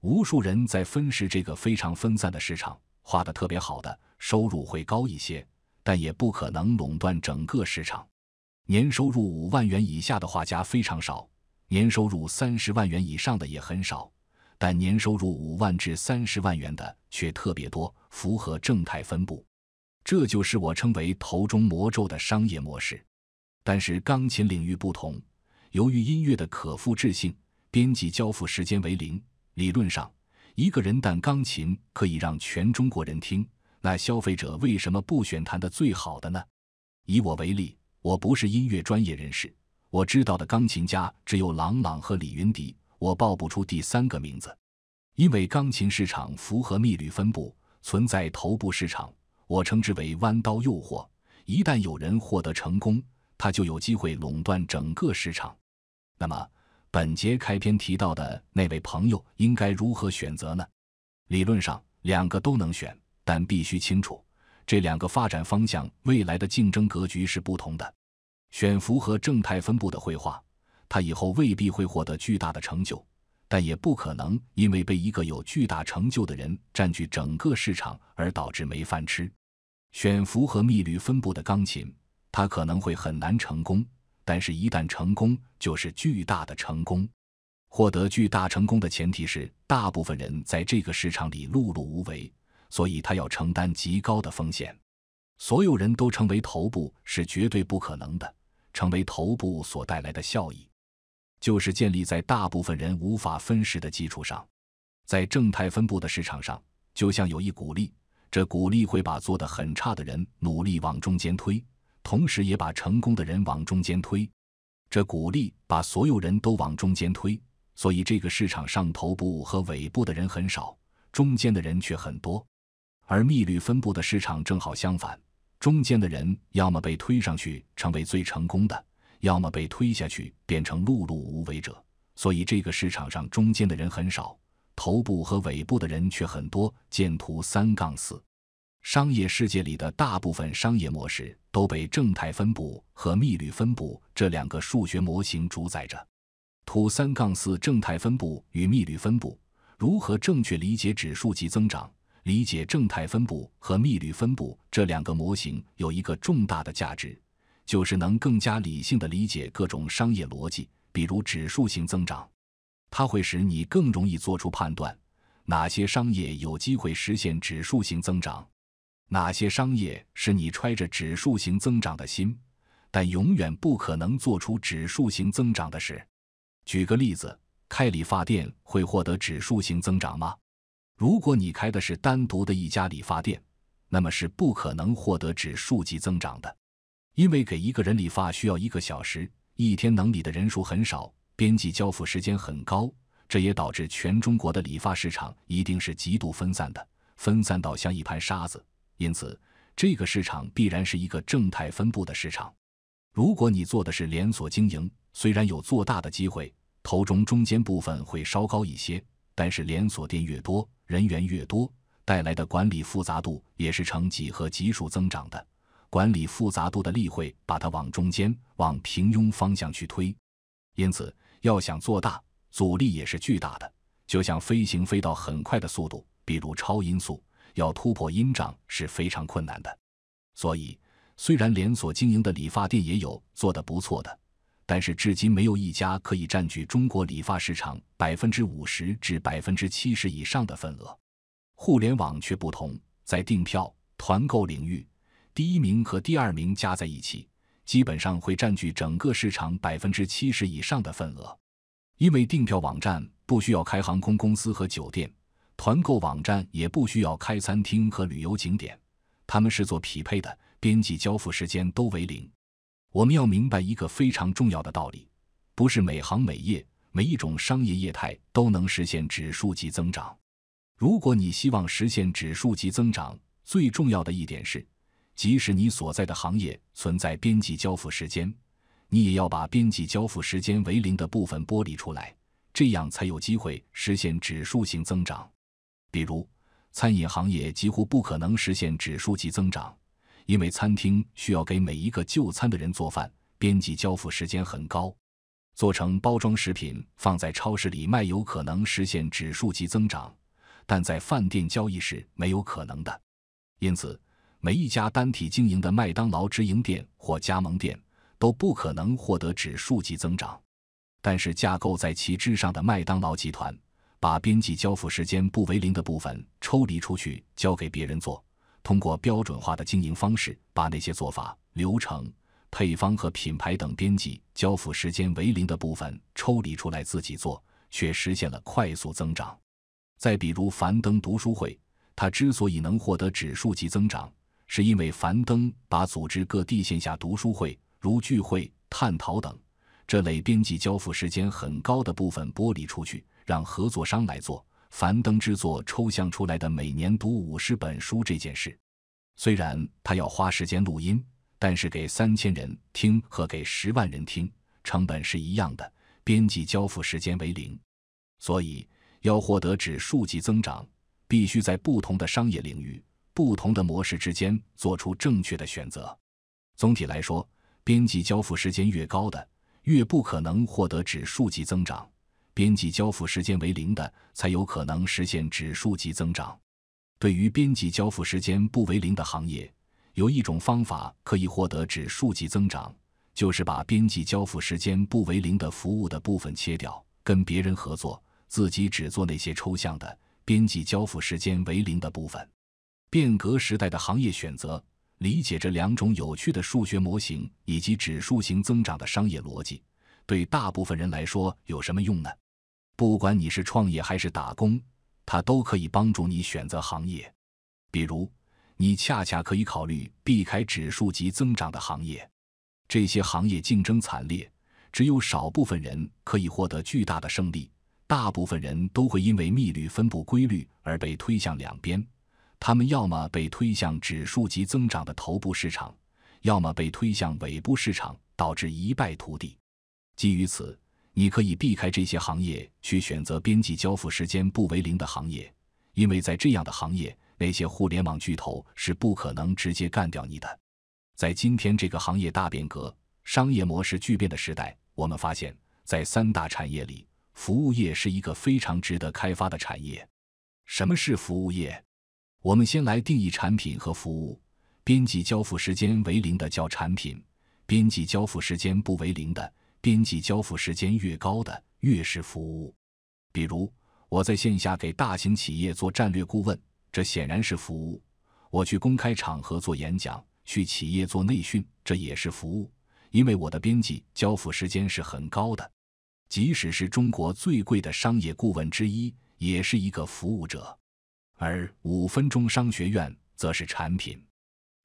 无数人在分食这个非常分散的市场，画的特别好的收入会高一些，但也不可能垄断整个市场。年收入五万元以下的画家非常少，年收入三十万元以上的也很少，但年收入五万至三十万元的却特别多，符合正态分布。这就是我称为头中魔咒的商业模式。但是钢琴领域不同。由于音乐的可复制性，编辑交付时间为零。理论上，一个人弹钢琴可以让全中国人听，那消费者为什么不选弹得最好的呢？以我为例，我不是音乐专业人士，我知道的钢琴家只有郎朗和李云迪，我报不出第三个名字。因为钢琴市场符合密律分布，存在头部市场，我称之为弯刀诱惑。一旦有人获得成功，他就有机会垄断整个市场。那么，本节开篇提到的那位朋友应该如何选择呢？理论上，两个都能选，但必须清楚，这两个发展方向未来的竞争格局是不同的。选符合正态分布的绘画，他以后未必会获得巨大的成就，但也不可能因为被一个有巨大成就的人占据整个市场而导致没饭吃。选符合密律分布的钢琴。他可能会很难成功，但是，一旦成功，就是巨大的成功。获得巨大成功的前提是，大部分人在这个市场里碌碌无为，所以他要承担极高的风险。所有人都成为头部是绝对不可能的，成为头部所带来的效益，就是建立在大部分人无法分食的基础上。在正态分布的市场上，就像有一股力，这股力会把做得很差的人努力往中间推。同时，也把成功的人往中间推，这鼓励把所有人都往中间推，所以这个市场上头部和尾部的人很少，中间的人却很多。而密律分布的市场正好相反，中间的人要么被推上去成为最成功的，要么被推下去变成碌碌无为者，所以这个市场上中间的人很少，头部和尾部的人却很多。见图三杠四。商业世界里的大部分商业模式都被正态分布和幂律分布这两个数学模型主宰着。图三杠四：正态分布与幂律分布。如何正确理解指数级增长？理解正态分布和幂律分布这两个模型有一个重大的价值，就是能更加理性的理解各种商业逻辑，比如指数型增长。它会使你更容易做出判断，哪些商业有机会实现指数型增长。哪些商业是你揣着指数型增长的心，但永远不可能做出指数型增长的事？举个例子，开理发店会获得指数型增长吗？如果你开的是单独的一家理发店，那么是不可能获得指数级增长的，因为给一个人理发需要一个小时，一天能理的人数很少，边际交付时间很高，这也导致全中国的理发市场一定是极度分散的，分散到像一盘沙子。因此，这个市场必然是一个正态分布的市场。如果你做的是连锁经营，虽然有做大的机会，头中中间部分会稍高一些，但是连锁店越多，人员越多，带来的管理复杂度也是呈几何级数增长的。管理复杂度的例会，把它往中间、往平庸方向去推。因此，要想做大，阻力也是巨大的。就像飞行飞到很快的速度，比如超音速。要突破音障是非常困难的，所以虽然连锁经营的理发店也有做的不错的，但是至今没有一家可以占据中国理发市场百分之五十至百分之七十以上的份额。互联网却不同，在订票团购领域，第一名和第二名加在一起，基本上会占据整个市场百分之七十以上的份额，因为订票网站不需要开航空公司和酒店。团购网站也不需要开餐厅和旅游景点，他们是做匹配的，边际交付时间都为零。我们要明白一个非常重要的道理：不是每行每业、每一种商业业态都能实现指数级增长。如果你希望实现指数级增长，最重要的一点是，即使你所在的行业存在边际交付时间，你也要把边际交付时间为零的部分剥离出来，这样才有机会实现指数性增长。比如，餐饮行业几乎不可能实现指数级增长，因为餐厅需要给每一个就餐的人做饭，边际交付时间很高。做成包装食品放在超市里卖，有可能实现指数级增长，但在饭店交易是没有可能的。因此，每一家单体经营的麦当劳直营店或加盟店都不可能获得指数级增长，但是架构在其之上的麦当劳集团。把编辑交付时间不为零的部分抽离出去交给别人做，通过标准化的经营方式，把那些做法、流程、配方和品牌等编辑交付时间为零的部分抽离出来自己做，却实现了快速增长。再比如樊登读书会，他之所以能获得指数级增长，是因为樊登把组织各地线下读书会、如聚会、探讨等这类编辑交付时间很高的部分剥离出去。让合作商来做。樊登制作抽象出来的每年读五十本书这件事，虽然他要花时间录音，但是给三千人听和给十万人听成本是一样的，编辑交付时间为零。所以要获得指数级增长，必须在不同的商业领域、不同的模式之间做出正确的选择。总体来说，编辑交付时间越高的，越不可能获得指数级增长。边际交付时间为零的，才有可能实现指数级增长。对于边际交付时间不为零的行业，有一种方法可以获得指数级增长，就是把边际交付时间不为零的服务的部分切掉，跟别人合作，自己只做那些抽象的、边际交付时间为零的部分。变革时代的行业选择，理解这两种有趣的数学模型以及指数型增长的商业逻辑，对大部分人来说有什么用呢？不管你是创业还是打工，它都可以帮助你选择行业。比如，你恰恰可以考虑避开指数级增长的行业。这些行业竞争惨烈，只有少部分人可以获得巨大的胜利，大部分人都会因为密率分布规律而被推向两边。他们要么被推向指数级增长的头部市场，要么被推向尾部市场，导致一败涂地。基于此。你可以避开这些行业，去选择边际交付时间不为零的行业，因为在这样的行业，那些互联网巨头是不可能直接干掉你的。在今天这个行业大变革、商业模式巨变的时代，我们发现，在三大产业里，服务业是一个非常值得开发的产业。什么是服务业？我们先来定义产品和服务。边际交付时间为零的叫产品，边际交付时间不为零的。编辑交付时间越高的，越是服务。比如，我在线下给大型企业做战略顾问，这显然是服务；我去公开场合做演讲，去企业做内训，这也是服务。因为我的编辑交付时间是很高的，即使是中国最贵的商业顾问之一，也是一个服务者。而五分钟商学院则是产品。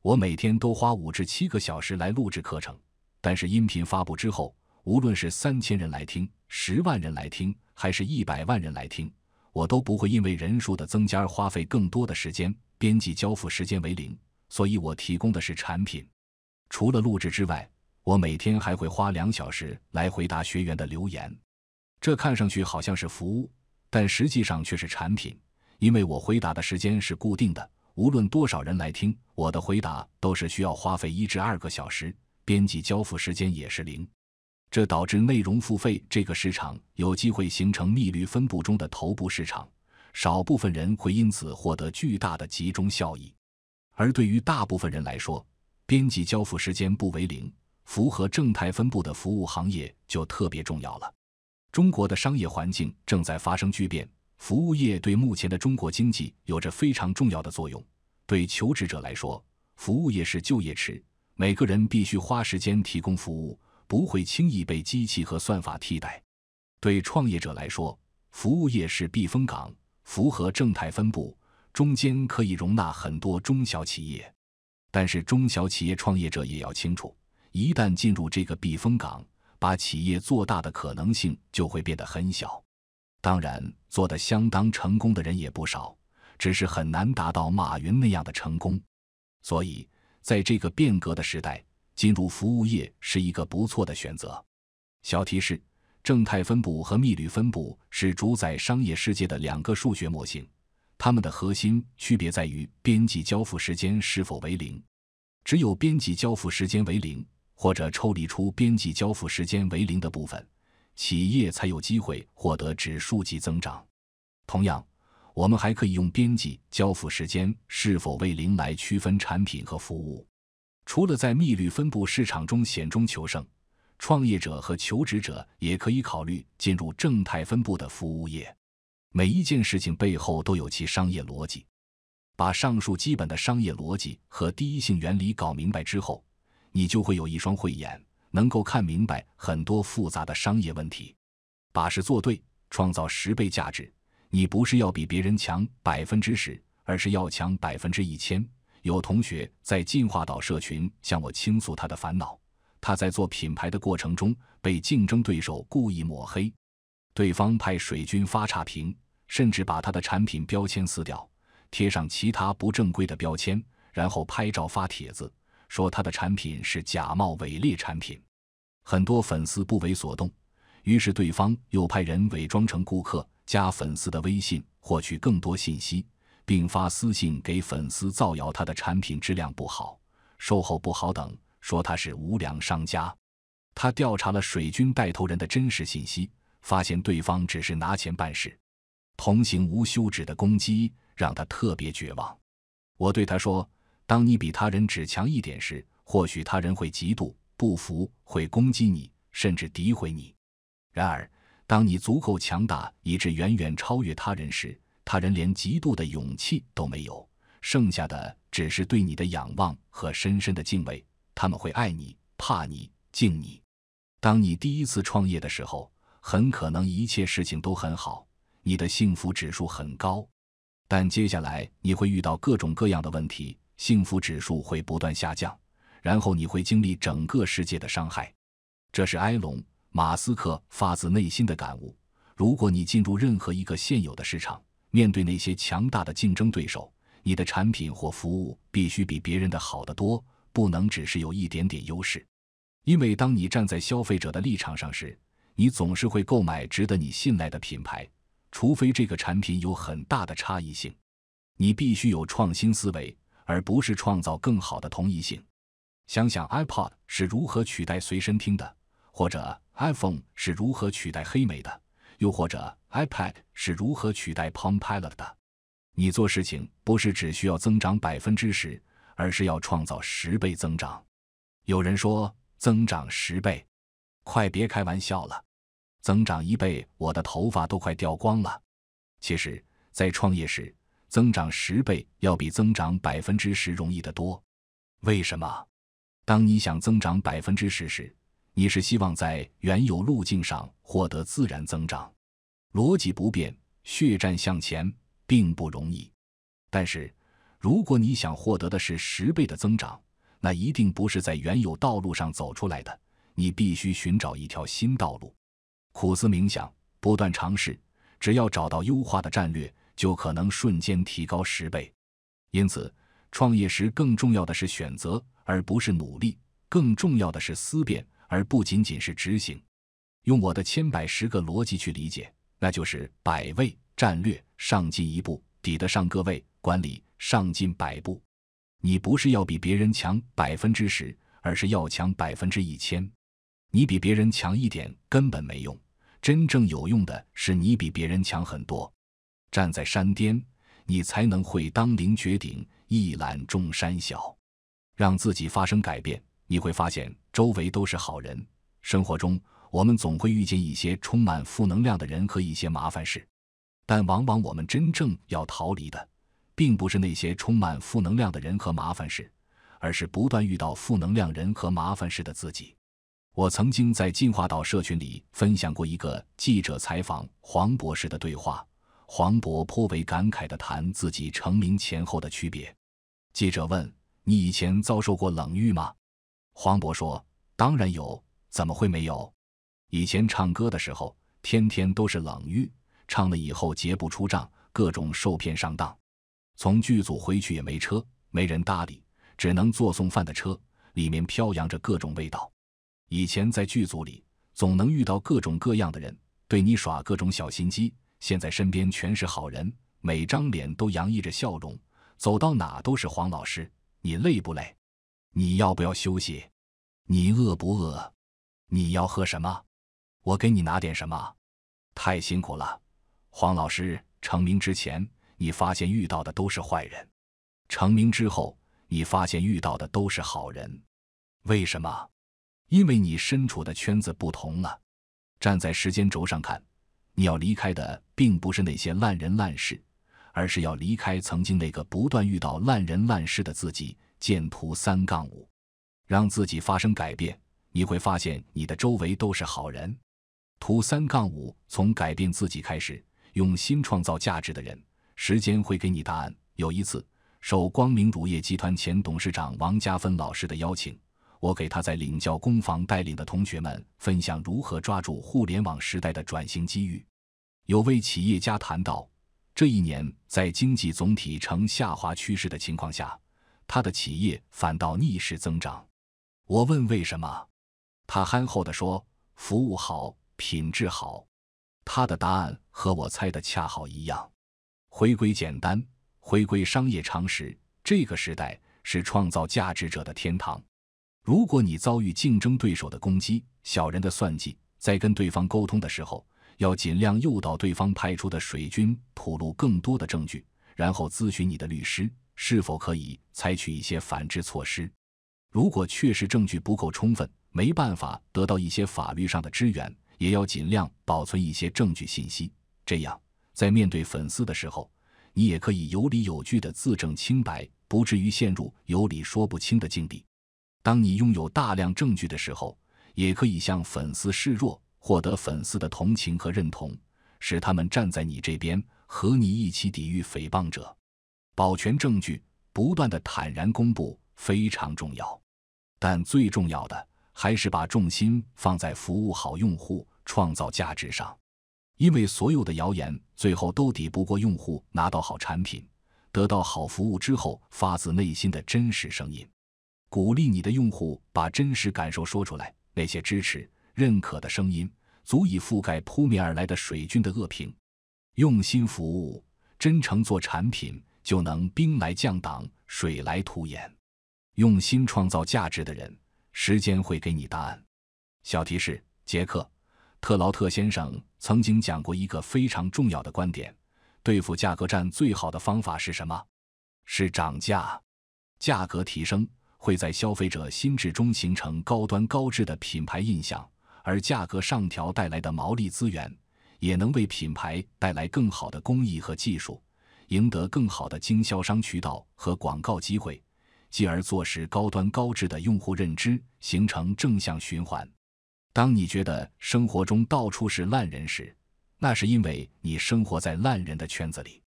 我每天都花五至七个小时来录制课程，但是音频发布之后。无论是三千人来听、十万人来听，还是一百万人来听，我都不会因为人数的增加而花费更多的时间。编辑交付时间为零，所以我提供的是产品。除了录制之外，我每天还会花两小时来回答学员的留言。这看上去好像是服务，但实际上却是产品，因为我回答的时间是固定的，无论多少人来听，我的回答都是需要花费一至二个小时，编辑交付时间也是零。这导致内容付费这个市场有机会形成密律分布中的头部市场，少部分人会因此获得巨大的集中效益。而对于大部分人来说，编辑交付时间不为零，符合正态分布的服务行业就特别重要了。中国的商业环境正在发生巨变，服务业对目前的中国经济有着非常重要的作用。对求职者来说，服务业是就业池，每个人必须花时间提供服务。不会轻易被机器和算法替代。对创业者来说，服务业是避风港，符合正态分布，中间可以容纳很多中小企业。但是，中小企业创业者也要清楚，一旦进入这个避风港，把企业做大的可能性就会变得很小。当然，做得相当成功的人也不少，只是很难达到马云那样的成功。所以，在这个变革的时代。进入服务业是一个不错的选择。小提示：正态分布和幂律分布是主宰商业世界的两个数学模型，它们的核心区别在于边际交付时间是否为零。只有边际交付时间为零，或者抽离出边际交付时间为零的部分，企业才有机会获得指数级增长。同样，我们还可以用边际交付时间是否为零来区分产品和服务。除了在密律分布市场中险中求胜，创业者和求职者也可以考虑进入正态分布的服务业。每一件事情背后都有其商业逻辑。把上述基本的商业逻辑和第一性原理搞明白之后，你就会有一双慧眼，能够看明白很多复杂的商业问题。把事做对，创造十倍价值。你不是要比别人强百分之十，而是要强百分之一千。有同学在进化岛社群向我倾诉他的烦恼，他在做品牌的过程中被竞争对手故意抹黑，对方派水军发差评，甚至把他的产品标签撕掉，贴上其他不正规的标签，然后拍照发帖子，说他的产品是假冒伪劣产品。很多粉丝不为所动，于是对方又派人伪装成顾客加粉丝的微信，获取更多信息。并发私信给粉丝造谣他的产品质量不好、售后不好等，说他是无良商家。他调查了水军带头人的真实信息，发现对方只是拿钱办事。同行无休止的攻击让他特别绝望。我对他说：“当你比他人只强一点时，或许他人会嫉妒、不服，会攻击你，甚至诋毁你。然而，当你足够强大，以致远远超越他人时，”他人连嫉妒的勇气都没有，剩下的只是对你的仰望和深深的敬畏。他们会爱你、怕你、敬你。当你第一次创业的时候，很可能一切事情都很好，你的幸福指数很高。但接下来你会遇到各种各样的问题，幸福指数会不断下降，然后你会经历整个世界的伤害。这是埃隆·马斯克发自内心的感悟。如果你进入任何一个现有的市场，面对那些强大的竞争对手，你的产品或服务必须比别人的好得多，不能只是有一点点优势。因为当你站在消费者的立场上时，你总是会购买值得你信赖的品牌，除非这个产品有很大的差异性。你必须有创新思维，而不是创造更好的同一性。想想 iPod 是如何取代随身听的，或者 iPhone 是如何取代黑莓的，又或者。iPad 是如何取代 p o m p i l o t 的？你做事情不是只需要增长百分之十，而是要创造十倍增长。有人说增长十倍，快别开玩笑了，增长一倍我的头发都快掉光了。其实，在创业时，增长十倍要比增长百分之十容易得多。为什么？当你想增长百分之十时，你是希望在原有路径上获得自然增长。逻辑不变，血战向前并不容易。但是，如果你想获得的是十倍的增长，那一定不是在原有道路上走出来的。你必须寻找一条新道路，苦思冥想，不断尝试。只要找到优化的战略，就可能瞬间提高十倍。因此，创业时更重要的是选择，而不是努力；更重要的是思辨，而不仅仅是执行。用我的千百十个逻辑去理解。那就是百位战略上进一步，抵得上各位管理上进百步。你不是要比别人强百分之十，而是要强百分之一千。你比别人强一点根本没用，真正有用的是你比别人强很多。站在山巅，你才能会当凌绝顶，一览众山小。让自己发生改变，你会发现周围都是好人。生活中。我们总会遇见一些充满负能量的人和一些麻烦事，但往往我们真正要逃离的，并不是那些充满负能量的人和麻烦事，而是不断遇到负能量人和麻烦事的自己。我曾经在进化岛社群里分享过一个记者采访黄博士的对话，黄博颇为感慨地谈自己成名前后的区别。记者问：“你以前遭受过冷遇吗？”黄博说：“当然有，怎么会没有？”以前唱歌的时候，天天都是冷遇，唱了以后结不出账，各种受骗上当。从剧组回去也没车，没人搭理，只能坐送饭的车，里面飘扬着各种味道。以前在剧组里，总能遇到各种各样的人，对你耍各种小心机。现在身边全是好人，每张脸都洋溢着笑容，走到哪都是黄老师。你累不累？你要不要休息？你饿不饿？你要喝什么？我给你拿点什么？太辛苦了，黄老师。成名之前，你发现遇到的都是坏人；成名之后，你发现遇到的都是好人。为什么？因为你身处的圈子不同了。站在时间轴上看，你要离开的并不是那些烂人烂事，而是要离开曾经那个不断遇到烂人烂事的自己。见图三杠五，让自己发生改变，你会发现你的周围都是好人。图三杠五，从改变自己开始，用心创造价值的人，时间会给你答案。有一次，受光明乳业集团前董事长王家芬老师的邀请，我给他在领教工坊带领的同学们分享如何抓住互联网时代的转型机遇。有位企业家谈到，这一年在经济总体呈下滑趋势的情况下，他的企业反倒逆势增长。我问为什么，他憨厚地说：“服务好。”品质好，他的答案和我猜的恰好一样。回归简单，回归商业常识。这个时代是创造价值者的天堂。如果你遭遇竞争对手的攻击、小人的算计，在跟对方沟通的时候，要尽量诱导对方派出的水军吐露更多的证据，然后咨询你的律师是否可以采取一些反制措施。如果确实证据不够充分，没办法得到一些法律上的支援。也要尽量保存一些证据信息，这样在面对粉丝的时候，你也可以有理有据的自证清白，不至于陷入有理说不清的境地。当你拥有大量证据的时候，也可以向粉丝示弱，获得粉丝的同情和认同，使他们站在你这边，和你一起抵御诽谤者。保全证据，不断的坦然公布非常重要，但最重要的还是把重心放在服务好用户。创造价值上，因为所有的谣言最后都抵不过用户拿到好产品、得到好服务之后发自内心的真实声音。鼓励你的用户把真实感受说出来，那些支持、认可的声音足以覆盖扑面而来的水军的恶评。用心服务、真诚做产品，就能兵来将挡、水来土掩。用心创造价值的人，时间会给你答案。小提示：杰克。特劳特先生曾经讲过一个非常重要的观点：对付价格战最好的方法是什么？是涨价。价格提升会在消费者心智中形成高端高质的品牌印象，而价格上调带来的毛利资源，也能为品牌带来更好的工艺和技术，赢得更好的经销商渠道和广告机会，继而坐实高端高质的用户认知，形成正向循环。当你觉得生活中到处是烂人时，那是因为你生活在烂人的圈子里。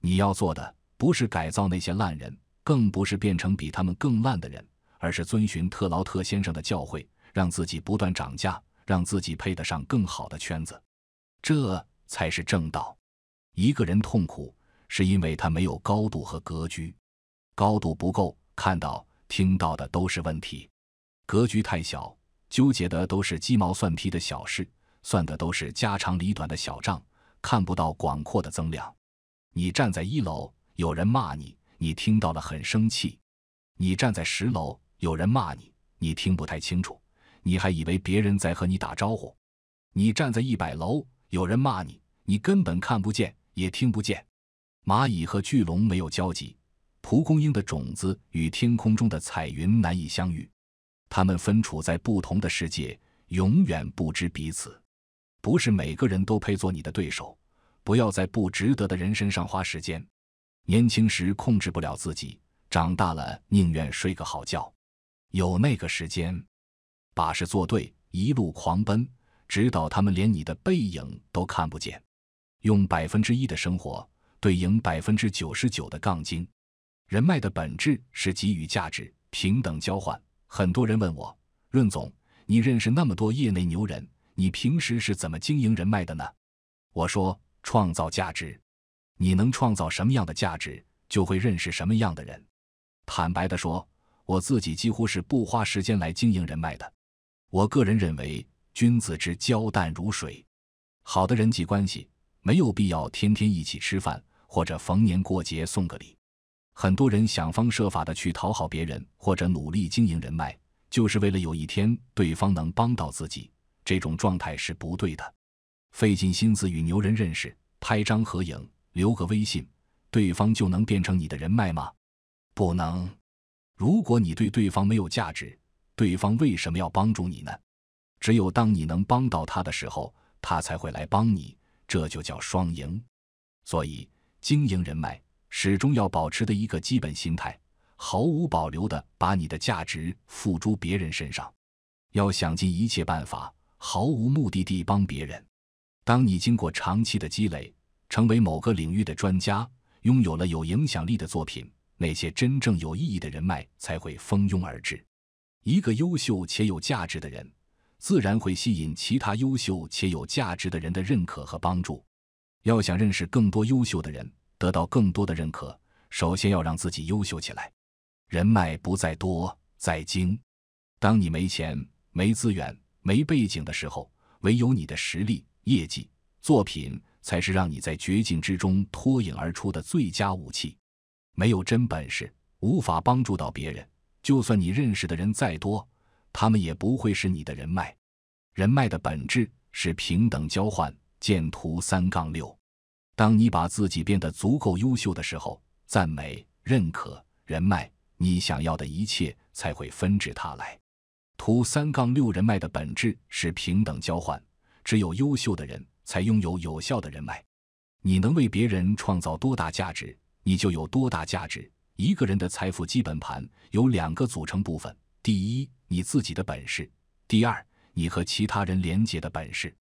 你要做的不是改造那些烂人，更不是变成比他们更烂的人，而是遵循特劳特先生的教诲，让自己不断涨价，让自己配得上更好的圈子，这才是正道。一个人痛苦，是因为他没有高度和格局。高度不够，看到、听到的都是问题；格局太小。纠结的都是鸡毛蒜皮的小事，算的都是家长里短的小账，看不到广阔的增量。你站在一楼，有人骂你，你听到了很生气；你站在十楼，有人骂你，你听不太清楚，你还以为别人在和你打招呼；你站在一百楼，有人骂你，你根本看不见也听不见。蚂蚁和巨龙没有交集，蒲公英的种子与天空中的彩云难以相遇。他们分处在不同的世界，永远不知彼此。不是每个人都配做你的对手，不要在不值得的人身上花时间。年轻时控制不了自己，长大了宁愿睡个好觉。有那个时间，把事做对，一路狂奔，直到他们连你的背影都看不见。用百分之一的生活，对应百分之九十九的杠精。人脉的本质是给予价值，平等交换。很多人问我，润总，你认识那么多业内牛人，你平时是怎么经营人脉的呢？我说，创造价值。你能创造什么样的价值，就会认识什么样的人。坦白的说，我自己几乎是不花时间来经营人脉的。我个人认为，君子之交淡如水。好的人际关系，没有必要天天一起吃饭，或者逢年过节送个礼。很多人想方设法的去讨好别人，或者努力经营人脉，就是为了有一天对方能帮到自己。这种状态是不对的。费尽心思与牛人认识，拍张合影，留个微信，对方就能变成你的人脉吗？不能。如果你对对方没有价值，对方为什么要帮助你呢？只有当你能帮到他的时候，他才会来帮你。这就叫双赢。所以，经营人脉。始终要保持的一个基本心态，毫无保留的把你的价值付诸别人身上，要想尽一切办法，毫无目的地帮别人。当你经过长期的积累，成为某个领域的专家，拥有了有影响力的作品，那些真正有意义的人脉才会蜂拥而至。一个优秀且有价值的人，自然会吸引其他优秀且有价值的人的认可和帮助。要想认识更多优秀的人。得到更多的认可，首先要让自己优秀起来。人脉不在多，在精。当你没钱、没资源、没背景的时候，唯有你的实力、业绩、作品才是让你在绝境之中脱颖而出的最佳武器。没有真本事，无法帮助到别人。就算你认识的人再多，他们也不会是你的人脉。人脉的本质是平等交换。见图三杠六。当你把自己变得足够优秀的时候，赞美、认可、人脉，你想要的一切才会纷至沓来。图三杠六人脉的本质是平等交换，只有优秀的人才拥有有效的人脉。你能为别人创造多大价值，你就有多大价值。一个人的财富基本盘有两个组成部分：第一，你自己的本事；第二，你和其他人连接的本事。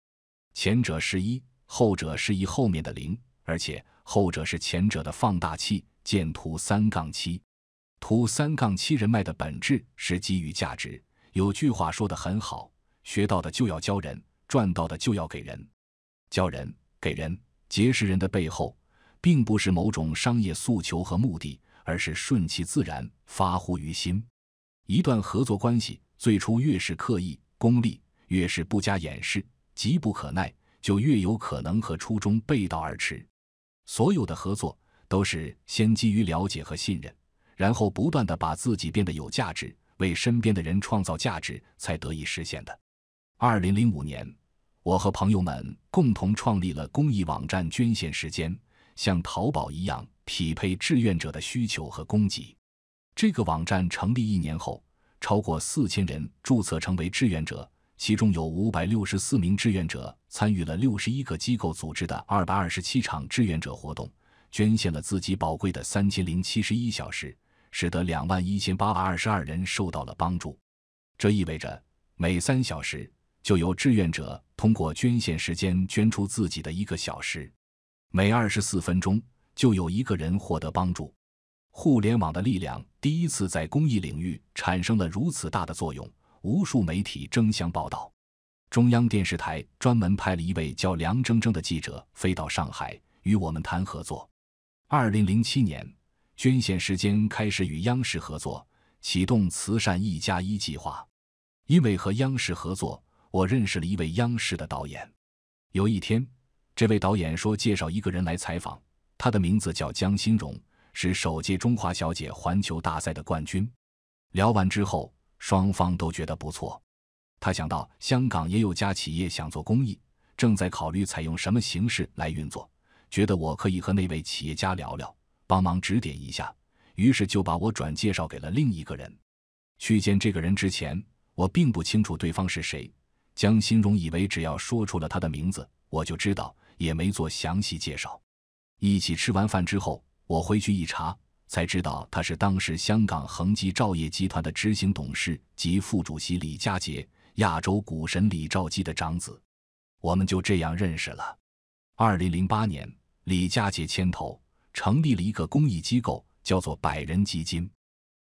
前者是一。后者是一后面的零，而且后者是前者的放大器。见图三杠七。图三杠七人脉的本质是基于价值。有句话说的很好：学到的就要教人，赚到的就要给人。教人、给人、结识人的背后，并不是某种商业诉求和目的，而是顺其自然，发乎于心。一段合作关系，最初越是刻意、功利，越是不加掩饰、急不可耐。就越有可能和初衷背道而驰。所有的合作都是先基于了解和信任，然后不断的把自己变得有价值，为身边的人创造价值才得以实现的。二零零五年，我和朋友们共同创立了公益网站“捐献时间”，像淘宝一样匹配志愿者的需求和供给。这个网站成立一年后，超过四千人注册成为志愿者。其中有五百六十四名志愿者参与了六十一个机构组织的二百二十七场志愿者活动，捐献了自己宝贵的三千零七十一小时，使得两万一千八百二十二人受到了帮助。这意味着每三小时就有志愿者通过捐献时间捐出自己的一个小时，每二十四分钟就有一个人获得帮助。互联网的力量第一次在公益领域产生了如此大的作用。无数媒体争相报道，中央电视台专门派了一位叫梁铮铮的记者飞到上海与我们谈合作。二零零七年，捐献时间开始与央视合作，启动慈善“一加一”计划。因为和央视合作，我认识了一位央视的导演。有一天，这位导演说介绍一个人来采访，他的名字叫江新荣，是首届中华小姐环球大赛的冠军。聊完之后。双方都觉得不错，他想到香港也有家企业想做公益，正在考虑采用什么形式来运作，觉得我可以和那位企业家聊聊，帮忙指点一下，于是就把我转介绍给了另一个人。去见这个人之前，我并不清楚对方是谁，江新荣以为只要说出了他的名字，我就知道，也没做详细介绍。一起吃完饭之后，我回去一查。才知道他是当时香港恒基兆业集团的执行董事及副主席李家杰，亚洲股神李兆基的长子。我们就这样认识了。二零零八年，李家杰牵头成立了一个公益机构，叫做“百人基金”。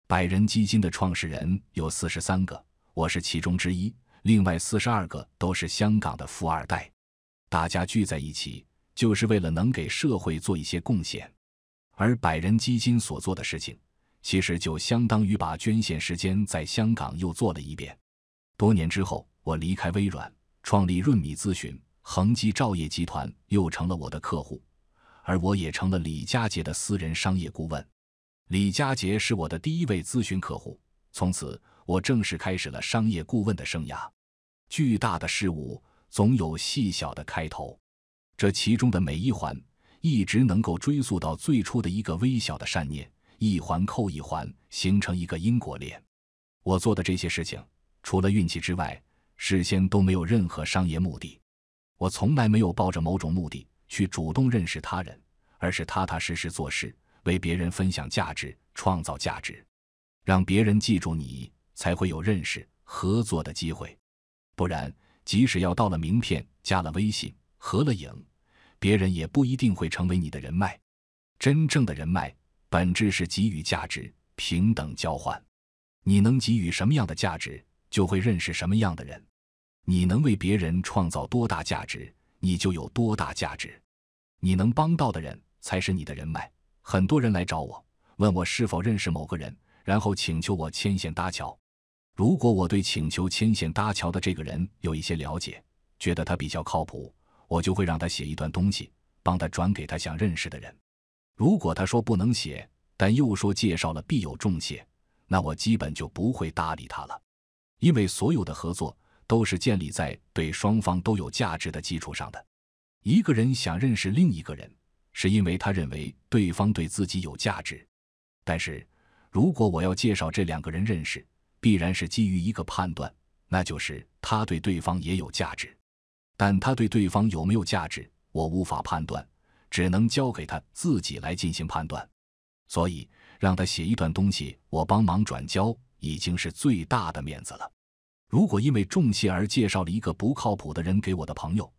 百人基金的创始人有四十三个，我是其中之一，另外四十二个都是香港的富二代。大家聚在一起，就是为了能给社会做一些贡献。而百人基金所做的事情，其实就相当于把捐献时间在香港又做了一遍。多年之后，我离开微软，创立润米咨询，恒基兆业集团又成了我的客户，而我也成了李佳杰的私人商业顾问。李佳杰是我的第一位咨询客户，从此我正式开始了商业顾问的生涯。巨大的事物总有细小的开头，这其中的每一环。一直能够追溯到最初的一个微小的善念，一环扣一环，形成一个因果链。我做的这些事情，除了运气之外，事先都没有任何商业目的。我从来没有抱着某种目的去主动认识他人，而是踏踏实实做事，为别人分享价值、创造价值，让别人记住你，才会有认识、合作的机会。不然，即使要到了名片、加了微信、合了影。别人也不一定会成为你的人脉。真正的人脉本质是给予价值，平等交换。你能给予什么样的价值，就会认识什么样的人。你能为别人创造多大价值，你就有多大价值。你能帮到的人，才是你的人脉。很多人来找我，问我是否认识某个人，然后请求我牵线搭桥。如果我对请求牵线搭桥的这个人有一些了解，觉得他比较靠谱。我就会让他写一段东西，帮他转给他想认识的人。如果他说不能写，但又说介绍了必有重谢，那我基本就不会搭理他了。因为所有的合作都是建立在对双方都有价值的基础上的。一个人想认识另一个人，是因为他认为对方对自己有价值。但是，如果我要介绍这两个人认识，必然是基于一个判断，那就是他对对方也有价值。但他对对方有没有价值，我无法判断，只能交给他自己来进行判断。所以让他写一段东西，我帮忙转交，已经是最大的面子了。如果因为重谢而介绍了一个不靠谱的人给我的朋友，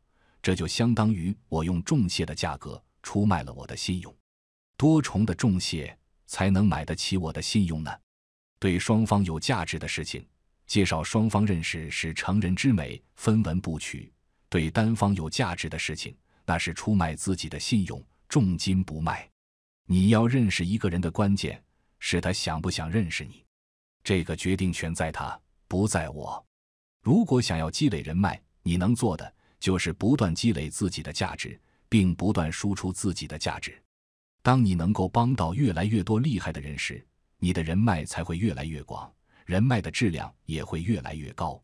这就相当于我用重谢的价格出卖了我的信用。多重的重谢才能买得起我的信用呢？对双方有价值的事情，介绍双方认识是成人之美，分文不取。对单方有价值的事情，那是出卖自己的信用，重金不卖。你要认识一个人的关键，是他想不想认识你，这个决定权在他，不在我。如果想要积累人脉，你能做的就是不断积累自己的价值，并不断输出自己的价值。当你能够帮到越来越多厉害的人时，你的人脉才会越来越广，人脉的质量也会越来越高。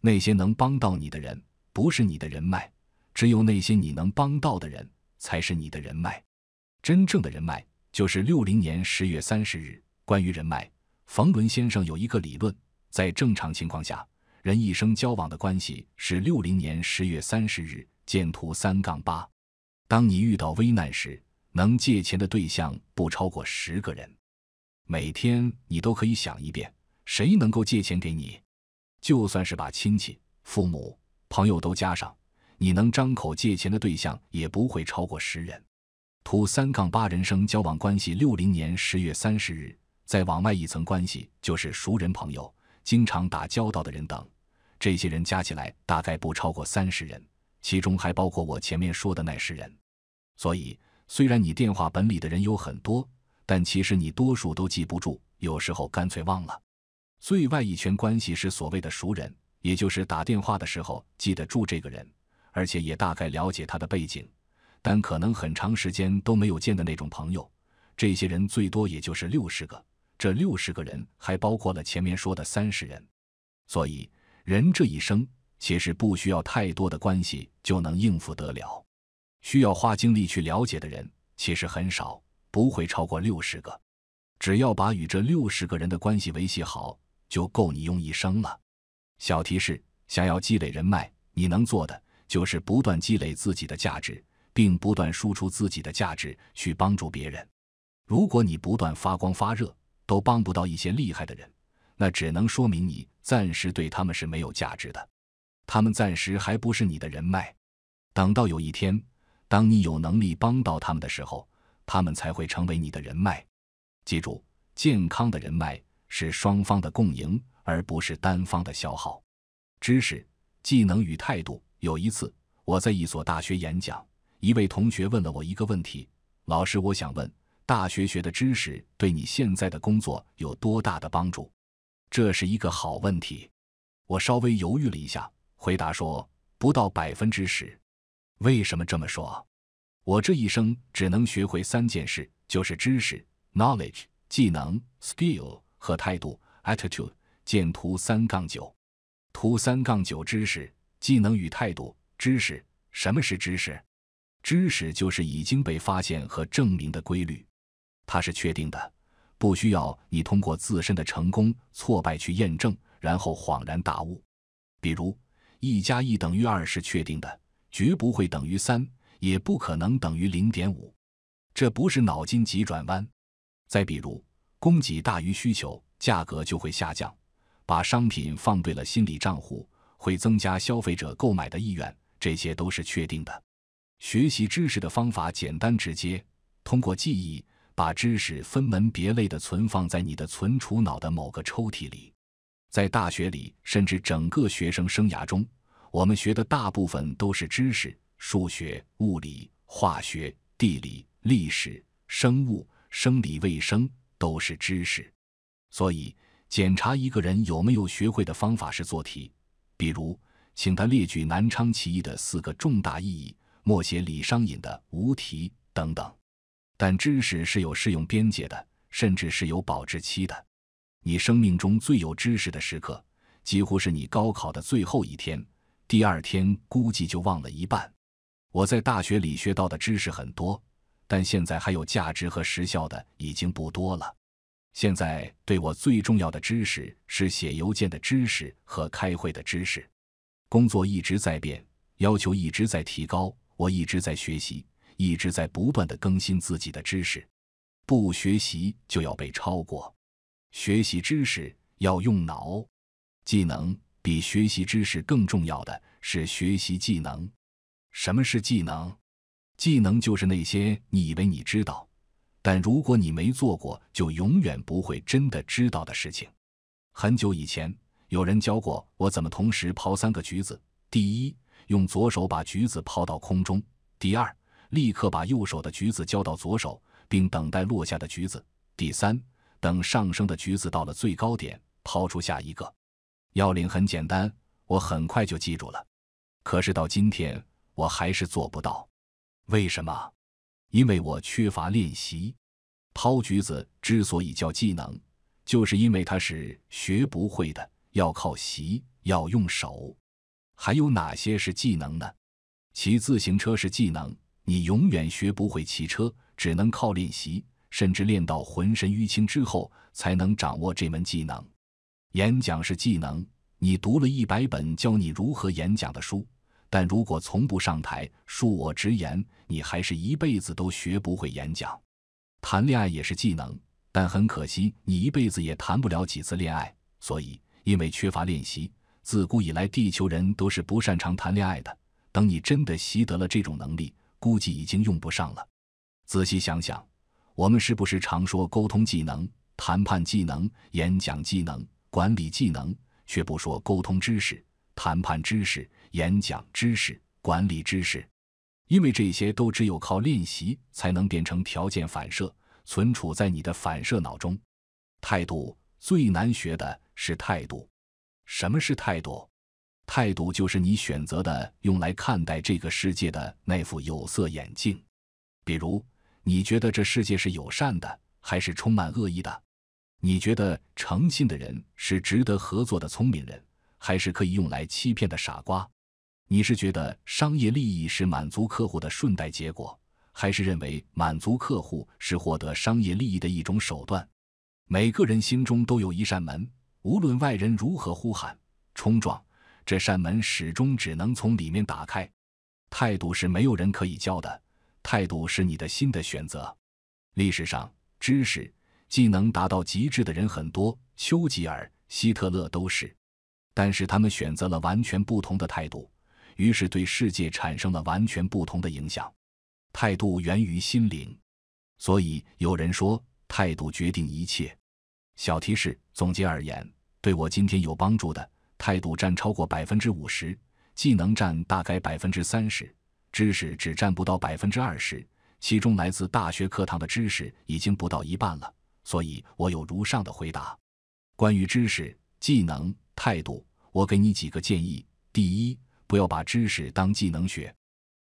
那些能帮到你的人。不是你的人脉，只有那些你能帮到的人才是你的人脉。真正的人脉就是六零年十月三十日。关于人脉，冯仑先生有一个理论：在正常情况下，人一生交往的关系是六零年十月三十日。见图三杠八。当你遇到危难时，能借钱的对象不超过十个人。每天你都可以想一遍，谁能够借钱给你？就算是把亲戚、父母。朋友都加上，你能张口借钱的对象也不会超过十人。图三杠八人生交往关系，六零年十月三十日。再往外一层关系，就是熟人、朋友、经常打交道的人等。这些人加起来大概不超过三十人，其中还包括我前面说的那十人。所以，虽然你电话本里的人有很多，但其实你多数都记不住，有时候干脆忘了。最外一圈关系是所谓的熟人。也就是打电话的时候记得住这个人，而且也大概了解他的背景，但可能很长时间都没有见的那种朋友。这些人最多也就是六十个，这六十个人还包括了前面说的三十人。所以，人这一生其实不需要太多的关系就能应付得了，需要花精力去了解的人其实很少，不会超过六十个。只要把与这六十个人的关系维系好，就够你用一生了。小提示：想要积累人脉，你能做的就是不断积累自己的价值，并不断输出自己的价值去帮助别人。如果你不断发光发热都帮不到一些厉害的人，那只能说明你暂时对他们是没有价值的，他们暂时还不是你的人脉。等到有一天，当你有能力帮到他们的时候，他们才会成为你的人脉。记住，健康的人脉是双方的共赢。而不是单方的消耗，知识、技能与态度。有一次，我在一所大学演讲，一位同学问了我一个问题：“老师，我想问，大学学的知识对你现在的工作有多大的帮助？”这是一个好问题。我稍微犹豫了一下，回答说：“不到百分之十。”为什么这么说？我这一生只能学会三件事，就是知识 （knowledge）、技能 （skill） 和态度 （attitude）。见图三杠九，图三杠九知识、技能与态度。知识，什么是知识？知识就是已经被发现和证明的规律，它是确定的，不需要你通过自身的成功、挫败去验证，然后恍然大悟。比如，一加一等于二是确定的，绝不会等于三，也不可能等于零点五，这不是脑筋急转弯。再比如，供给大于需求，价格就会下降。把商品放对了心理账户，会增加消费者购买的意愿，这些都是确定的。学习知识的方法简单直接，通过记忆把知识分门别类的存放在你的存储脑的某个抽屉里。在大学里，甚至整个学生生涯中，我们学的大部分都是知识：数学、物理、化学、地理、历史、生物、生理卫生都是知识，所以。检查一个人有没有学会的方法是做题，比如请他列举南昌起义的四个重大意义，默写李商隐的《无题》等等。但知识是有适用边界的，甚至是有保质期的。你生命中最有知识的时刻，几乎是你高考的最后一天，第二天估计就忘了一半。我在大学里学到的知识很多，但现在还有价值和时效的已经不多了。现在对我最重要的知识是写邮件的知识和开会的知识。工作一直在变，要求一直在提高，我一直在学习，一直在不断的更新自己的知识。不学习就要被超过。学习知识要用脑，技能比学习知识更重要的是学习技能。什么是技能？技能就是那些你以为你知道。但如果你没做过，就永远不会真的知道的事情。很久以前，有人教过我怎么同时抛三个橘子：第一，用左手把橘子抛到空中；第二，立刻把右手的橘子交到左手，并等待落下的橘子；第三，等上升的橘子到了最高点，抛出下一个。要领很简单，我很快就记住了。可是到今天，我还是做不到。为什么？因为我缺乏练习，抛橘子之所以叫技能，就是因为它是学不会的，要靠习，要用手。还有哪些是技能呢？骑自行车是技能，你永远学不会骑车，只能靠练习，甚至练到浑身淤青之后才能掌握这门技能。演讲是技能，你读了一百本教你如何演讲的书。但如果从不上台，恕我直言，你还是一辈子都学不会演讲。谈恋爱也是技能，但很可惜，你一辈子也谈不了几次恋爱。所以，因为缺乏练习，自古以来地球人都是不擅长谈恋爱的。等你真的习得了这种能力，估计已经用不上了。仔细想想，我们是不是常说沟通技能、谈判技能、演讲技能、管理技能，却不说沟通知识、谈判知识？演讲知识、管理知识，因为这些都只有靠练习才能变成条件反射，存储在你的反射脑中。态度最难学的是态度。什么是态度？态度就是你选择的用来看待这个世界的那副有色眼镜。比如，你觉得这世界是友善的还是充满恶意的？你觉得诚信的人是值得合作的聪明人，还是可以用来欺骗的傻瓜？你是觉得商业利益是满足客户的顺带结果，还是认为满足客户是获得商业利益的一种手段？每个人心中都有一扇门，无论外人如何呼喊、冲撞，这扇门始终只能从里面打开。态度是没有人可以教的，态度是你的心的选择。历史上，知识、技能达到极致的人很多，丘吉尔、希特勒都是，但是他们选择了完全不同的态度。于是，对世界产生了完全不同的影响。态度源于心灵，所以有人说态度决定一切。小提示：总结而言，对我今天有帮助的态度占超过百分之五十，技能占大概百分之三十，知识只占不到百分之二十。其中，来自大学课堂的知识已经不到一半了，所以我有如上的回答。关于知识、技能、态度，我给你几个建议：第一，不要把知识当技能学，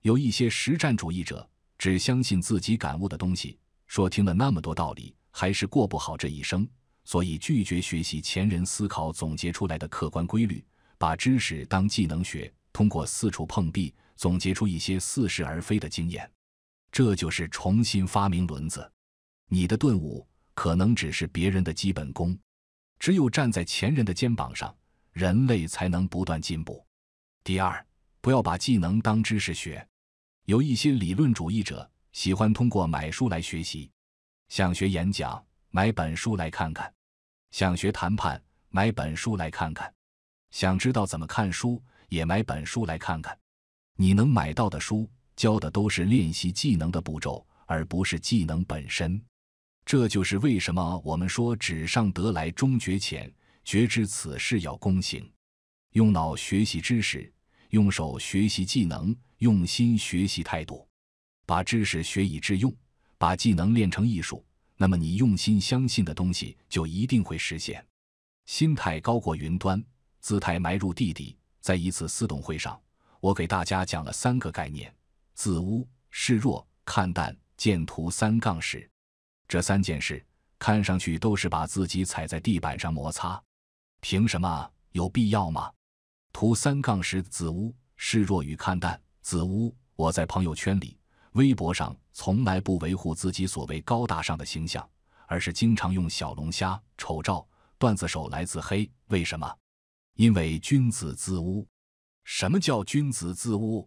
有一些实战主义者只相信自己感悟的东西，说听了那么多道理还是过不好这一生，所以拒绝学习前人思考总结出来的客观规律，把知识当技能学，通过四处碰壁总结出一些似是而非的经验，这就是重新发明轮子。你的顿悟可能只是别人的基本功，只有站在前人的肩膀上，人类才能不断进步。第二，不要把技能当知识学。有一些理论主义者喜欢通过买书来学习，想学演讲买本书来看看，想学谈判买本书来看看，想知道怎么看书也买本书来看看。你能买到的书教的都是练习技能的步骤，而不是技能本身。这就是为什么我们说“纸上得来终觉浅，觉知此事要躬行”。用脑学习知识，用手学习技能，用心学习态度，把知识学以致用，把技能练成艺术。那么，你用心相信的东西就一定会实现。心态高过云端，姿态埋入地底。在一次私董会上，我给大家讲了三个概念：自污、示弱、看淡、见图三杠十，这三件事看上去都是把自己踩在地板上摩擦，凭什么？有必要吗？图三杠十，自污示弱与看淡。自污，我在朋友圈里、微博上从来不维护自己所谓高大上的形象，而是经常用小龙虾丑照、段子手来自黑。为什么？因为君子自污。什么叫君子自污？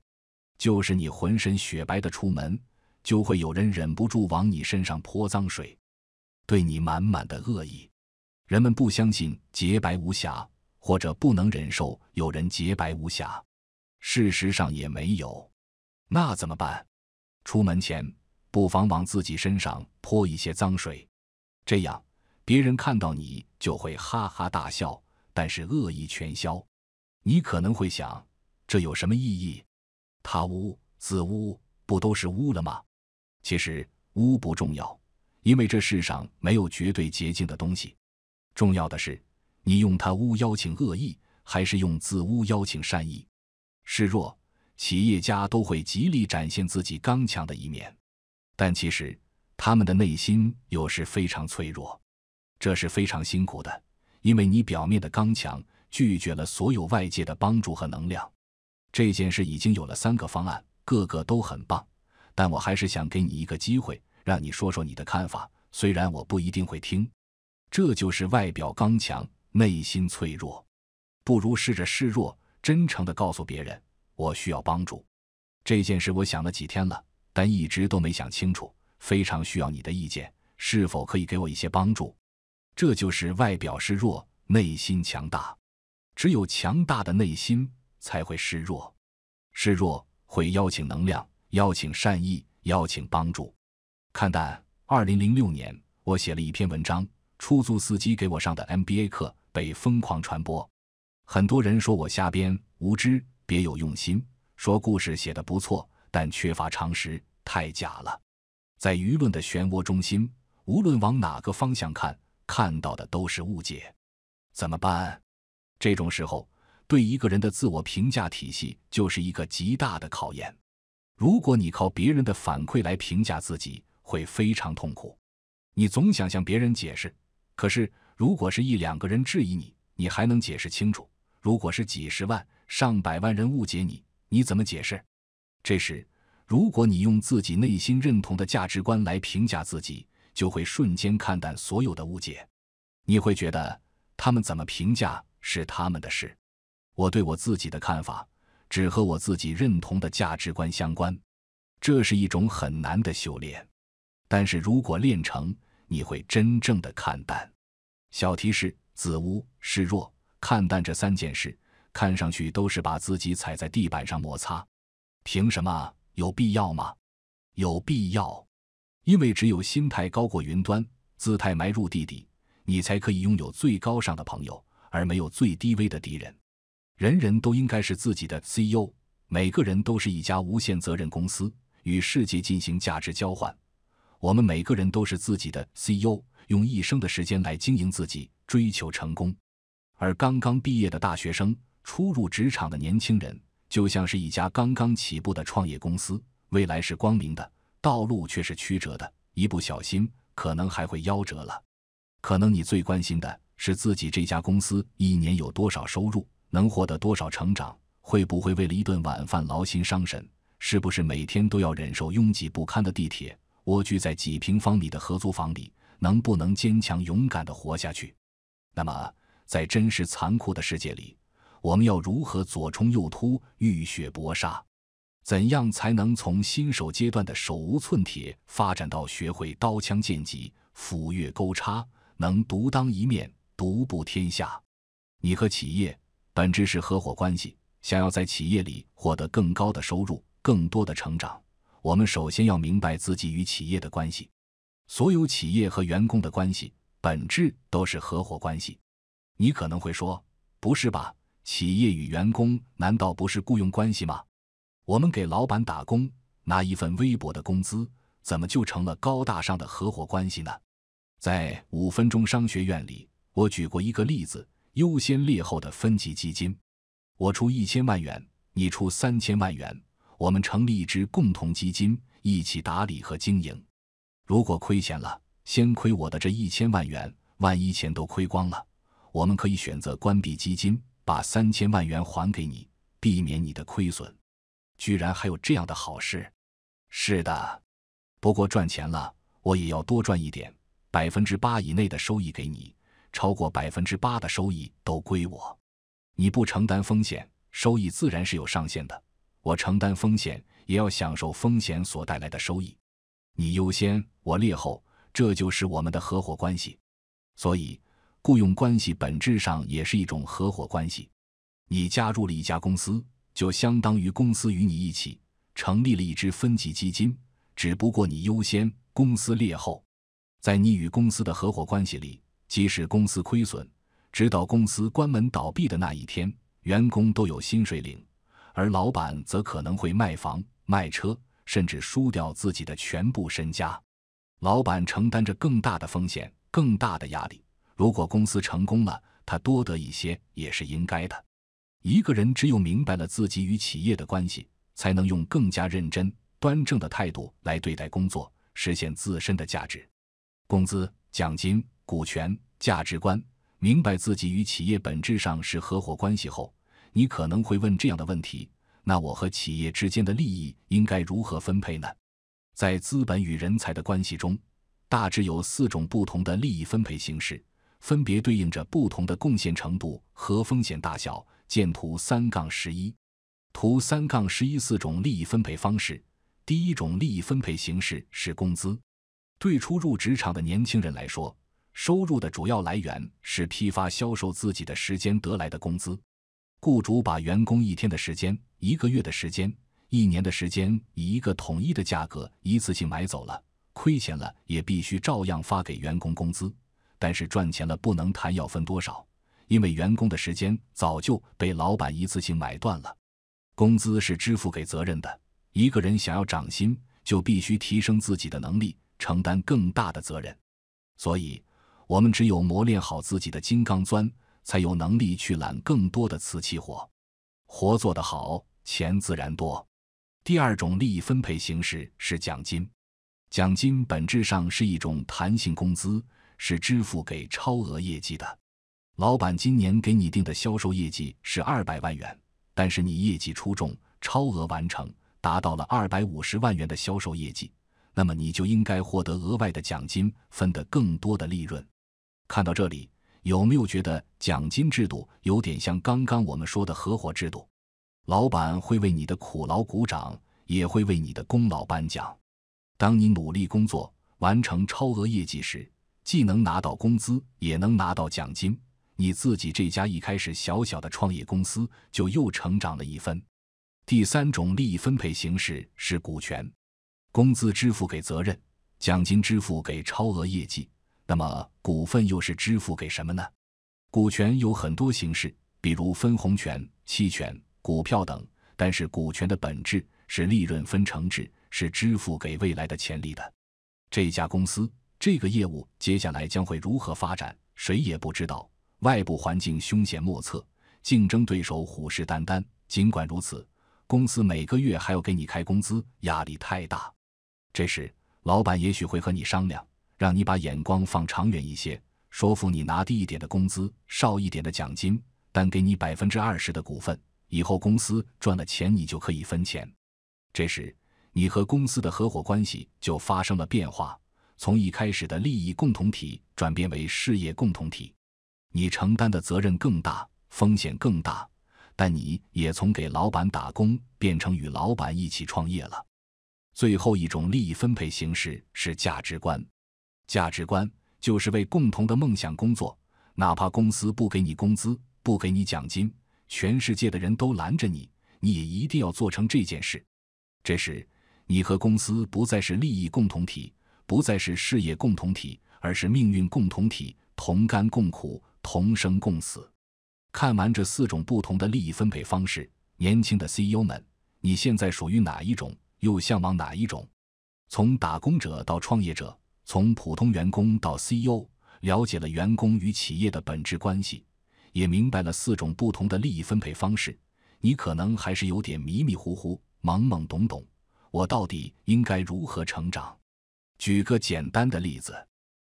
就是你浑身雪白的出门，就会有人忍不住往你身上泼脏水，对你满满的恶意。人们不相信洁白无瑕。或者不能忍受有人洁白无瑕，事实上也没有，那怎么办？出门前不妨往自己身上泼一些脏水，这样别人看到你就会哈哈大笑，但是恶意全消。你可能会想，这有什么意义？他污自污，不都是污了吗？其实污不重要，因为这世上没有绝对洁净的东西，重要的是。你用它污邀请恶意，还是用自污邀请善意？示弱，企业家都会极力展现自己刚强的一面，但其实他们的内心又是非常脆弱。这是非常辛苦的，因为你表面的刚强拒绝了所有外界的帮助和能量。这件事已经有了三个方案，个个都很棒，但我还是想给你一个机会，让你说说你的看法。虽然我不一定会听，这就是外表刚强。内心脆弱，不如试着示弱，真诚的告诉别人：“我需要帮助。”这件事我想了几天了，但一直都没想清楚，非常需要你的意见，是否可以给我一些帮助？这就是外表示弱，内心强大。只有强大的内心才会示弱，示弱会邀请能量，邀请善意，邀请帮助。看淡。二零零六年，我写了一篇文章，出租司机给我上的 MBA 课。被疯狂传播，很多人说我瞎编、无知、别有用心。说故事写得不错，但缺乏常识，太假了。在舆论的漩涡中心，无论往哪个方向看，看到的都是误解。怎么办？这种时候，对一个人的自我评价体系就是一个极大的考验。如果你靠别人的反馈来评价自己，会非常痛苦。你总想向别人解释，可是。如果是一两个人质疑你，你还能解释清楚；如果是几十万、上百万人误解你，你怎么解释？这时，如果你用自己内心认同的价值观来评价自己，就会瞬间看淡所有的误解。你会觉得他们怎么评价是他们的事，我对我自己的看法只和我自己认同的价值观相关。这是一种很难的修炼，但是如果练成，你会真正的看淡。小提示：自无示弱、看淡，这三件事看上去都是把自己踩在地板上摩擦。凭什么？有必要吗？有必要。因为只有心态高过云端，姿态埋入地底，你才可以拥有最高尚的朋友，而没有最低微的敌人。人人都应该是自己的 CEO，每个人都是一家无限责任公司，与世界进行价值交换。我们每个人都是自己的 CEO。用一生的时间来经营自己，追求成功。而刚刚毕业的大学生，初入职场的年轻人，就像是一家刚刚起步的创业公司，未来是光明的，道路却是曲折的，一不小心可能还会夭折了。可能你最关心的是自己这家公司一年有多少收入，能获得多少成长，会不会为了一顿晚饭劳心伤神，是不是每天都要忍受拥挤不堪的地铁，蜗居在几平方米的合租房里。能不能坚强勇敢地活下去？那么，在真实残酷的世界里，我们要如何左冲右突、浴血搏杀？怎样才能从新手阶段的手无寸铁发展到学会刀枪剑戟、斧钺钩叉，能独当一面、独步天下？你和企业本质是合伙关系，想要在企业里获得更高的收入、更多的成长，我们首先要明白自己与企业的关系。所有企业和员工的关系本质都是合伙关系。你可能会说：“不是吧？企业与员工难道不是雇佣关系吗？我们给老板打工，拿一份微薄的工资，怎么就成了高大上的合伙关系呢？”在五分钟商学院里，我举过一个例子：优先劣后的分级基金。我出一千万元，你出三千万元，我们成立一支共同基金，一起打理和经营。如果亏钱了，先亏我的这一千万元。万一钱都亏光了，我们可以选择关闭基金，把三千万元还给你，避免你的亏损。居然还有这样的好事？是的，不过赚钱了我也要多赚一点，百分之八以内的收益给你，超过百分之八的收益都归我。你不承担风险，收益自然是有上限的。我承担风险，也要享受风险所带来的收益。你优先，我劣后，这就是我们的合伙关系。所以，雇佣关系本质上也是一种合伙关系。你加入了一家公司，就相当于公司与你一起成立了一支分级基金，只不过你优先，公司劣后。在你与公司的合伙关系里，即使公司亏损，直到公司关门倒闭的那一天，员工都有薪水领，而老板则可能会卖房、卖车。甚至输掉自己的全部身家，老板承担着更大的风险、更大的压力。如果公司成功了，他多得一些也是应该的。一个人只有明白了自己与企业的关系，才能用更加认真、端正的态度来对待工作，实现自身的价值。工资、奖金、股权、价值观，明白自己与企业本质上是合伙关系后，你可能会问这样的问题。那我和企业之间的利益应该如何分配呢？在资本与人才的关系中，大致有四种不同的利益分配形式，分别对应着不同的贡献程度和风险大小。见图三杠十一。图三杠十一四种利益分配方式，第一种利益分配形式是工资。对初入职场的年轻人来说，收入的主要来源是批发销售自己的时间得来的工资。雇主把员工一天的时间。一个月的时间，一年的时间，以一个统一的价格一次性买走了，亏钱了也必须照样发给员工工资。但是赚钱了不能谈要分多少，因为员工的时间早就被老板一次性买断了，工资是支付给责任的。一个人想要涨薪，就必须提升自己的能力，承担更大的责任。所以，我们只有磨练好自己的金刚钻，才有能力去揽更多的瓷器活。活做得好。钱自然多。第二种利益分配形式是奖金。奖金本质上是一种弹性工资，是支付给超额业绩的。老板今年给你定的销售业绩是二百万元，但是你业绩出众，超额完成，达到了二百五十万元的销售业绩，那么你就应该获得额外的奖金，分得更多的利润。看到这里，有没有觉得奖金制度有点像刚刚我们说的合伙制度？老板会为你的苦劳鼓掌，也会为你的功劳颁奖。当你努力工作，完成超额业绩时，既能拿到工资，也能拿到奖金。你自己这家一开始小小的创业公司，就又成长了一分。第三种利益分配形式是股权，工资支付给责任，奖金支付给超额业绩。那么股份又是支付给什么呢？股权有很多形式，比如分红权、期权。股票等，但是股权的本质是利润分成制，是支付给未来的潜力的。这家公司、这个业务接下来将会如何发展，谁也不知道。外部环境凶险莫测，竞争对手虎视眈眈。尽管如此，公司每个月还要给你开工资，压力太大。这时，老板也许会和你商量，让你把眼光放长远一些，说服你拿低一点的工资，少一点的奖金，但给你百分之二十的股份。以后公司赚了钱，你就可以分钱。这时，你和公司的合伙关系就发生了变化，从一开始的利益共同体转变为事业共同体。你承担的责任更大，风险更大，但你也从给老板打工变成与老板一起创业了。最后一种利益分配形式是价值观。价值观就是为共同的梦想工作，哪怕公司不给你工资，不给你奖金。全世界的人都拦着你，你也一定要做成这件事。这时，你和公司不再是利益共同体，不再是事业共同体，而是命运共同体，同甘共苦，同生共死。看完这四种不同的利益分配方式，年轻的 CEO 们，你现在属于哪一种？又向往哪一种？从打工者到创业者，从普通员工到 CEO，了解了员工与企业的本质关系。也明白了四种不同的利益分配方式，你可能还是有点迷迷糊糊、懵懵懂懂。我到底应该如何成长？举个简单的例子，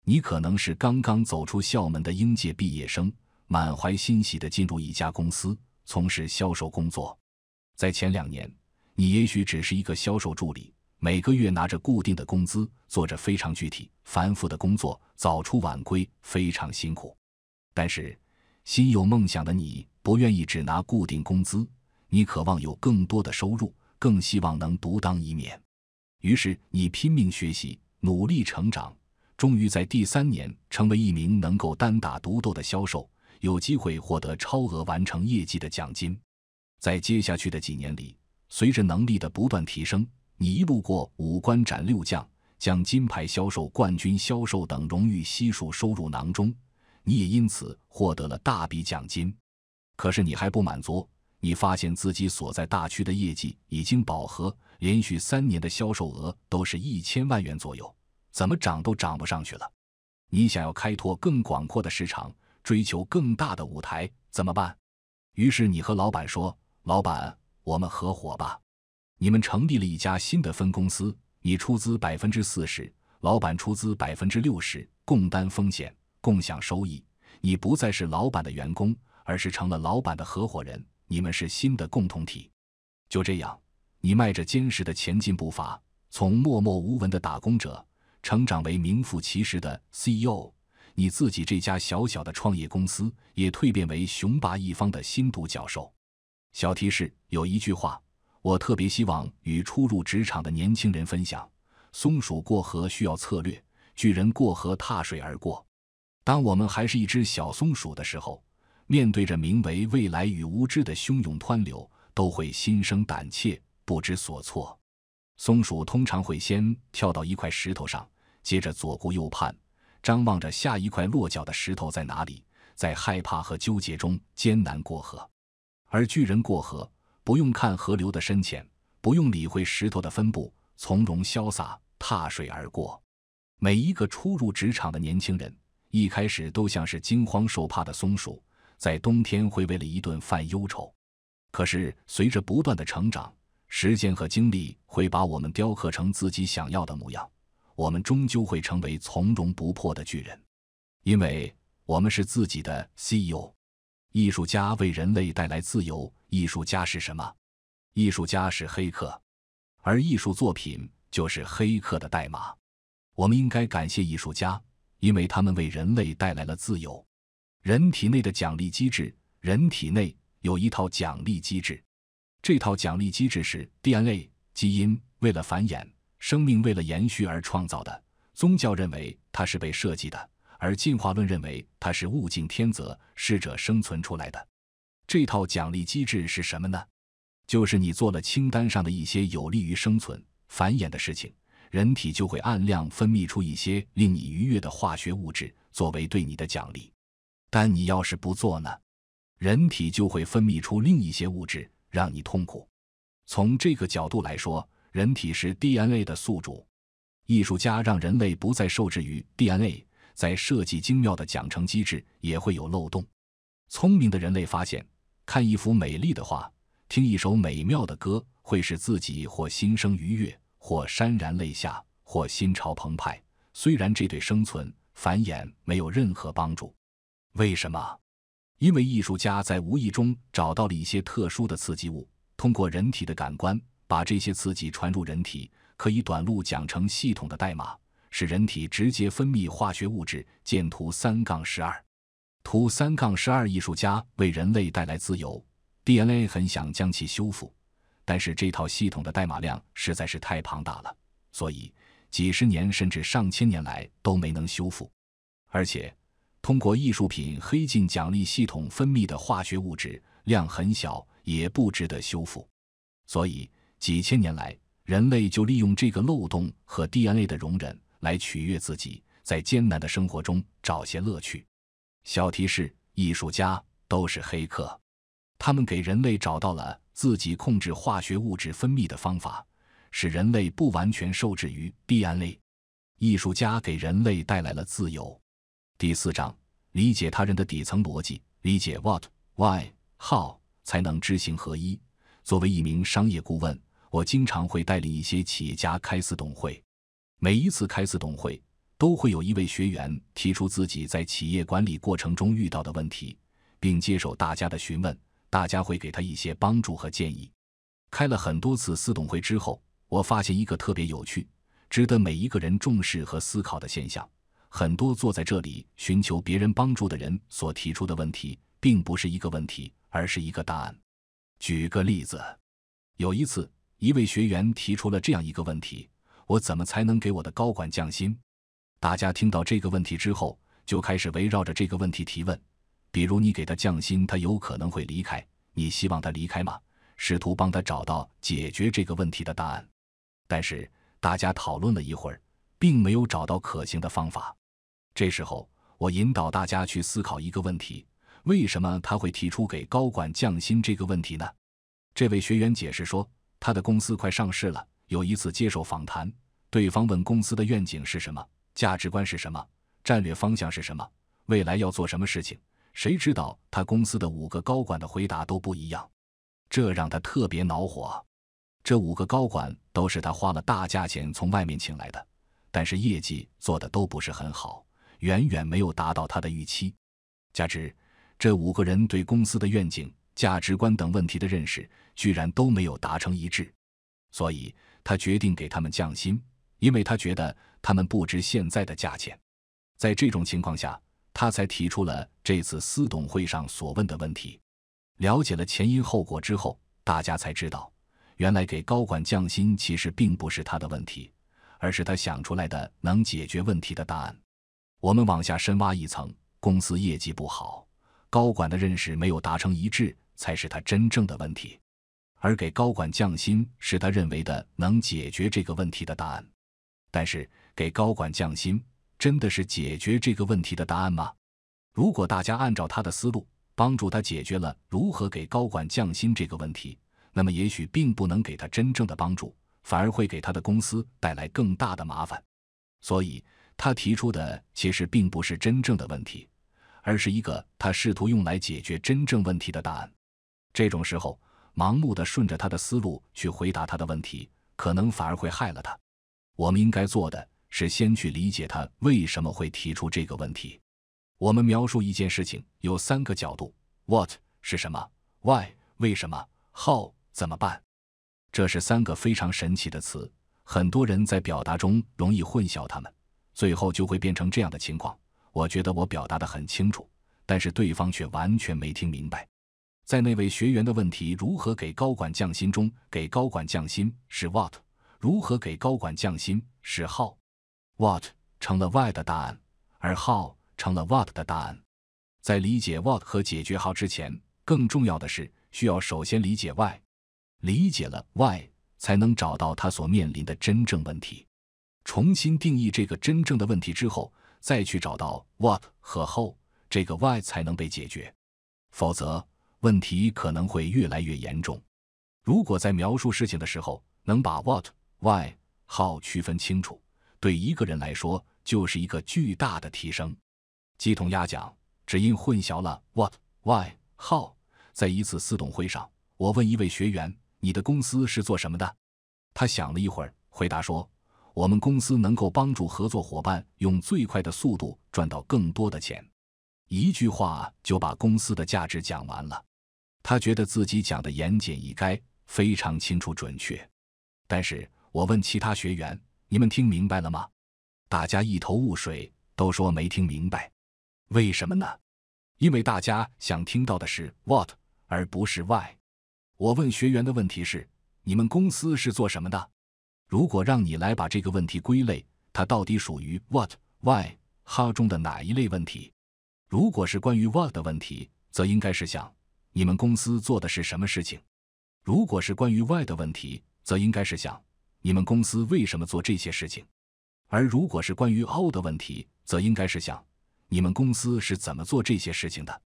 你可能是刚刚走出校门的应届毕业生，满怀欣喜地进入一家公司，从事销售工作。在前两年，你也许只是一个销售助理，每个月拿着固定的工资，做着非常具体、繁复的工作，早出晚归，非常辛苦。但是，心有梦想的你，不愿意只拿固定工资，你渴望有更多的收入，更希望能独当一面。于是你拼命学习，努力成长，终于在第三年成为一名能够单打独斗的销售，有机会获得超额完成业绩的奖金。在接下去的几年里，随着能力的不断提升，你一路过五关斩六将，将金牌销售、冠军销售等荣誉悉数收入囊中。你也因此获得了大笔奖金，可是你还不满足，你发现自己所在大区的业绩已经饱和，连续三年的销售额都是一千万元左右，怎么涨都涨不上去了。你想要开拓更广阔的市场，追求更大的舞台，怎么办？于是你和老板说：“老板，我们合伙吧！你们成立了一家新的分公司，你出资百分之四十，老板出资百分之六十，共担风险。”共享收益，你不再是老板的员工，而是成了老板的合伙人。你们是新的共同体。就这样，你迈着坚实的前进步伐，从默默无闻的打工者成长为名副其实的 CEO。你自己这家小小的创业公司也蜕变为雄霸一方的新独角兽。小提示：有一句话，我特别希望与初入职场的年轻人分享：松鼠过河需要策略，巨人过河踏水而过。当我们还是一只小松鼠的时候，面对着名为未来与无知的汹涌湍流，都会心生胆怯，不知所措。松鼠通常会先跳到一块石头上，接着左顾右盼，张望着下一块落脚的石头在哪里，在害怕和纠结中艰难过河。而巨人过河，不用看河流的深浅，不用理会石头的分布，从容潇洒，踏水而过。每一个初入职场的年轻人。一开始都像是惊慌受怕的松鼠，在冬天会为了一顿饭忧愁。可是随着不断的成长，时间和精力会把我们雕刻成自己想要的模样。我们终究会成为从容不迫的巨人，因为我们是自己的 CEO。艺术家为人类带来自由。艺术家是什么？艺术家是黑客，而艺术作品就是黑客的代码。我们应该感谢艺术家。因为他们为人类带来了自由。人体内的奖励机制，人体内有一套奖励机制。这套奖励机制是 DNA 基因为了繁衍、生命为了延续而创造的。宗教认为它是被设计的，而进化论认为它是物竞天择、适者生存出来的。这套奖励机制是什么呢？就是你做了清单上的一些有利于生存、繁衍的事情。人体就会按量分泌出一些令你愉悦的化学物质，作为对你的奖励。但你要是不做呢？人体就会分泌出另一些物质，让你痛苦。从这个角度来说，人体是 DNA 的宿主。艺术家让人类不再受制于 DNA，在设计精妙的奖惩机制也会有漏洞。聪明的人类发现，看一幅美丽的画，听一首美妙的歌，会使自己或心生愉悦。或潸然泪下，或心潮澎湃。虽然这对生存繁衍没有任何帮助，为什么？因为艺术家在无意中找到了一些特殊的刺激物，通过人体的感官把这些刺激传入人体，可以短路讲成系统的代码，使人体直接分泌化学物质。见图三杠十二，图三杠十二，艺术家为人类带来自由。DNA 很想将其修复。但是这套系统的代码量实在是太庞大了，所以几十年甚至上千年来都没能修复。而且，通过艺术品黑进奖励系统分泌的化学物质量很小，也不值得修复。所以几千年来，人类就利用这个漏洞和 DNA 的容忍来取悦自己，在艰难的生活中找些乐趣。小提示：艺术家都是黑客，他们给人类找到了。自己控制化学物质分泌的方法，使人类不完全受制于 DNA。艺术家给人类带来了自由。第四章：理解他人的底层逻辑，理解 What、Why、How，才能知行合一。作为一名商业顾问，我经常会带领一些企业家开私董会。每一次开自董会，都会有一位学员提出自己在企业管理过程中遇到的问题，并接受大家的询问。大家会给他一些帮助和建议。开了很多次私董会之后，我发现一个特别有趣、值得每一个人重视和思考的现象：很多坐在这里寻求别人帮助的人所提出的问题，并不是一个问题，而是一个答案。举个例子，有一次，一位学员提出了这样一个问题：“我怎么才能给我的高管降薪？”大家听到这个问题之后，就开始围绕着这个问题提问。比如你给他降薪，他有可能会离开。你希望他离开吗？试图帮他找到解决这个问题的答案。但是大家讨论了一会儿，并没有找到可行的方法。这时候，我引导大家去思考一个问题：为什么他会提出给高管降薪这个问题呢？这位学员解释说，他的公司快上市了。有一次接受访谈，对方问公司的愿景是什么、价值观是什么、战略方向是什么、未来要做什么事情。谁知道他公司的五个高管的回答都不一样，这让他特别恼火。这五个高管都是他花了大价钱从外面请来的，但是业绩做的都不是很好，远远没有达到他的预期。加之这五个人对公司的愿景、价值观等问题的认识，居然都没有达成一致，所以他决定给他们降薪，因为他觉得他们不值现在的价钱。在这种情况下。他才提出了这次私董会上所问的问题，了解了前因后果之后，大家才知道，原来给高管降薪其实并不是他的问题，而是他想出来的能解决问题的答案。我们往下深挖一层，公司业绩不好，高管的认识没有达成一致，才是他真正的问题，而给高管降薪是他认为的能解决这个问题的答案。但是给高管降薪。真的是解决这个问题的答案吗？如果大家按照他的思路帮助他解决了如何给高管降薪这个问题，那么也许并不能给他真正的帮助，反而会给他的公司带来更大的麻烦。所以，他提出的其实并不是真正的问题，而是一个他试图用来解决真正问题的答案。这种时候，盲目的顺着他的思路去回答他的问题，可能反而会害了他。我们应该做的。是先去理解他为什么会提出这个问题。我们描述一件事情有三个角度：what 是什么，why 为什么，how 怎么办。这是三个非常神奇的词，很多人在表达中容易混淆它们，最后就会变成这样的情况。我觉得我表达得很清楚，但是对方却完全没听明白。在那位学员的问题“如何给高管降薪”中，给高管降薪是 what；如何给高管降薪是 how。What 成了 Why 的答案，而 How 成了 What 的答案。在理解 What 和解决 How 之前，更重要的是需要首先理解 Why。理解了 Why，才能找到他所面临的真正问题。重新定义这个真正的问题之后，再去找到 What 和 How，这个 Why 才能被解决。否则，问题可能会越来越严重。如果在描述事情的时候能把 What、Why、How 区分清楚。对一个人来说，就是一个巨大的提升。鸡同鸭讲，只因混淆了 what、why、how。在一次私董会上，我问一位学员：“你的公司是做什么的？”他想了一会儿，回答说：“我们公司能够帮助合作伙伴用最快的速度赚到更多的钱。”一句话就把公司的价值讲完了。他觉得自己讲的言简意赅，非常清楚准确。但是我问其他学员。你们听明白了吗？大家一头雾水，都说没听明白。为什么呢？因为大家想听到的是 what，而不是 why。我问学员的问题是：你们公司是做什么的？如果让你来把这个问题归类，它到底属于 what、why、how 中的哪一类问题？如果是关于 what 的问题，则应该是想：你们公司做的是什么事情？如果是关于 why 的问题，则应该是想。你们公司为什么做这些事情？而如果是关于 O 的问题，则应该是想你们公司是怎么做这些事情的。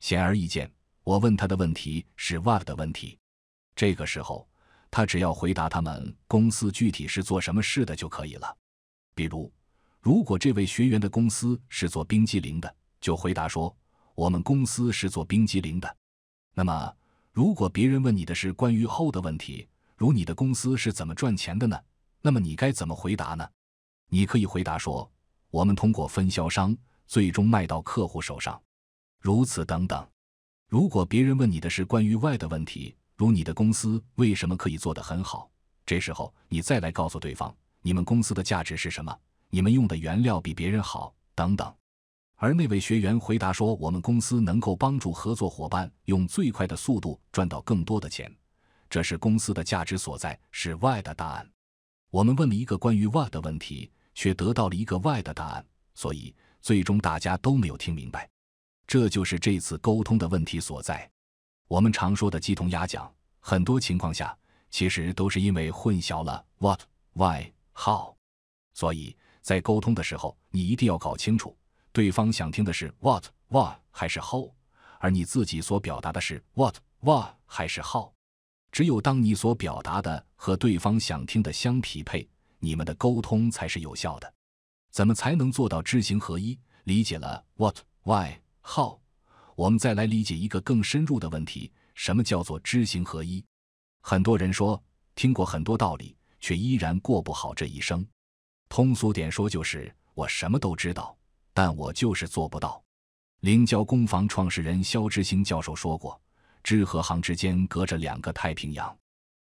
显而易见，我问他的问题是 What 的问题。这个时候，他只要回答他们公司具体是做什么事的就可以了。比如，如果这位学员的公司是做冰激凌的，就回答说我们公司是做冰激凌的。那么，如果别人问你的是关于 O 的问题。如你的公司是怎么赚钱的呢？那么你该怎么回答呢？你可以回答说：“我们通过分销商最终卖到客户手上，如此等等。”如果别人问你的是关于 y 的问题，如你的公司为什么可以做得很好，这时候你再来告诉对方你们公司的价值是什么，你们用的原料比别人好等等。而那位学员回答说：“我们公司能够帮助合作伙伴用最快的速度赚到更多的钱。”这是公司的价值所在，是 why 的答案。我们问了一个关于 why 的问题，却得到了一个 why 的答案，所以最终大家都没有听明白。这就是这次沟通的问题所在。我们常说的“鸡同鸭讲”，很多情况下其实都是因为混淆了 what、why、how。所以在沟通的时候，你一定要搞清楚对方想听的是 what、why 还是 how，而你自己所表达的是 what、why 还是 how。只有当你所表达的和对方想听的相匹配，你们的沟通才是有效的。怎么才能做到知行合一？理解了 what、why、how，我们再来理解一个更深入的问题：什么叫做知行合一？很多人说听过很多道理，却依然过不好这一生。通俗点说，就是我什么都知道，但我就是做不到。灵教工坊创始人肖志兴教授说过。知和行之间隔着两个太平洋，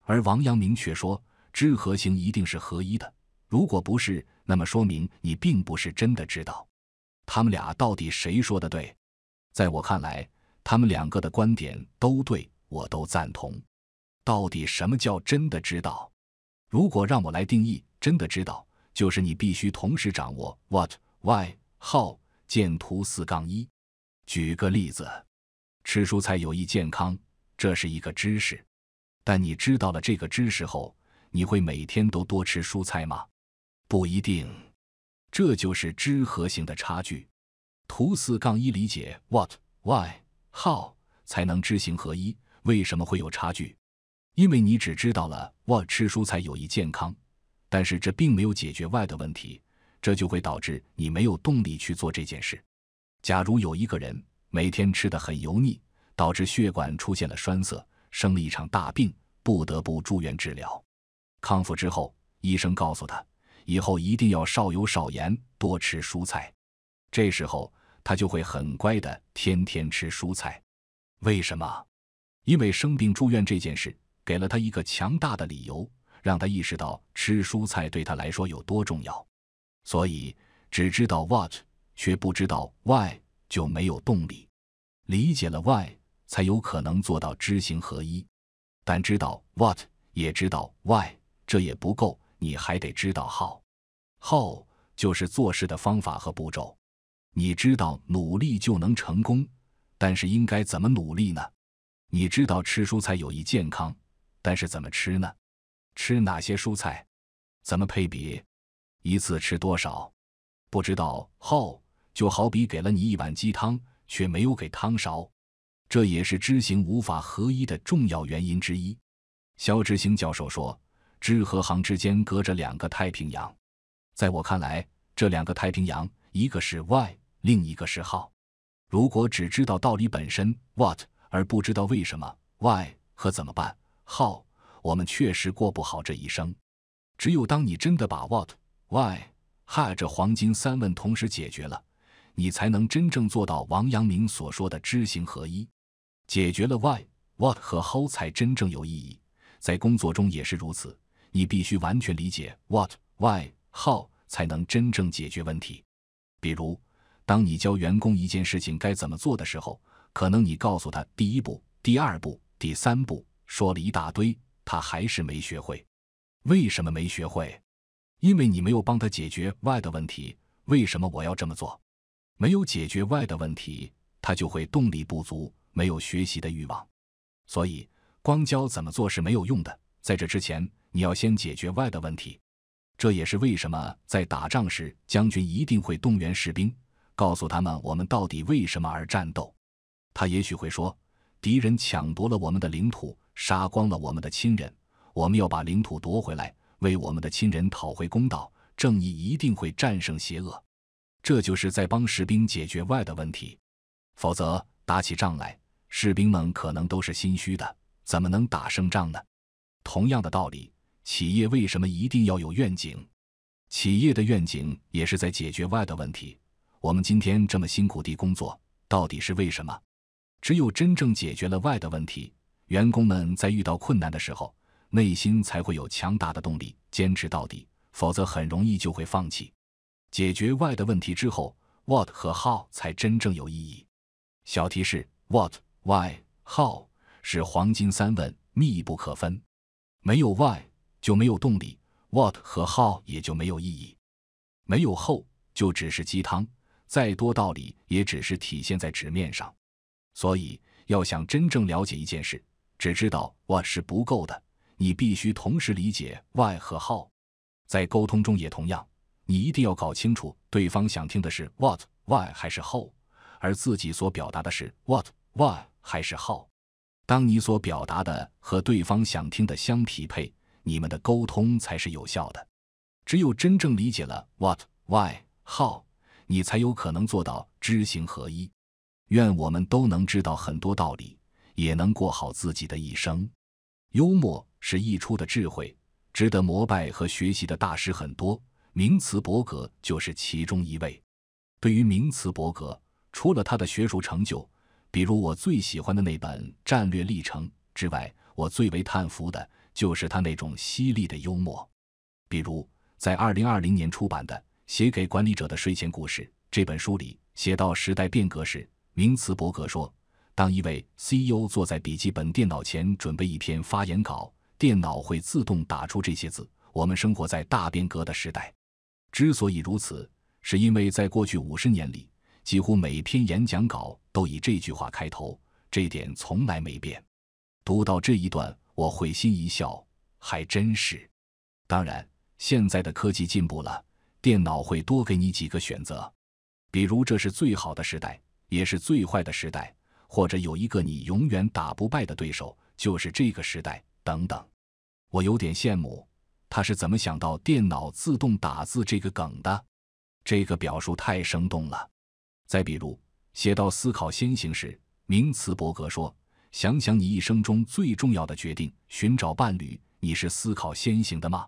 而王阳明却说知和行一定是合一的。如果不是，那么说明你并不是真的知道。他们俩到底谁说的对？在我看来，他们两个的观点都对我都赞同。到底什么叫真的知道？如果让我来定义，真的知道就是你必须同时掌握 what、why、how。见图四杠一。举个例子。吃蔬菜有益健康，这是一个知识。但你知道了这个知识后，你会每天都多吃蔬菜吗？不一定。这就是知和行的差距。图四杠一理解 what、why、how，才能知行合一。为什么会有差距？因为你只知道了 what 吃蔬菜有益健康，但是这并没有解决 why 的问题，这就会导致你没有动力去做这件事。假如有一个人。每天吃的很油腻，导致血管出现了栓塞，生了一场大病，不得不住院治疗。康复之后，医生告诉他，以后一定要少油少盐，多吃蔬菜。这时候，他就会很乖的天天吃蔬菜。为什么？因为生病住院这件事给了他一个强大的理由，让他意识到吃蔬菜对他来说有多重要。所以，只知道 what，却不知道 why。就没有动力。理解了 why，才有可能做到知行合一。但知道 what，也知道 why，这也不够。你还得知道 how。how 就是做事的方法和步骤。你知道努力就能成功，但是应该怎么努力呢？你知道吃蔬菜有益健康，但是怎么吃呢？吃哪些蔬菜？怎么配比？一次吃多少？不知道 how。就好比给了你一碗鸡汤，却没有给汤勺，这也是知行无法合一的重要原因之一。肖志兴教授说：“知和行之间隔着两个太平洋，在我看来，这两个太平洋，一个是 why，另一个是 how。如果只知道道理本身 what，而不知道为什么 why 和怎么办 how，我们确实过不好这一生。只有当你真的把 what、why、how 这黄金三问同时解决了。”你才能真正做到王阳明所说的知行合一，解决了 why、what 和 how 才真正有意义。在工作中也是如此，你必须完全理解 what、why、how 才能真正解决问题。比如，当你教员工一件事情该怎么做的时候，可能你告诉他第一步、第二步、第三步，说了一大堆，他还是没学会。为什么没学会？因为你没有帮他解决 why 的问题。为什么我要这么做？没有解决外的问题，他就会动力不足，没有学习的欲望。所以，光教怎么做是没有用的。在这之前，你要先解决外的问题。这也是为什么在打仗时，将军一定会动员士兵，告诉他们我们到底为什么而战斗。他也许会说：敌人抢夺了我们的领土，杀光了我们的亲人，我们要把领土夺回来，为我们的亲人讨回公道。正义一定会战胜邪恶。这就是在帮士兵解决外的问题，否则打起仗来，士兵们可能都是心虚的，怎么能打胜仗呢？同样的道理，企业为什么一定要有愿景？企业的愿景也是在解决外的问题。我们今天这么辛苦地工作，到底是为什么？只有真正解决了外的问题，员工们在遇到困难的时候，内心才会有强大的动力坚持到底，否则很容易就会放弃。解决 why 的问题之后，what 和 how 才真正有意义。小提示：what、why、how 是黄金三问，密不可分。没有 why 就没有动力，what 和 how 也就没有意义。没有 how 就只是鸡汤，再多道理也只是体现在纸面上。所以，要想真正了解一件事，只知道 what 是不够的，你必须同时理解 why 和 how。在沟通中也同样。你一定要搞清楚对方想听的是 what why 还是 how，而自己所表达的是 what why 还是 how。当你所表达的和对方想听的相匹配，你们的沟通才是有效的。只有真正理解了 what why how，你才有可能做到知行合一。愿我们都能知道很多道理，也能过好自己的一生。幽默是溢出的智慧，值得膜拜和学习的大师很多。名茨伯格就是其中一位。对于名茨伯格，除了他的学术成就，比如我最喜欢的那本《战略历程》之外，我最为叹服的就是他那种犀利的幽默。比如，在2020年出版的《写给管理者的睡前故事》这本书里，写到时代变革时，名茨伯格说：“当一位 CEO 坐在笔记本电脑前准备一篇发言稿，电脑会自动打出这些字。我们生活在大变革的时代。”之所以如此，是因为在过去五十年里，几乎每篇演讲稿都以这句话开头，这点从来没变。读到这一段，我会心一笑，还真是。当然，现在的科技进步了，电脑会多给你几个选择，比如这是最好的时代，也是最坏的时代，或者有一个你永远打不败的对手，就是这个时代，等等。我有点羡慕。他是怎么想到“电脑自动打字”这个梗的？这个表述太生动了。再比如，写到“思考先行”时，明茨伯格说：“想想你一生中最重要的决定——寻找伴侣。你是思考先行的吗？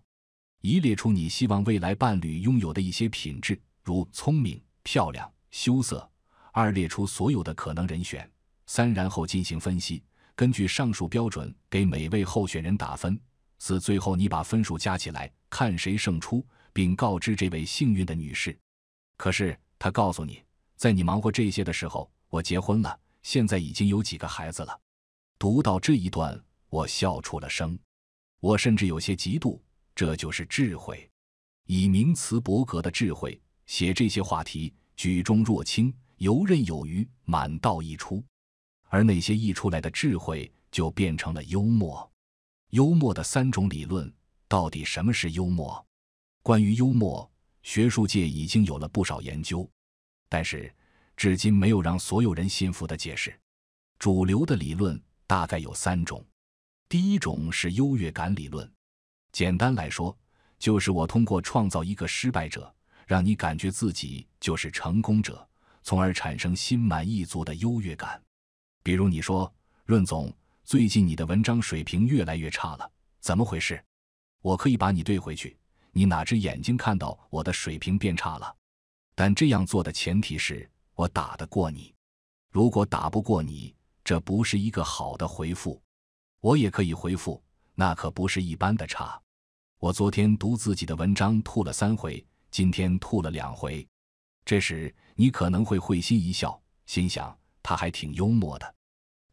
一列出你希望未来伴侣拥有的一些品质，如聪明、漂亮、羞涩；二列出所有的可能人选；三然后进行分析，根据上述标准给每位候选人打分。”自最后，你把分数加起来，看谁胜出，并告知这位幸运的女士。可是她告诉你，在你忙活这些的时候，我结婚了，现在已经有几个孩子了。读到这一段，我笑出了声，我甚至有些嫉妒。这就是智慧，以名词伯格的智慧写这些话题，举重若轻，游刃有余，满道溢出，而那些溢出来的智慧就变成了幽默。幽默的三种理论，到底什么是幽默？关于幽默，学术界已经有了不少研究，但是至今没有让所有人心服的解释。主流的理论大概有三种。第一种是优越感理论，简单来说，就是我通过创造一个失败者，让你感觉自己就是成功者，从而产生心满意足的优越感。比如你说：“润总。”最近你的文章水平越来越差了，怎么回事？我可以把你怼回去，你哪只眼睛看到我的水平变差了？但这样做的前提是我打得过你。如果打不过你，这不是一个好的回复。我也可以回复，那可不是一般的差。我昨天读自己的文章吐了三回，今天吐了两回。这时你可能会会心一笑，心想他还挺幽默的。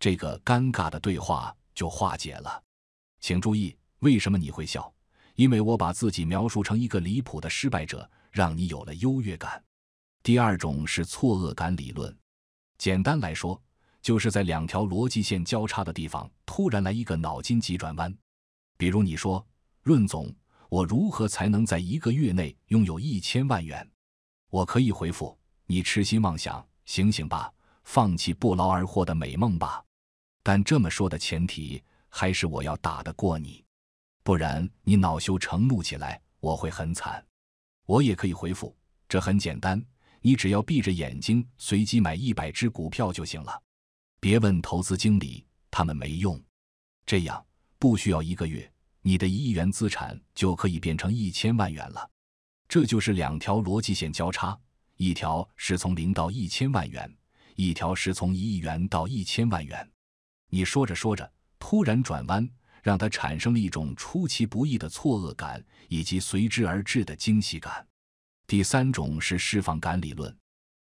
这个尴尬的对话就化解了。请注意，为什么你会笑？因为我把自己描述成一个离谱的失败者，让你有了优越感。第二种是错愕感理论，简单来说，就是在两条逻辑线交叉的地方，突然来一个脑筋急转弯。比如你说：“润总，我如何才能在一个月内拥有一千万元？”我可以回复：“你痴心妄想，醒醒吧，放弃不劳而获的美梦吧。”但这么说的前提还是我要打得过你，不然你恼羞成怒起来，我会很惨。我也可以回复，这很简单，你只要闭着眼睛随机买一百只股票就行了，别问投资经理，他们没用。这样不需要一个月，你的一亿元资产就可以变成一千万元了。这就是两条逻辑线交叉，一条是从零到一千万元，一条是从一亿元到一千万元。你说着说着，突然转弯，让他产生了一种出其不意的错愕感，以及随之而至的惊喜感。第三种是释放感理论，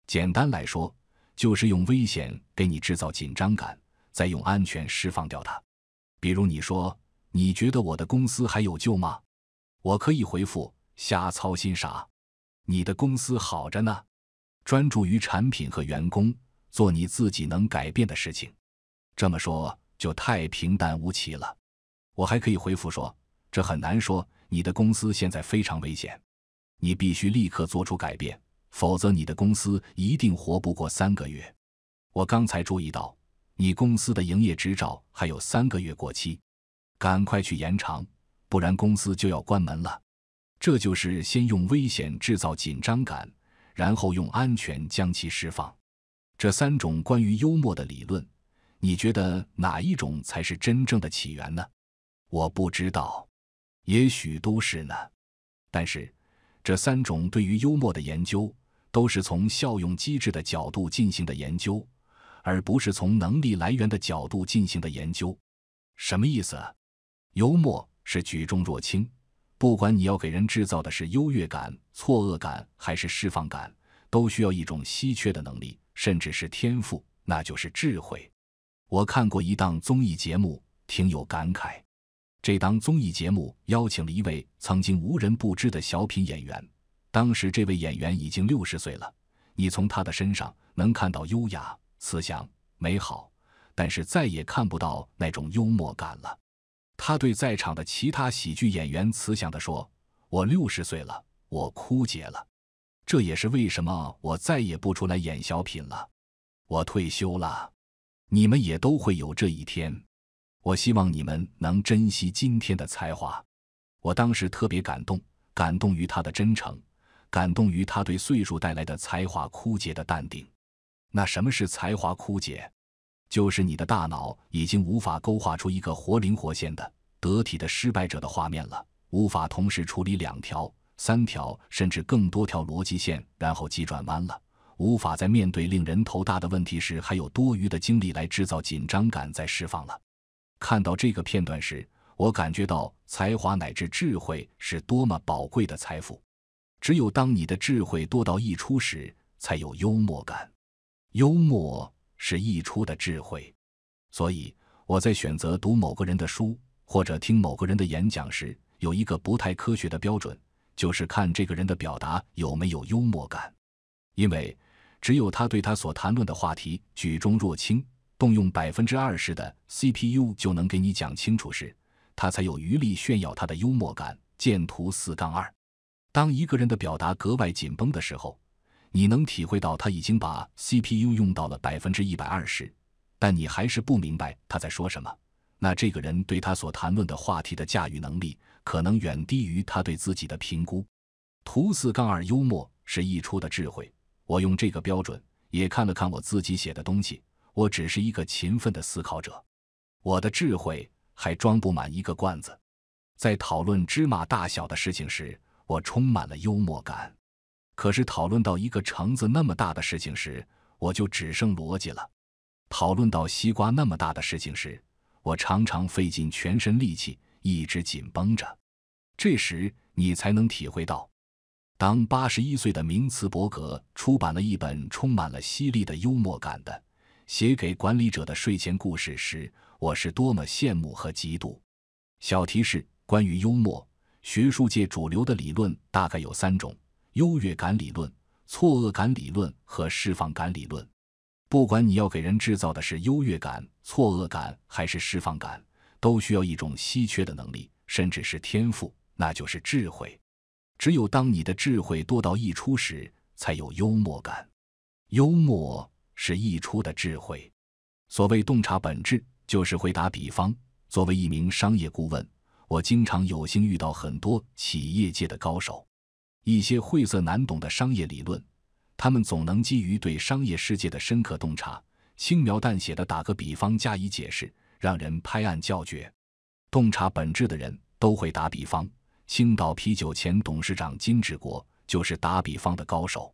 简单来说，就是用危险给你制造紧张感，再用安全释放掉它。比如你说：“你觉得我的公司还有救吗？”我可以回复：“瞎操心啥？你的公司好着呢，专注于产品和员工，做你自己能改变的事情。”这么说就太平淡无奇了，我还可以回复说：这很难说，你的公司现在非常危险，你必须立刻做出改变，否则你的公司一定活不过三个月。我刚才注意到，你公司的营业执照还有三个月过期，赶快去延长，不然公司就要关门了。这就是先用危险制造紧张感，然后用安全将其释放，这三种关于幽默的理论。你觉得哪一种才是真正的起源呢？我不知道，也许都是呢。但是，这三种对于幽默的研究都是从效用机制的角度进行的研究，而不是从能力来源的角度进行的研究。什么意思？幽默是举重若轻，不管你要给人制造的是优越感、错愕感还是释放感，都需要一种稀缺的能力，甚至是天赋，那就是智慧。我看过一档综艺节目，挺有感慨。这档综艺节目邀请了一位曾经无人不知的小品演员，当时这位演员已经六十岁了。你从他的身上能看到优雅、慈祥、美好，但是再也看不到那种幽默感了。他对在场的其他喜剧演员慈祥的说：“我六十岁了，我枯竭了，这也是为什么我再也不出来演小品了，我退休了。”你们也都会有这一天，我希望你们能珍惜今天的才华。我当时特别感动，感动于他的真诚，感动于他对岁数带来的才华枯竭的淡定。那什么是才华枯竭？就是你的大脑已经无法勾画出一个活灵活现的、得体的失败者的画面了，无法同时处理两条、三条甚至更多条逻辑线，然后急转弯了。无法在面对令人头大的问题时，还有多余的精力来制造紧张感再释放了。看到这个片段时，我感觉到才华乃至智慧是多么宝贵的财富。只有当你的智慧多到溢出时，才有幽默感。幽默是溢出的智慧。所以，我在选择读某个人的书或者听某个人的演讲时，有一个不太科学的标准，就是看这个人的表达有没有幽默感，因为。只有他对他所谈论的话题举重若轻，动用百分之二十的 CPU 就能给你讲清楚时，他才有余力炫耀他的幽默感。见图四杠二。当一个人的表达格外紧绷的时候，你能体会到他已经把 CPU 用到了百分之一百二十，但你还是不明白他在说什么。那这个人对他所谈论的话题的驾驭能力，可能远低于他对自己的评估。图四杠二，幽默是溢出的智慧。我用这个标准，也看了看我自己写的东西。我只是一个勤奋的思考者，我的智慧还装不满一个罐子。在讨论芝麻大小的事情时，我充满了幽默感；可是讨论到一个橙子那么大的事情时，我就只剩逻辑了。讨论到西瓜那么大的事情时，我常常费尽全身力气，一直紧绷着。这时，你才能体会到。当八十一岁的明茨伯格出版了一本充满了犀利的幽默感的写给管理者的睡前故事时，我是多么羡慕和嫉妒！小提示：关于幽默，学术界主流的理论大概有三种：优越感理论、错愕感理论和释放感理论。不管你要给人制造的是优越感、错愕感还是释放感，都需要一种稀缺的能力，甚至是天赋，那就是智慧。只有当你的智慧多到溢出时，才有幽默感。幽默是溢出的智慧。所谓洞察本质，就是会打比方。作为一名商业顾问，我经常有幸遇到很多企业界的高手。一些晦涩难懂的商业理论，他们总能基于对商业世界的深刻洞察，轻描淡写的打个比方加以解释，让人拍案叫绝。洞察本质的人都会打比方。青岛啤酒前董事长金志国就是打比方的高手。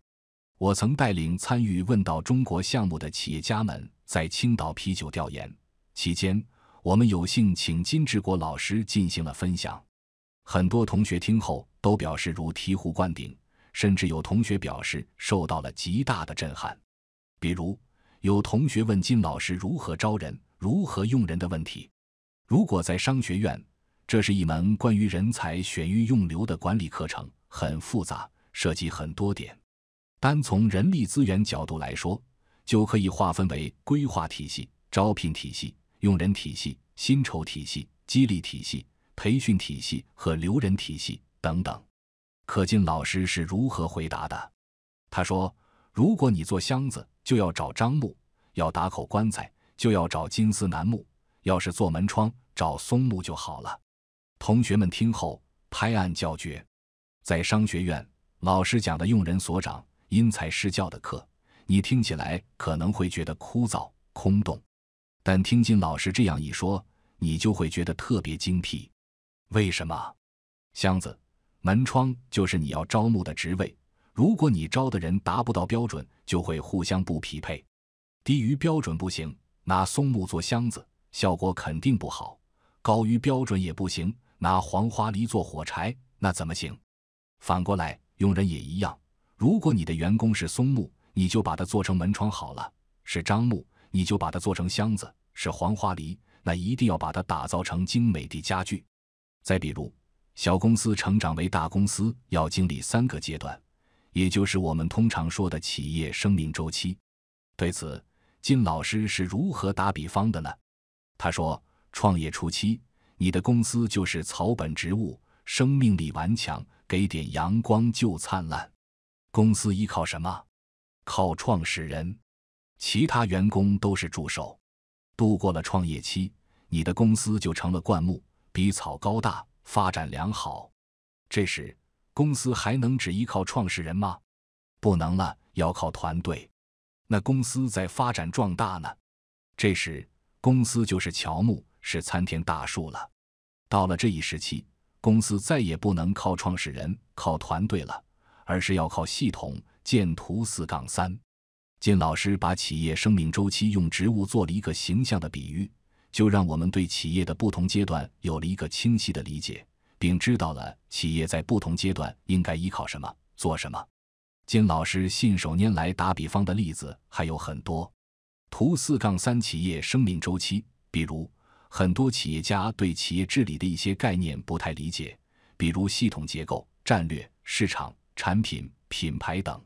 我曾带领参与“问到中国”项目的企业家们在青岛啤酒调研期间，我们有幸请金志国老师进行了分享。很多同学听后都表示如醍醐灌顶，甚至有同学表示受到了极大的震撼。比如，有同学问金老师如何招人、如何用人的问题。如果在商学院，这是一门关于人才选育用留的管理课程，很复杂，涉及很多点。单从人力资源角度来说，就可以划分为规划体系、招聘体系、用人体系、薪酬体系、激励体系、培训体系和留人体系等等。可敬老师是如何回答的？他说：“如果你做箱子，就要找樟木；要打口棺材，就要找金丝楠木；要是做门窗，找松木就好了。”同学们听后拍案叫绝，在商学院老师讲的用人所长、因材施教的课，你听起来可能会觉得枯燥空洞，但听金老师这样一说，你就会觉得特别精辟。为什么？箱子、门窗就是你要招募的职位，如果你招的人达不到标准，就会互相不匹配。低于标准不行，拿松木做箱子，效果肯定不好；高于标准也不行。拿黄花梨做火柴，那怎么行？反过来，用人也一样。如果你的员工是松木，你就把它做成门窗好了；是樟木，你就把它做成箱子；是黄花梨，那一定要把它打造成精美的家具。再比如，小公司成长为大公司，要经历三个阶段，也就是我们通常说的企业生命周期。对此，金老师是如何打比方的呢？他说，创业初期。你的公司就是草本植物，生命力顽强，给点阳光就灿烂。公司依靠什么？靠创始人，其他员工都是助手。度过了创业期，你的公司就成了灌木，比草高大，发展良好。这时，公司还能只依靠创始人吗？不能了，要靠团队。那公司在发展壮大呢？这时，公司就是乔木。是参天大树了。到了这一时期，公司再也不能靠创始人、靠团队了，而是要靠系统。见图四杠三，金老师把企业生命周期用植物做了一个形象的比喻，就让我们对企业的不同阶段有了一个清晰的理解，并知道了企业在不同阶段应该依靠什么、做什么。金老师信手拈来打比方的例子还有很多。图四杠三，企业生命周期，比如。很多企业家对企业治理的一些概念不太理解，比如系统结构、战略、市场、产品、品牌等。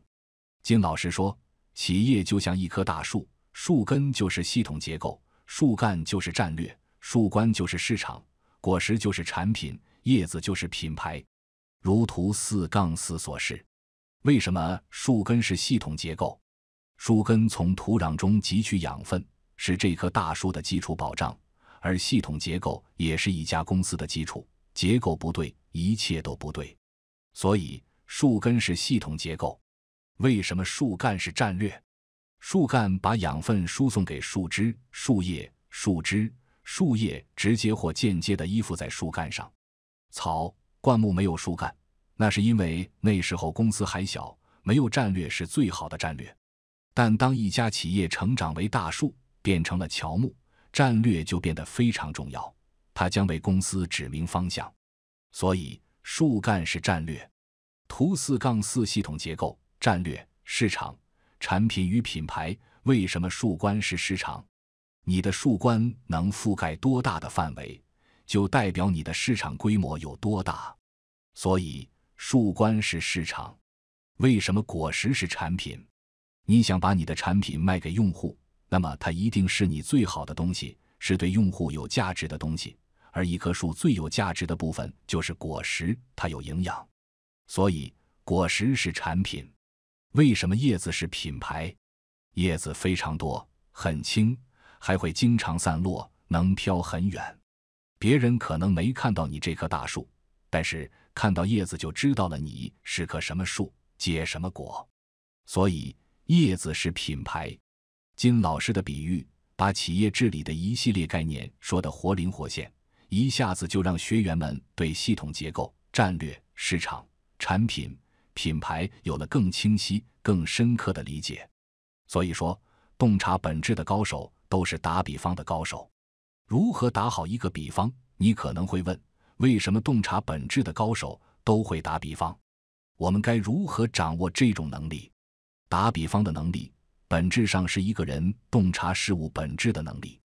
金老师说，企业就像一棵大树，树根就是系统结构，树干就是战略，树冠就是市场，果实就是产品，叶子就是品牌。如图四杠四所示。为什么树根是系统结构？树根从土壤中汲取养分，是这棵大树的基础保障。而系统结构也是一家公司的基础，结构不对，一切都不对。所以，树根是系统结构。为什么树干是战略？树干把养分输送给树枝、树叶，树枝、树叶直接或间接地依附在树干上。草、灌木没有树干，那是因为那时候公司还小，没有战略是最好的战略。但当一家企业成长为大树，变成了乔木。战略就变得非常重要，它将为公司指明方向。所以，树干是战略。图四杠四系统结构：战略、市场、产品与品牌。为什么树冠是市场？你的树冠能覆盖多大的范围，就代表你的市场规模有多大。所以，树冠是市场。为什么果实是产品？你想把你的产品卖给用户。那么它一定是你最好的东西，是对用户有价值的东西。而一棵树最有价值的部分就是果实，它有营养，所以果实是产品。为什么叶子是品牌？叶子非常多，很轻，还会经常散落，能飘很远。别人可能没看到你这棵大树，但是看到叶子就知道了你是棵什么树，结什么果。所以叶子是品牌。金老师的比喻，把企业治理的一系列概念说得活灵活现，一下子就让学员们对系统结构、战略、市场、产品、品牌有了更清晰、更深刻的理解。所以说，洞察本质的高手都是打比方的高手。如何打好一个比方？你可能会问：为什么洞察本质的高手都会打比方？我们该如何掌握这种能力？打比方的能力。本质上是一个人洞察事物本质的能力。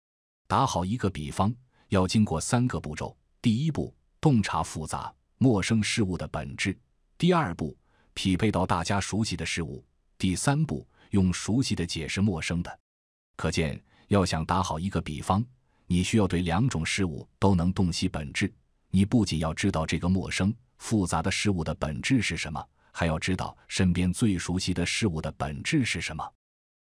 打好一个比方，要经过三个步骤：第一步，洞察复杂陌生事物的本质；第二步，匹配到大家熟悉的事物；第三步，用熟悉的解释陌生的。可见，要想打好一个比方，你需要对两种事物都能洞悉本质。你不仅要知道这个陌生复杂的事物的本质是什么，还要知道身边最熟悉的事物的本质是什么。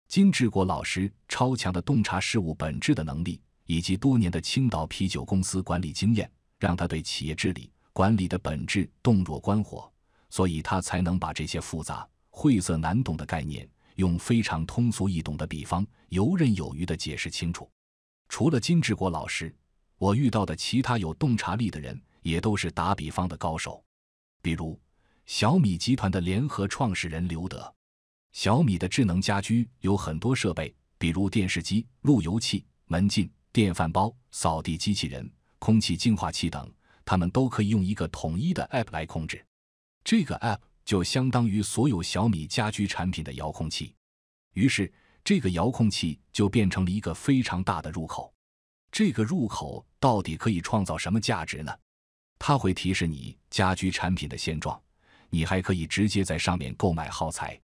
金志国老师超强的洞察事物本质的能力，以及多年的青岛啤酒公司管理经验，让他对企业治理管理的本质洞若观火，所以他才能把这些复杂晦涩难懂的概念，用非常通俗易懂的比方，游刃有余地解释清楚。除了金志国老师，我遇到的其他有洞察力的人，也都是打比方的高手，比如小米集团的联合创始人刘德。小米的智能家居有很多设备，比如电视机、路由器、门禁、电饭煲、扫地机器人、空气净化器等，它们都可以用一个统一的 App 来控制。这个 App 就相当于所有小米家居产品的遥控器，于是这个遥控器就变成了一个非常大的入口。这个入口到底可以创造什么价值呢？它会提示你家居产品的现状，你还可以直接在上面购买耗材。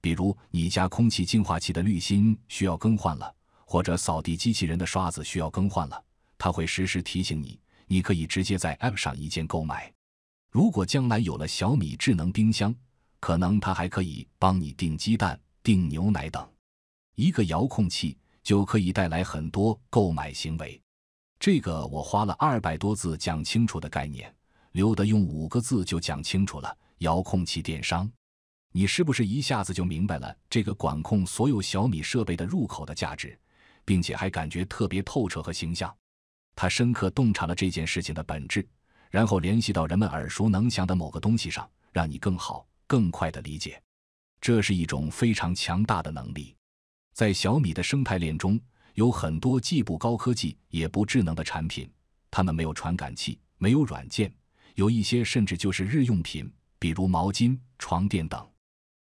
比如你家空气净化器的滤芯需要更换了，或者扫地机器人的刷子需要更换了，它会实时提醒你。你可以直接在 App 上一键购买。如果将来有了小米智能冰箱，可能它还可以帮你订鸡蛋、订牛奶等。一个遥控器就可以带来很多购买行为。这个我花了二百多字讲清楚的概念，刘德用五个字就讲清楚了：遥控器电商。你是不是一下子就明白了这个管控所有小米设备的入口的价值，并且还感觉特别透彻和形象？他深刻洞察了这件事情的本质，然后联系到人们耳熟能详的某个东西上，让你更好、更快的理解。这是一种非常强大的能力。在小米的生态链中，有很多既不高科技也不智能的产品，它们没有传感器，没有软件，有一些甚至就是日用品，比如毛巾、床垫等。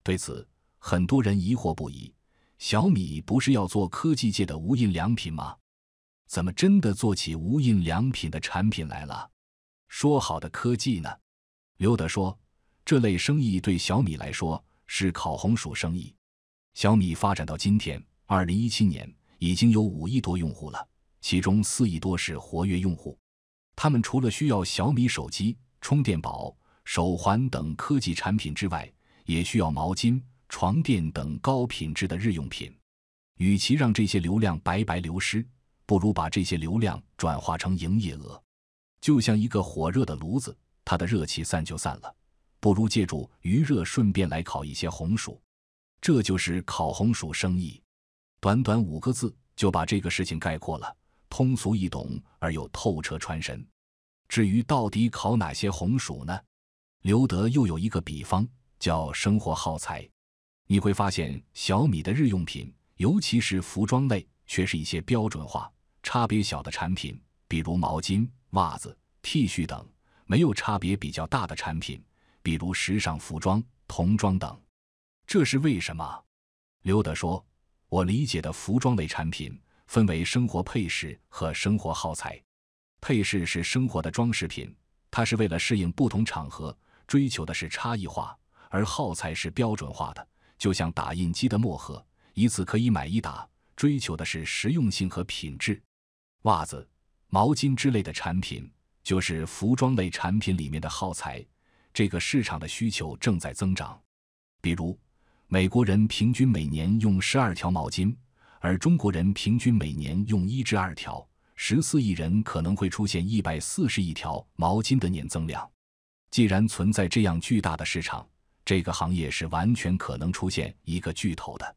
对此，很多人疑惑不已：小米不是要做科技界的无印良品吗？怎么真的做起无印良品的产品来了？说好的科技呢？刘德说，这类生意对小米来说是烤红薯生意。小米发展到今天，二零一七年已经有五亿多用户了，其中四亿多是活跃用户。他们除了需要小米手机、充电宝、手环等科技产品之外，也需要毛巾、床垫等高品质的日用品。与其让这些流量白白流失，不如把这些流量转化成营业额。就像一个火热的炉子，它的热气散就散了，不如借助余热顺便来烤一些红薯。这就是烤红薯生意。短短五个字就把这个事情概括了，通俗易懂而又透彻传神。至于到底烤哪些红薯呢？刘德又有一个比方。叫生活耗材，你会发现小米的日用品，尤其是服装类，却是一些标准化、差别小的产品，比如毛巾、袜子、T 恤等，没有差别比较大的产品，比如时尚服装、童装等。这是为什么？刘德说：“我理解的服装类产品分为生活配饰和生活耗材，配饰是生活的装饰品，它是为了适应不同场合，追求的是差异化。”而耗材是标准化的，就像打印机的墨盒，一次可以买一打。追求的是实用性和品质。袜子、毛巾之类的产品就是服装类产品里面的耗材。这个市场的需求正在增长。比如，美国人平均每年用十二条毛巾，而中国人平均每年用一至二条。十四亿人可能会出现一百四十亿条毛巾的年增量。既然存在这样巨大的市场，这个行业是完全可能出现一个巨头的，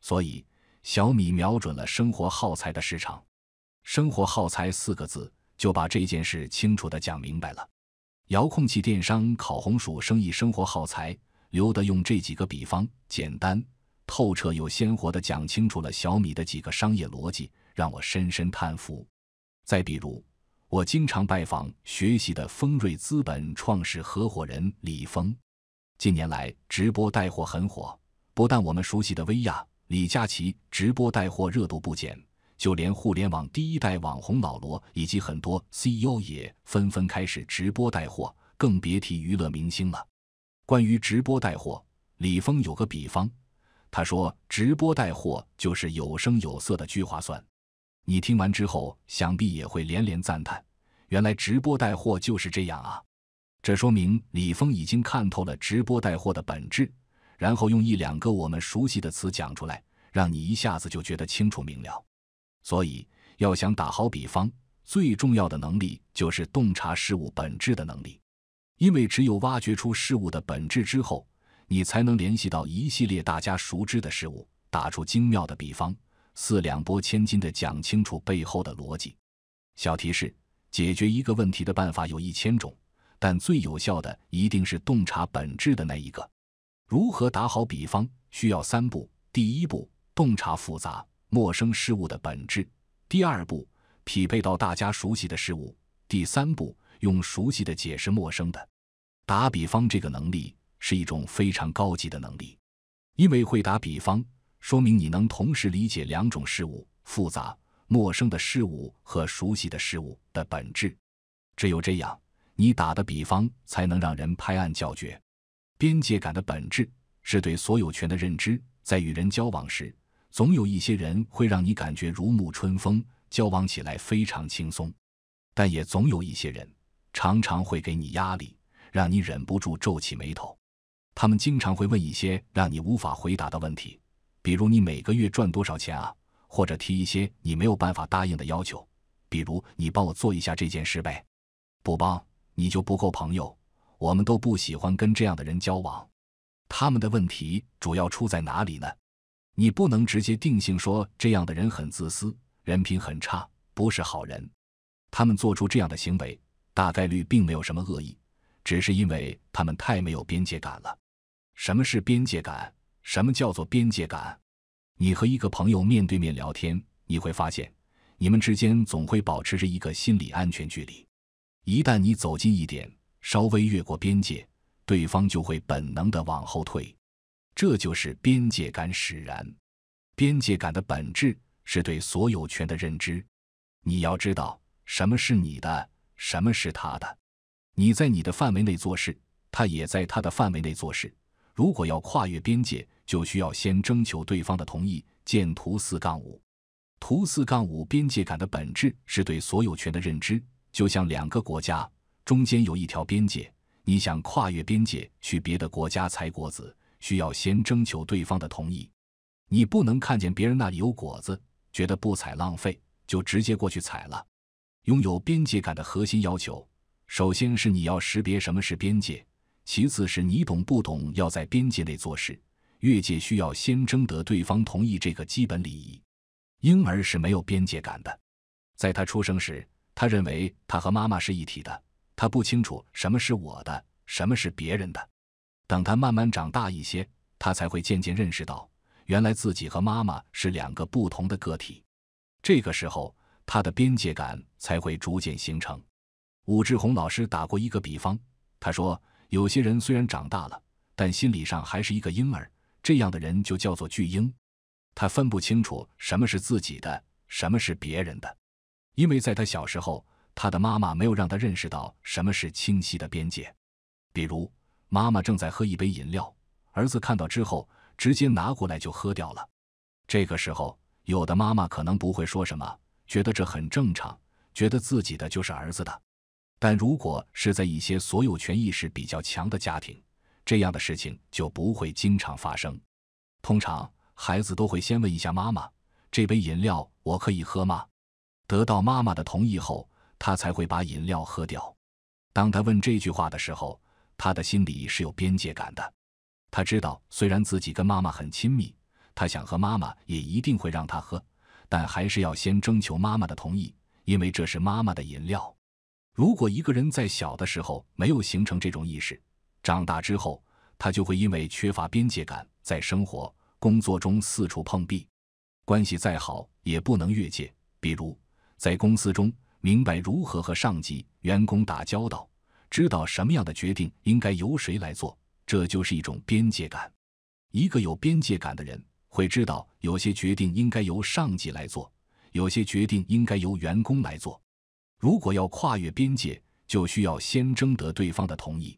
所以小米瞄准了生活耗材的市场。生活耗材四个字就把这件事清楚的讲明白了。遥控器电商烤红薯生意生活耗材，刘德用这几个比方，简单、透彻又鲜活的讲清楚了小米的几个商业逻辑，让我深深叹服。再比如，我经常拜访学习的丰瑞资本创始合伙人李峰。近年来，直播带货很火，不但我们熟悉的薇娅、李佳琦直播带货热度不减，就连互联网第一代网红老罗以及很多 CEO 也纷纷开始直播带货，更别提娱乐明星了。关于直播带货，李峰有个比方，他说：“直播带货就是有声有色的聚划算。”你听完之后，想必也会连连赞叹：“原来直播带货就是这样啊！”这说明李峰已经看透了直播带货的本质，然后用一两个我们熟悉的词讲出来，让你一下子就觉得清楚明了。所以，要想打好比方，最重要的能力就是洞察事物本质的能力。因为只有挖掘出事物的本质之后，你才能联系到一系列大家熟知的事物，打出精妙的比方，四两拨千斤的讲清楚背后的逻辑。小提示：解决一个问题的办法有一千种。但最有效的一定是洞察本质的那一个。如何打好比方，需要三步：第一步，洞察复杂陌生事物的本质；第二步，匹配到大家熟悉的事物；第三步，用熟悉的解释陌生的。打比方这个能力是一种非常高级的能力，因为会打比方，说明你能同时理解两种事物：复杂陌生的事物和熟悉的事物的本质。只有这样。你打的比方才能让人拍案叫绝。边界感的本质是对所有权的认知。在与人交往时，总有一些人会让你感觉如沐春风，交往起来非常轻松；但也总有一些人，常常会给你压力，让你忍不住皱起眉头。他们经常会问一些让你无法回答的问题，比如“你每个月赚多少钱啊？”或者提一些你没有办法答应的要求，比如“你帮我做一下这件事呗？”不帮。你就不够朋友，我们都不喜欢跟这样的人交往。他们的问题主要出在哪里呢？你不能直接定性说这样的人很自私，人品很差，不是好人。他们做出这样的行为，大概率并没有什么恶意，只是因为他们太没有边界感了。什么是边界感？什么叫做边界感？你和一个朋友面对面聊天，你会发现，你们之间总会保持着一个心理安全距离。一旦你走近一点，稍微越过边界，对方就会本能的往后退，这就是边界感使然。边界感的本质是对所有权的认知。你要知道什么是你的，什么是他的。你在你的范围内做事，他也在他的范围内做事。如果要跨越边界，就需要先征求对方的同意。见图四杠五。图四杠五，边界感的本质是对所有权的认知。就像两个国家中间有一条边界，你想跨越边界去别的国家采果子，需要先征求对方的同意。你不能看见别人那里有果子，觉得不采浪费，就直接过去采了。拥有边界感的核心要求，首先是你要识别什么是边界，其次是你懂不懂要在边界内做事，越界需要先征得对方同意这个基本礼仪。婴儿是没有边界感的，在他出生时。他认为他和妈妈是一体的，他不清楚什么是我的，什么是别人的。等他慢慢长大一些，他才会渐渐认识到，原来自己和妈妈是两个不同的个体。这个时候，他的边界感才会逐渐形成。武志红老师打过一个比方，他说，有些人虽然长大了，但心理上还是一个婴儿，这样的人就叫做巨婴。他分不清楚什么是自己的，什么是别人的。因为在他小时候，他的妈妈没有让他认识到什么是清晰的边界，比如妈妈正在喝一杯饮料，儿子看到之后直接拿过来就喝掉了。这个时候，有的妈妈可能不会说什么，觉得这很正常，觉得自己的就是儿子的。但如果是在一些所有权意识比较强的家庭，这样的事情就不会经常发生。通常，孩子都会先问一下妈妈：“这杯饮料我可以喝吗？”得到妈妈的同意后，他才会把饮料喝掉。当他问这句话的时候，他的心里是有边界感的。他知道，虽然自己跟妈妈很亲密，他想和妈妈也一定会让他喝，但还是要先征求妈妈的同意，因为这是妈妈的饮料。如果一个人在小的时候没有形成这种意识，长大之后，他就会因为缺乏边界感，在生活工作中四处碰壁。关系再好也不能越界，比如。在公司中，明白如何和上级、员工打交道，知道什么样的决定应该由谁来做，这就是一种边界感。一个有边界感的人会知道，有些决定应该由上级来做，有些决定应该由员工来做。如果要跨越边界，就需要先征得对方的同意。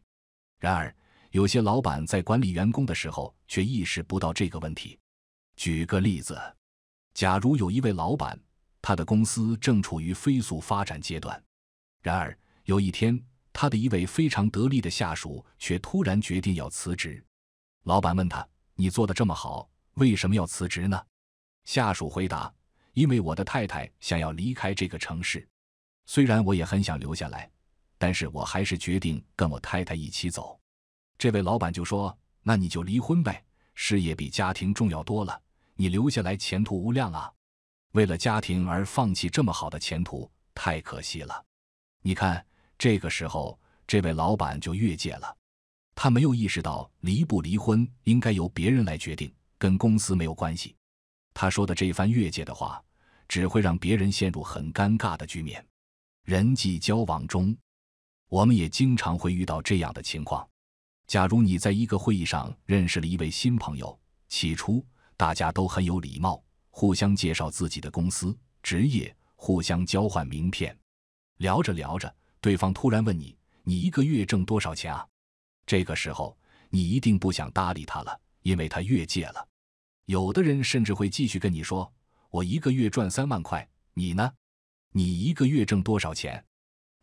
然而，有些老板在管理员工的时候却意识不到这个问题。举个例子，假如有一位老板。他的公司正处于飞速发展阶段，然而有一天，他的一位非常得力的下属却突然决定要辞职。老板问他：“你做的这么好，为什么要辞职呢？”下属回答：“因为我的太太想要离开这个城市。虽然我也很想留下来，但是我还是决定跟我太太一起走。”这位老板就说：“那你就离婚呗，事业比家庭重要多了。你留下来，前途无量啊。”为了家庭而放弃这么好的前途，太可惜了。你看，这个时候这位老板就越界了，他没有意识到离不离婚应该由别人来决定，跟公司没有关系。他说的这番越界的话，只会让别人陷入很尴尬的局面。人际交往中，我们也经常会遇到这样的情况：假如你在一个会议上认识了一位新朋友，起初大家都很有礼貌。互相介绍自己的公司、职业，互相交换名片，聊着聊着，对方突然问你：“你一个月挣多少钱啊？”这个时候，你一定不想搭理他了，因为他越界了。有的人甚至会继续跟你说：“我一个月赚三万块，你呢？你一个月挣多少钱？”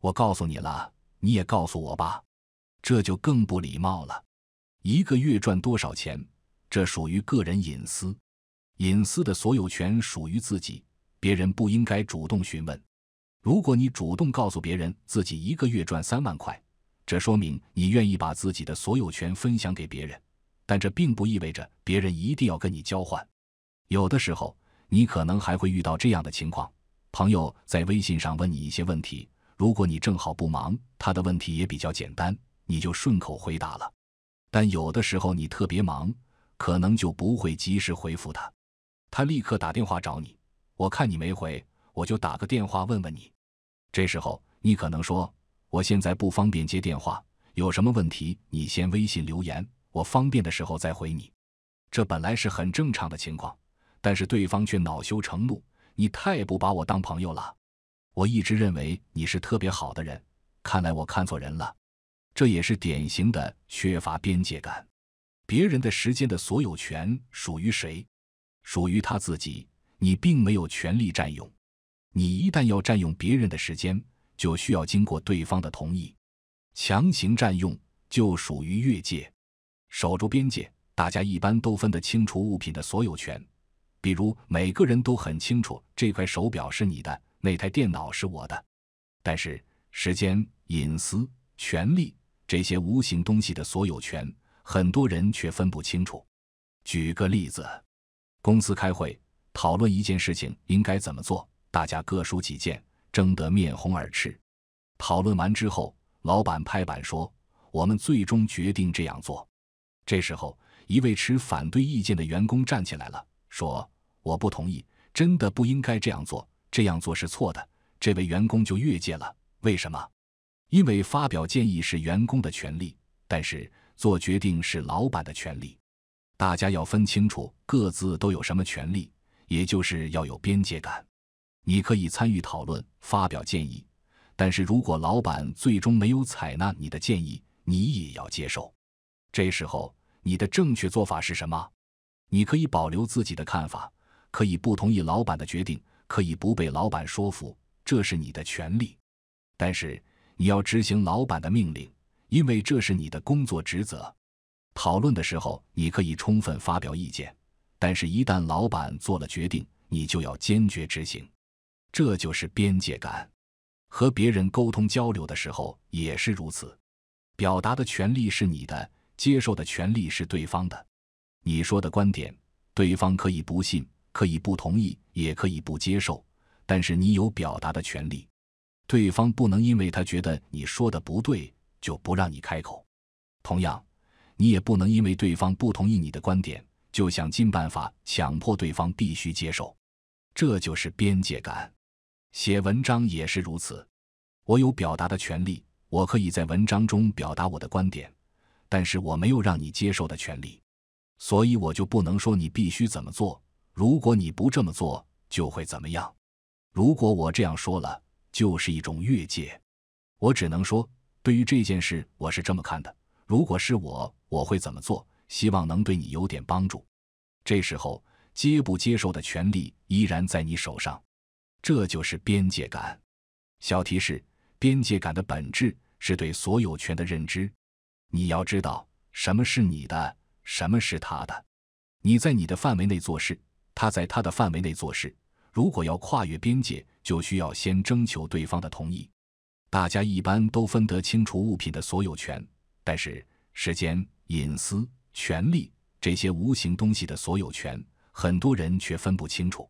我告诉你了，你也告诉我吧，这就更不礼貌了。一个月赚多少钱？这属于个人隐私。隐私的所有权属于自己，别人不应该主动询问。如果你主动告诉别人自己一个月赚三万块，这说明你愿意把自己的所有权分享给别人，但这并不意味着别人一定要跟你交换。有的时候，你可能还会遇到这样的情况：朋友在微信上问你一些问题，如果你正好不忙，他的问题也比较简单，你就顺口回答了；但有的时候你特别忙，可能就不会及时回复他。他立刻打电话找你，我看你没回，我就打个电话问问你。这时候你可能说：“我现在不方便接电话，有什么问题你先微信留言，我方便的时候再回你。”这本来是很正常的情况，但是对方却恼羞成怒：“你太不把我当朋友了！我一直认为你是特别好的人，看来我看错人了。”这也是典型的缺乏边界感。别人的时间的所有权属于谁？属于他自己，你并没有权利占用。你一旦要占用别人的时间，就需要经过对方的同意。强行占用就属于越界。守住边界，大家一般都分得清楚物品的所有权。比如，每个人都很清楚这块手表是你的，那台电脑是我的。但是，时间、隐私、权利这些无形东西的所有权，很多人却分不清楚。举个例子。公司开会讨论一件事情应该怎么做，大家各抒己见，争得面红耳赤。讨论完之后，老板拍板说：“我们最终决定这样做。”这时候，一位持反对意见的员工站起来了，说：“我不同意，真的不应该这样做，这样做是错的。”这位员工就越界了。为什么？因为发表建议是员工的权利，但是做决定是老板的权利。大家要分清楚各自都有什么权利，也就是要有边界感。你可以参与讨论，发表建议，但是如果老板最终没有采纳你的建议，你也要接受。这时候你的正确做法是什么？你可以保留自己的看法，可以不同意老板的决定，可以不被老板说服，这是你的权利。但是你要执行老板的命令，因为这是你的工作职责。讨论的时候，你可以充分发表意见，但是，一旦老板做了决定，你就要坚决执行。这就是边界感。和别人沟通交流的时候也是如此。表达的权利是你的，接受的权利是对方的。你说的观点，对方可以不信，可以不同意，也可以不接受，但是你有表达的权利。对方不能因为他觉得你说的不对，就不让你开口。同样。你也不能因为对方不同意你的观点，就想尽办法强迫对方必须接受。这就是边界感。写文章也是如此。我有表达的权利，我可以在文章中表达我的观点，但是我没有让你接受的权利，所以我就不能说你必须怎么做。如果你不这么做，就会怎么样？如果我这样说了，就是一种越界。我只能说，对于这件事，我是这么看的。如果是我，我会怎么做？希望能对你有点帮助。这时候接不接受的权利依然在你手上，这就是边界感。小提示：边界感的本质是对所有权的认知。你要知道什么是你的，什么是他的。你在你的范围内做事，他在他的范围内做事。如果要跨越边界，就需要先征求对方的同意。大家一般都分得清楚物品的所有权。但是，时间、隐私、权利这些无形东西的所有权，很多人却分不清楚。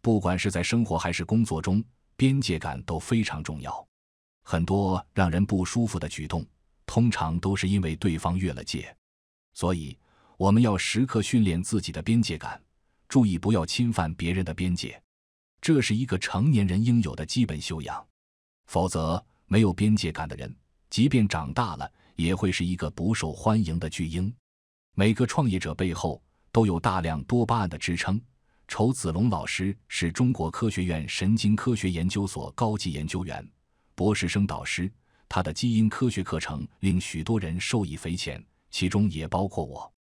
不管是在生活还是工作中，边界感都非常重要。很多让人不舒服的举动，通常都是因为对方越了界。所以，我们要时刻训练自己的边界感，注意不要侵犯别人的边界。这是一个成年人应有的基本修养。否则，没有边界感的人，即便长大了，也会是一个不受欢迎的巨婴。每个创业者背后都有大量多巴胺的支撑。仇子龙老师是中国科学院神经科学研究所高级研究员、博士生导师，他的基因科学课程令许多人受益匪浅，其中也包括我。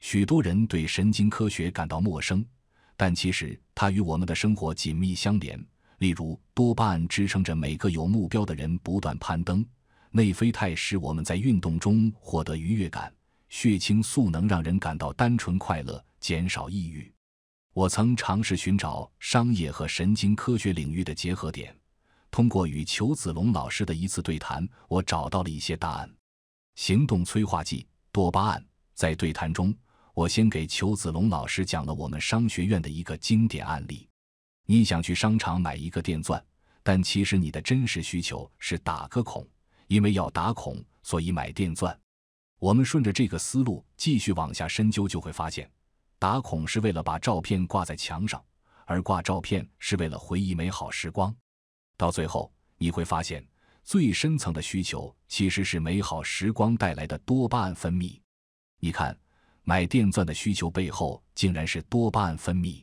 许多人对神经科学感到陌生，但其实它与我们的生活紧密相连。例如，多巴胺支撑着每个有目标的人不断攀登。内啡肽使我们在运动中获得愉悦感，血清素能让人感到单纯快乐，减少抑郁。我曾尝试寻找商业和神经科学领域的结合点。通过与裘子龙老师的一次对谈，我找到了一些答案。行动催化剂多巴胺。在对谈中，我先给裘子龙老师讲了我们商学院的一个经典案例：你想去商场买一个电钻，但其实你的真实需求是打个孔。因为要打孔，所以买电钻。我们顺着这个思路继续往下深究，就会发现，打孔是为了把照片挂在墙上，而挂照片是为了回忆美好时光。到最后，你会发现，最深层的需求其实是美好时光带来的多巴胺分泌。你看，买电钻的需求背后，竟然是多巴胺分泌。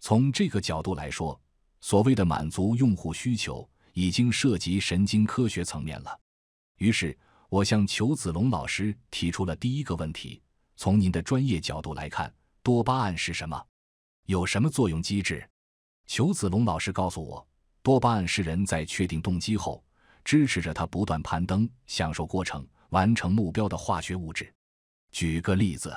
从这个角度来说，所谓的满足用户需求，已经涉及神经科学层面了。于是我向裘子龙老师提出了第一个问题：从您的专业角度来看，多巴胺是什么？有什么作用机制？裘子龙老师告诉我，多巴胺是人在确定动机后，支持着他不断攀登、享受过程、完成目标的化学物质。举个例子，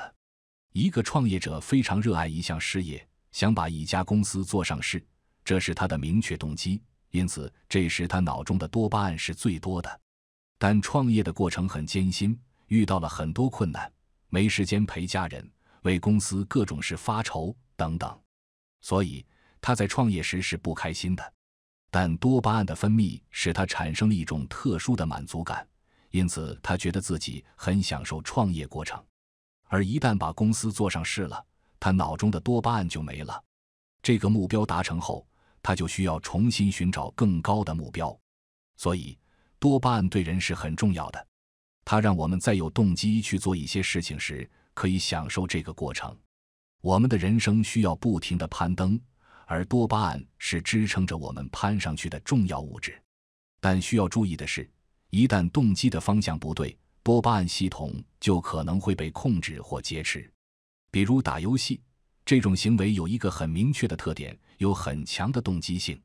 一个创业者非常热爱一项事业，想把一家公司做上市，这是他的明确动机，因此这时他脑中的多巴胺是最多的。但创业的过程很艰辛，遇到了很多困难，没时间陪家人，为公司各种事发愁等等，所以他在创业时是不开心的。但多巴胺的分泌使他产生了一种特殊的满足感，因此他觉得自己很享受创业过程。而一旦把公司做上市了，他脑中的多巴胺就没了。这个目标达成后，他就需要重新寻找更高的目标，所以。多巴胺对人是很重要的，它让我们在有动机去做一些事情时，可以享受这个过程。我们的人生需要不停的攀登，而多巴胺是支撑着我们攀上去的重要物质。但需要注意的是，一旦动机的方向不对，多巴胺系统就可能会被控制或劫持。比如打游戏，这种行为有一个很明确的特点，有很强的动机性。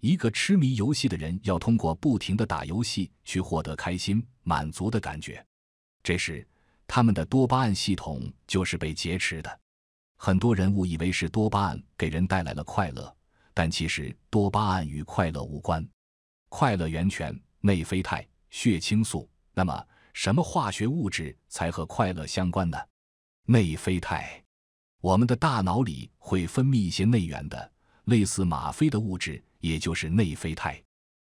一个痴迷游戏的人要通过不停的打游戏去获得开心、满足的感觉，这时他们的多巴胺系统就是被劫持的。很多人误以为是多巴胺给人带来了快乐，但其实多巴胺与快乐无关。快乐源泉内啡肽、血清素。那么，什么化学物质才和快乐相关呢？内啡肽。我们的大脑里会分泌一些内源的、类似吗啡的物质。也就是内啡肽，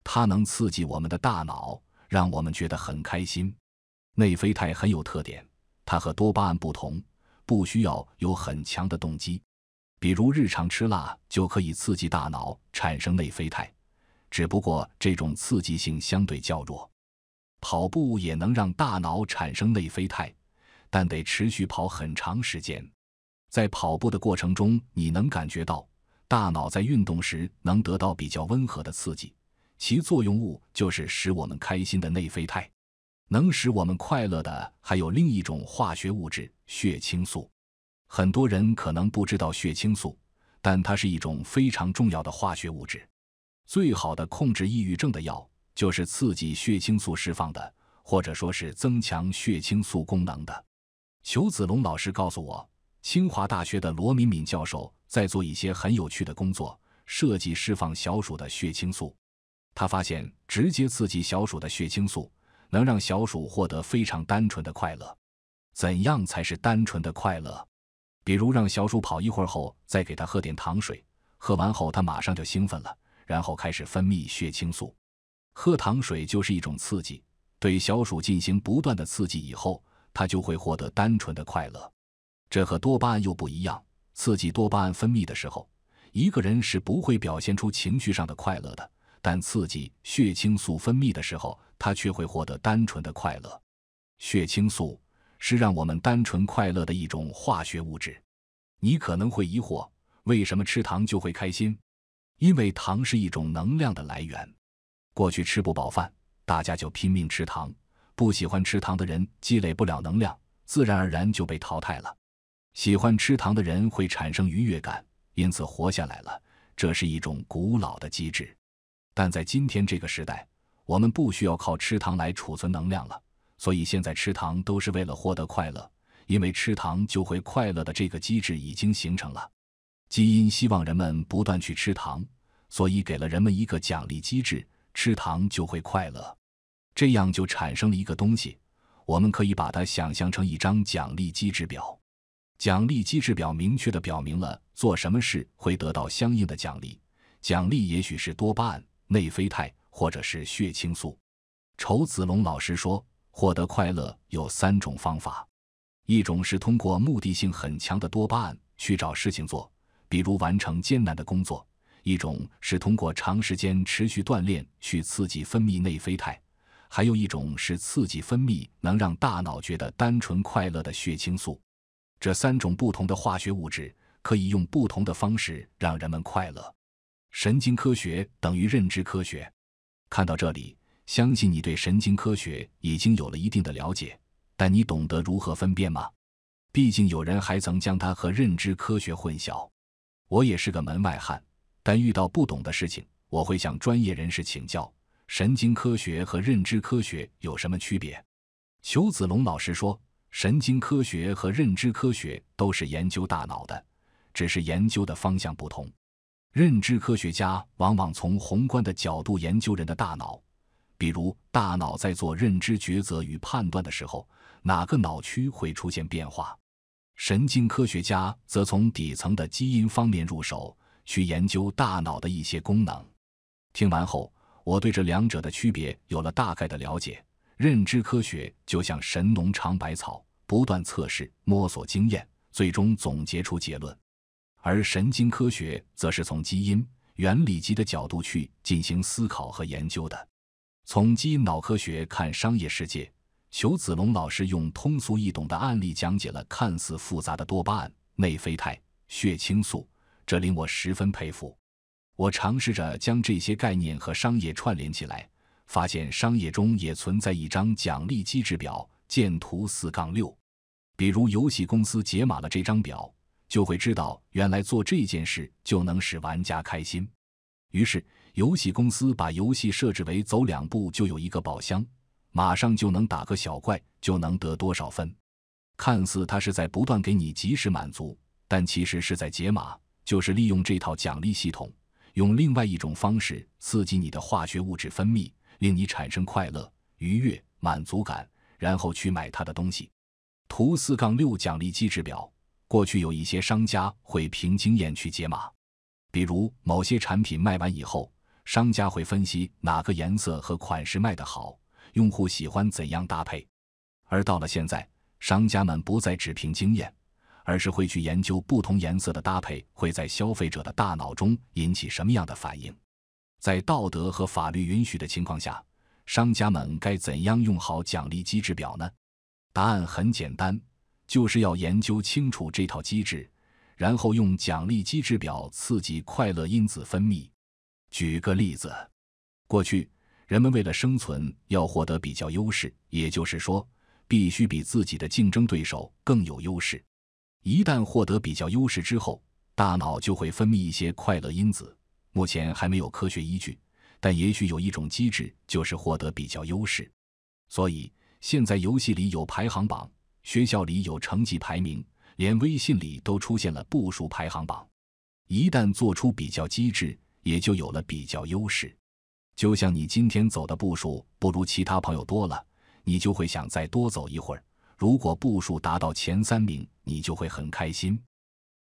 它能刺激我们的大脑，让我们觉得很开心。内啡肽很有特点，它和多巴胺不同，不需要有很强的动机，比如日常吃辣就可以刺激大脑产生内啡肽，只不过这种刺激性相对较弱。跑步也能让大脑产生内啡肽，但得持续跑很长时间。在跑步的过程中，你能感觉到。大脑在运动时能得到比较温和的刺激，其作用物就是使我们开心的内啡肽。能使我们快乐的还有另一种化学物质——血清素。很多人可能不知道血清素，但它是一种非常重要的化学物质。最好的控制抑郁症的药就是刺激血清素释放的，或者说是增强血清素功能的。裘子龙老师告诉我，清华大学的罗敏敏教授。在做一些很有趣的工作，设计释放小鼠的血清素。他发现，直接刺激小鼠的血清素，能让小鼠获得非常单纯的快乐。怎样才是单纯的快乐？比如让小鼠跑一会儿后再给它喝点糖水，喝完后它马上就兴奋了，然后开始分泌血清素。喝糖水就是一种刺激，对小鼠进行不断的刺激以后，它就会获得单纯的快乐。这和多巴胺又不一样。刺激多巴胺分泌的时候，一个人是不会表现出情绪上的快乐的；但刺激血清素分泌的时候，他却会获得单纯的快乐。血清素是让我们单纯快乐的一种化学物质。你可能会疑惑，为什么吃糖就会开心？因为糖是一种能量的来源。过去吃不饱饭，大家就拼命吃糖；不喜欢吃糖的人积累不了能量，自然而然就被淘汰了。喜欢吃糖的人会产生愉悦感，因此活下来了。这是一种古老的机制，但在今天这个时代，我们不需要靠吃糖来储存能量了。所以现在吃糖都是为了获得快乐，因为吃糖就会快乐的这个机制已经形成了。基因希望人们不断去吃糖，所以给了人们一个奖励机制：吃糖就会快乐。这样就产生了一个东西，我们可以把它想象成一张奖励机制表。奖励机制表明确的表明了做什么事会得到相应的奖励。奖励也许是多巴胺、内啡肽，或者是血清素。仇子龙老师说，获得快乐有三种方法：一种是通过目的性很强的多巴胺去找事情做，比如完成艰难的工作；一种是通过长时间持续锻炼去刺激分泌内啡肽；还有一种是刺激分泌能让大脑觉得单纯快乐的血清素。这三种不同的化学物质可以用不同的方式让人们快乐。神经科学等于认知科学。看到这里，相信你对神经科学已经有了一定的了解，但你懂得如何分辨吗？毕竟有人还曾将它和认知科学混淆。我也是个门外汉，但遇到不懂的事情，我会向专业人士请教。神经科学和认知科学有什么区别？裘子龙老师说。神经科学和认知科学都是研究大脑的，只是研究的方向不同。认知科学家往往从宏观的角度研究人的大脑，比如大脑在做认知抉择与判断的时候，哪个脑区会出现变化；神经科学家则从底层的基因方面入手，去研究大脑的一些功能。听完后，我对这两者的区别有了大概的了解。认知科学就像神农尝百草，不断测试、摸索经验，最终总结出结论；而神经科学则是从基因、原理级的角度去进行思考和研究的。从基因脑科学看商业世界，裘子龙老师用通俗易懂的案例讲解了看似复杂的多巴胺、内啡肽、血清素，这令我十分佩服。我尝试着将这些概念和商业串联起来。发现商业中也存在一张奖励机制表，见图四杠六。比如游戏公司解码了这张表，就会知道原来做这件事就能使玩家开心。于是游戏公司把游戏设置为走两步就有一个宝箱，马上就能打个小怪就能得多少分。看似它是在不断给你及时满足，但其实是在解码，就是利用这套奖励系统，用另外一种方式刺激你的化学物质分泌。令你产生快乐、愉悦、满足感，然后去买他的东西。图四杠六奖励机制表。过去有一些商家会凭经验去解码，比如某些产品卖完以后，商家会分析哪个颜色和款式卖得好，用户喜欢怎样搭配。而到了现在，商家们不再只凭经验，而是会去研究不同颜色的搭配会在消费者的大脑中引起什么样的反应。在道德和法律允许的情况下，商家们该怎样用好奖励机制表呢？答案很简单，就是要研究清楚这套机制，然后用奖励机制表刺激快乐因子分泌。举个例子，过去人们为了生存，要获得比较优势，也就是说，必须比自己的竞争对手更有优势。一旦获得比较优势之后，大脑就会分泌一些快乐因子。目前还没有科学依据，但也许有一种机制就是获得比较优势。所以现在游戏里有排行榜，学校里有成绩排名，连微信里都出现了步数排行榜。一旦做出比较机制，也就有了比较优势。就像你今天走的步数不如其他朋友多了，你就会想再多走一会儿。如果步数达到前三名，你就会很开心。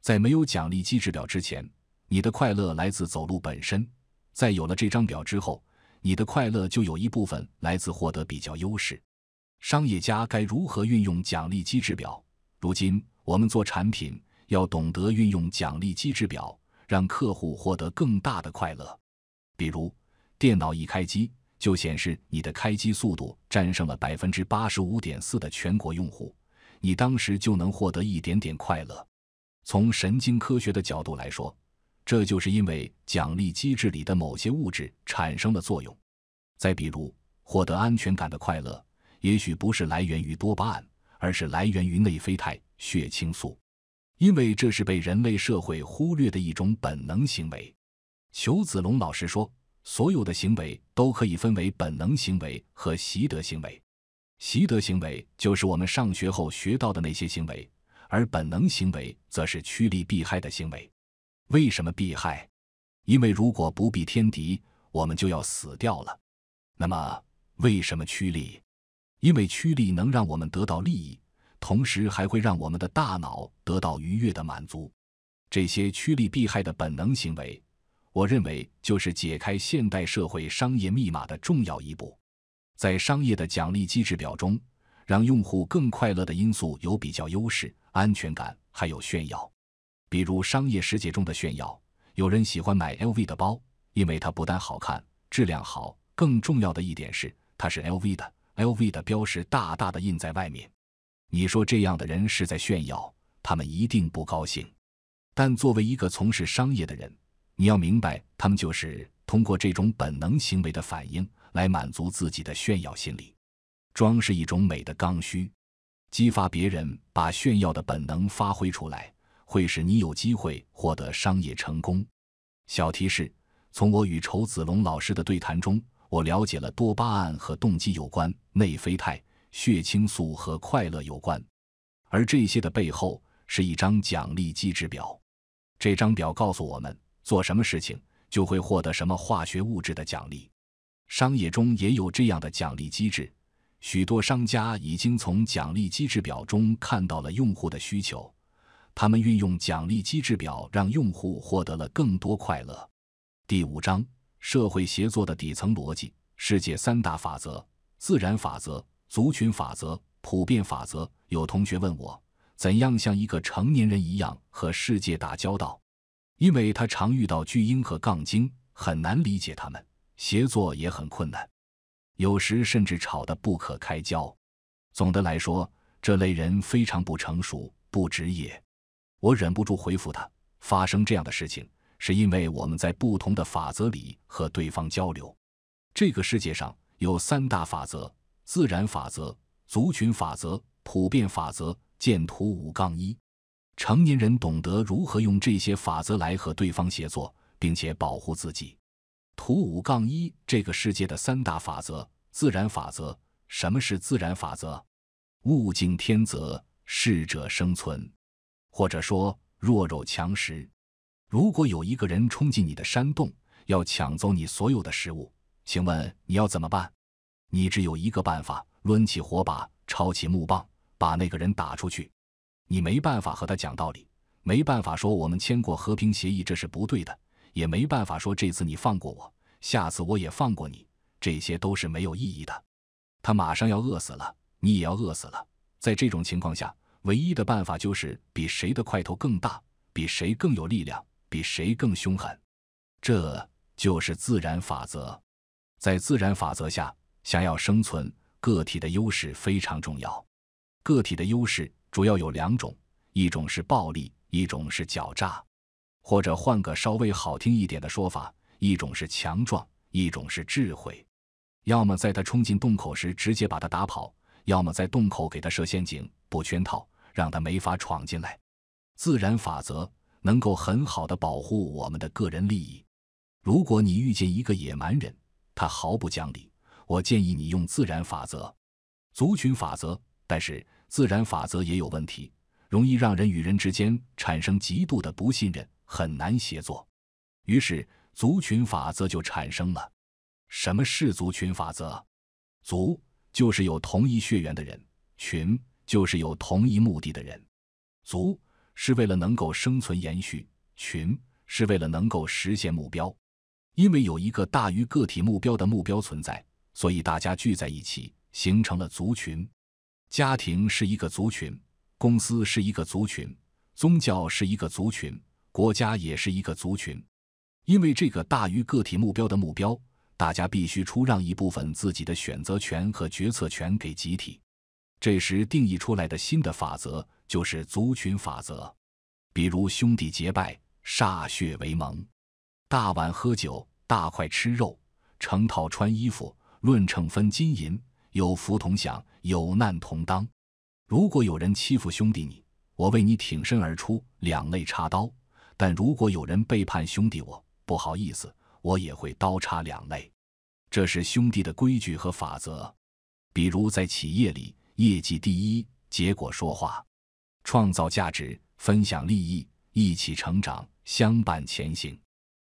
在没有奖励机制表之前。你的快乐来自走路本身，在有了这张表之后，你的快乐就有一部分来自获得比较优势。商业家该如何运用奖励机制表？如今我们做产品要懂得运用奖励机制表，让客户获得更大的快乐。比如，电脑一开机就显示你的开机速度战胜了百分之八十五点四的全国用户，你当时就能获得一点点快乐。从神经科学的角度来说。这就是因为奖励机制里的某些物质产生的作用。再比如，获得安全感的快乐，也许不是来源于多巴胺，而是来源于内啡肽、血清素，因为这是被人类社会忽略的一种本能行为。裘子龙老师说，所有的行为都可以分为本能行为和习得行为。习得行为就是我们上学后学到的那些行为，而本能行为则是趋利避害的行为。为什么避害？因为如果不避天敌，我们就要死掉了。那么，为什么趋利？因为趋利能让我们得到利益，同时还会让我们的大脑得到愉悦的满足。这些趋利避害的本能行为，我认为就是解开现代社会商业密码的重要一步。在商业的奖励机制表中，让用户更快乐的因素有比较优势、安全感，还有炫耀。比如商业世界中的炫耀，有人喜欢买 LV 的包，因为它不但好看、质量好，更重要的一点是它是 LV 的，LV 的标识大大的印在外面。你说这样的人是在炫耀，他们一定不高兴。但作为一个从事商业的人，你要明白，他们就是通过这种本能行为的反应来满足自己的炫耀心理。装是一种美的刚需，激发别人把炫耀的本能发挥出来。会使你有机会获得商业成功。小提示：从我与仇子龙老师的对谈中，我了解了多巴胺和动机有关，内啡肽、血清素和快乐有关，而这些的背后是一张奖励机制表。这张表告诉我们做什么事情就会获得什么化学物质的奖励。商业中也有这样的奖励机制，许多商家已经从奖励机制表中看到了用户的需求。他们运用奖励机制表，让用户获得了更多快乐。第五章：社会协作的底层逻辑。世界三大法则：自然法则、族群法则、普遍法则。有同学问我，怎样像一个成年人一样和世界打交道？因为他常遇到巨婴和杠精，很难理解他们，协作也很困难，有时甚至吵得不可开交。总的来说，这类人非常不成熟，不职业。我忍不住回复他：“发生这样的事情，是因为我们在不同的法则里和对方交流。这个世界上有三大法则：自然法则、族群法则、普遍法则。见图五杠一。成年人懂得如何用这些法则来和对方协作，并且保护自己。图五杠一，这个世界的三大法则：自然法则。什么是自然法则？物竞天择，适者生存。”或者说弱肉强食。如果有一个人冲进你的山洞，要抢走你所有的食物，请问你要怎么办？你只有一个办法：抡起火把，抄起木棒，把那个人打出去。你没办法和他讲道理，没办法说我们签过和平协议，这是不对的；也没办法说这次你放过我，下次我也放过你，这些都是没有意义的。他马上要饿死了，你也要饿死了。在这种情况下。唯一的办法就是比谁的块头更大，比谁更有力量，比谁更凶狠。这就是自然法则。在自然法则下，想要生存，个体的优势非常重要。个体的优势主要有两种：一种是暴力，一种是狡诈；或者换个稍微好听一点的说法，一种是强壮，一种是智慧。要么在他冲进洞口时直接把他打跑。要么在洞口给他设陷阱，布圈套，让他没法闯进来。自然法则能够很好的保护我们的个人利益。如果你遇见一个野蛮人，他毫不讲理，我建议你用自然法则、族群法则。但是自然法则也有问题，容易让人与人之间产生极度的不信任，很难协作。于是族群法则就产生了。什么是族群法则？族。就是有同一血缘的人群，就是有同一目的的人族，是为了能够生存延续；群是为了能够实现目标。因为有一个大于个体目标的目标存在，所以大家聚在一起，形成了族群。家庭是一个族群，公司是一个族群，宗教是一个族群，国家也是一个族群。因为这个大于个体目标的目标。大家必须出让一部分自己的选择权和决策权给集体。这时定义出来的新的法则就是族群法则，比如兄弟结拜、歃血为盟、大碗喝酒、大块吃肉、成套穿衣服、论秤分金银、有福同享、有难同当。如果有人欺负兄弟你，我为你挺身而出，两肋插刀；但如果有人背叛兄弟我，不好意思。我也会刀叉两肋。这是兄弟的规矩和法则。比如在企业里，业绩第一，结果说话，创造价值，分享利益，一起成长，相伴前行。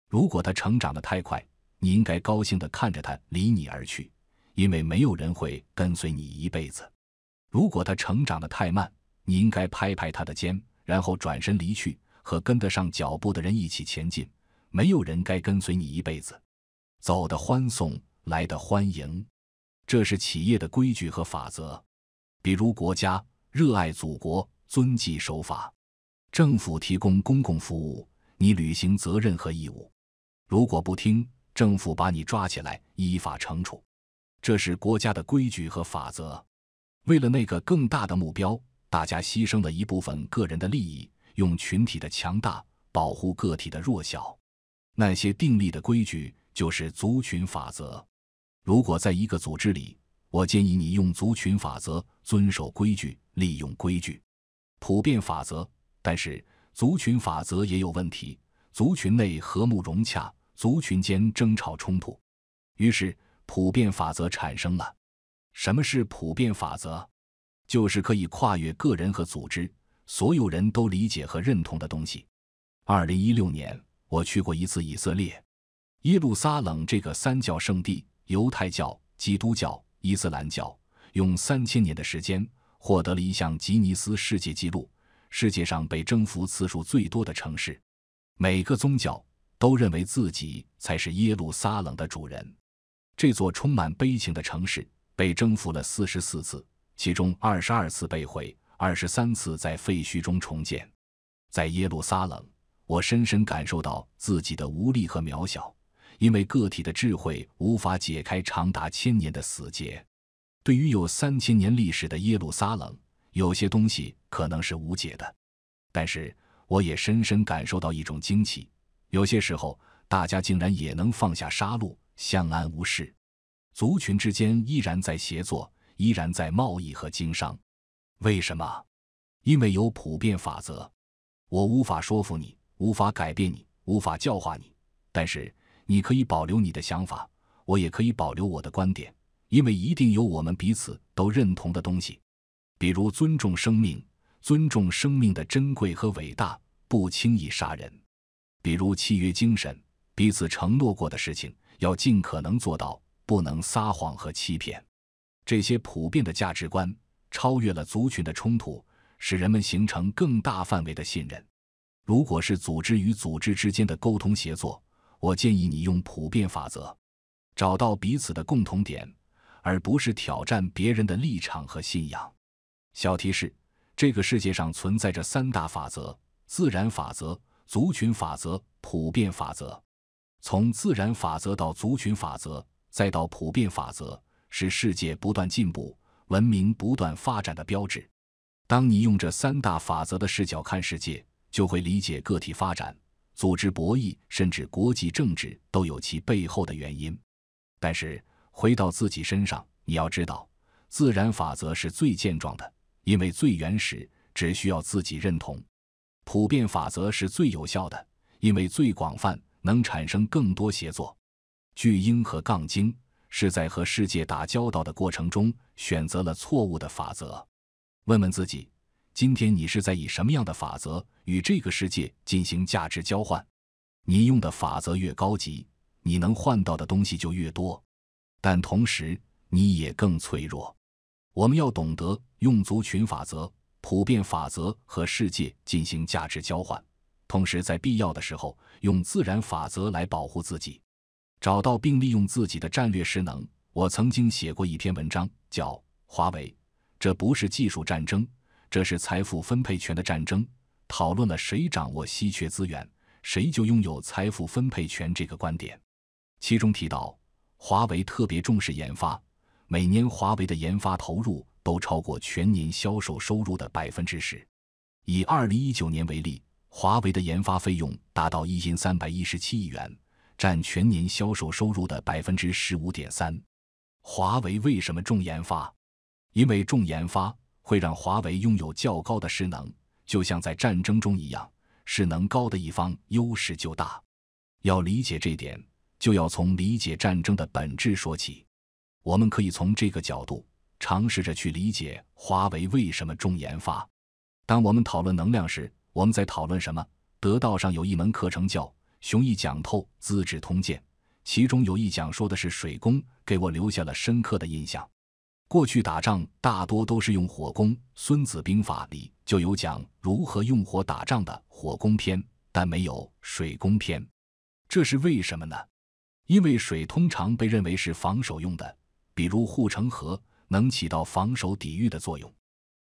如果他成长的太快，你应该高兴的看着他离你而去，因为没有人会跟随你一辈子。如果他成长的太慢，你应该拍拍他的肩，然后转身离去，和跟得上脚步的人一起前进。没有人该跟随你一辈子，走的欢送，来的欢迎，这是企业的规矩和法则。比如国家热爱祖国，遵纪守法，政府提供公共服务，你履行责任和义务。如果不听，政府把你抓起来，依法惩处，这是国家的规矩和法则。为了那个更大的目标，大家牺牲了一部分个人的利益，用群体的强大保护个体的弱小。那些定立的规矩就是族群法则。如果在一个组织里，我建议你用族群法则遵守规矩，利用规矩。普遍法则，但是族群法则也有问题：族群内和睦融洽，族群间争吵冲突。于是，普遍法则产生了。什么是普遍法则？就是可以跨越个人和组织，所有人都理解和认同的东西。二零一六年。我去过一次以色列，耶路撒冷这个三教圣地，犹太教、基督教、伊斯兰教用三千年的时间获得了一项吉尼斯世界纪录——世界上被征服次数最多的城市。每个宗教都认为自己才是耶路撒冷的主人。这座充满悲情的城市被征服了四十四次，其中二十二次被毁，二十三次在废墟中重建。在耶路撒冷。我深深感受到自己的无力和渺小，因为个体的智慧无法解开长达千年的死结。对于有三千年历史的耶路撒冷，有些东西可能是无解的。但是，我也深深感受到一种惊奇：有些时候，大家竟然也能放下杀戮，相安无事，族群之间依然在协作，依然在贸易和经商。为什么？因为有普遍法则。我无法说服你。无法改变你，无法教化你，但是你可以保留你的想法，我也可以保留我的观点，因为一定有我们彼此都认同的东西，比如尊重生命，尊重生命的珍贵和伟大，不轻易杀人；比如契约精神，彼此承诺过的事情要尽可能做到，不能撒谎和欺骗。这些普遍的价值观超越了族群的冲突，使人们形成更大范围的信任。如果是组织与组织之间的沟通协作，我建议你用普遍法则，找到彼此的共同点，而不是挑战别人的立场和信仰。小提示：这个世界上存在着三大法则——自然法则、族群法则、普遍法则。从自然法则到族群法则，再到普遍法则，是世界不断进步、文明不断发展的标志。当你用这三大法则的视角看世界。就会理解个体发展、组织博弈，甚至国际政治都有其背后的原因。但是回到自己身上，你要知道，自然法则是最健壮的，因为最原始，只需要自己认同；普遍法则是最有效的，因为最广泛，能产生更多协作。巨婴和杠精是在和世界打交道的过程中选择了错误的法则。问问自己。今天你是在以什么样的法则与这个世界进行价值交换？你用的法则越高级，你能换到的东西就越多，但同时你也更脆弱。我们要懂得用族群法则、普遍法则和世界进行价值交换，同时在必要的时候用自然法则来保护自己，找到并利用自己的战略势能。我曾经写过一篇文章，叫《华为》，这不是技术战争。这是财富分配权的战争，讨论了谁掌握稀缺资源，谁就拥有财富分配权这个观点。其中提到，华为特别重视研发，每年华为的研发投入都超过全年销售收入的百分之十。以二零一九年为例，华为的研发费用达到一千三百一十七亿元，占全年销售收入的百分之十五点三。华为为什么重研发？因为重研发。会让华为拥有较高的势能，就像在战争中一样，势能高的一方优势就大。要理解这点，就要从理解战争的本质说起。我们可以从这个角度尝试着去理解华为为什么重研发。当我们讨论能量时，我们在讨论什么？得道上有一门课程叫雄毅讲透《资治通鉴》，其中有一讲说的是水工，给我留下了深刻的印象。过去打仗大多都是用火攻，《孙子兵法》里就有讲如何用火打仗的“火攻篇”，但没有“水攻篇”。这是为什么呢？因为水通常被认为是防守用的，比如护城河，能起到防守抵御的作用。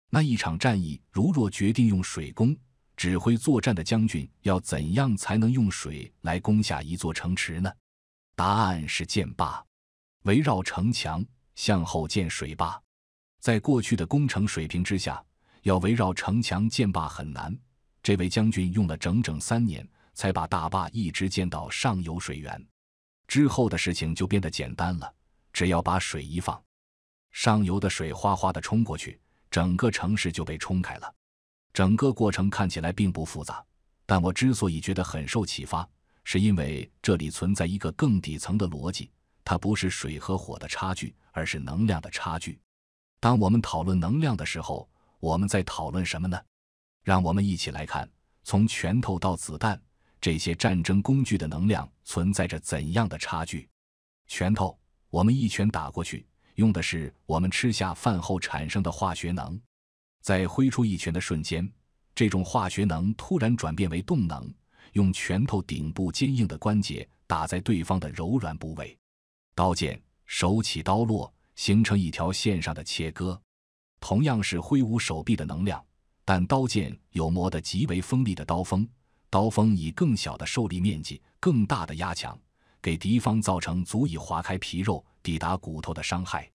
那一场战役，如若决定用水攻，指挥作战的将军要怎样才能用水来攻下一座城池呢？答案是建坝，围绕城墙。向后建水坝，在过去的工程水平之下，要围绕城墙建坝很难。这位将军用了整整三年，才把大坝一直建到上游水源。之后的事情就变得简单了，只要把水一放，上游的水哗哗的冲过去，整个城市就被冲开了。整个过程看起来并不复杂，但我之所以觉得很受启发，是因为这里存在一个更底层的逻辑。它不是水和火的差距，而是能量的差距。当我们讨论能量的时候，我们在讨论什么呢？让我们一起来看，从拳头到子弹，这些战争工具的能量存在着怎样的差距？拳头，我们一拳打过去，用的是我们吃下饭后产生的化学能。在挥出一拳的瞬间，这种化学能突然转变为动能，用拳头顶部坚硬的关节打在对方的柔软部位。刀剑手起刀落，形成一条线上的切割，同样是挥舞手臂的能量，但刀剑有磨得极为锋利的刀锋，刀锋以更小的受力面积、更大的压强，给敌方造成足以划开皮肉、抵达骨头的伤害。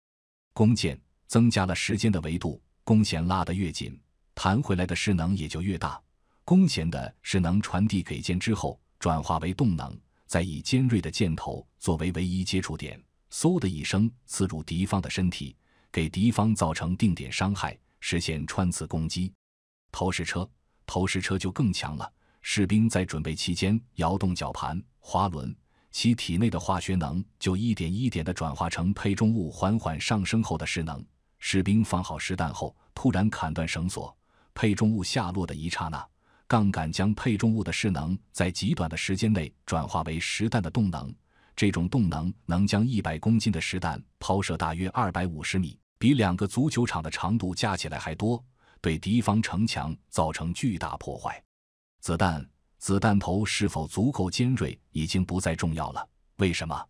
弓箭增加了时间的维度，弓弦拉得越紧，弹回来的势能也就越大，弓弦的势能传递给箭之后，转化为动能。再以尖锐的箭头作为唯一接触点，嗖的一声刺入敌方的身体，给敌方造成定点伤害，实现穿刺攻击。投石车，投石车就更强了。士兵在准备期间摇动绞盘、滑轮，其体内的化学能就一点一点地转化成配重物缓缓上升后的势能。士兵放好石弹后，突然砍断绳索，配重物下落的一刹那。杠杆将配重物的势能在极短的时间内转化为实弹的动能，这种动能能将一百公斤的实弹抛射大约二百五十米，比两个足球场的长度加起来还多，对敌方城墙造成巨大破坏。子弹子弹头是否足够尖锐已经不再重要了。为什么？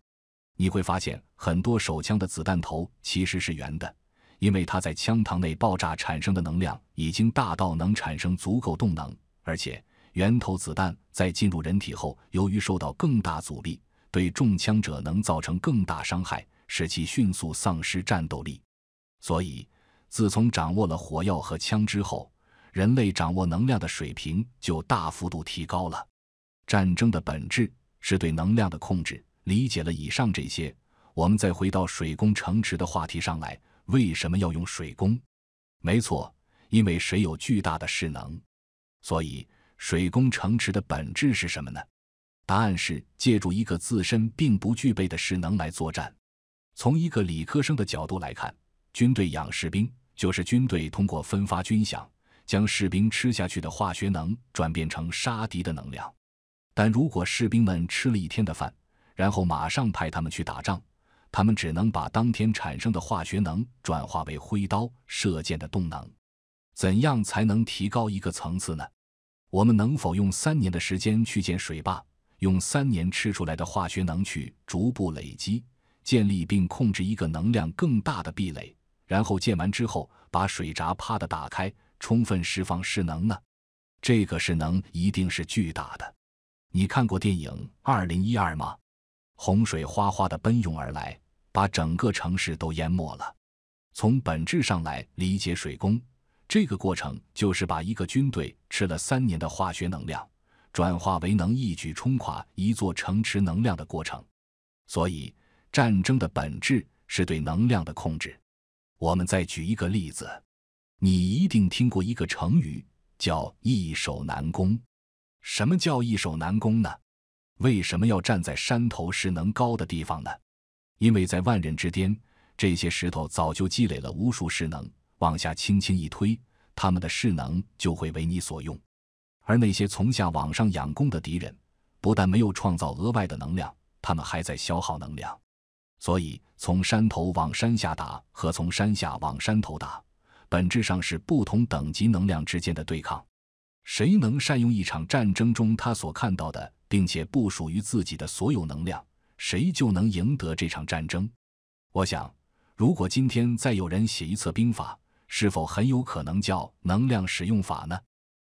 你会发现很多手枪的子弹头其实是圆的，因为它在枪膛内爆炸产生的能量已经大到能产生足够动能。而且，源头子弹在进入人体后，由于受到更大阻力，对中枪者能造成更大伤害，使其迅速丧失战斗力。所以，自从掌握了火药和枪支后，人类掌握能量的水平就大幅度提高了。战争的本质是对能量的控制。理解了以上这些，我们再回到水攻城池的话题上来。为什么要用水攻？没错，因为水有巨大的势能。所以，水攻城池的本质是什么呢？答案是借助一个自身并不具备的势能来作战。从一个理科生的角度来看，军队养士兵就是军队通过分发军饷，将士兵吃下去的化学能转变成杀敌的能量。但如果士兵们吃了一天的饭，然后马上派他们去打仗，他们只能把当天产生的化学能转化为挥刀射箭的动能。怎样才能提高一个层次呢？我们能否用三年的时间去建水坝，用三年吃出来的化学能去逐步累积，建立并控制一个能量更大的壁垒，然后建完之后把水闸啪的打开，充分释放势能呢？这个势能一定是巨大的。你看过电影《二零一二》吗？洪水哗哗的奔涌而来，把整个城市都淹没了。从本质上来理解水工。这个过程就是把一个军队吃了三年的化学能量，转化为能一举冲垮一座城池能量的过程。所以，战争的本质是对能量的控制。我们再举一个例子，你一定听过一个成语叫“易守难攻”。什么叫易守难攻呢？为什么要站在山头势能高的地方呢？因为在万仞之巅，这些石头早就积累了无数势能。往下轻轻一推，他们的势能就会为你所用；而那些从下往上养功的敌人，不但没有创造额外的能量，他们还在消耗能量。所以，从山头往山下打和从山下往山头打，本质上是不同等级能量之间的对抗。谁能善用一场战争中他所看到的并且不属于自己的所有能量，谁就能赢得这场战争。我想，如果今天再有人写一册兵法，是否很有可能叫能量使用法呢？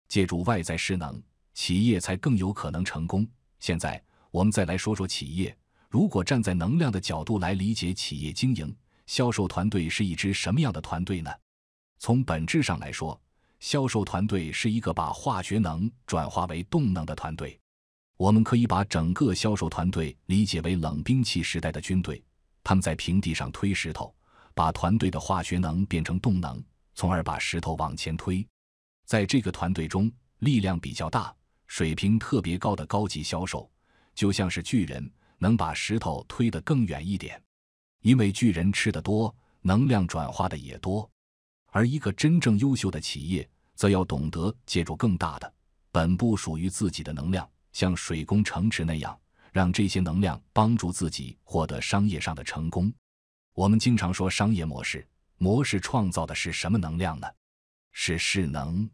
借助外在势能，企业才更有可能成功。现在我们再来说说企业，如果站在能量的角度来理解企业经营，销售团队是一支什么样的团队呢？从本质上来说，销售团队是一个把化学能转化为动能的团队。我们可以把整个销售团队理解为冷兵器时代的军队，他们在平地上推石头。把团队的化学能变成动能，从而把石头往前推。在这个团队中，力量比较大、水平特别高的高级销售，就像是巨人，能把石头推得更远一点。因为巨人吃得多，能量转化的也多。而一个真正优秀的企业，则要懂得借助更大的、本不属于自己的能量，像水攻城池那样，让这些能量帮助自己获得商业上的成功。我们经常说商业模式，模式创造的是什么能量呢？是势能。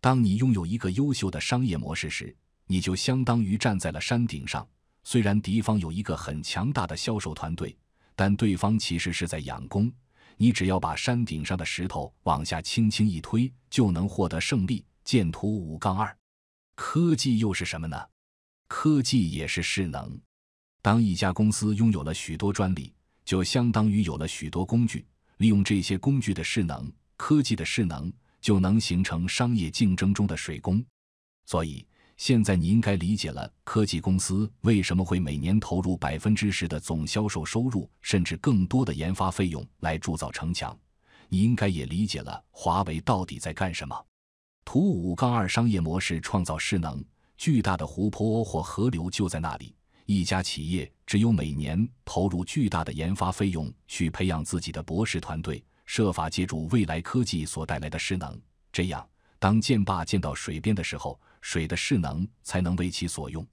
当你拥有一个优秀的商业模式时，你就相当于站在了山顶上。虽然敌方有一个很强大的销售团队，但对方其实是在养攻。你只要把山顶上的石头往下轻轻一推，就能获得胜利。箭图五杠二，科技又是什么呢？科技也是势能。当一家公司拥有了许多专利。就相当于有了许多工具，利用这些工具的势能，科技的势能，就能形成商业竞争中的水工。所以，现在你应该理解了科技公司为什么会每年投入百分之十的总销售收入甚至更多的研发费用来铸造城墙。你应该也理解了华为到底在干什么。图五杠二商业模式创造势能，巨大的湖泊或河流就在那里。一家企业只有每年投入巨大的研发费用，去培养自己的博士团队，设法借助未来科技所带来的势能。这样，当建坝建到水边的时候，水的势能才能为其所用。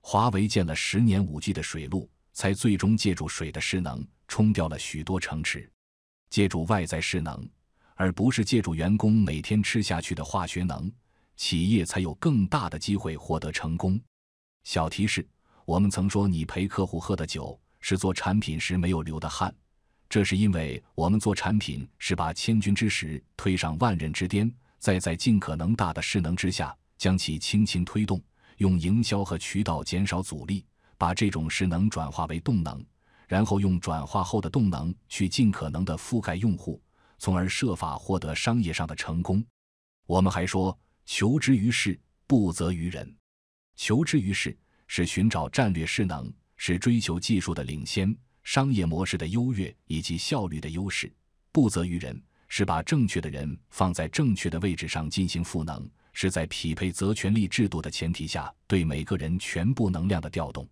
华为建了十年五 G 的水路，才最终借助水的势能冲掉了许多城池。借助外在势能，而不是借助员工每天吃下去的化学能，企业才有更大的机会获得成功。小提示。我们曾说，你陪客户喝的酒是做产品时没有流的汗。这是因为我们做产品是把千钧之石推上万人之巅，再在尽可能大的势能之下将其轻轻推动，用营销和渠道减少阻力，把这种势能转化为动能，然后用转化后的动能去尽可能地覆盖用户，从而设法获得商业上的成功。我们还说，求之于事不责于人，求之于事。是寻找战略势能，是追求技术的领先、商业模式的优越以及效率的优势；不责于人，是把正确的人放在正确的位置上进行赋能；是在匹配责权利制度的前提下，对每个人全部能量的调动。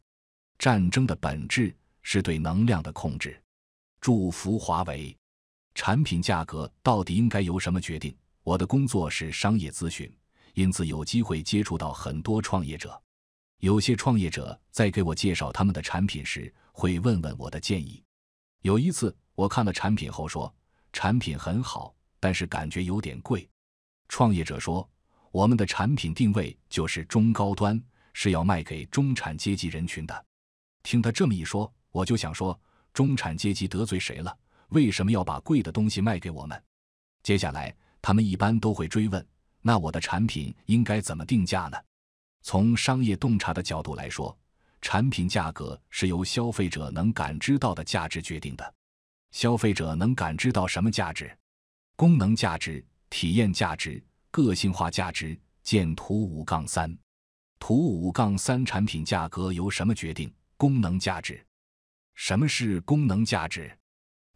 战争的本质是对能量的控制。祝福华为。产品价格到底应该由什么决定？我的工作是商业咨询，因此有机会接触到很多创业者。有些创业者在给我介绍他们的产品时，会问问我的建议。有一次，我看了产品后说：“产品很好，但是感觉有点贵。”创业者说：“我们的产品定位就是中高端，是要卖给中产阶级人群的。”听他这么一说，我就想说：“中产阶级得罪谁了？为什么要把贵的东西卖给我们？”接下来，他们一般都会追问：“那我的产品应该怎么定价呢？”从商业洞察的角度来说，产品价格是由消费者能感知到的价值决定的。消费者能感知到什么价值？功能价值、体验价值、个性化价值。见图五杠三。图五杠三，产品价格由什么决定？功能价值。什么是功能价值？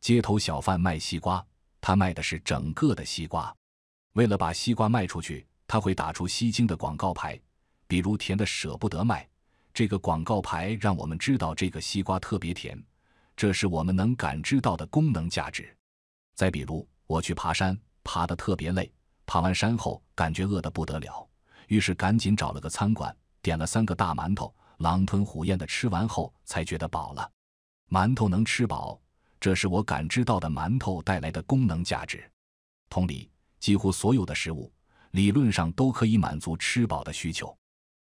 街头小贩卖西瓜，他卖的是整个的西瓜。为了把西瓜卖出去，他会打出吸睛的广告牌。比如甜的舍不得卖，这个广告牌让我们知道这个西瓜特别甜，这是我们能感知到的功能价值。再比如，我去爬山，爬得特别累，爬完山后感觉饿得不得了，于是赶紧找了个餐馆，点了三个大馒头，狼吞虎咽的吃完后才觉得饱了。馒头能吃饱，这是我感知到的馒头带来的功能价值。同理，几乎所有的食物理论上都可以满足吃饱的需求。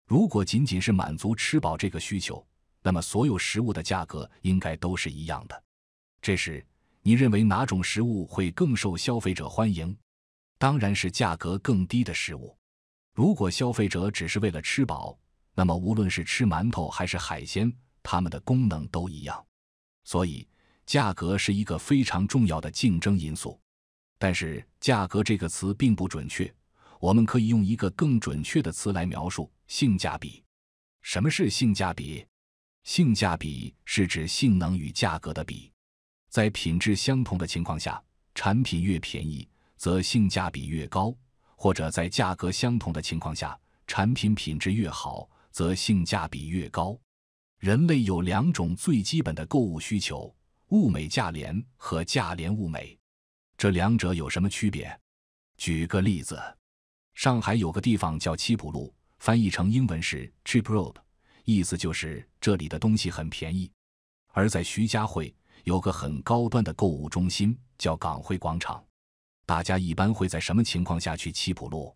如果仅仅是满足吃饱这个需求，那么所有食物的价格应该都是一样的。这时，你认为哪种食物会更受消费者欢迎？当然是价格更低的食物。如果消费者只是为了吃饱，那么无论是吃馒头还是海鲜，它们的功能都一样。所以，价格是一个非常重要的竞争因素。但是，“价格”这个词并不准确，我们可以用一个更准确的词来描述。性价比，什么是性价比？性价比是指性能与价格的比，在品质相同的情况下，产品越便宜，则性价比越高；或者在价格相同的情况下，产品品质越好，则性价比越高。人类有两种最基本的购物需求：物美价廉和价廉物美。这两者有什么区别？举个例子，上海有个地方叫七浦路。翻译成英文是 cheap road，意思就是这里的东西很便宜。而在徐家汇有个很高端的购物中心叫港汇广场，大家一般会在什么情况下去七浦路？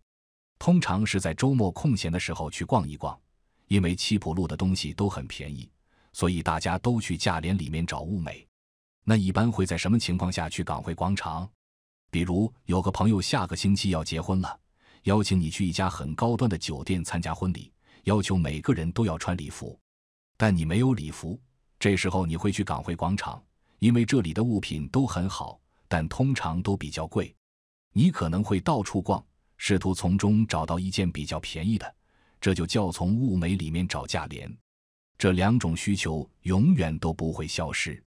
通常是在周末空闲的时候去逛一逛，因为七浦路的东西都很便宜，所以大家都去价廉里面找物美。那一般会在什么情况下去港汇广场？比如有个朋友下个星期要结婚了。邀请你去一家很高端的酒店参加婚礼，要求每个人都要穿礼服，但你没有礼服。这时候你会去港汇广场，因为这里的物品都很好，但通常都比较贵。你可能会到处逛，试图从中找到一件比较便宜的。这就叫从物美里面找价廉。这两种需求永远都不会消失，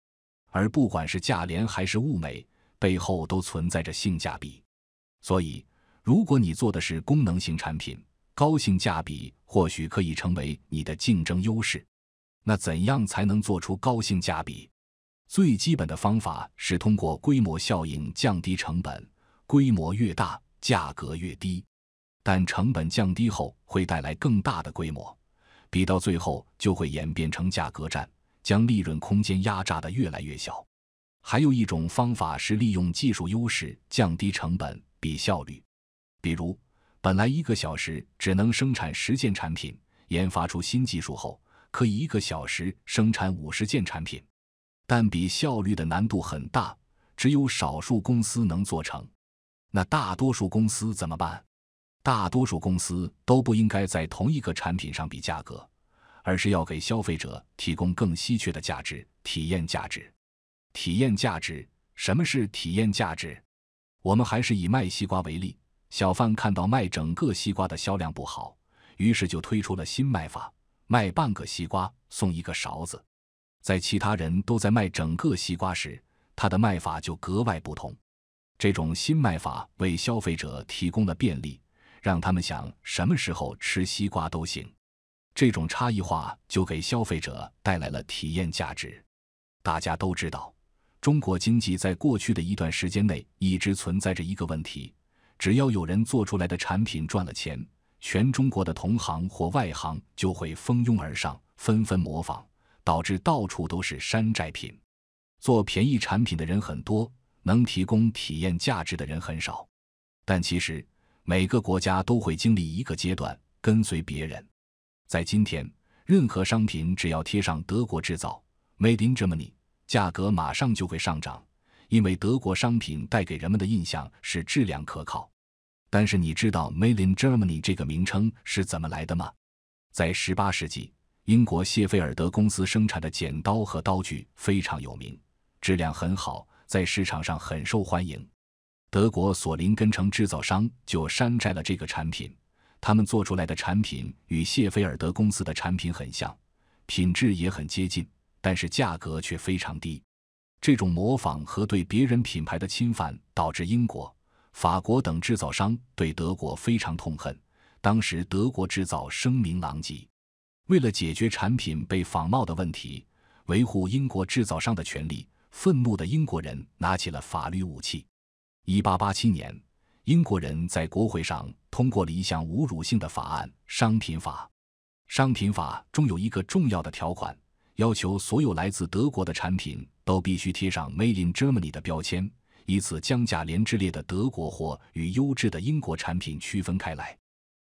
而不管是价廉还是物美，背后都存在着性价比。所以。如果你做的是功能性产品，高性价比或许可以成为你的竞争优势。那怎样才能做出高性价比？最基本的方法是通过规模效应降低成本，规模越大，价格越低。但成本降低后会带来更大的规模，比到最后就会演变成价格战，将利润空间压榨的越来越小。还有一种方法是利用技术优势降低成本，比效率。比如，本来一个小时只能生产十件产品，研发出新技术后，可以一个小时生产五十件产品，但比效率的难度很大，只有少数公司能做成。那大多数公司怎么办？大多数公司都不应该在同一个产品上比价格，而是要给消费者提供更稀缺的价值、体验价值、体验价值。什么是体验价值？我们还是以卖西瓜为例。小贩看到卖整个西瓜的销量不好，于是就推出了新卖法：卖半个西瓜送一个勺子。在其他人都在卖整个西瓜时，他的卖法就格外不同。这种新卖法为消费者提供了便利，让他们想什么时候吃西瓜都行。这种差异化就给消费者带来了体验价值。大家都知道，中国经济在过去的一段时间内一直存在着一个问题。只要有人做出来的产品赚了钱，全中国的同行或外行就会蜂拥而上，纷纷模仿，导致到处都是山寨品。做便宜产品的人很多，能提供体验价值的人很少。但其实，每个国家都会经历一个阶段，跟随别人。在今天，任何商品只要贴上“德国制造 ”（Made in Germany），价格马上就会上涨。因为德国商品带给人们的印象是质量可靠，但是你知道 “Made in Germany” 这个名称是怎么来的吗？在十八世纪，英国谢菲尔德公司生产的剪刀和刀具非常有名，质量很好，在市场上很受欢迎。德国索林根城制造商就山寨了这个产品，他们做出来的产品与谢菲尔德公司的产品很像，品质也很接近，但是价格却非常低。这种模仿和对别人品牌的侵犯，导致英国、法国等制造商对德国非常痛恨。当时德国制造声名狼藉，为了解决产品被仿冒的问题，维护英国制造商的权利，愤怒的英国人拿起了法律武器。一八八七年，英国人在国会上通过了一项侮辱性的法案——《商品法》。《商品法》中有一个重要的条款，要求所有来自德国的产品。都必须贴上 Made in Germany 的标签，以此将价廉质劣的德国货与优质的英国产品区分开来。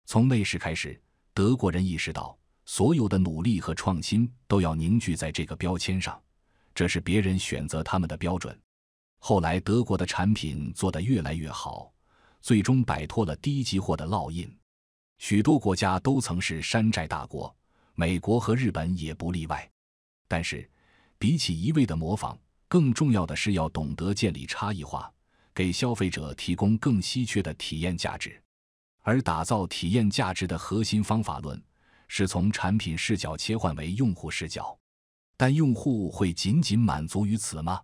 从那时开始，德国人意识到，所有的努力和创新都要凝聚在这个标签上，这是别人选择他们的标准。后来，德国的产品做得越来越好，最终摆脱了低级货的烙印。许多国家都曾是山寨大国，美国和日本也不例外。但是。比起一味的模仿，更重要的是要懂得建立差异化，给消费者提供更稀缺的体验价值。而打造体验价值的核心方法论，是从产品视角切换为用户视角。但用户会仅仅满足于此吗？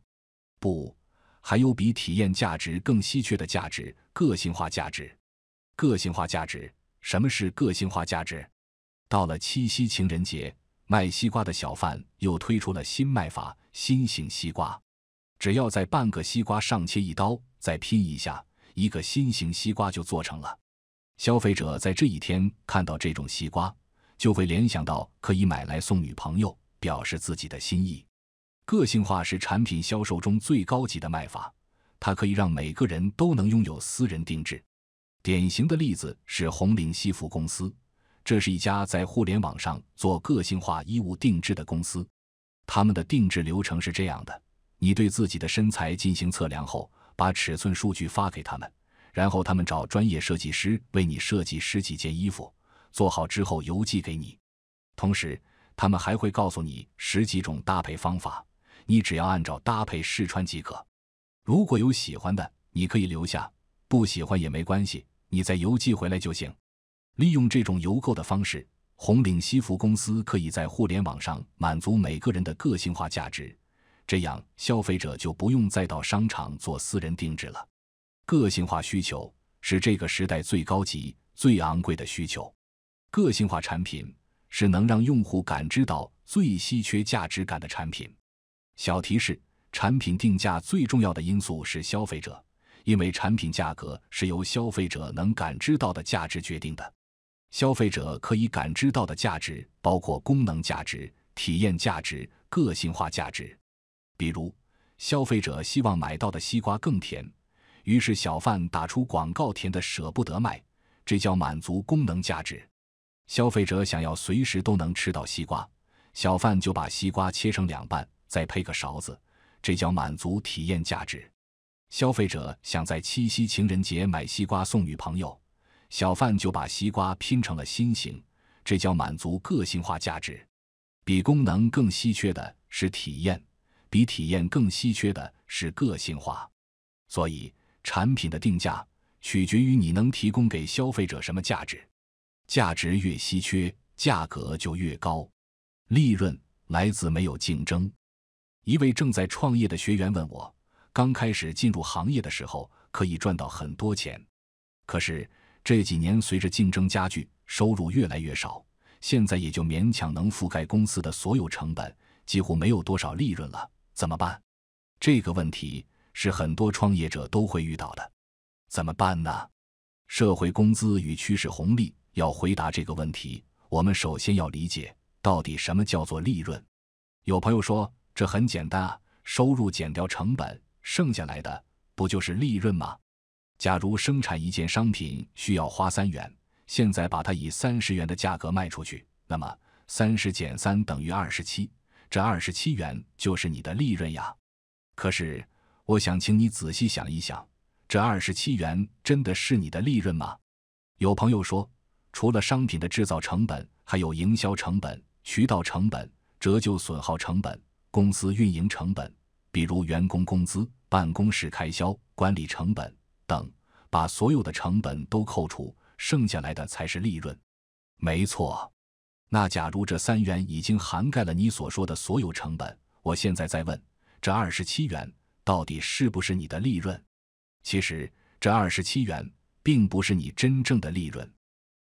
不，还有比体验价值更稀缺的价值——个性化价值。个性化价值，什么是个性化价值？到了七夕情人节。卖西瓜的小贩又推出了新卖法——新型西瓜，只要在半个西瓜上切一刀，再拼一下，一个新型西瓜就做成了。消费者在这一天看到这种西瓜，就会联想到可以买来送女朋友，表示自己的心意。个性化是产品销售中最高级的卖法，它可以让每个人都能拥有私人定制。典型的例子是红岭西服公司。这是一家在互联网上做个性化衣物定制的公司。他们的定制流程是这样的：你对自己的身材进行测量后，把尺寸数据发给他们，然后他们找专业设计师为你设计十几件衣服。做好之后邮寄给你，同时他们还会告诉你十几种搭配方法，你只要按照搭配试穿即可。如果有喜欢的，你可以留下；不喜欢也没关系，你再邮寄回来就行。利用这种邮购的方式，红领西服公司可以在互联网上满足每个人的个性化价值，这样消费者就不用再到商场做私人定制了。个性化需求是这个时代最高级、最昂贵的需求，个性化产品是能让用户感知到最稀缺价值感的产品。小提示：产品定价最重要的因素是消费者，因为产品价格是由消费者能感知到的价值决定的。消费者可以感知到的价值包括功能价值、体验价值、个性化价值。比如，消费者希望买到的西瓜更甜，于是小贩打出广告，甜得舍不得卖，这叫满足功能价值。消费者想要随时都能吃到西瓜，小贩就把西瓜切成两半，再配个勺子，这叫满足体验价值。消费者想在七夕情人节买西瓜送女朋友。小贩就把西瓜拼成了心形，这叫满足个性化价值。比功能更稀缺的是体验，比体验更稀缺的是个性化。所以，产品的定价取决于你能提供给消费者什么价值。价值越稀缺，价格就越高。利润来自没有竞争。一位正在创业的学员问我：刚开始进入行业的时候可以赚到很多钱，可是。这几年随着竞争加剧，收入越来越少，现在也就勉强能覆盖公司的所有成本，几乎没有多少利润了。怎么办？这个问题是很多创业者都会遇到的。怎么办呢？社会工资与趋势红利。要回答这个问题，我们首先要理解到底什么叫做利润。有朋友说，这很简单啊，收入减掉成本，剩下来的不就是利润吗？假如生产一件商品需要花三元，现在把它以三十元的价格卖出去，那么三十减三等于二十七，这二十七元就是你的利润呀。可是，我想请你仔细想一想，这二十七元真的是你的利润吗？有朋友说，除了商品的制造成本，还有营销成本、渠道成本、折旧损耗成本、公司运营成本，比如员工工资、办公室开销、管理成本。等，把所有的成本都扣除，剩下来的才是利润。没错。那假如这三元已经涵盖了你所说的所有成本，我现在再问，这二十七元到底是不是你的利润？其实，这二十七元并不是你真正的利润。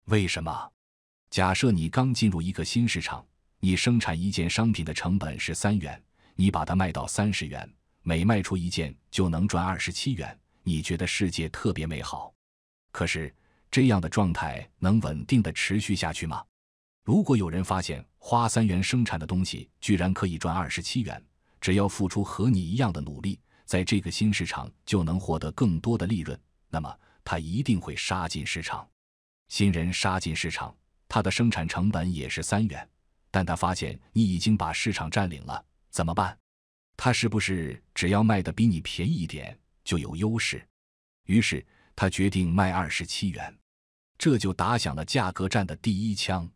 为什么？假设你刚进入一个新市场，你生产一件商品的成本是三元，你把它卖到三十元，每卖出一件就能赚二十七元。你觉得世界特别美好，可是这样的状态能稳定的持续下去吗？如果有人发现花三元生产的东西居然可以赚二十七元，只要付出和你一样的努力，在这个新市场就能获得更多的利润，那么他一定会杀进市场。新人杀进市场，他的生产成本也是三元，但他发现你已经把市场占领了，怎么办？他是不是只要卖的比你便宜一点？就有优势，于是他决定卖二十七元，这就打响了价格战的第一枪。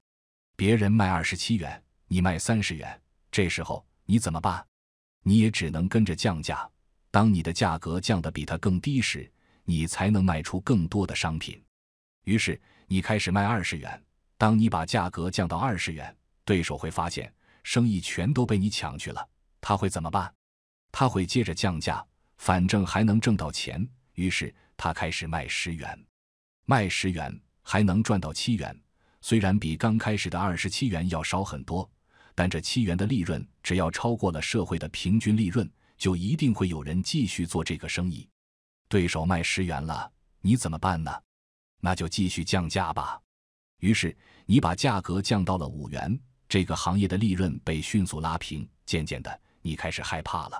别人卖二十七元，你卖三十元，这时候你怎么办？你也只能跟着降价。当你的价格降得比他更低时，你才能卖出更多的商品。于是你开始卖二十元。当你把价格降到二十元，对手会发现生意全都被你抢去了，他会怎么办？他会接着降价。反正还能挣到钱，于是他开始卖十元，卖十元还能赚到七元，虽然比刚开始的二十七元要少很多，但这七元的利润只要超过了社会的平均利润，就一定会有人继续做这个生意。对手卖十元了，你怎么办呢？那就继续降价吧。于是你把价格降到了五元，这个行业的利润被迅速拉平。渐渐的，你开始害怕了。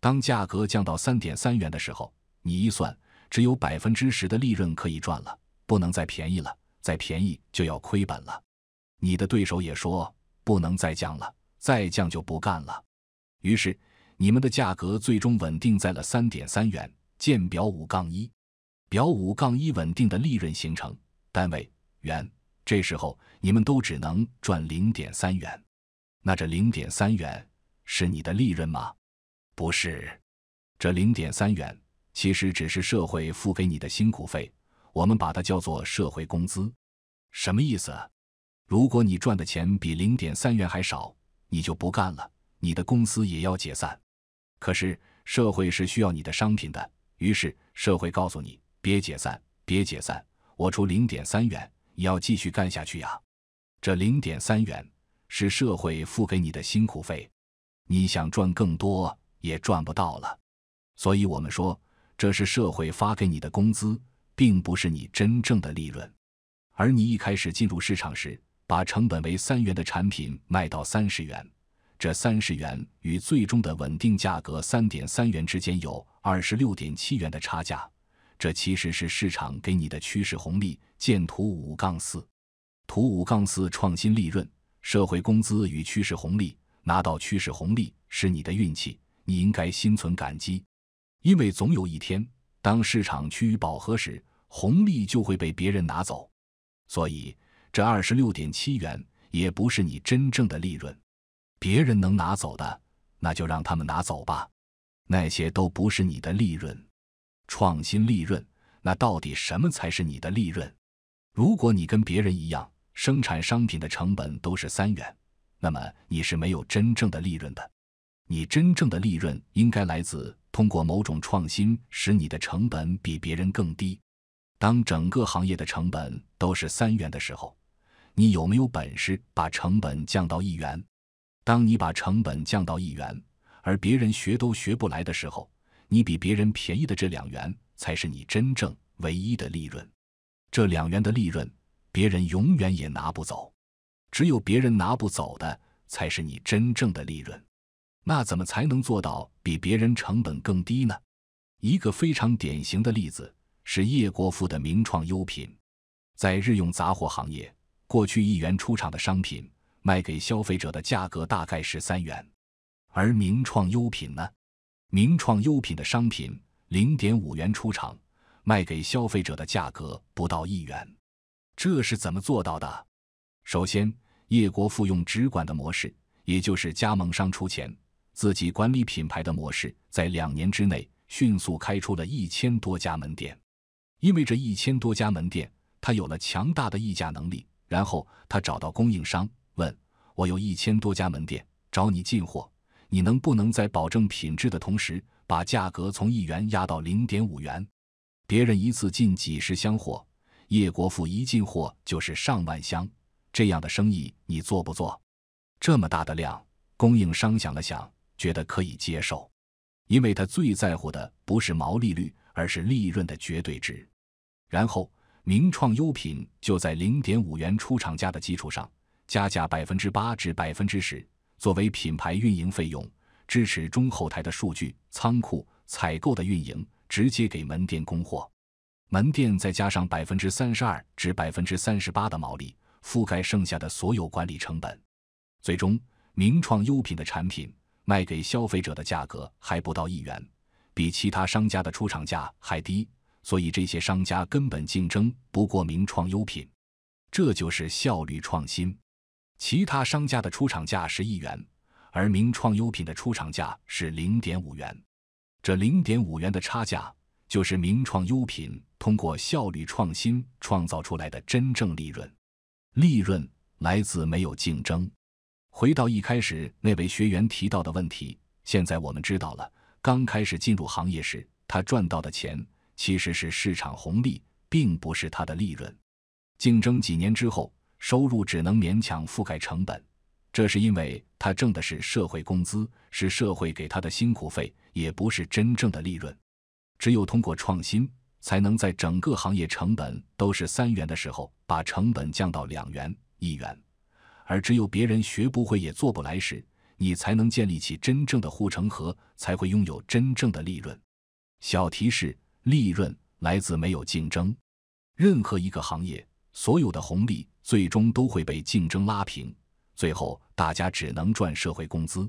当价格降到三点三元的时候，你一算，只有百分之十的利润可以赚了，不能再便宜了，再便宜就要亏本了。你的对手也说不能再降了，再降就不干了。于是你们的价格最终稳定在了三点三元。见表五杠一，表五杠一稳定的利润形成，单位元。这时候你们都只能赚零点三元。那这零点三元是你的利润吗？不是，这零点三元其实只是社会付给你的辛苦费，我们把它叫做社会工资。什么意思？如果你赚的钱比零点三元还少，你就不干了，你的公司也要解散。可是社会是需要你的商品的，于是社会告诉你：别解散，别解散，我出零点三元，你要继续干下去呀。这零点三元是社会付给你的辛苦费，你想赚更多？也赚不到了，所以我们说，这是社会发给你的工资，并不是你真正的利润。而你一开始进入市场时，把成本为三元的产品卖到三十元，这三十元与最终的稳定价格三点三元之间有二十六点七元的差价，这其实是市场给你的趋势红利。见图五杠四，图五杠四创新利润、社会工资与趋势红利。拿到趋势红利是你的运气。你应该心存感激，因为总有一天，当市场趋于饱和时，红利就会被别人拿走。所以，这二十六点七元也不是你真正的利润。别人能拿走的，那就让他们拿走吧。那些都不是你的利润，创新利润。那到底什么才是你的利润？如果你跟别人一样，生产商品的成本都是三元，那么你是没有真正的利润的。你真正的利润应该来自通过某种创新，使你的成本比别人更低。当整个行业的成本都是三元的时候，你有没有本事把成本降到一元？当你把成本降到一元，而别人学都学不来的时候，你比别人便宜的这两元才是你真正唯一的利润。这两元的利润，别人永远也拿不走。只有别人拿不走的，才是你真正的利润。那怎么才能做到比别人成本更低呢？一个非常典型的例子是叶国富的名创优品，在日用杂货行业，过去一元出厂的商品卖给消费者的价格大概是三元，而名创优品呢，名创优品的商品零点五元出厂，卖给消费者的价格不到一元，这是怎么做到的？首先，叶国富用直管的模式，也就是加盟商出钱。自己管理品牌的模式，在两年之内迅速开出了一千多家门店。因为这一千多家门店，他有了强大的议价能力。然后他找到供应商，问我有一千多家门店找你进货，你能不能在保证品质的同时，把价格从一元压到零点五元？别人一次进几十箱货，叶国富一进货就是上万箱。这样的生意你做不做？这么大的量，供应商想了想。觉得可以接受，因为他最在乎的不是毛利率，而是利润的绝对值。然后名创优品就在零点五元出厂价的基础上加价百分之八至百分之十，作为品牌运营费用，支持中后台的数据、仓库、采购的运营，直接给门店供货。门店再加上百分之三十二至百分之三十八的毛利，覆盖剩下的所有管理成本。最终，名创优品的产品。卖给消费者的价格还不到一元，比其他商家的出厂价还低，所以这些商家根本竞争不过名创优品。这就是效率创新。其他商家的出厂价是一元，而名创优品的出厂价是零点五元。这零点五元的差价，就是名创优品通过效率创新创造出来的真正利润。利润来自没有竞争。回到一开始那位学员提到的问题，现在我们知道了，刚开始进入行业时，他赚到的钱其实是市场红利，并不是他的利润。竞争几年之后，收入只能勉强覆盖成本，这是因为他挣的是社会工资，是社会给他的辛苦费，也不是真正的利润。只有通过创新，才能在整个行业成本都是三元的时候，把成本降到两元、一元。而只有别人学不会也做不来时，你才能建立起真正的护城河，才会拥有真正的利润。小提示：利润来自没有竞争。任何一个行业，所有的红利最终都会被竞争拉平，最后大家只能赚社会工资。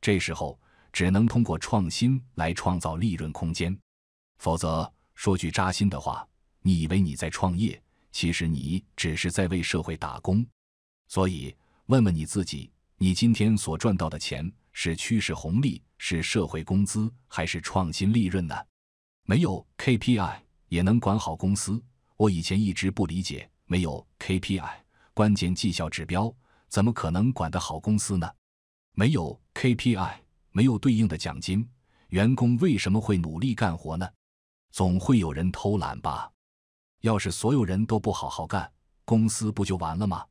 这时候只能通过创新来创造利润空间，否则说句扎心的话，你以为你在创业，其实你只是在为社会打工。所以，问问你自己：你今天所赚到的钱是趋势红利，是社会工资，还是创新利润呢？没有 KPI 也能管好公司？我以前一直不理解，没有 KPI 关键绩效指标，怎么可能管得好公司呢？没有 KPI，没有对应的奖金，员工为什么会努力干活呢？总会有人偷懒吧？要是所有人都不好好干，公司不就完了吗？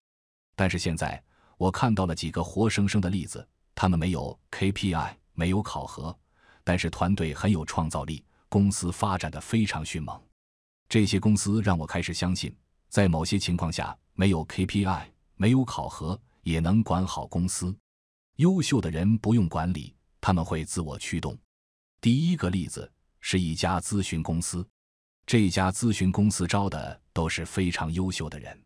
但是现在我看到了几个活生生的例子，他们没有 KPI，没有考核，但是团队很有创造力，公司发展的非常迅猛。这些公司让我开始相信，在某些情况下，没有 KPI，没有考核也能管好公司。优秀的人不用管理，他们会自我驱动。第一个例子是一家咨询公司，这家咨询公司招的都是非常优秀的人。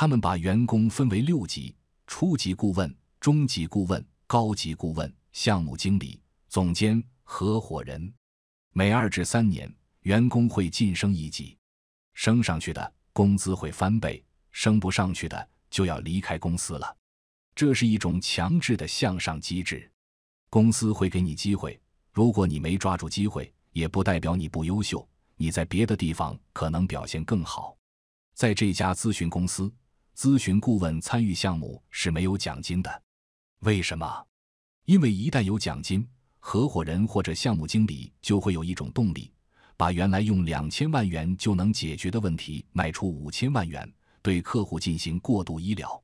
他们把员工分为六级：初级顾问、中级顾问、高级顾问、项目经理、总监、合伙人。每二至三年，员工会晋升一级，升上去的工资会翻倍，升不上去的就要离开公司了。这是一种强制的向上机制。公司会给你机会，如果你没抓住机会，也不代表你不优秀，你在别的地方可能表现更好。在这家咨询公司。咨询顾问参与项目是没有奖金的，为什么？因为一旦有奖金，合伙人或者项目经理就会有一种动力，把原来用两千万元就能解决的问题卖出五千万元，对客户进行过度医疗，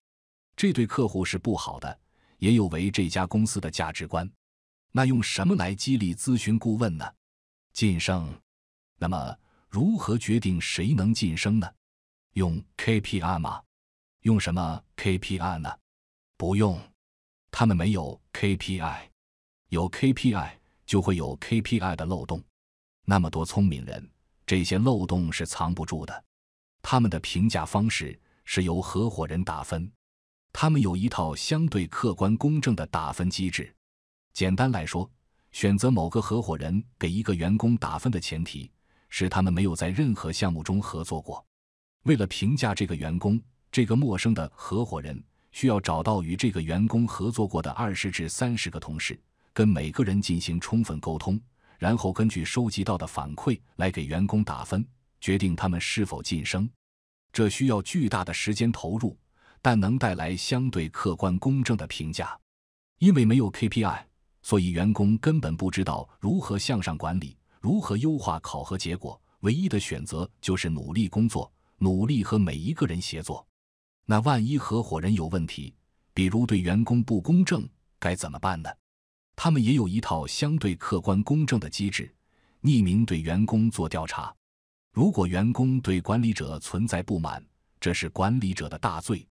这对客户是不好的，也有违这家公司的价值观。那用什么来激励咨询顾问呢？晋升。那么如何决定谁能晋升呢？用 KPI 吗？用什么 KPI 呢？不用，他们没有 KPI，有 KPI 就会有 KPI 的漏洞。那么多聪明人，这些漏洞是藏不住的。他们的评价方式是由合伙人打分，他们有一套相对客观公正的打分机制。简单来说，选择某个合伙人给一个员工打分的前提是他们没有在任何项目中合作过。为了评价这个员工。这个陌生的合伙人需要找到与这个员工合作过的二十至三十个同事，跟每个人进行充分沟通，然后根据收集到的反馈来给员工打分，决定他们是否晋升。这需要巨大的时间投入，但能带来相对客观公正的评价。因为没有 KPI，所以员工根本不知道如何向上管理，如何优化考核结果。唯一的选择就是努力工作，努力和每一个人协作。那万一合伙人有问题，比如对员工不公正，该怎么办呢？他们也有一套相对客观公正的机制，匿名对员工做调查。如果员工对管理者存在不满，这是管理者的大罪。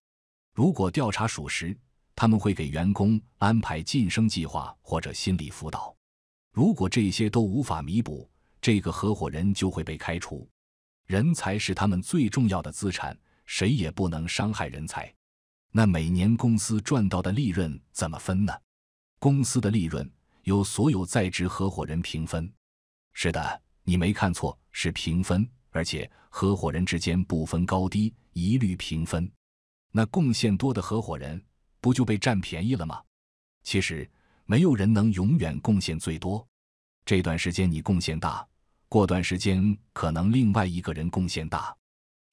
如果调查属实，他们会给员工安排晋升计划或者心理辅导。如果这些都无法弥补，这个合伙人就会被开除。人才是他们最重要的资产。谁也不能伤害人才，那每年公司赚到的利润怎么分呢？公司的利润由所有在职合伙人平分。是的，你没看错，是平分，而且合伙人之间不分高低，一律平分。那贡献多的合伙人不就被占便宜了吗？其实没有人能永远贡献最多，这段时间你贡献大，过段时间可能另外一个人贡献大。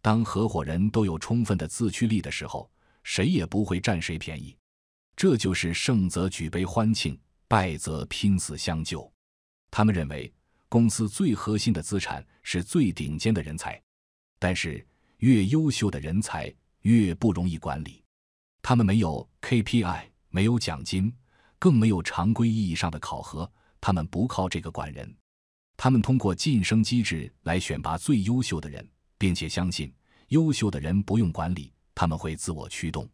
当合伙人都有充分的自驱力的时候，谁也不会占谁便宜。这就是胜则举杯欢庆，败则拼死相救。他们认为，公司最核心的资产是最顶尖的人才。但是，越优秀的人才越不容易管理。他们没有 KPI，没有奖金，更没有常规意义上的考核。他们不靠这个管人，他们通过晋升机制来选拔最优秀的人。并且相信优秀的人不用管理，他们会自我驱动。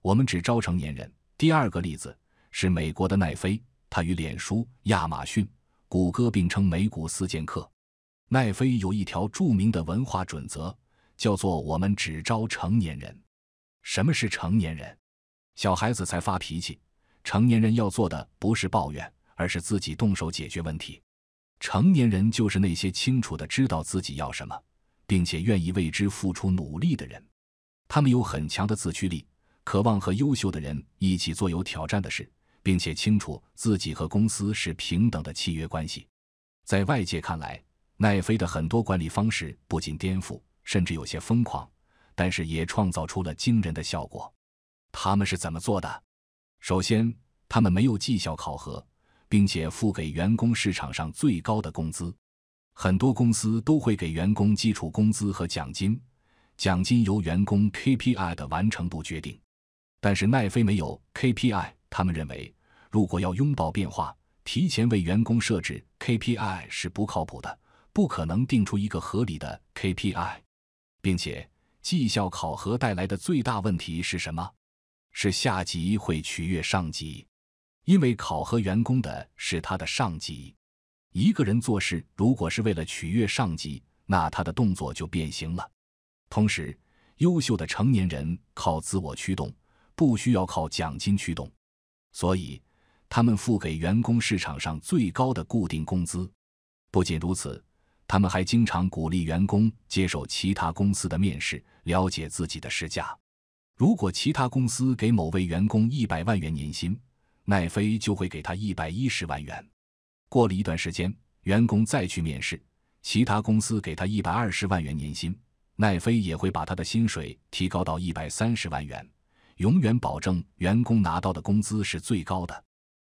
我们只招成年人。第二个例子是美国的奈飞，他与脸书、亚马逊、谷歌并称美股四剑客。奈飞有一条著名的文化准则，叫做“我们只招成年人”。什么是成年人？小孩子才发脾气，成年人要做的不是抱怨，而是自己动手解决问题。成年人就是那些清楚的知道自己要什么。并且愿意为之付出努力的人，他们有很强的自驱力，渴望和优秀的人一起做有挑战的事，并且清楚自己和公司是平等的契约关系。在外界看来，奈飞的很多管理方式不仅颠覆，甚至有些疯狂，但是也创造出了惊人的效果。他们是怎么做的？首先，他们没有绩效考核，并且付给员工市场上最高的工资。很多公司都会给员工基础工资和奖金，奖金由员工 KPI 的完成度决定。但是奈飞没有 KPI，他们认为如果要拥抱变化，提前为员工设置 KPI 是不靠谱的，不可能定出一个合理的 KPI。并且绩效考核带来的最大问题是什么？是下级会取悦上级，因为考核员工的是他的上级。一个人做事如果是为了取悦上级，那他的动作就变形了。同时，优秀的成年人靠自我驱动，不需要靠奖金驱动。所以，他们付给员工市场上最高的固定工资。不仅如此，他们还经常鼓励员工接受其他公司的面试，了解自己的市价。如果其他公司给某位员工一百万元年薪，奈飞就会给他一百一十万元。过了一段时间，员工再去面试，其他公司给他一百二十万元年薪，奈飞也会把他的薪水提高到一百三十万元，永远保证员工拿到的工资是最高的。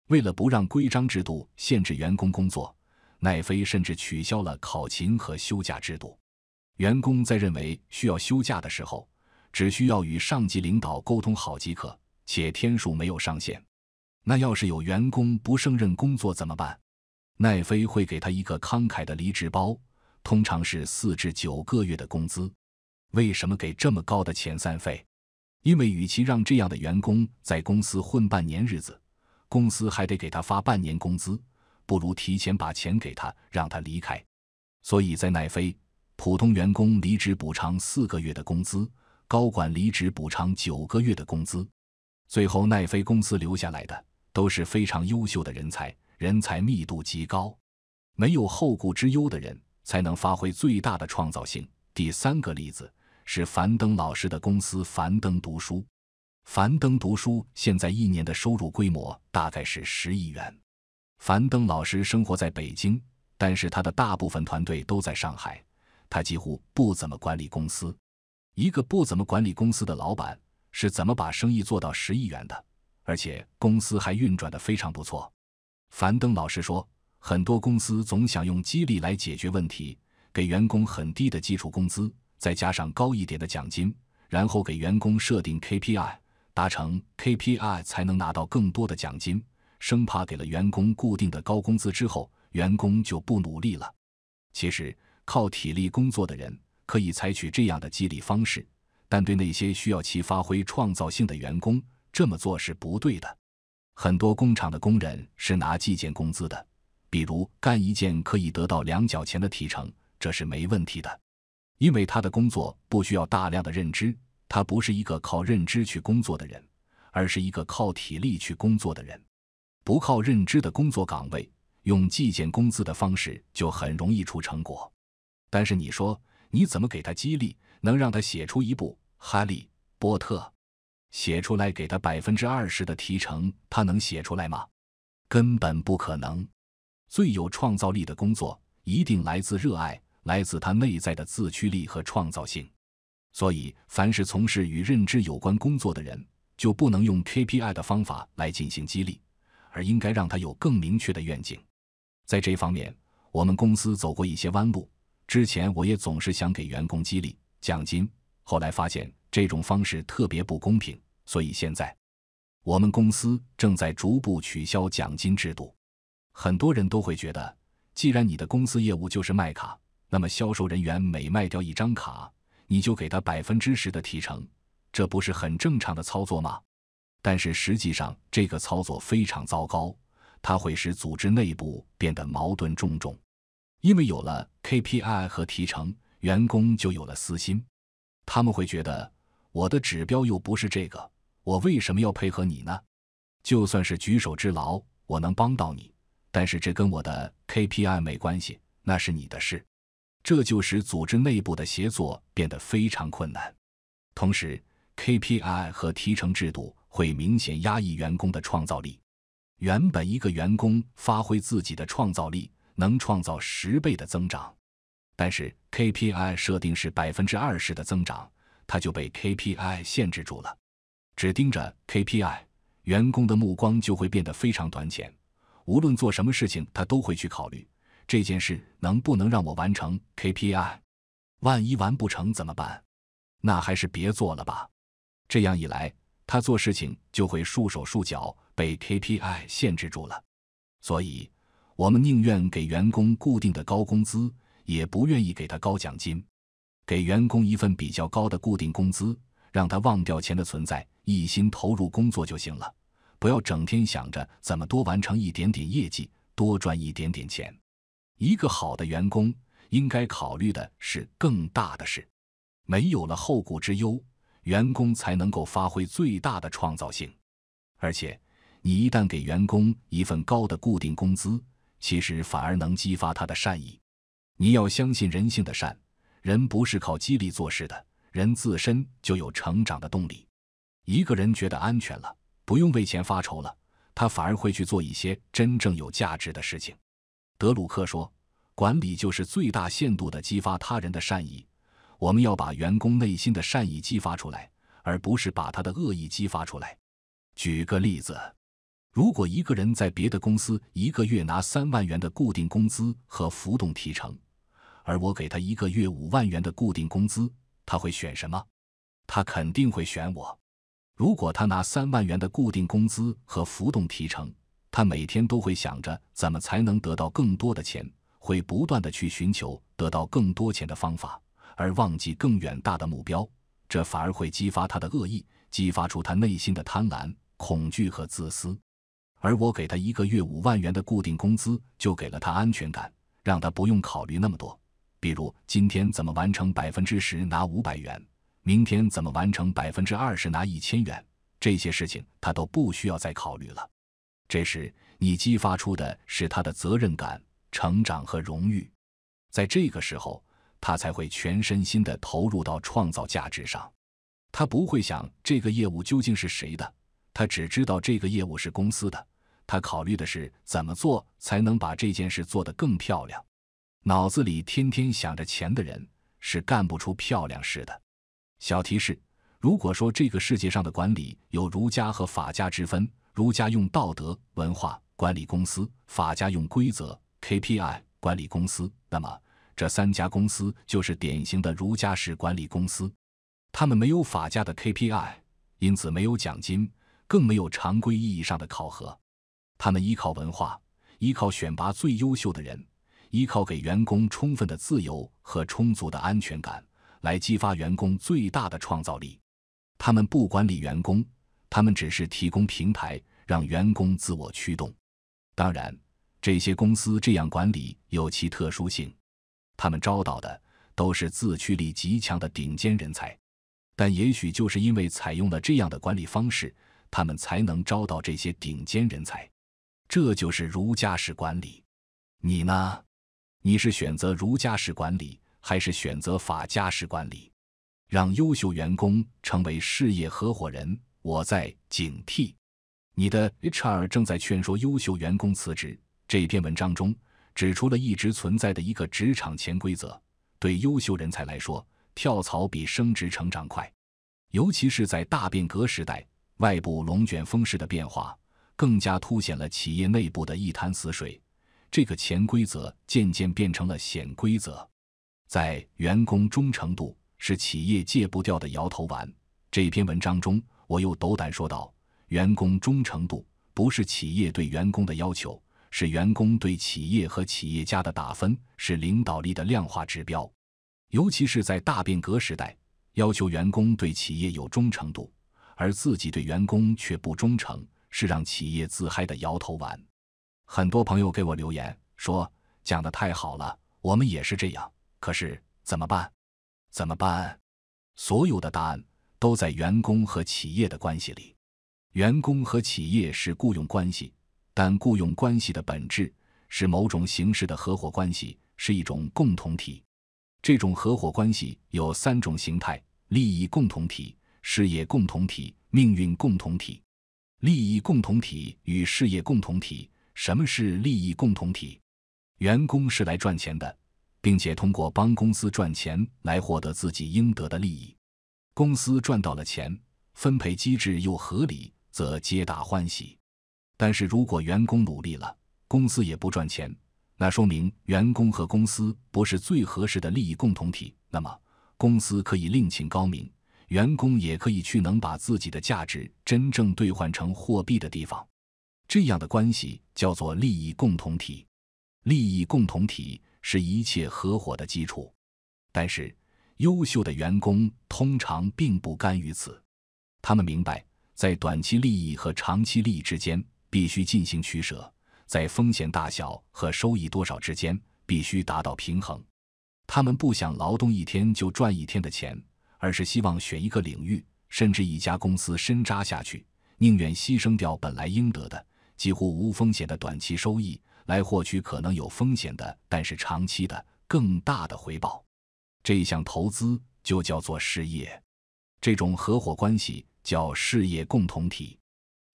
为了不让规章制度限制员工工作，奈飞甚至取消了考勤和休假制度。员工在认为需要休假的时候，只需要与上级领导沟通好即可，且天数没有上限。那要是有员工不胜任工作怎么办？奈飞会给他一个慷慨的离职包，通常是四至九个月的工资。为什么给这么高的遣散费？因为与其让这样的员工在公司混半年日子，公司还得给他发半年工资，不如提前把钱给他，让他离开。所以在奈飞，普通员工离职补偿四个月的工资，高管离职补偿九个月的工资。最后，奈飞公司留下来的都是非常优秀的人才。人才密度极高，没有后顾之忧的人才能发挥最大的创造性。第三个例子是樊登老师的公司——樊登读书。樊登读书现在一年的收入规模大概是十亿元。樊登老师生活在北京，但是他的大部分团队都在上海。他几乎不怎么管理公司。一个不怎么管理公司的老板是怎么把生意做到十亿元的？而且公司还运转的非常不错。樊登老师说，很多公司总想用激励来解决问题，给员工很低的基础工资，再加上高一点的奖金，然后给员工设定 KPI，达成 KPI 才能拿到更多的奖金，生怕给了员工固定的高工资之后，员工就不努力了。其实，靠体力工作的人可以采取这样的激励方式，但对那些需要其发挥创造性的员工，这么做是不对的。很多工厂的工人是拿计件工资的，比如干一件可以得到两角钱的提成，这是没问题的，因为他的工作不需要大量的认知，他不是一个靠认知去工作的人，而是一个靠体力去工作的人。不靠认知的工作岗位，用计件工资的方式就很容易出成果。但是你说，你怎么给他激励，能让他写出一部《哈利波特》？写出来给他百分之二十的提成，他能写出来吗？根本不可能。最有创造力的工作一定来自热爱，来自他内在的自驱力和创造性。所以，凡是从事与认知有关工作的人，就不能用 KPI 的方法来进行激励，而应该让他有更明确的愿景。在这方面，我们公司走过一些弯路。之前我也总是想给员工激励奖金，后来发现这种方式特别不公平。所以现在，我们公司正在逐步取消奖金制度。很多人都会觉得，既然你的公司业务就是卖卡，那么销售人员每卖掉一张卡，你就给他百分之十的提成，这不是很正常的操作吗？但是实际上，这个操作非常糟糕，它会使组织内部变得矛盾重重。因为有了 KPI 和提成，员工就有了私心，他们会觉得我的指标又不是这个。我为什么要配合你呢？就算是举手之劳，我能帮到你，但是这跟我的 KPI 没关系，那是你的事。这就使组织内部的协作变得非常困难，同时 KPI 和提成制度会明显压抑员工的创造力。原本一个员工发挥自己的创造力，能创造十倍的增长，但是 KPI 设定是百分之二十的增长，他就被 KPI 限制住了。只盯着 KPI，员工的目光就会变得非常短浅。无论做什么事情，他都会去考虑这件事能不能让我完成 KPI，万一完不成怎么办？那还是别做了吧。这样一来，他做事情就会束手束脚，被 KPI 限制住了。所以，我们宁愿给员工固定的高工资，也不愿意给他高奖金。给员工一份比较高的固定工资，让他忘掉钱的存在。一心投入工作就行了，不要整天想着怎么多完成一点点业绩，多赚一点点钱。一个好的员工应该考虑的是更大的事。没有了后顾之忧，员工才能够发挥最大的创造性。而且，你一旦给员工一份高的固定工资，其实反而能激发他的善意。你要相信人性的善，人不是靠激励做事的，人自身就有成长的动力。一个人觉得安全了，不用为钱发愁了，他反而会去做一些真正有价值的事情。德鲁克说：“管理就是最大限度地激发他人的善意。我们要把员工内心的善意激发出来，而不是把他的恶意激发出来。”举个例子，如果一个人在别的公司一个月拿三万元的固定工资和浮动提成，而我给他一个月五万元的固定工资，他会选什么？他肯定会选我。如果他拿三万元的固定工资和浮动提成，他每天都会想着怎么才能得到更多的钱，会不断的去寻求得到更多钱的方法，而忘记更远大的目标，这反而会激发他的恶意，激发出他内心的贪婪、恐惧和自私。而我给他一个月五万元的固定工资，就给了他安全感，让他不用考虑那么多，比如今天怎么完成百分之十拿五百元。明天怎么完成百分之二十拿一千元？这些事情他都不需要再考虑了。这时你激发出的是他的责任感、成长和荣誉，在这个时候他才会全身心地投入到创造价值上。他不会想这个业务究竟是谁的，他只知道这个业务是公司的。他考虑的是怎么做才能把这件事做得更漂亮。脑子里天天想着钱的人是干不出漂亮事的。小提示：如果说这个世界上的管理有儒家和法家之分，儒家用道德文化管理公司，法家用规则 KPI 管理公司，那么这三家公司就是典型的儒家式管理公司。他们没有法家的 KPI，因此没有奖金，更没有常规意义上的考核。他们依靠文化，依靠选拔最优秀的人，依靠给员工充分的自由和充足的安全感。来激发员工最大的创造力。他们不管理员工，他们只是提供平台，让员工自我驱动。当然，这些公司这样管理有其特殊性，他们招到的都是自驱力极强的顶尖人才。但也许就是因为采用了这样的管理方式，他们才能招到这些顶尖人才。这就是儒家式管理。你呢？你是选择儒家式管理？还是选择法家式管理，让优秀员工成为事业合伙人。我在警惕你的 HR 正在劝说优秀员工辞职。这篇文章中指出了一直存在的一个职场潜规则：对优秀人才来说，跳槽比升职成长快，尤其是在大变革时代，外部龙卷风式的变化更加凸显了企业内部的一潭死水。这个潜规则渐渐变成了显规则。在《员工忠诚度是企业戒不掉的摇头丸》这篇文章中，我又斗胆说道：员工忠诚度不是企业对员工的要求，是员工对企业和企业家的打分，是领导力的量化指标。尤其是在大变革时代，要求员工对企业有忠诚度，而自己对员工却不忠诚，是让企业自嗨的摇头丸。很多朋友给我留言说：“讲得太好了，我们也是这样。”可是怎么办？怎么办？所有的答案都在员工和企业的关系里。员工和企业是雇佣关系，但雇佣关系的本质是某种形式的合伙关系，是一种共同体。这种合伙关系有三种形态：利益共同体、事业共同体、命运共同体。利益共同体与事业共同体，什么是利益共同体？员工是来赚钱的。并且通过帮公司赚钱来获得自己应得的利益，公司赚到了钱，分配机制又合理，则皆大欢喜。但是如果员工努力了，公司也不赚钱，那说明员工和公司不是最合适的利益共同体。那么，公司可以另请高明，员工也可以去能把自己的价值真正兑换成货币的地方。这样的关系叫做利益共同体。利益共同体。是一切合伙的基础，但是优秀的员工通常并不甘于此。他们明白，在短期利益和长期利益之间必须进行取舍，在风险大小和收益多少之间必须达到平衡。他们不想劳动一天就赚一天的钱，而是希望选一个领域，甚至一家公司深扎下去，宁愿牺牲掉本来应得的几乎无风险的短期收益。来获取可能有风险的，但是长期的更大的回报，这项投资就叫做事业。这种合伙关系叫事业共同体。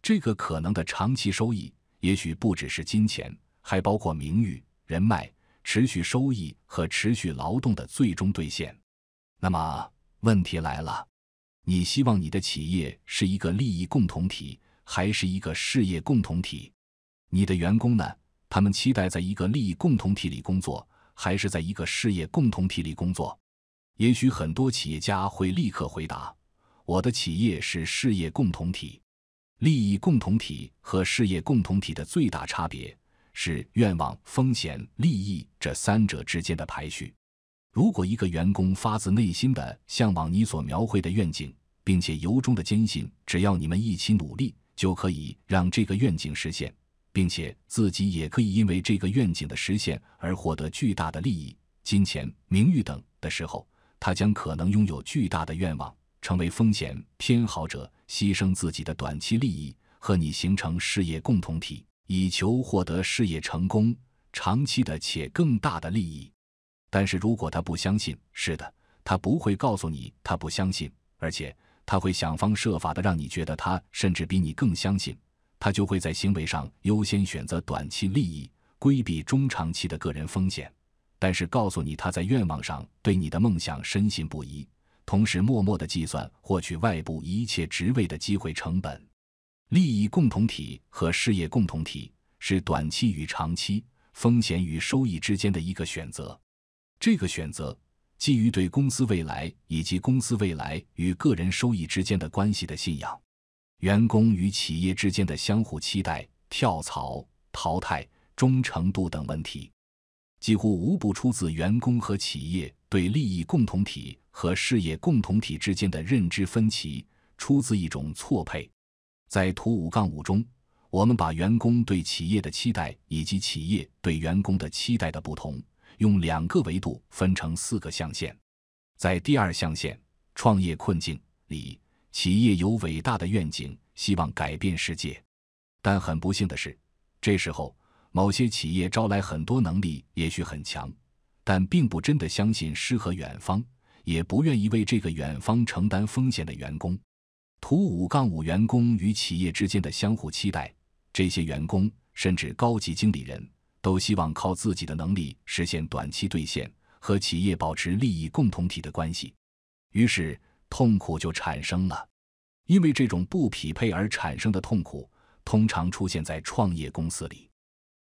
这个可能的长期收益也许不只是金钱，还包括名誉、人脉、持续收益和持续劳动的最终兑现。那么问题来了：你希望你的企业是一个利益共同体，还是一个事业共同体？你的员工呢？他们期待在一个利益共同体里工作，还是在一个事业共同体里工作？也许很多企业家会立刻回答：“我的企业是事业共同体。”利益共同体和事业共同体的最大差别是愿望、风险、利益这三者之间的排序。如果一个员工发自内心的向往你所描绘的愿景，并且由衷的坚信，只要你们一起努力，就可以让这个愿景实现。并且自己也可以因为这个愿景的实现而获得巨大的利益、金钱、名誉等的时候，他将可能拥有巨大的愿望，成为风险偏好者，牺牲自己的短期利益，和你形成事业共同体，以求获得事业成功、长期的且更大的利益。但是，如果他不相信，是的，他不会告诉你他不相信，而且他会想方设法的让你觉得他甚至比你更相信。他就会在行为上优先选择短期利益，规避中长期的个人风险。但是，告诉你他在愿望上对你的梦想深信不疑，同时默默的计算获取外部一切职位的机会成本。利益共同体和事业共同体是短期与长期、风险与收益之间的一个选择。这个选择基于对公司未来以及公司未来与个人收益之间的关系的信仰。员工与企业之间的相互期待、跳槽、淘汰、忠诚度等问题，几乎无不出自员工和企业对利益共同体和事业共同体之间的认知分歧，出自一种错配。在图五杠五中，我们把员工对企业的期待以及企业对员工的期待的不同，用两个维度分成四个象限。在第二象限，创业困境里。企业有伟大的愿景，希望改变世界，但很不幸的是，这时候某些企业招来很多能力也许很强，但并不真的相信诗和远方，也不愿意为这个远方承担风险的员工。图五杠五，员工与企业之间的相互期待，这些员工甚至高级经理人都希望靠自己的能力实现短期兑现，和企业保持利益共同体的关系，于是。痛苦就产生了，因为这种不匹配而产生的痛苦，通常出现在创业公司里。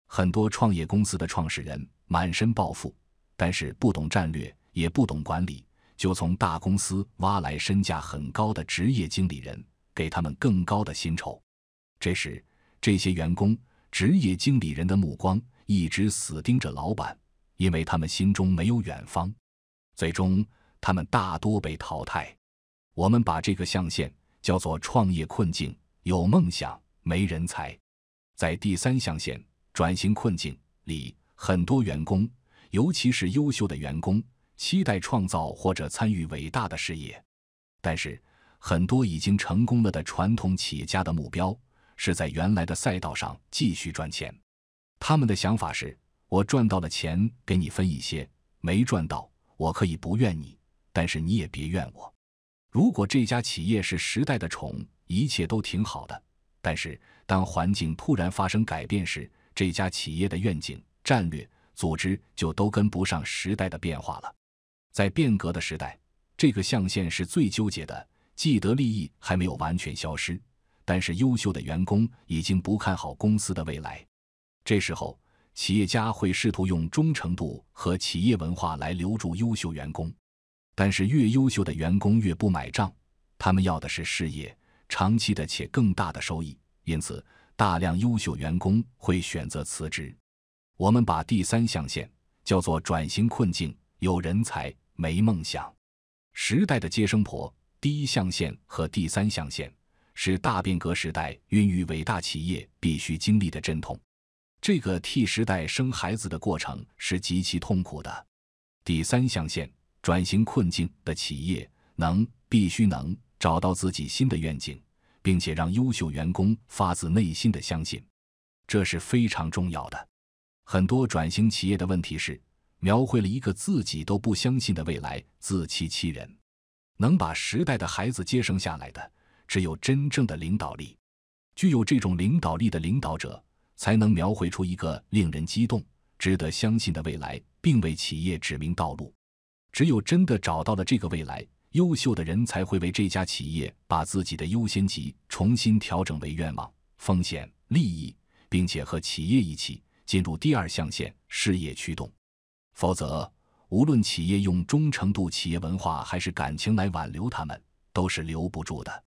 很多创业公司的创始人满身抱负，但是不懂战略，也不懂管理，就从大公司挖来身价很高的职业经理人，给他们更高的薪酬。这时，这些员工、职业经理人的目光一直死盯着老板，因为他们心中没有远方。最终，他们大多被淘汰。我们把这个象限叫做创业困境，有梦想没人才。在第三象限转型困境里，很多员工，尤其是优秀的员工，期待创造或者参与伟大的事业。但是，很多已经成功了的传统企业家的目标是在原来的赛道上继续赚钱。他们的想法是：我赚到了钱给你分一些，没赚到我可以不怨你，但是你也别怨我。如果这家企业是时代的宠，一切都挺好的。但是，当环境突然发生改变时，这家企业的愿景、战略、组织就都跟不上时代的变化了。在变革的时代，这个象限是最纠结的。既得利益还没有完全消失，但是优秀的员工已经不看好公司的未来。这时候，企业家会试图用忠诚度和企业文化来留住优秀员工。但是越优秀的员工越不买账，他们要的是事业长期的且更大的收益，因此大量优秀员工会选择辞职。我们把第三象限叫做转型困境，有人才没梦想，时代的接生婆。第一象限和第三象限是大变革时代孕育伟大企业必须经历的阵痛，这个替时代生孩子的过程是极其痛苦的。第三象限。转型困境的企业能必须能找到自己新的愿景，并且让优秀员工发自内心的相信，这是非常重要的。很多转型企业的问题是描绘了一个自己都不相信的未来，自欺欺人。能把时代的孩子接生下来的，只有真正的领导力。具有这种领导力的领导者，才能描绘出一个令人激动、值得相信的未来，并为企业指明道路。只有真的找到了这个未来优秀的人，才会为这家企业把自己的优先级重新调整为愿望、风险、利益，并且和企业一起进入第二象限事业驱动。否则，无论企业用忠诚度、企业文化还是感情来挽留他们，都是留不住的。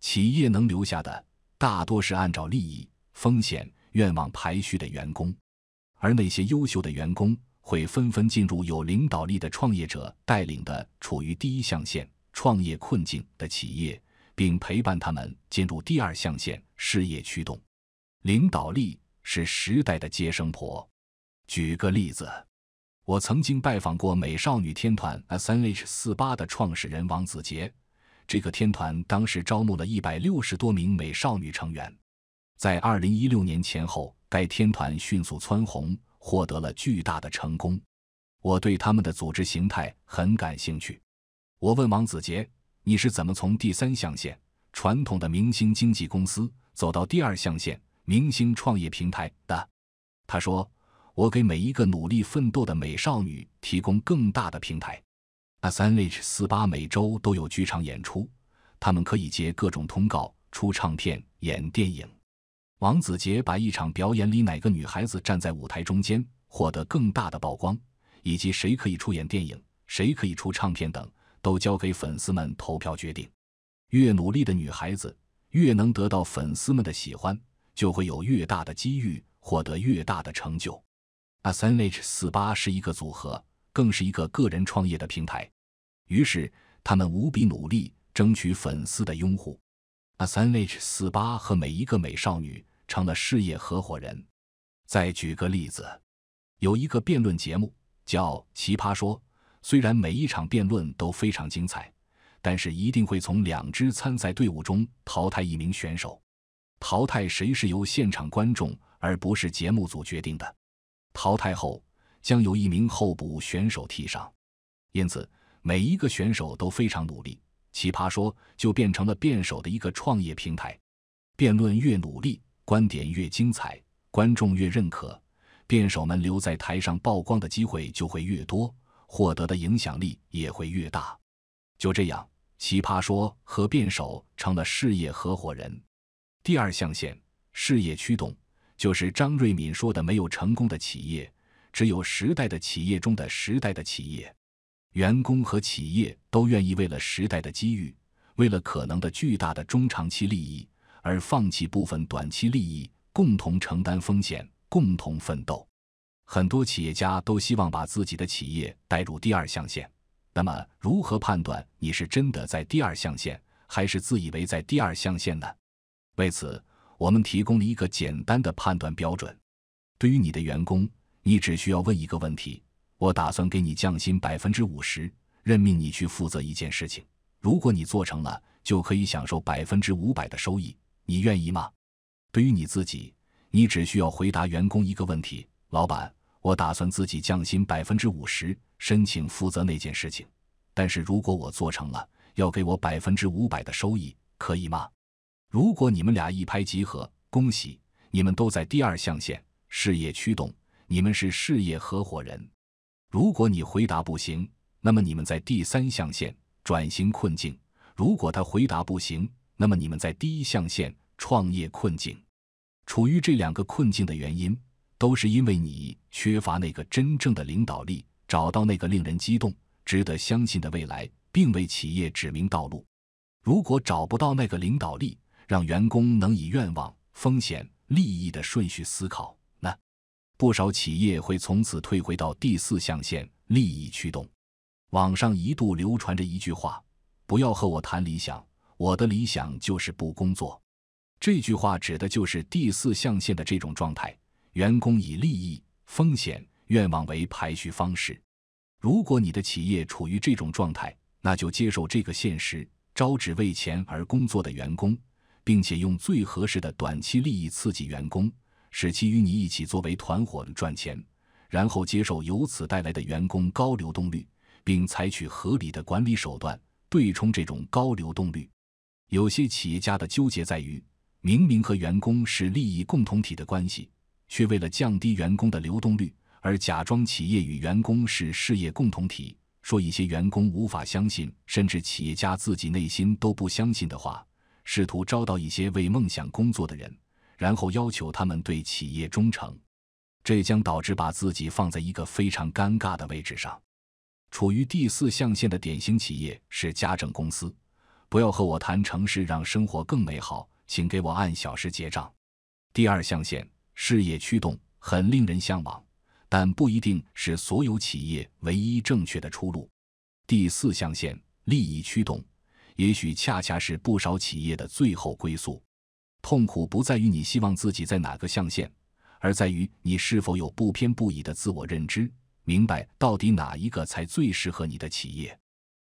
企业能留下的大多是按照利益、风险、愿望排序的员工，而那些优秀的员工。会纷纷进入有领导力的创业者带领的处于第一象限创业困境的企业，并陪伴他们进入第二象限事业驱动。领导力是时代的接生婆。举个例子，我曾经拜访过美少女天团 SNH 四八的创始人王子杰。这个天团当时招募了一百六十多名美少女成员，在二零一六年前后，该天团迅速蹿红。获得了巨大的成功，我对他们的组织形态很感兴趣。我问王子杰：“你是怎么从第三象限传统的明星经纪公司走到第二象限明星创业平台的？”他说：“我给每一个努力奋斗的美少女提供更大的平台。三 H 四八每周都有剧场演出，他们可以接各种通告、出唱片、演电影。”王子杰把一场表演里哪个女孩子站在舞台中间获得更大的曝光，以及谁可以出演电影，谁可以出唱片等，都交给粉丝们投票决定。越努力的女孩子，越能得到粉丝们的喜欢，就会有越大的机遇，获得越大的成就。那 g h 四八是一个组合，更是一个个人创业的平台。于是他们无比努力，争取粉丝的拥护。那 g h 四八和每一个美少女。成了事业合伙人。再举个例子，有一个辩论节目叫《奇葩说》，虽然每一场辩论都非常精彩，但是一定会从两支参赛队伍中淘汰一名选手。淘汰谁是由现场观众而不是节目组决定的。淘汰后将由一名候补选手替上，因此每一个选手都非常努力。《奇葩说》就变成了辩手的一个创业平台。辩论越努力。观点越精彩，观众越认可，辩手们留在台上曝光的机会就会越多，获得的影响力也会越大。就这样，奇葩说和辩手成了事业合伙人。第二象限，事业驱动，就是张瑞敏说的：“没有成功的企业，只有时代的企业。中的时代的企业，员工和企业都愿意为了时代的机遇，为了可能的巨大的中长期利益。”而放弃部分短期利益，共同承担风险，共同奋斗。很多企业家都希望把自己的企业带入第二象限。那么，如何判断你是真的在第二象限，还是自以为在第二象限呢？为此，我们提供了一个简单的判断标准。对于你的员工，你只需要问一个问题：我打算给你降薪百分之五十，任命你去负责一件事情。如果你做成了，就可以享受百分之五百的收益。你愿意吗？对于你自己，你只需要回答员工一个问题：老板，我打算自己降薪百分之五十，申请负责那件事情。但是如果我做成了，要给我百分之五百的收益，可以吗？如果你们俩一拍即合，恭喜你们都在第二象限，事业驱动，你们是事业合伙人。如果你回答不行，那么你们在第三象限，转型困境。如果他回答不行，那么你们在第一象限。创业困境，处于这两个困境的原因，都是因为你缺乏那个真正的领导力，找到那个令人激动、值得相信的未来，并为企业指明道路。如果找不到那个领导力，让员工能以愿望、风险、利益的顺序思考，那不少企业会从此退回到第四象限，利益驱动。网上一度流传着一句话：“不要和我谈理想，我的理想就是不工作。”这句话指的就是第四象限的这种状态：员工以利益、风险、愿望为排序方式。如果你的企业处于这种状态，那就接受这个现实，招只为钱而工作的员工，并且用最合适的短期利益刺激员工，使其与你一起作为团伙赚钱，然后接受由此带来的员工高流动率，并采取合理的管理手段对冲这种高流动率。有些企业家的纠结在于。明明和员工是利益共同体的关系，却为了降低员工的流动率而假装企业与员工是事业共同体。说一些员工无法相信，甚至企业家自己内心都不相信的话，试图招到一些为梦想工作的人，然后要求他们对企业忠诚，这将导致把自己放在一个非常尴尬的位置上。处于第四象限的典型企业是家政公司。不要和我谈城市让生活更美好。请给我按小时结账。第二象限，事业驱动很令人向往，但不一定是所有企业唯一正确的出路。第四象限，利益驱动，也许恰恰是不少企业的最后归宿。痛苦不在于你希望自己在哪个象限，而在于你是否有不偏不倚的自我认知，明白到底哪一个才最适合你的企业。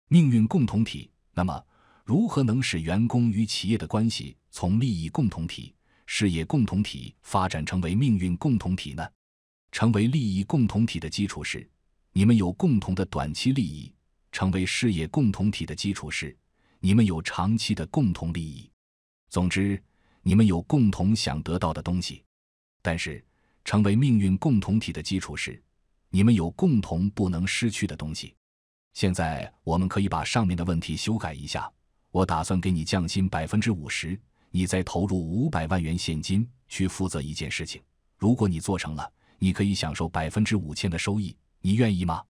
命运共同体，那么如何能使员工与企业的关系？从利益共同体、事业共同体发展成为命运共同体呢？成为利益共同体的基础是，你们有共同的短期利益；成为事业共同体的基础是，你们有长期的共同利益。总之，你们有共同想得到的东西。但是，成为命运共同体的基础是，你们有共同不能失去的东西。现在，我们可以把上面的问题修改一下。我打算给你降薪百分之五十。你再投入五百万元现金去负责一件事情，如果你做成了，你可以享受百分之五千的收益，你愿意吗？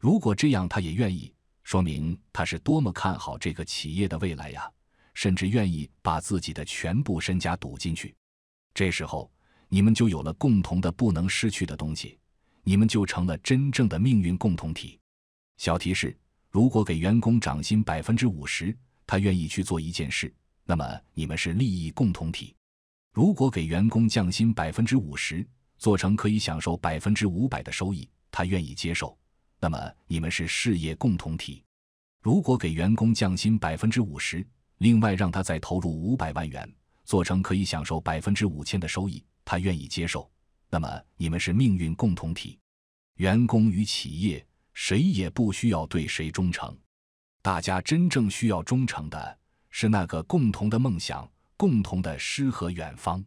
如果这样，他也愿意，说明他是多么看好这个企业的未来呀，甚至愿意把自己的全部身家赌进去。这时候，你们就有了共同的不能失去的东西，你们就成了真正的命运共同体。小提示：如果给员工涨薪百分之五十，他愿意去做一件事。那么你们是利益共同体。如果给员工降薪百分之五十，做成可以享受百分之五百的收益，他愿意接受。那么你们是事业共同体。如果给员工降薪百分之五十，另外让他再投入五百万元，做成可以享受百分之五千的收益，他愿意接受。那么你们是命运共同体。员工与企业谁也不需要对谁忠诚，大家真正需要忠诚的。是那个共同的梦想、共同的诗和远方。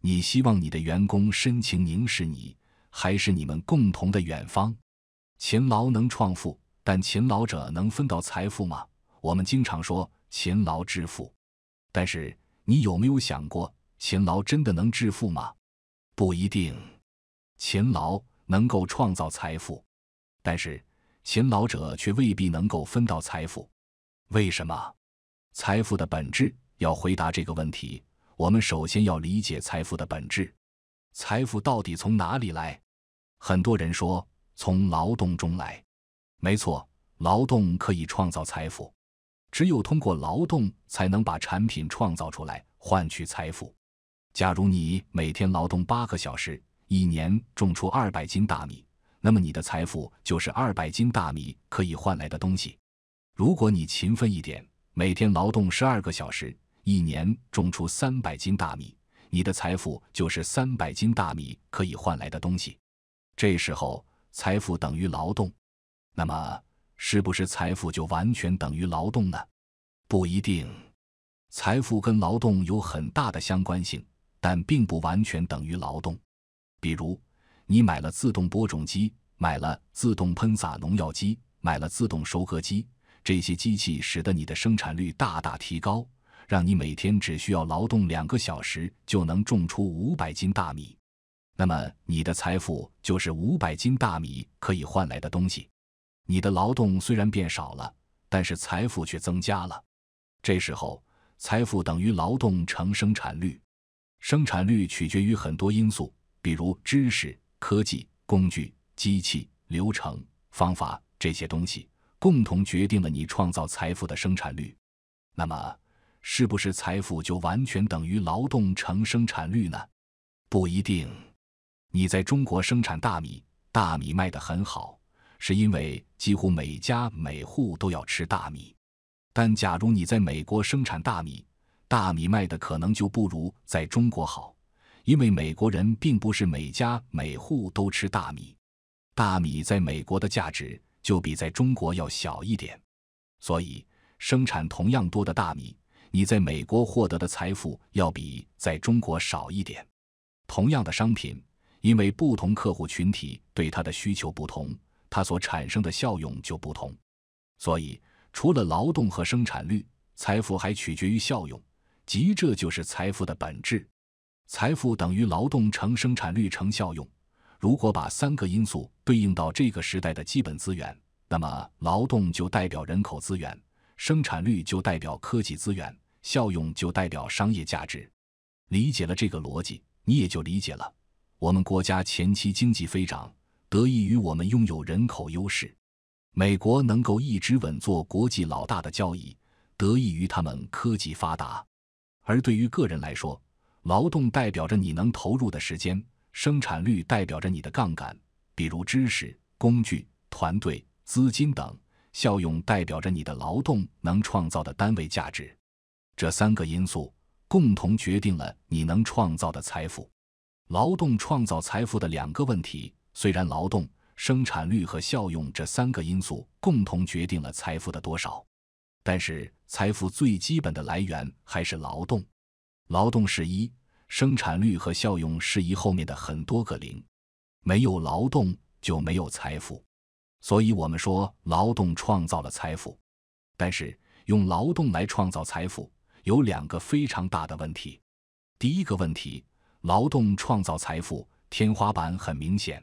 你希望你的员工深情凝视你，还是你们共同的远方？勤劳能创富，但勤劳者能分到财富吗？我们经常说勤劳致富，但是你有没有想过，勤劳真的能致富吗？不一定。勤劳能够创造财富，但是勤劳者却未必能够分到财富。为什么？财富的本质，要回答这个问题，我们首先要理解财富的本质。财富到底从哪里来？很多人说从劳动中来，没错，劳动可以创造财富，只有通过劳动才能把产品创造出来，换取财富。假如你每天劳动八个小时，一年种出二百斤大米，那么你的财富就是二百斤大米可以换来的东西。如果你勤奋一点，每天劳动十二个小时，一年种出三百斤大米，你的财富就是三百斤大米可以换来的东西。这时候，财富等于劳动。那么，是不是财富就完全等于劳动呢？不一定。财富跟劳动有很大的相关性，但并不完全等于劳动。比如，你买了自动播种机，买了自动喷洒农药机，买了自动收割机。这些机器使得你的生产率大大提高，让你每天只需要劳动两个小时就能种出五百斤大米。那么，你的财富就是五百斤大米可以换来的东西。你的劳动虽然变少了，但是财富却增加了。这时候，财富等于劳动乘生产率。生产率取决于很多因素，比如知识、科技、工具、机器、流程、方法这些东西。共同决定了你创造财富的生产率，那么是不是财富就完全等于劳动乘生产率呢？不一定。你在中国生产大米，大米卖得很好，是因为几乎每家每户都要吃大米。但假如你在美国生产大米，大米卖的可能就不如在中国好，因为美国人并不是每家每户都吃大米，大米在美国的价值。就比在中国要小一点，所以生产同样多的大米，你在美国获得的财富要比在中国少一点。同样的商品，因为不同客户群体对它的需求不同，它所产生的效用就不同。所以，除了劳动和生产率，财富还取决于效用，即这就是财富的本质。财富等于劳动乘生产率乘效用。如果把三个因素对应到这个时代的基本资源，那么劳动就代表人口资源，生产率就代表科技资源，效用就代表商业价值。理解了这个逻辑，你也就理解了我们国家前期经济飞涨得益于我们拥有人口优势，美国能够一直稳坐国际老大的交易得益于他们科技发达。而对于个人来说，劳动代表着你能投入的时间。生产率代表着你的杠杆，比如知识、工具、团队、资金等；效用代表着你的劳动能创造的单位价值。这三个因素共同决定了你能创造的财富。劳动创造财富的两个问题，虽然劳动、生产率和效用这三个因素共同决定了财富的多少，但是财富最基本的来源还是劳动。劳动是一。生产率和效用是宜后面的很多个零，没有劳动就没有财富，所以我们说劳动创造了财富。但是用劳动来创造财富有两个非常大的问题。第一个问题，劳动创造财富天花板很明显，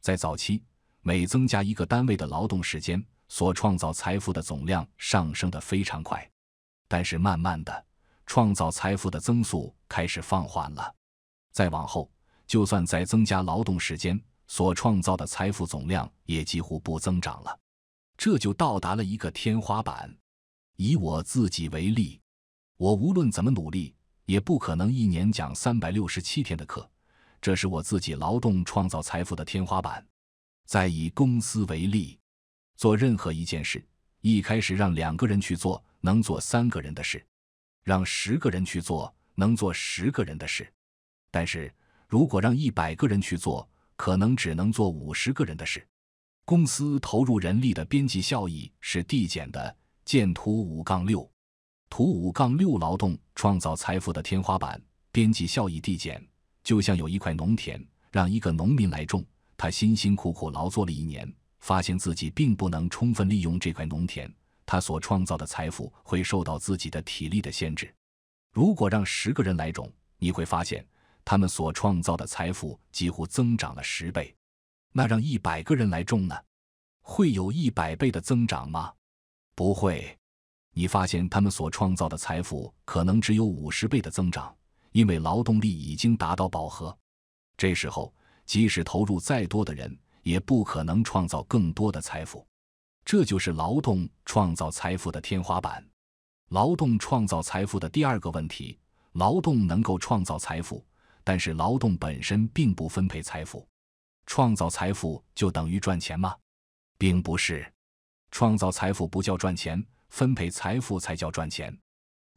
在早期每增加一个单位的劳动时间，所创造财富的总量上升的非常快，但是慢慢的。创造财富的增速开始放缓了，再往后，就算再增加劳动时间，所创造的财富总量也几乎不增长了，这就到达了一个天花板。以我自己为例，我无论怎么努力，也不可能一年讲三百六十七天的课，这是我自己劳动创造财富的天花板。再以公司为例，做任何一件事，一开始让两个人去做，能做三个人的事。让十个人去做，能做十个人的事；但是如果让一百个人去做，可能只能做五十个人的事。公司投入人力的边际效益是递减的。见图五杠六，图五杠六，劳动创造财富的天花板，边际效益递减，就像有一块农田，让一个农民来种，他辛辛苦苦劳作了一年，发现自己并不能充分利用这块农田。他所创造的财富会受到自己的体力的限制。如果让十个人来种，你会发现他们所创造的财富几乎增长了十倍。那让一百个人来种呢？会有一百倍的增长吗？不会。你发现他们所创造的财富可能只有五十倍的增长，因为劳动力已经达到饱和。这时候，即使投入再多的人，也不可能创造更多的财富。这就是劳动创造财富的天花板。劳动创造财富的第二个问题：劳动能够创造财富，但是劳动本身并不分配财富。创造财富就等于赚钱吗？并不是，创造财富不叫赚钱，分配财富才叫赚钱。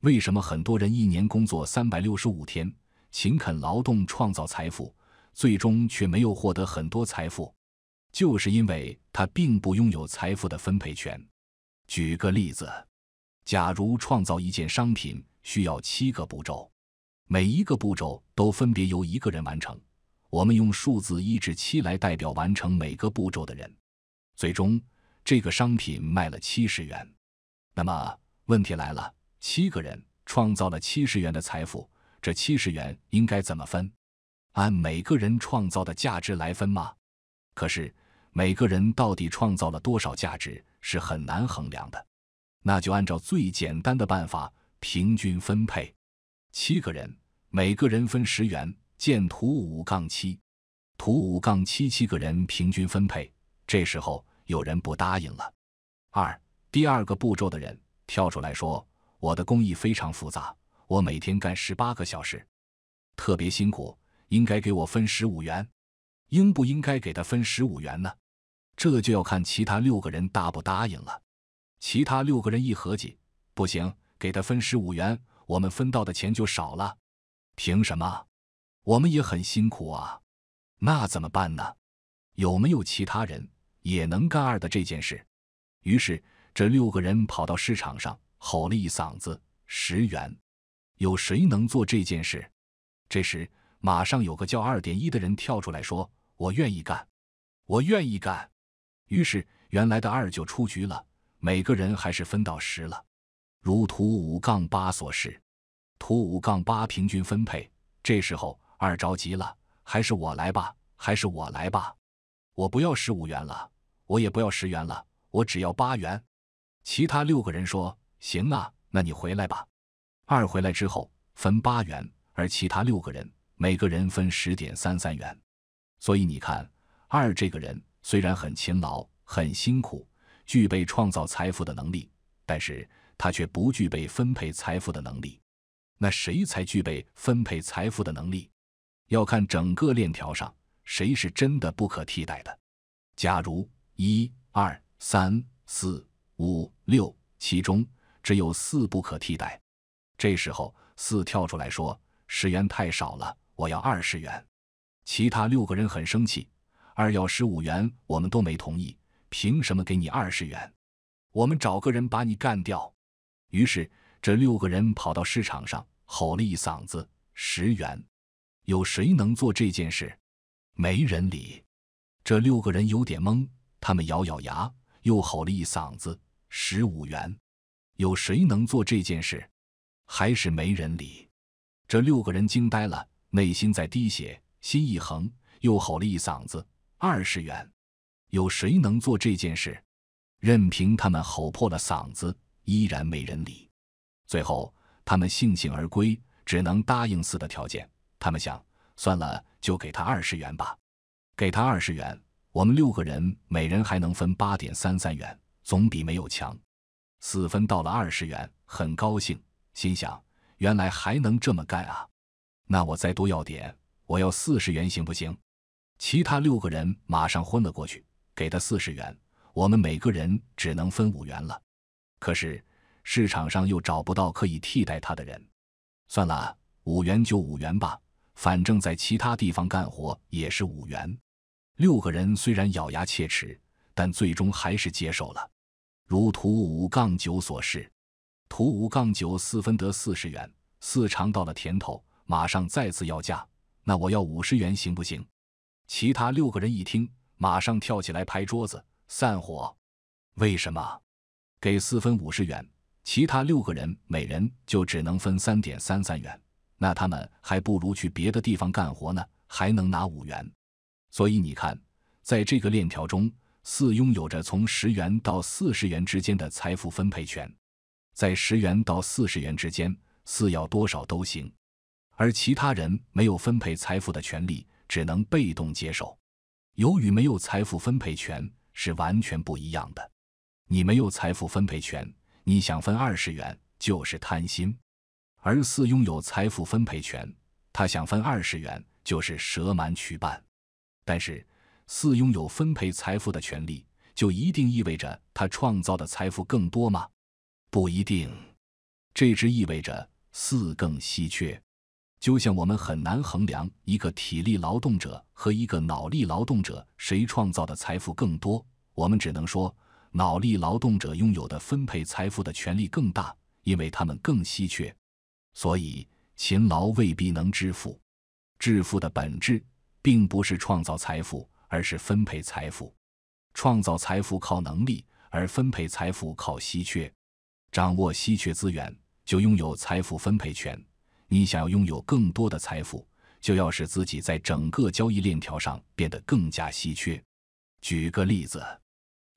为什么很多人一年工作三百六十五天，勤恳劳动创造财富，最终却没有获得很多财富？就是因为他并不拥有财富的分配权。举个例子，假如创造一件商品需要七个步骤，每一个步骤都分别由一个人完成，我们用数字一至七来代表完成每个步骤的人。最终，这个商品卖了七十元。那么问题来了：七个人创造了七十元的财富，这七十元应该怎么分？按每个人创造的价值来分吗？可是。每个人到底创造了多少价值是很难衡量的，那就按照最简单的办法平均分配，七个人每个人分十元，见图五杠七，图五杠七七个人平均分配。这时候有人不答应了，二第二个步骤的人跳出来说：“我的工艺非常复杂，我每天干十八个小时，特别辛苦，应该给我分十五元。”应不应该给他分十五元呢？这就要看其他六个人答不答应了。其他六个人一合计，不行，给他分十五元，我们分到的钱就少了。凭什么？我们也很辛苦啊。那怎么办呢？有没有其他人也能干二的这件事？于是这六个人跑到市场上吼了一嗓子：“十元，有谁能做这件事？”这时，马上有个叫二点一的人跳出来说：“我愿意干，我愿意干。”于是，原来的二就出局了。每个人还是分到十了，如图五杠八所示。图五杠八平均分配。这时候，二着急了，还是我来吧，还是我来吧。我不要十五元了，我也不要十元了，我只要八元。其他六个人说：“行啊，那你回来吧。”二回来之后，分八元，而其他六个人每个人分十点三三元。所以你看，二这个人。虽然很勤劳、很辛苦，具备创造财富的能力，但是他却不具备分配财富的能力。那谁才具备分配财富的能力？要看整个链条上谁是真的不可替代的。假如一二三四五六，其中只有四不可替代，这时候四跳出来说：“十元太少了，我要二十元。”其他六个人很生气。二要十五元，我们都没同意，凭什么给你二十元？我们找个人把你干掉。于是，这六个人跑到市场上吼了一嗓子：“十元，有谁能做这件事？”没人理。这六个人有点懵，他们咬咬牙，又吼了一嗓子：“十五元，有谁能做这件事？”还是没人理。这六个人惊呆了，内心在滴血，心一横，又吼了一嗓子。二十元，有谁能做这件事？任凭他们吼破了嗓子，依然没人理。最后，他们悻悻而归，只能答应四的条件。他们想，算了，就给他二十元吧。给他二十元，我们六个人每人还能分八点三三元，总比没有强。四分到了二十元，很高兴，心想：原来还能这么干啊！那我再多要点，我要四十元行不行？其他六个人马上昏了过去。给他四十元，我们每个人只能分五元了。可是市场上又找不到可以替代他的人。算了，五元就五元吧，反正，在其他地方干活也是五元。六个人虽然咬牙切齿，但最终还是接受了。如图五杠九所示，图五杠九四分得四十元。四尝到了甜头，马上再次要价。那我要五十元行不行？其他六个人一听，马上跳起来拍桌子散伙。为什么？给四分五十元，其他六个人每人就只能分三点三三元。那他们还不如去别的地方干活呢，还能拿五元。所以你看，在这个链条中，四拥有着从十元到四十元之间的财富分配权。在十元到四十元之间，四要多少都行，而其他人没有分配财富的权利。只能被动接受，由于没有财富分配权是完全不一样的。你没有财富分配权，你想分二十元就是贪心；而四拥有财富分配权，他想分二十元就是舍满取半。但是，四拥有分配财富的权利，就一定意味着他创造的财富更多吗？不一定，这只意味着四更稀缺。就像我们很难衡量一个体力劳动者和一个脑力劳动者谁创造的财富更多，我们只能说脑力劳动者拥有的分配财富的权利更大，因为他们更稀缺。所以，勤劳未必能致富。致富的本质，并不是创造财富，而是分配财富。创造财富靠能力，而分配财富靠稀缺。掌握稀缺资源，就拥有财富分配权。你想要拥有更多的财富，就要使自己在整个交易链条上变得更加稀缺。举个例子，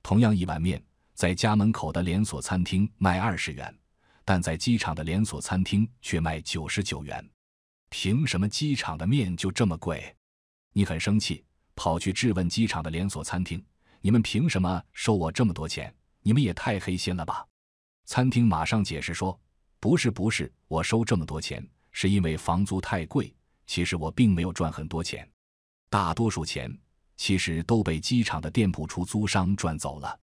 同样一碗面，在家门口的连锁餐厅卖二十元，但在机场的连锁餐厅却卖九十九元。凭什么机场的面就这么贵？你很生气，跑去质问机场的连锁餐厅：“你们凭什么收我这么多钱？你们也太黑心了吧！”餐厅马上解释说：“不是不是，我收这么多钱。”是因为房租太贵，其实我并没有赚很多钱，大多数钱其实都被机场的店铺出租商赚走了。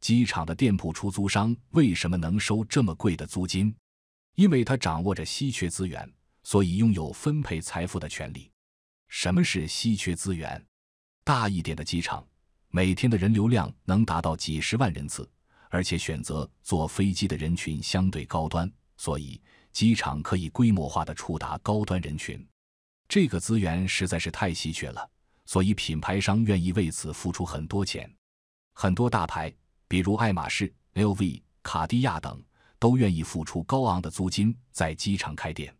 机场的店铺出租商为什么能收这么贵的租金？因为他掌握着稀缺资源，所以拥有分配财富的权利。什么是稀缺资源？大一点的机场，每天的人流量能达到几十万人次，而且选择坐飞机的人群相对高端，所以。机场可以规模化的触达高端人群，这个资源实在是太稀缺了，所以品牌商愿意为此付出很多钱。很多大牌，比如爱马仕、LV、卡地亚等，都愿意付出高昂的租金在机场开店。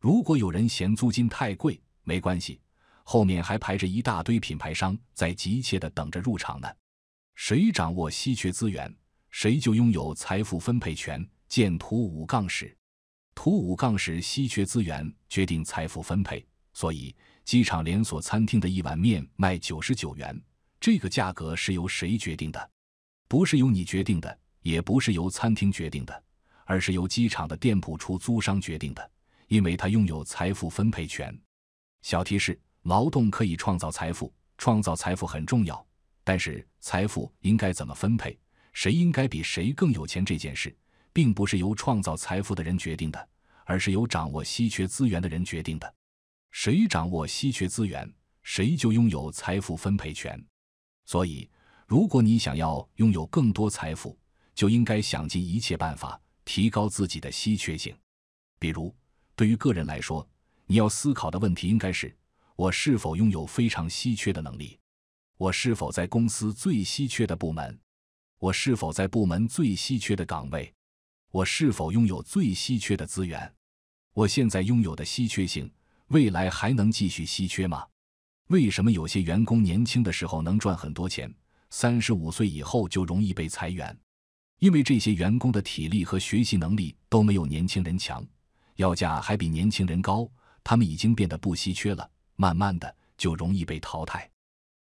如果有人嫌租金太贵，没关系，后面还排着一大堆品牌商在急切的等着入场呢。谁掌握稀缺资源，谁就拥有财富分配权。见图五杠十。图五杠十，稀缺资源决定财富分配。所以，机场连锁餐厅的一碗面卖九十九元，这个价格是由谁决定的？不是由你决定的，也不是由餐厅决定的，而是由机场的店铺出租商决定的，因为他拥有财富分配权。小提示：劳动可以创造财富，创造财富很重要，但是财富应该怎么分配？谁应该比谁更有钱？这件事。并不是由创造财富的人决定的，而是由掌握稀缺资源的人决定的。谁掌握稀缺资源，谁就拥有财富分配权。所以，如果你想要拥有更多财富，就应该想尽一切办法提高自己的稀缺性。比如，对于个人来说，你要思考的问题应该是：我是否拥有非常稀缺的能力？我是否在公司最稀缺的部门？我是否在部门最稀缺的岗位？我是否拥有最稀缺的资源？我现在拥有的稀缺性，未来还能继续稀缺吗？为什么有些员工年轻的时候能赚很多钱，三十五岁以后就容易被裁员？因为这些员工的体力和学习能力都没有年轻人强，要价还比年轻人高，他们已经变得不稀缺了，慢慢的就容易被淘汰。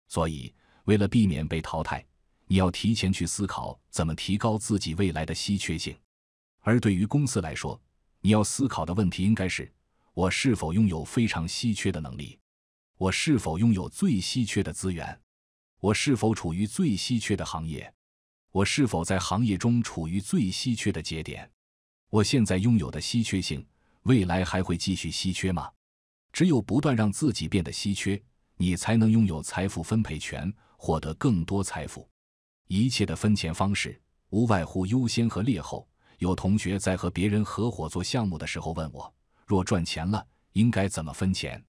所以，为了避免被淘汰，你要提前去思考怎么提高自己未来的稀缺性。而对于公司来说，你要思考的问题应该是：我是否拥有非常稀缺的能力？我是否拥有最稀缺的资源？我是否处于最稀缺的行业？我是否在行业中处于最稀缺的节点？我现在拥有的稀缺性，未来还会继续稀缺吗？只有不断让自己变得稀缺，你才能拥有财富分配权，获得更多财富。一切的分钱方式，无外乎优先和劣后。有同学在和别人合伙做项目的时候问我：若赚钱了，应该怎么分钱？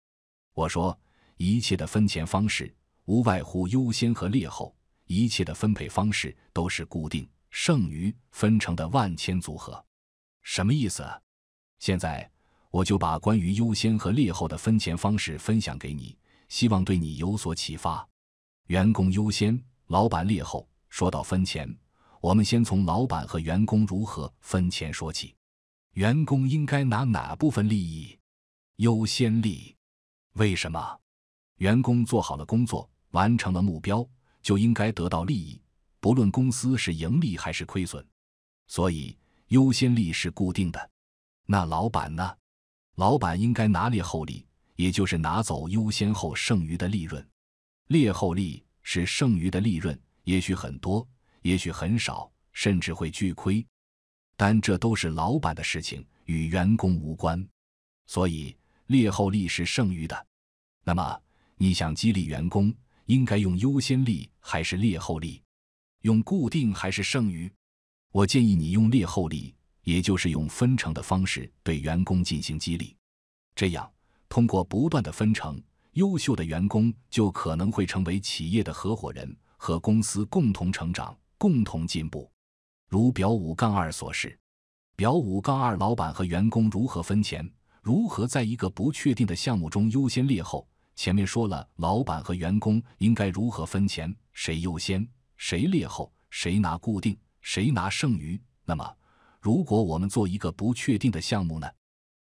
我说：一切的分钱方式无外乎优先和劣后，一切的分配方式都是固定剩余分成的万千组合。什么意思？现在我就把关于优先和劣后的分钱方式分享给你，希望对你有所启发。员工优先，老板劣后。说到分钱。我们先从老板和员工如何分钱说起。员工应该拿哪部分利益？优先利？为什么？员工做好了工作，完成了目标，就应该得到利益，不论公司是盈利还是亏损。所以，优先利是固定的。那老板呢？老板应该拿劣后利，也就是拿走优先后剩余的利润。劣后利是剩余的利润，也许很多。也许很少，甚至会巨亏，但这都是老板的事情，与员工无关。所以，劣后利是剩余的。那么，你想激励员工，应该用优先利还是劣后利？用固定还是剩余？我建议你用劣后利，也就是用分成的方式对员工进行激励。这样，通过不断的分成，优秀的员工就可能会成为企业的合伙人，和公司共同成长。共同进步，如表五杠二所示。表五杠二，老板和员工如何分钱？如何在一个不确定的项目中优先劣后？前面说了，老板和员工应该如何分钱？谁优先？谁劣后？谁拿固定？谁拿剩余？那么，如果我们做一个不确定的项目呢？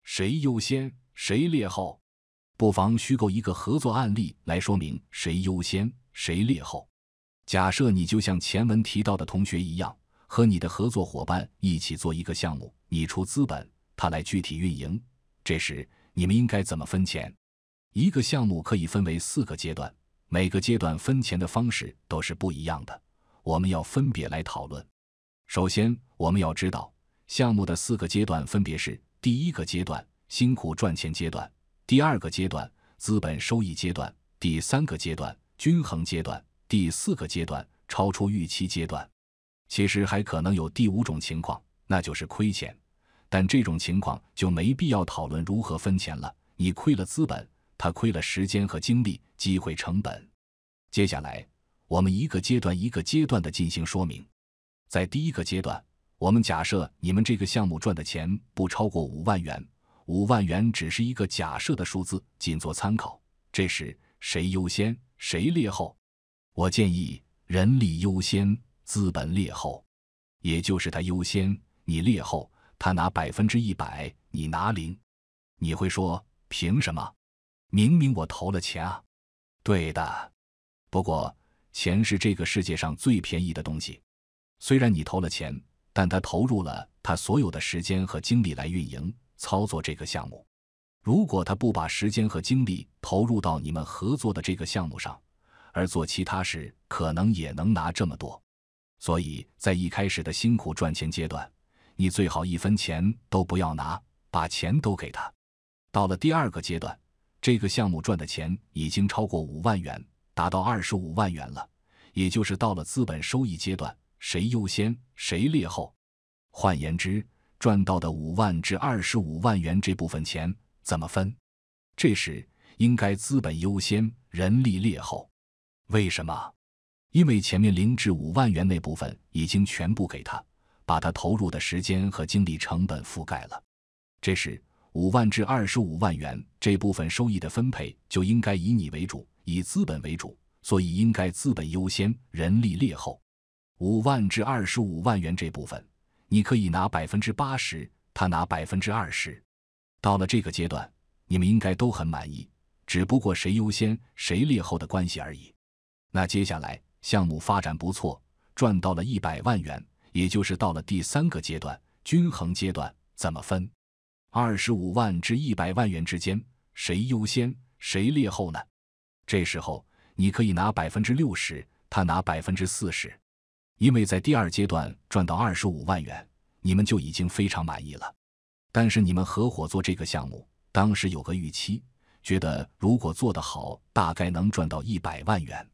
谁优先？谁劣后？不妨虚构一个合作案例来说明谁优先？谁劣后？假设你就像前文提到的同学一样，和你的合作伙伴一起做一个项目，你出资本，他来具体运营。这时你们应该怎么分钱？一个项目可以分为四个阶段，每个阶段分钱的方式都是不一样的，我们要分别来讨论。首先，我们要知道项目的四个阶段分别是：第一个阶段辛苦赚钱阶段，第二个阶段资本收益阶段，第三个阶段均衡阶段。第四个阶段超出预期阶段，其实还可能有第五种情况，那就是亏钱。但这种情况就没必要讨论如何分钱了。你亏了资本，他亏了时间和精力，机会成本。接下来我们一个阶段一个阶段的进行说明。在第一个阶段，我们假设你们这个项目赚的钱不超过五万元，五万元只是一个假设的数字，仅做参考。这时谁优先，谁劣后。我建议人力优先，资本劣后，也就是他优先，你劣后，他拿百分之一百，你拿零。你会说凭什么？明明我投了钱啊！对的，不过钱是这个世界上最便宜的东西。虽然你投了钱，但他投入了他所有的时间和精力来运营、操作这个项目。如果他不把时间和精力投入到你们合作的这个项目上，而做其他事可能也能拿这么多，所以在一开始的辛苦赚钱阶段，你最好一分钱都不要拿，把钱都给他。到了第二个阶段，这个项目赚的钱已经超过五万元，达到二十五万元了，也就是到了资本收益阶段，谁优先谁劣后。换言之，赚到的五万至二十五万元这部分钱怎么分？这时应该资本优先，人力劣后。为什么？因为前面零至五万元那部分已经全部给他，把他投入的时间和精力成本覆盖了。这时五万至二十五万元这部分收益的分配就应该以你为主，以资本为主，所以应该资本优先，人力劣后。五万至二十五万元这部分，你可以拿百分之八十，他拿百分之二十。到了这个阶段，你们应该都很满意，只不过谁优先谁劣后的关系而已。那接下来项目发展不错，赚到了一百万元，也就是到了第三个阶段均衡阶段，怎么分？二十五万至一百万元之间，谁优先，谁劣后呢？这时候你可以拿百分之六十，他拿百分之四十，因为在第二阶段赚到二十五万元，你们就已经非常满意了。但是你们合伙做这个项目，当时有个预期，觉得如果做得好，大概能赚到一百万元。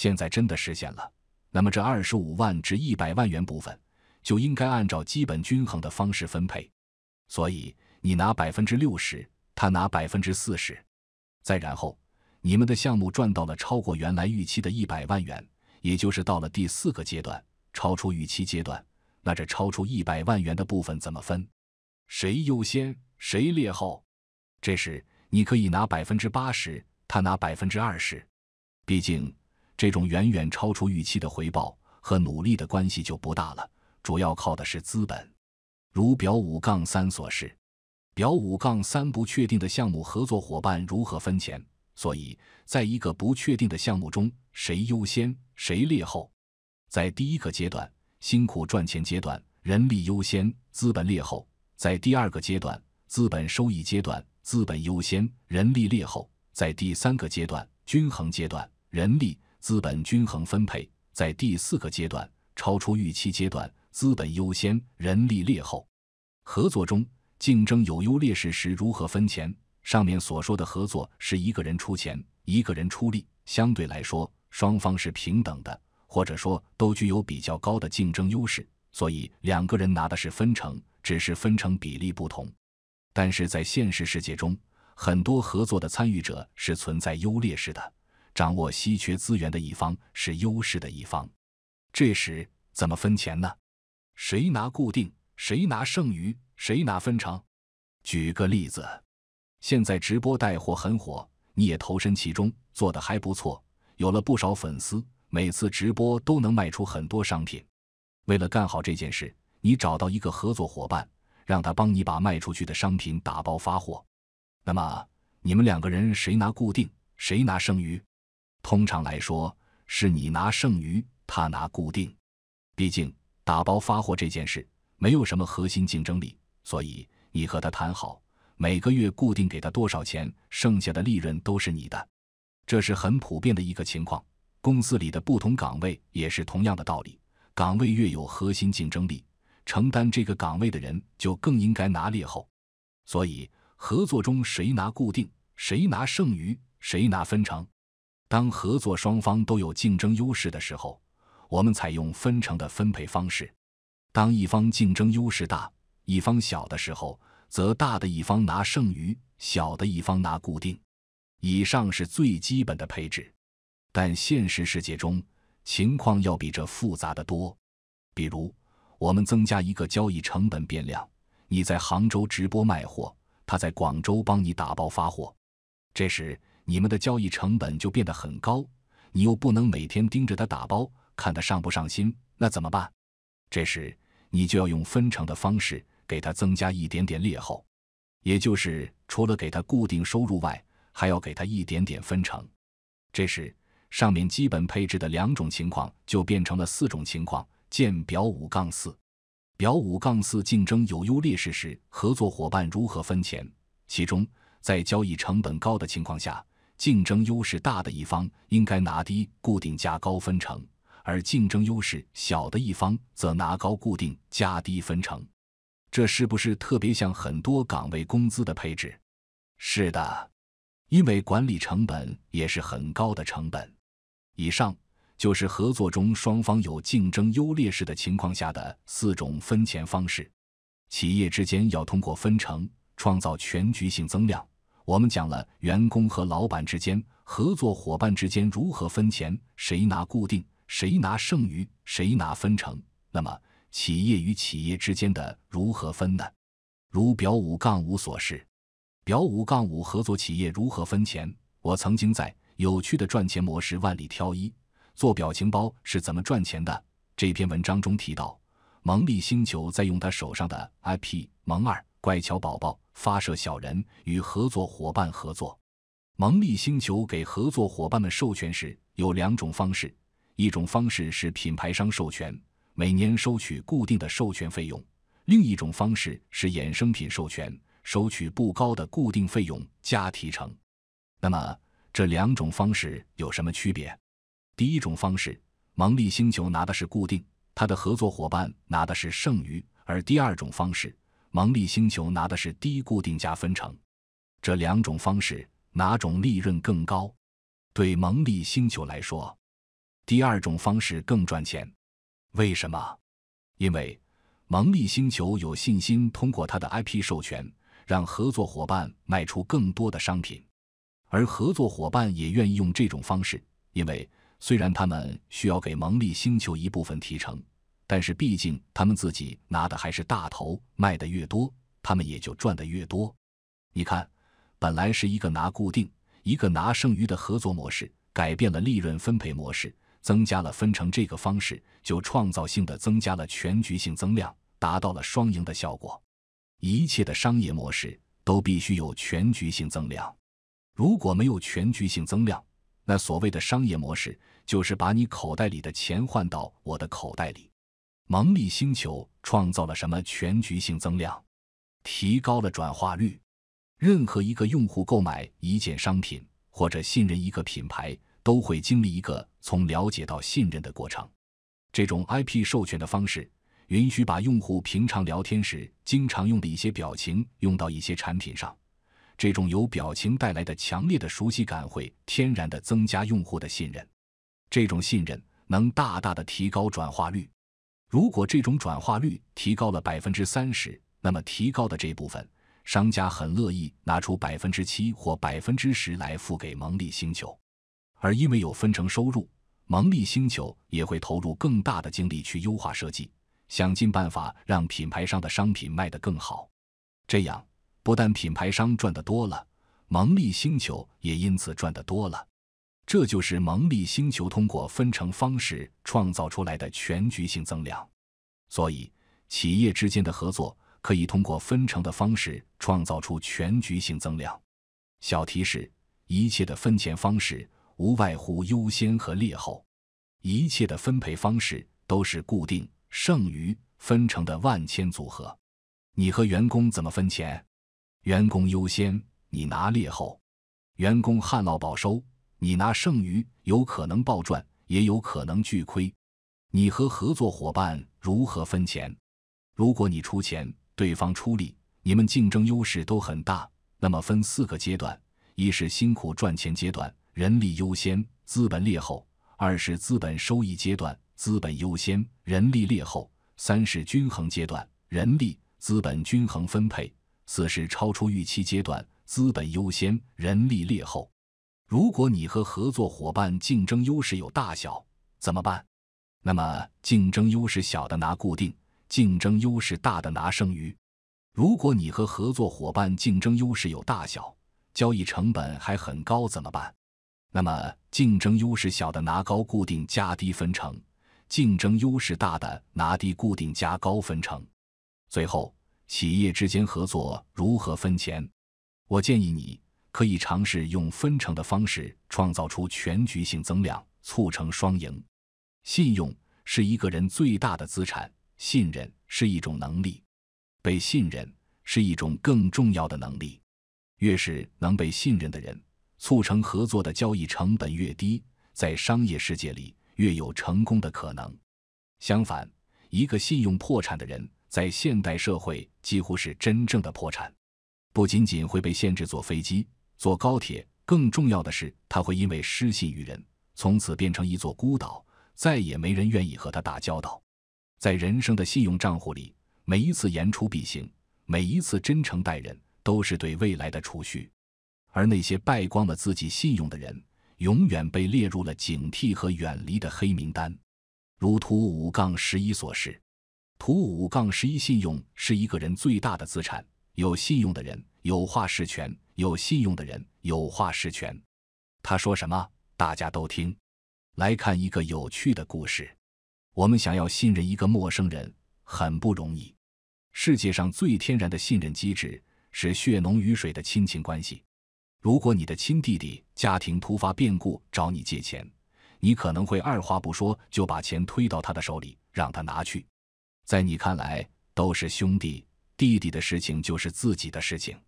现在真的实现了，那么这二十五万至一百万元部分就应该按照基本均衡的方式分配。所以你拿百分之六十，他拿百分之四十。再然后，你们的项目赚到了超过原来预期的一百万元，也就是到了第四个阶段，超出预期阶段。那这超出一百万元的部分怎么分？谁优先，谁列后？这时你可以拿百分之八十，他拿百分之二十。毕竟。这种远远超出预期的回报和努力的关系就不大了，主要靠的是资本。如表五杠三所示，表五杠三不确定的项目合作伙伴如何分钱？所以，在一个不确定的项目中，谁优先，谁劣后。在第一个阶段，辛苦赚钱阶段，人力优先，资本劣后；在第二个阶段，资本收益阶段，资本优先，人力劣后；在第三个阶段，均衡阶段，人力。资本均衡分配在第四个阶段超出预期阶段，资本优先，人力劣后。合作中竞争有优劣势时如何分钱？上面所说的合作是一个人出钱，一个人出力，相对来说双方是平等的，或者说都具有比较高的竞争优势，所以两个人拿的是分成，只是分成比例不同。但是在现实世界中，很多合作的参与者是存在优劣势的。掌握稀缺资源的一方是优势的一方，这时怎么分钱呢？谁拿固定，谁拿剩余，谁拿分成。举个例子，现在直播带货很火，你也投身其中，做得还不错，有了不少粉丝，每次直播都能卖出很多商品。为了干好这件事，你找到一个合作伙伴，让他帮你把卖出去的商品打包发货。那么你们两个人谁拿固定，谁拿剩余？通常来说，是你拿剩余，他拿固定。毕竟打包发货这件事没有什么核心竞争力，所以你和他谈好，每个月固定给他多少钱，剩下的利润都是你的。这是很普遍的一个情况。公司里的不同岗位也是同样的道理。岗位越有核心竞争力，承担这个岗位的人就更应该拿裂后。所以合作中谁拿固定，谁拿剩余，谁拿分成。当合作双方都有竞争优势的时候，我们采用分成的分配方式；当一方竞争优势大，一方小的时候，则大的一方拿剩余，小的一方拿固定。以上是最基本的配置，但现实世界中情况要比这复杂的多。比如，我们增加一个交易成本变量：你在杭州直播卖货，他在广州帮你打包发货，这时。你们的交易成本就变得很高，你又不能每天盯着他打包，看他上不上心，那怎么办？这时你就要用分成的方式给他增加一点点裂后，也就是除了给他固定收入外，还要给他一点点分成。这时上面基本配置的两种情况就变成了四种情况，见表五杠四。表五杠四竞争有优劣势时，合作伙伴如何分钱？其中在交易成本高的情况下。竞争优势大的一方应该拿低固定加高分成，而竞争优势小的一方则拿高固定加低分成。这是不是特别像很多岗位工资的配置？是的，因为管理成本也是很高的成本。以上就是合作中双方有竞争优劣势的情况下的四种分钱方式。企业之间要通过分成创造全局性增量。我们讲了员工和老板之间、合作伙伴之间如何分钱，谁拿固定，谁拿剩余，谁拿分成。那么企业与企业之间的如何分呢？如表五杠五所示。表五杠五合作企业如何分钱？我曾经在《有趣的赚钱模式万里挑一》做表情包是怎么赚钱的这篇文章中提到，蒙利星球在用他手上的 IP 蒙二。乖巧宝宝发射小人与合作伙伴合作。蒙利星球给合作伙伴们授权时有两种方式：一种方式是品牌商授权，每年收取固定的授权费用；另一种方式是衍生品授权，收取不高的固定费用加提成。那么这两种方式有什么区别？第一种方式，蒙利星球拿的是固定，他的合作伙伴拿的是剩余；而第二种方式。蒙利星球拿的是低固定价分成，这两种方式哪种利润更高？对蒙利星球来说，第二种方式更赚钱。为什么？因为蒙利星球有信心通过它的 IP 授权，让合作伙伴卖出更多的商品，而合作伙伴也愿意用这种方式，因为虽然他们需要给蒙利星球一部分提成。但是毕竟他们自己拿的还是大头，卖的越多，他们也就赚的越多。你看，本来是一个拿固定、一个拿剩余的合作模式，改变了利润分配模式，增加了分成这个方式，就创造性的增加了全局性增量，达到了双赢的效果。一切的商业模式都必须有全局性增量，如果没有全局性增量，那所谓的商业模式就是把你口袋里的钱换到我的口袋里。蒙利星球创造了什么全局性增量，提高了转化率。任何一个用户购买一件商品或者信任一个品牌，都会经历一个从了解到信任的过程。这种 IP 授权的方式，允许把用户平常聊天时经常用的一些表情用到一些产品上。这种由表情带来的强烈的熟悉感，会天然的增加用户的信任。这种信任能大大的提高转化率。如果这种转化率提高了百分之三十，那么提高的这部分，商家很乐意拿出百分之七或百分之十来付给蒙力星球。而因为有分成收入，蒙力星球也会投入更大的精力去优化设计，想尽办法让品牌商的商品卖得更好。这样，不但品牌商赚得多了，蒙力星球也因此赚得多了。这就是蒙利星球通过分成方式创造出来的全局性增量，所以企业之间的合作可以通过分成的方式创造出全局性增量。小提示：一切的分钱方式无外乎优先和劣后，一切的分配方式都是固定剩余分成的万千组合。你和员工怎么分钱？员工优先，你拿劣后，员工旱涝保收。你拿剩余，有可能暴赚，也有可能巨亏。你和合作伙伴如何分钱？如果你出钱，对方出力，你们竞争优势都很大。那么分四个阶段：一是辛苦赚钱阶段，人力优先，资本劣后；二是资本收益阶段，资本优先，人力劣后；三是均衡阶段，人力资本均衡分配；四是超出预期阶段，资本优先，人力劣后。如果你和合作伙伴竞争优势有大小，怎么办？那么竞争优势小的拿固定，竞争优势大的拿剩余。如果你和合作伙伴竞争优势有大小，交易成本还很高怎么办？那么竞争优势小的拿高固定加低分成，竞争优势大的拿低固定加高分成。最后，企业之间合作如何分钱？我建议你。可以尝试用分成的方式，创造出全局性增量，促成双赢。信用是一个人最大的资产，信任是一种能力，被信任是一种更重要的能力。越是能被信任的人，促成合作的交易成本越低，在商业世界里越有成功的可能。相反，一个信用破产的人，在现代社会几乎是真正的破产，不仅仅会被限制坐飞机。坐高铁，更重要的是，他会因为失信于人，从此变成一座孤岛，再也没人愿意和他打交道。在人生的信用账户里，每一次言出必行，每一次真诚待人，都是对未来的储蓄。而那些败光了自己信用的人，永远被列入了警惕和远离的黑名单。如图五杠十一所示，图五杠十一，信用是一个人最大的资产。有信用的人，有话事权。有信用的人有话事权，他说什么大家都听。来看一个有趣的故事。我们想要信任一个陌生人很不容易。世界上最天然的信任机制是血浓于水的亲情关系。如果你的亲弟弟家庭突发变故找你借钱，你可能会二话不说就把钱推到他的手里，让他拿去。在你看来都是兄弟，弟弟的事情就是自己的事情。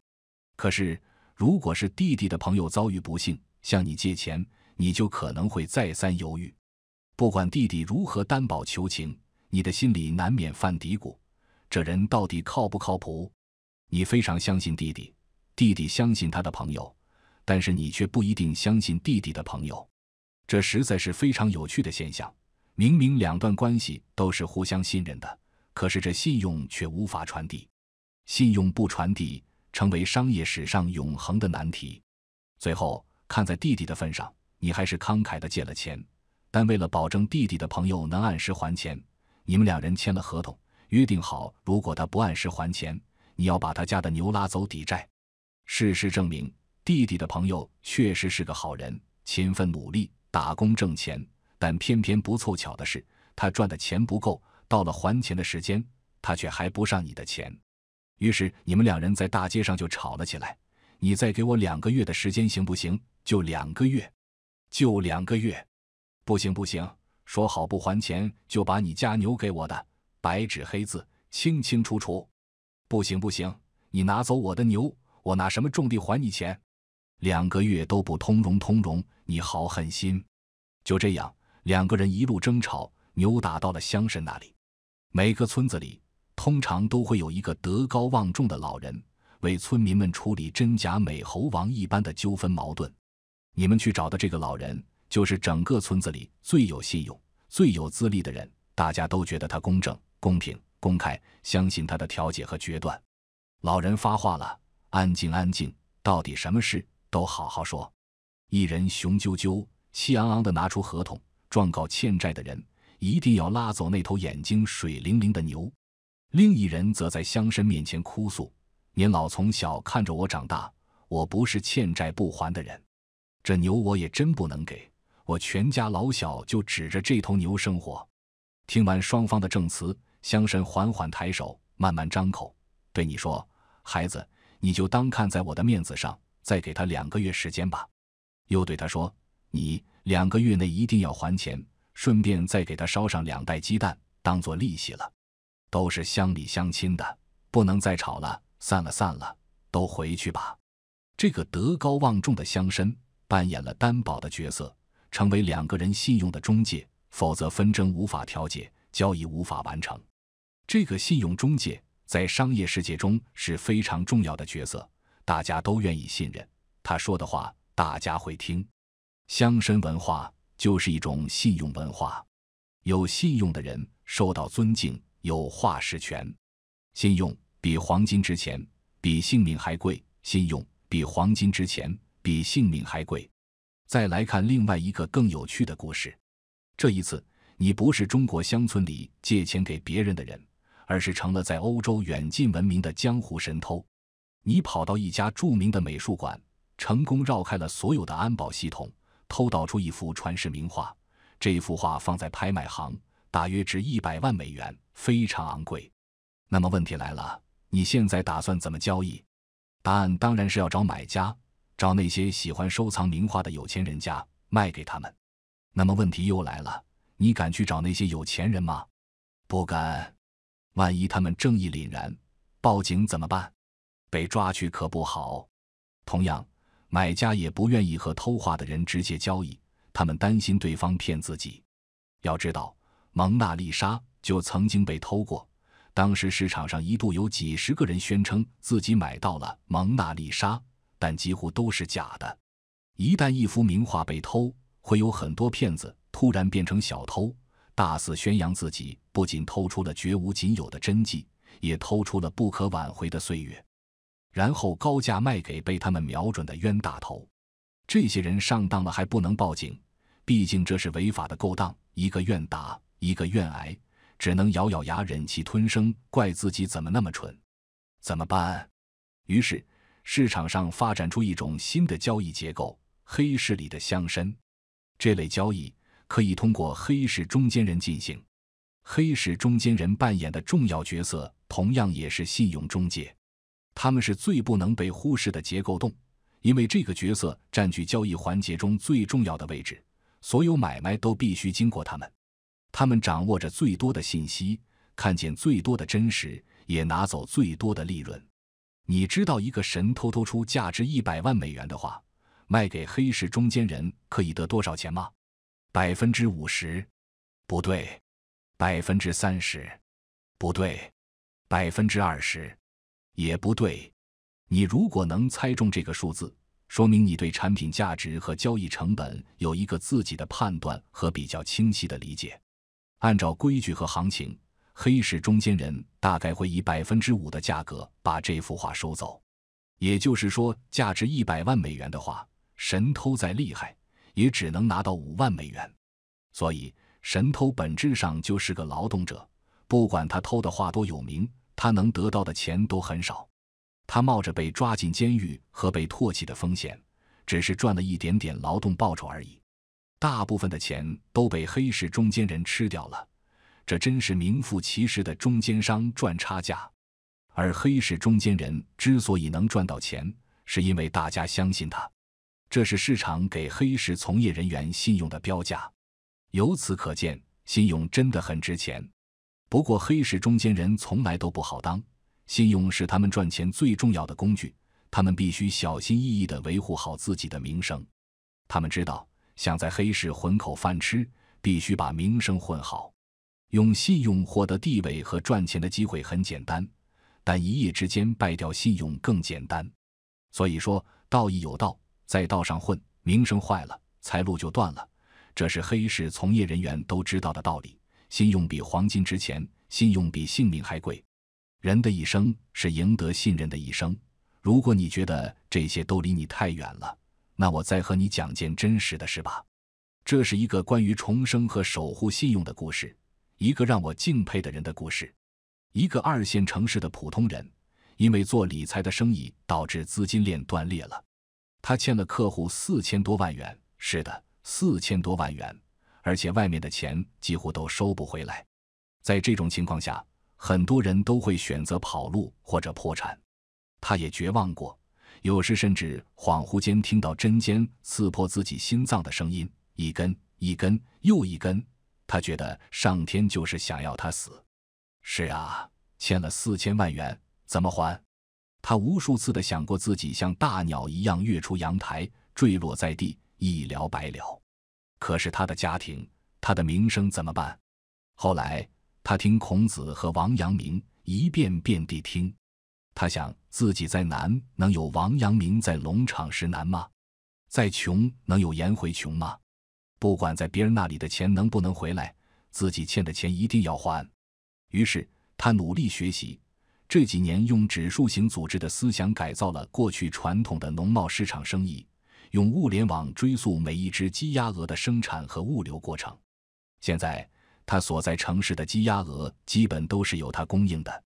可是。如果是弟弟的朋友遭遇不幸，向你借钱，你就可能会再三犹豫。不管弟弟如何担保求情，你的心里难免犯嘀咕：这人到底靠不靠谱？你非常相信弟弟，弟弟相信他的朋友，但是你却不一定相信弟弟的朋友。这实在是非常有趣的现象。明明两段关系都是互相信任的，可是这信用却无法传递。信用不传递。成为商业史上永恒的难题。最后，看在弟弟的份上，你还是慷慨地借了钱。但为了保证弟弟的朋友能按时还钱，你们两人签了合同，约定好，如果他不按时还钱，你要把他家的牛拉走抵债。事实证明，弟弟的朋友确实是个好人，勤奋努力，打工挣钱。但偏偏不凑巧的是，他赚的钱不够，到了还钱的时间，他却还不上你的钱。于是你们两人在大街上就吵了起来。你再给我两个月的时间行不行？就两个月，就两个月。不行不行，说好不还钱就把你家牛给我的，白纸黑字，清清楚楚。不行不行，你拿走我的牛，我拿什么种地还你钱？两个月都不通融通融，你好狠心。就这样，两个人一路争吵扭打到了乡绅那里。每个村子里。通常都会有一个德高望重的老人，为村民们处理真假美猴王一般的纠纷矛盾。你们去找的这个老人，就是整个村子里最有信用、最有资历的人，大家都觉得他公正、公平、公开，相信他的调解和决断。老人发话了：“安静，安静，到底什么事都好好说。”一人雄赳赳、气昂昂地拿出合同，状告欠债的人，一定要拉走那头眼睛水灵灵的牛。另一人则在乡绅面前哭诉：“您老从小看着我长大，我不是欠债不还的人。这牛我也真不能给，我全家老小就指着这头牛生活。”听完双方的证词，乡绅缓缓抬手，慢慢张口，对你说：“孩子，你就当看在我的面子上，再给他两个月时间吧。”又对他说：“你两个月内一定要还钱，顺便再给他捎上两袋鸡蛋，当做利息了。”都是乡里乡亲的，不能再吵了，散了，散了，都回去吧。这个德高望重的乡绅扮演了担保的角色，成为两个人信用的中介，否则纷争无法调解，交易无法完成。这个信用中介在商业世界中是非常重要的角色，大家都愿意信任他说的话，大家会听。乡绅文化就是一种信用文化，有信用的人受到尊敬。有话事权，信用比黄金值钱，比性命还贵。信用比黄金值钱，比性命还贵。再来看另外一个更有趣的故事。这一次，你不是中国乡村里借钱给别人的人，而是成了在欧洲远近闻名的江湖神偷。你跑到一家著名的美术馆，成功绕开了所有的安保系统，偷盗出一幅传世名画。这幅画放在拍卖行，大约值一百万美元。非常昂贵，那么问题来了，你现在打算怎么交易？答案当然是要找买家，找那些喜欢收藏名画的有钱人家，卖给他们。那么问题又来了，你敢去找那些有钱人吗？不敢，万一他们正义凛然，报警怎么办？被抓去可不好。同样，买家也不愿意和偷画的人直接交易，他们担心对方骗自己。要知道，《蒙娜丽莎》。就曾经被偷过，当时市场上一度有几十个人宣称自己买到了《蒙娜丽莎》，但几乎都是假的。一旦一幅名画被偷，会有很多骗子突然变成小偷，大肆宣扬自己不仅偷出了绝无仅有的真迹，也偷出了不可挽回的岁月，然后高价卖给被他们瞄准的冤大头。这些人上当了还不能报警，毕竟这是违法的勾当。一个愿打，一个愿挨。只能咬咬牙，忍气吞声，怪自己怎么那么蠢，怎么办？于是市场上发展出一种新的交易结构——黑市里的乡绅。这类交易可以通过黑市中间人进行。黑市中间人扮演的重要角色，同样也是信用中介。他们是最不能被忽视的结构洞，因为这个角色占据交易环节中最重要的位置，所有买卖都必须经过他们。他们掌握着最多的信息，看见最多的真实，也拿走最多的利润。你知道一个神偷偷出价值一百万美元的话，卖给黑市中间人可以得多少钱吗？百分之五十？不对，百分之三十？不对，百分之二十？也不对。你如果能猜中这个数字，说明你对产品价值和交易成本有一个自己的判断和比较清晰的理解。按照规矩和行情，黑市中间人大概会以百分之五的价格把这幅画收走，也就是说，价值一百万美元的画，神偷再厉害，也只能拿到五万美元。所以，神偷本质上就是个劳动者，不管他偷的画多有名，他能得到的钱都很少。他冒着被抓进监狱和被唾弃的风险，只是赚了一点点劳动报酬而已。大部分的钱都被黑市中间人吃掉了，这真是名副其实的中间商赚差价。而黑市中间人之所以能赚到钱，是因为大家相信他，这是市场给黑市从业人员信用的标价。由此可见，信用真的很值钱。不过，黑市中间人从来都不好当，信用是他们赚钱最重要的工具，他们必须小心翼翼地维护好自己的名声。他们知道。想在黑市混口饭吃，必须把名声混好，用信用获得地位和赚钱的机会很简单，但一夜之间败掉信用更简单。所以说，道义有道，在道上混，名声坏了，财路就断了。这是黑市从业人员都知道的道理。信用比黄金值钱，信用比性命还贵。人的一生是赢得信任的一生。如果你觉得这些都离你太远了。那我再和你讲件真实的事吧，这是一个关于重生和守护信用的故事，一个让我敬佩的人的故事，一个二线城市的普通人，因为做理财的生意导致资金链断裂了，他欠了客户四千多万元，是的，四千多万元，而且外面的钱几乎都收不回来，在这种情况下，很多人都会选择跑路或者破产，他也绝望过。有时甚至恍惚间听到针尖刺破自己心脏的声音，一根一根又一根。他觉得上天就是想要他死。是啊，欠了四千万元怎么还？他无数次的想过自己像大鸟一样跃出阳台，坠落在地，一了百了。可是他的家庭，他的名声怎么办？后来他听孔子和王阳明一遍遍地听。他想，自己再难，能有王阳明在龙场时难吗？再穷，能有颜回穷吗？不管在别人那里的钱能不能回来，自己欠的钱一定要还。于是他努力学习，这几年用指数型组织的思想改造了过去传统的农贸市场生意，用物联网追溯每一只鸡、鸭、鹅的生产和物流过程。现在，他所在城市的鸡、鸭、鹅基本都是由他供应的。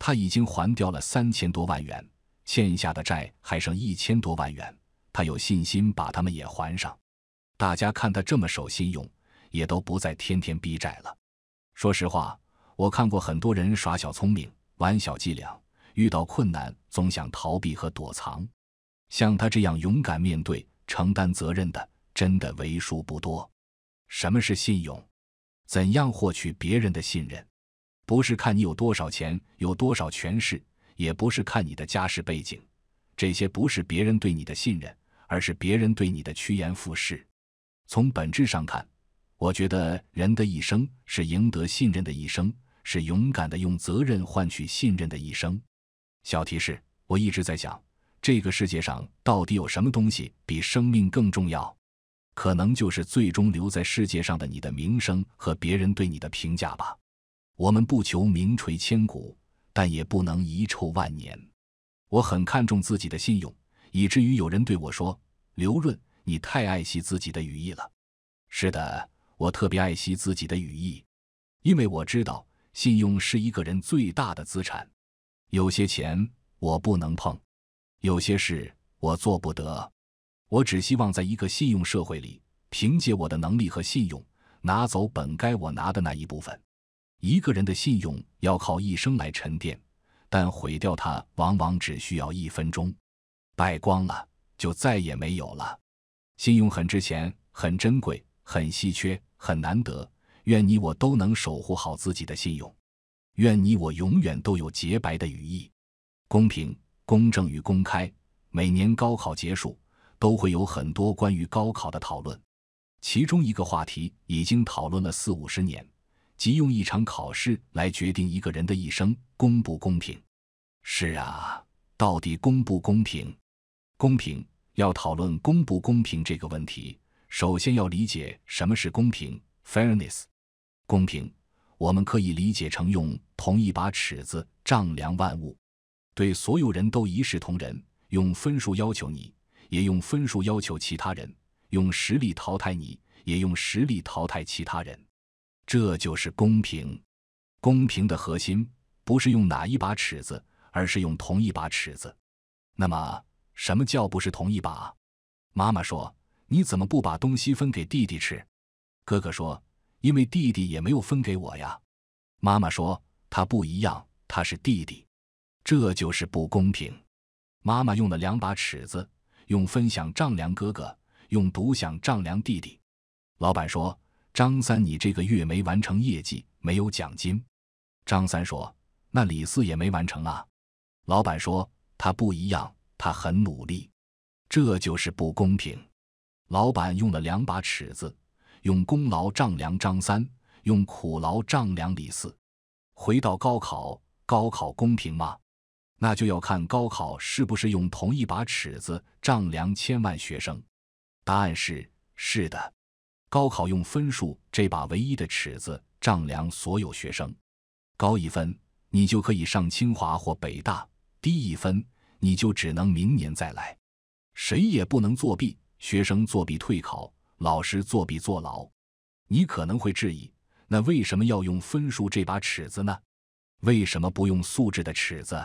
他已经还掉了三千多万元，欠下的债还剩一千多万元。他有信心把他们也还上。大家看他这么守信用，也都不再天天逼债了。说实话，我看过很多人耍小聪明、玩小伎俩，遇到困难总想逃避和躲藏。像他这样勇敢面对、承担责任的，真的为数不多。什么是信用？怎样获取别人的信任？不是看你有多少钱，有多少权势，也不是看你的家世背景，这些不是别人对你的信任，而是别人对你的趋炎附势。从本质上看，我觉得人的一生是赢得信任的一生，是勇敢的用责任换取信任的一生。小提示：我一直在想，这个世界上到底有什么东西比生命更重要？可能就是最终留在世界上的你的名声和别人对你的评价吧。我们不求名垂千古，但也不能遗臭万年。我很看重自己的信用，以至于有人对我说：“刘润，你太爱惜自己的羽翼了。”是的，我特别爱惜自己的羽翼，因为我知道信用是一个人最大的资产。有些钱我不能碰，有些事我做不得。我只希望在一个信用社会里，凭借我的能力和信用，拿走本该我拿的那一部分。一个人的信用要靠一生来沉淀，但毁掉它往往只需要一分钟，败光了就再也没有了。信用很值钱，很珍贵，很稀缺，很难得。愿你我都能守护好自己的信用，愿你我永远都有洁白的羽翼。公平、公正与公开，每年高考结束都会有很多关于高考的讨论，其中一个话题已经讨论了四五十年。即用一场考试来决定一个人的一生公不公平？是啊，到底公不公平？公平要讨论公不公平这个问题，首先要理解什么是公平 （fairness）。公平，我们可以理解成用同一把尺子丈量万物，对所有人都一视同仁，用分数要求你，也用分数要求其他人，用实力淘汰你，也用实力淘汰其他人。这就是公平，公平的核心不是用哪一把尺子，而是用同一把尺子。那么，什么叫不是同一把？妈妈说：“你怎么不把东西分给弟弟吃？”哥哥说：“因为弟弟也没有分给我呀。”妈妈说：“他不一样，他是弟弟，这就是不公平。”妈妈用了两把尺子，用分享丈量哥哥，用独享丈量弟弟。老板说。张三，你这个月没完成业绩，没有奖金。张三说：“那李四也没完成啊。”老板说：“他不一样，他很努力。”这就是不公平。老板用了两把尺子，用功劳丈量张三，用苦劳丈量李四。回到高考，高考公平吗？那就要看高考是不是用同一把尺子丈量千万学生。答案是：是的。高考用分数这把唯一的尺子丈量所有学生，高一分你就可以上清华或北大，低一分你就只能明年再来。谁也不能作弊，学生作弊退考，老师作弊坐牢。你可能会质疑：那为什么要用分数这把尺子呢？为什么不用素质的尺子？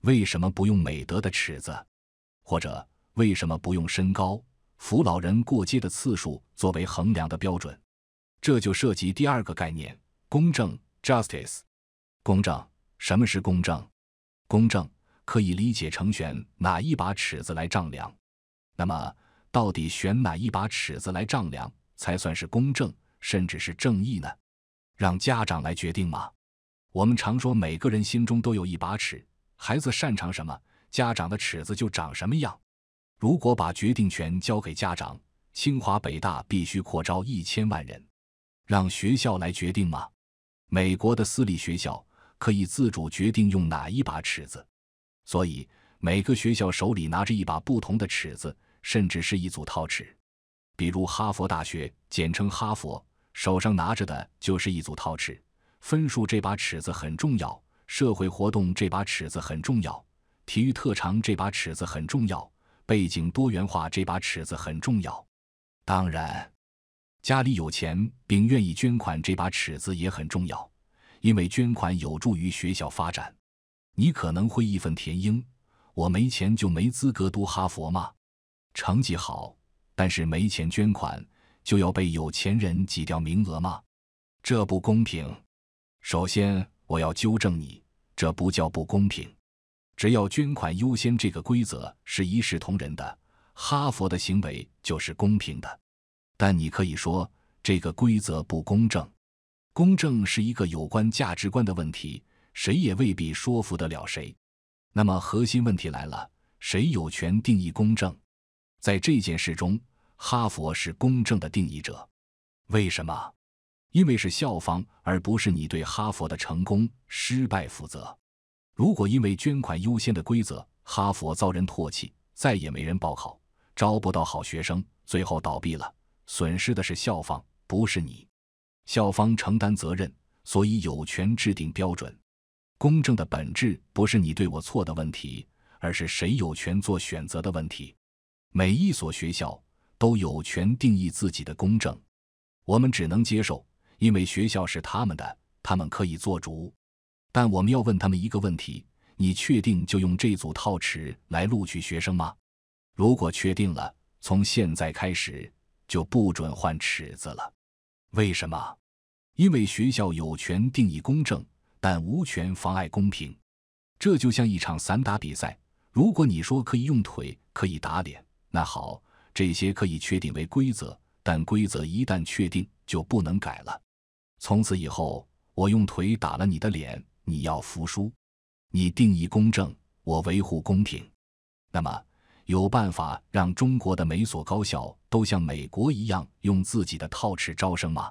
为什么不用美德的尺子？或者为什么不用身高？扶老人过街的次数作为衡量的标准，这就涉及第二个概念——公正 （justice）。公正，什么是公正？公正可以理解成选哪一把尺子来丈量。那么，到底选哪一把尺子来丈量才算是公正，甚至是正义呢？让家长来决定吗？我们常说每个人心中都有一把尺，孩子擅长什么，家长的尺子就长什么样。如果把决定权交给家长，清华北大必须扩招一千万人，让学校来决定吗？美国的私立学校可以自主决定用哪一把尺子，所以每个学校手里拿着一把不同的尺子，甚至是一组套尺。比如哈佛大学，简称哈佛，手上拿着的就是一组套尺。分数这把尺子很重要，社会活动这把尺子很重要，体育特长这把尺子很重要。背景多元化这把尺子很重要，当然，家里有钱并愿意捐款这把尺子也很重要，因为捐款有助于学校发展。你可能会义愤填膺：我没钱就没资格读哈佛吗？成绩好但是没钱捐款就要被有钱人挤掉名额吗？这不公平。首先，我要纠正你，这不叫不公平。只要捐款优先这个规则是一视同仁的，哈佛的行为就是公平的。但你可以说这个规则不公正，公正是一个有关价值观的问题，谁也未必说服得了谁。那么核心问题来了：谁有权定义公正？在这件事中，哈佛是公正的定义者。为什么？因为是校方，而不是你对哈佛的成功失败负责。如果因为捐款优先的规则，哈佛遭人唾弃，再也没人报考，招不到好学生，最后倒闭了，损失的是校方，不是你。校方承担责任，所以有权制定标准。公正的本质不是你对我错的问题，而是谁有权做选择的问题。每一所学校都有权定义自己的公正，我们只能接受，因为学校是他们的，他们可以做主。但我们要问他们一个问题：你确定就用这组套尺来录取学生吗？如果确定了，从现在开始就不准换尺子了。为什么？因为学校有权定义公正，但无权妨碍公平。这就像一场散打比赛，如果你说可以用腿可以打脸，那好，这些可以确定为规则。但规则一旦确定，就不能改了。从此以后，我用腿打了你的脸。你要服输，你定义公正，我维护公平。那么，有办法让中国的每所高校都像美国一样用自己的套尺招生吗？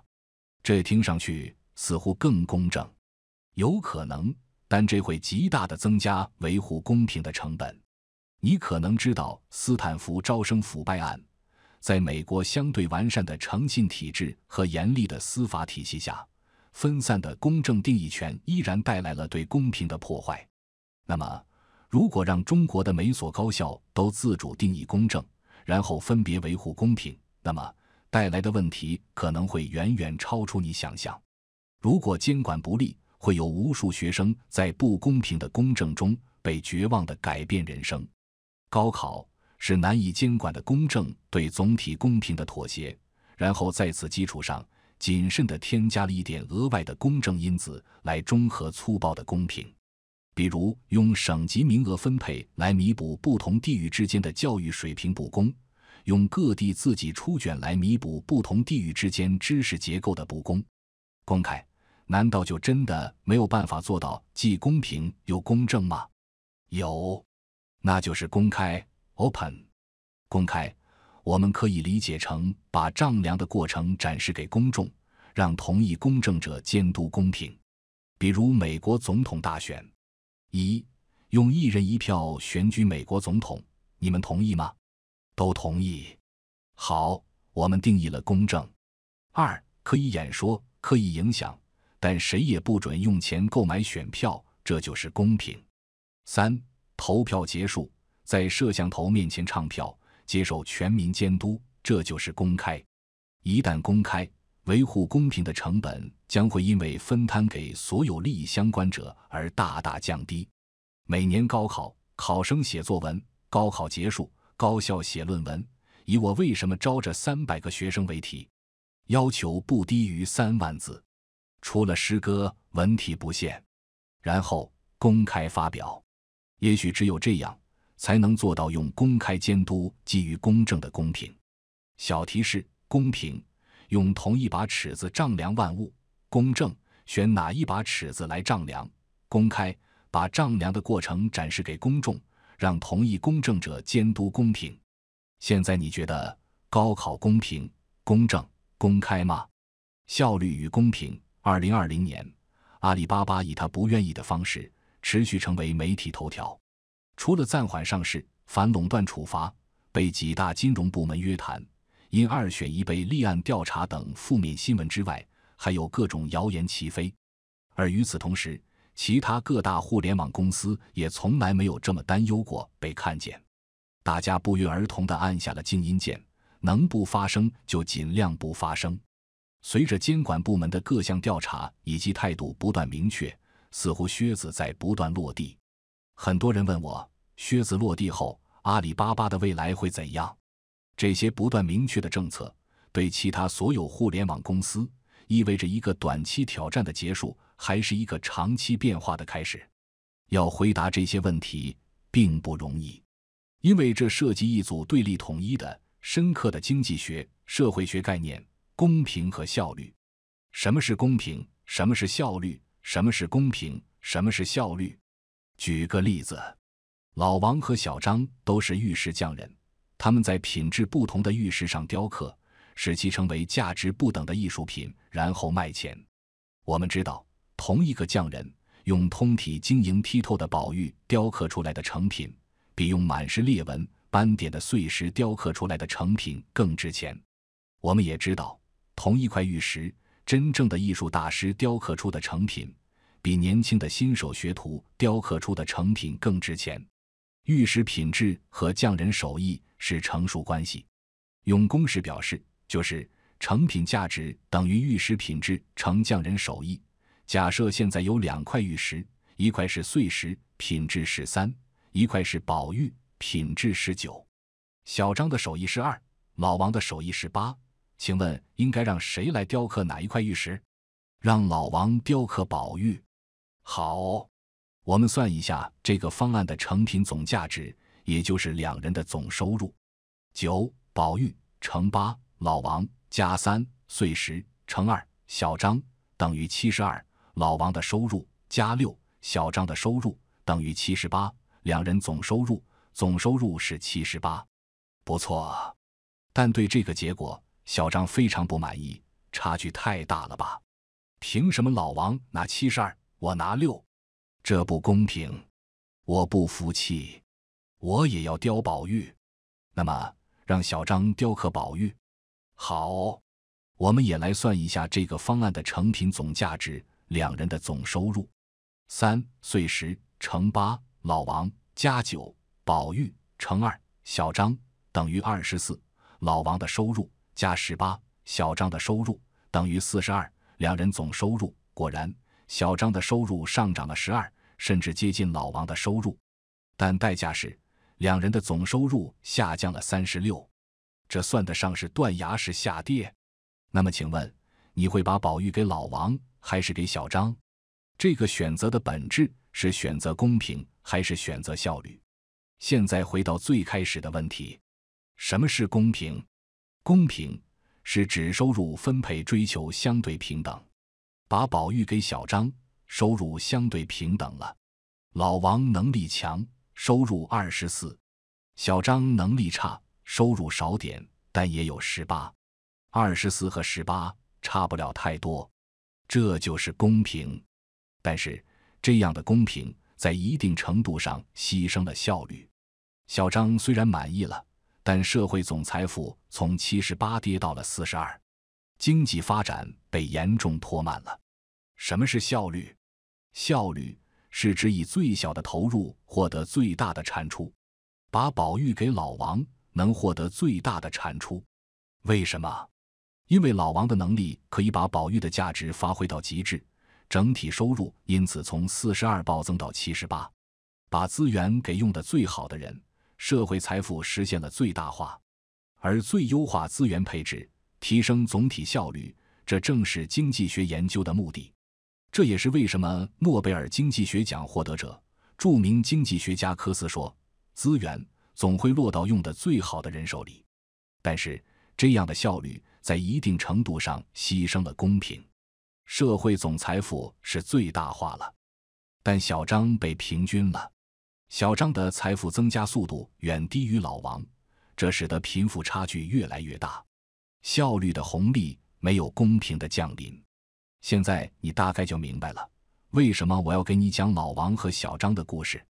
这听上去似乎更公正，有可能，但这会极大的增加维护公平的成本。你可能知道斯坦福招生腐败案，在美国相对完善的诚信体制和严厉的司法体系下。分散的公正定义权依然带来了对公平的破坏。那么，如果让中国的每所高校都自主定义公正，然后分别维护公平，那么带来的问题可能会远远超出你想象。如果监管不力，会有无数学生在不公平的公正中被绝望的改变人生。高考是难以监管的公正对总体公平的妥协，然后在此基础上。谨慎的添加了一点额外的公正因子来中和粗暴的公平，比如用省级名额分配来弥补不同地域之间的教育水平不公，用各地自己出卷来弥补不同地域之间知识结构的不公。公开难道就真的没有办法做到既公平又公正吗？有，那就是公开 （open），公开。我们可以理解成把丈量的过程展示给公众，让同意公正者监督公平。比如美国总统大选，一用一人一票选举美国总统，你们同意吗？都同意。好，我们定义了公正。二可以演说，可以影响，但谁也不准用钱购买选票，这就是公平。三投票结束，在摄像头面前唱票。接受全民监督，这就是公开。一旦公开，维护公平的成本将会因为分摊给所有利益相关者而大大降低。每年高考，考生写作文，高考结束，高校写论文，以“我为什么招这三百个学生”为题，要求不低于三万字，除了诗歌，文体不限，然后公开发表。也许只有这样。才能做到用公开监督基于公正的公平。小提示：公平用同一把尺子丈量万物；公正选哪一把尺子来丈量；公开把丈量的过程展示给公众，让同一公正者监督公平。现在你觉得高考公平、公正、公开吗？效率与公平。二零二零年，阿里巴巴以他不愿意的方式持续成为媒体头条。除了暂缓上市、反垄断处罚、被几大金融部门约谈、因二选一被立案调查等负面新闻之外，还有各种谣言齐飞。而与此同时，其他各大互联网公司也从来没有这么担忧过被看见。大家不约而同的按下了静音键，能不发声就尽量不发声。随着监管部门的各项调查以及态度不断明确，似乎靴子在不断落地。很多人问我，靴子落地后，阿里巴巴的未来会怎样？这些不断明确的政策，对其他所有互联网公司意味着一个短期挑战的结束，还是一个长期变化的开始？要回答这些问题，并不容易，因为这涉及一组对立统一的深刻的经济学、社会学概念：公平和效率。什么是公平？什么是效率？什么是公平？什么是效率？举个例子，老王和小张都是玉石匠人，他们在品质不同的玉石上雕刻，使其成为价值不等的艺术品，然后卖钱。我们知道，同一个匠人用通体晶莹剔透的宝玉雕刻出来的成品，比用满是裂纹斑点的碎石雕刻出来的成品更值钱。我们也知道，同一块玉石，真正的艺术大师雕刻出的成品。比年轻的新手学徒雕刻出的成品更值钱，玉石品质和匠人手艺是成数关系。用公式表示就是：成品价值等于玉石品质乘匠人手艺。假设现在有两块玉石，一块是碎石，品质是三；一块是宝玉，品质是九。小张的手艺是二，老王的手艺是八。请问应该让谁来雕刻哪一块玉石？让老王雕刻宝玉。好，我们算一下这个方案的成品总价值，也就是两人的总收入：九宝玉乘八老王加三碎石乘二小张等于七十二。老王的收入加六小张的收入等于七十八。两人总收入总收入是七十八，不错。但对这个结果，小张非常不满意，差距太大了吧？凭什么老王拿七十二？我拿六，这不公平，我不服气，我也要雕宝玉。那么，让小张雕刻宝玉，好，我们也来算一下这个方案的成品总价值，两人的总收入。三碎石乘八，老王加九，宝玉乘二，小张等于二十四。老王的收入加十八，小张的收入等于四十二，两人总收入果然。小张的收入上涨了十二，甚至接近老王的收入，但代价是两人的总收入下降了三十六，这算得上是断崖式下跌。那么，请问你会把宝玉给老王还是给小张？这个选择的本质是选择公平还是选择效率？现在回到最开始的问题：什么是公平？公平是指收入分配追求相对平等。把宝玉给小张，收入相对平等了。老王能力强，收入二十四；小张能力差，收入少点，但也有十八。二十四和十八差不了太多，这就是公平。但是这样的公平在一定程度上牺牲了效率。小张虽然满意了，但社会总财富从七十八跌到了四十二，经济发展被严重拖慢了。什么是效率？效率是指以最小的投入获得最大的产出。把宝玉给老王能获得最大的产出，为什么？因为老王的能力可以把宝玉的价值发挥到极致，整体收入因此从四十二暴增到七十八。把资源给用的最好的人，社会财富实现了最大化，而最优化资源配置，提升总体效率，这正是经济学研究的目的。这也是为什么诺贝尔经济学奖获得者、著名经济学家科斯说：“资源总会落到用得最好的人手里，但是这样的效率在一定程度上牺牲了公平。社会总财富是最大化了，但小张被平均了，小张的财富增加速度远低于老王，这使得贫富差距越来越大，效率的红利没有公平的降临。”现在你大概就明白了，为什么我要给你讲老王和小张的故事？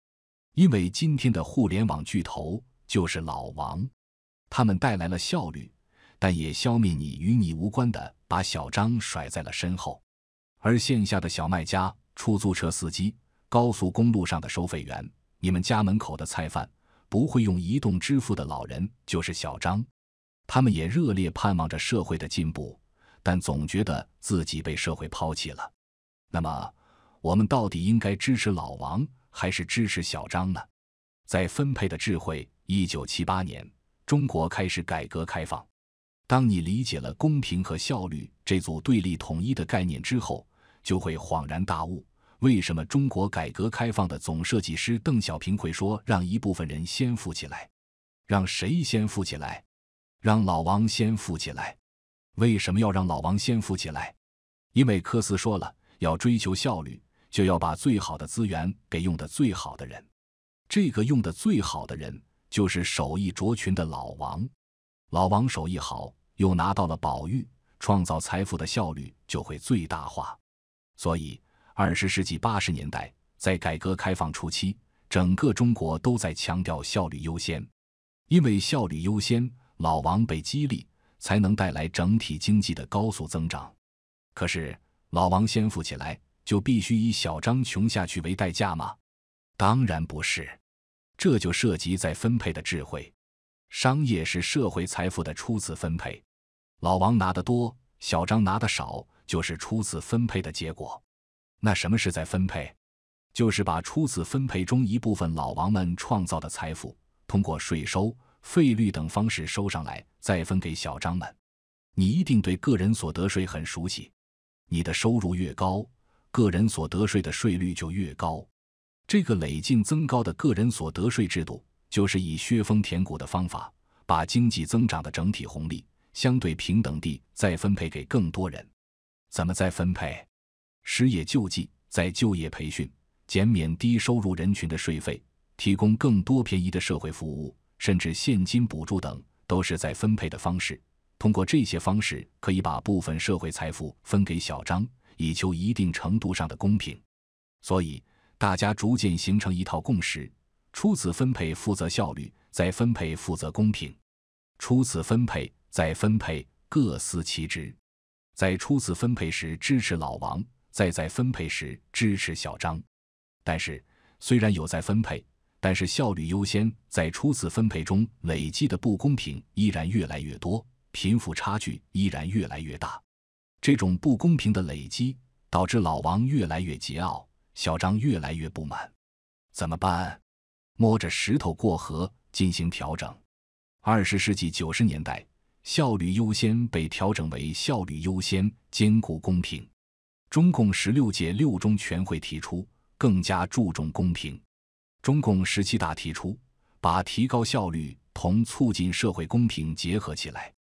因为今天的互联网巨头就是老王，他们带来了效率，但也消灭你与你无关的，把小张甩在了身后。而线下的小卖家、出租车司机、高速公路上的收费员、你们家门口的菜贩、不会用移动支付的老人，就是小张，他们也热烈盼望着社会的进步。但总觉得自己被社会抛弃了，那么我们到底应该支持老王还是支持小张呢？在分配的智慧，一九七八年，中国开始改革开放。当你理解了公平和效率这组对立统一的概念之后，就会恍然大悟，为什么中国改革开放的总设计师邓小平会说：“让一部分人先富起来，让谁先富起来？让老王先富起来。”为什么要让老王先富起来？因为科斯说了，要追求效率，就要把最好的资源给用的最好的人。这个用的最好的人就是手艺卓群的老王。老王手艺好，又拿到了宝玉，创造财富的效率就会最大化。所以，二十世纪八十年代在改革开放初期，整个中国都在强调效率优先。因为效率优先，老王被激励。才能带来整体经济的高速增长。可是，老王先富起来，就必须以小张穷下去为代价吗？当然不是。这就涉及再分配的智慧。商业是社会财富的初次分配，老王拿得多，小张拿得少，就是初次分配的结果。那什么是在分配？就是把初次分配中一部分老王们创造的财富，通过税收。费率等方式收上来，再分给小张们。你一定对个人所得税很熟悉。你的收入越高，个人所得税的税率就越高。这个累进增高的个人所得税制度，就是以削峰填谷的方法，把经济增长的整体红利相对平等地再分配给更多人。怎么再分配？失业救济、再就业培训、减免低收入人群的税费、提供更多便宜的社会服务。甚至现金补助等都是在分配的方式。通过这些方式，可以把部分社会财富分给小张，以求一定程度上的公平。所以，大家逐渐形成一套共识：初次分配负责效率，再分配负责公平；初次分配再分配各司其职，在初次分配时支持老王，在分配时支持小张。但是，虽然有在分配。但是效率优先在初次分配中累积的不公平依然越来越多，贫富差距依然越来越大。这种不公平的累积导致老王越来越桀骜，小张越来越不满。怎么办？摸着石头过河，进行调整。二十世纪九十年代，效率优先被调整为效率优先兼顾公平。中共十六届六中全会提出，更加注重公平。中共十七大提出，把提高效率同促进社会公平结合起来。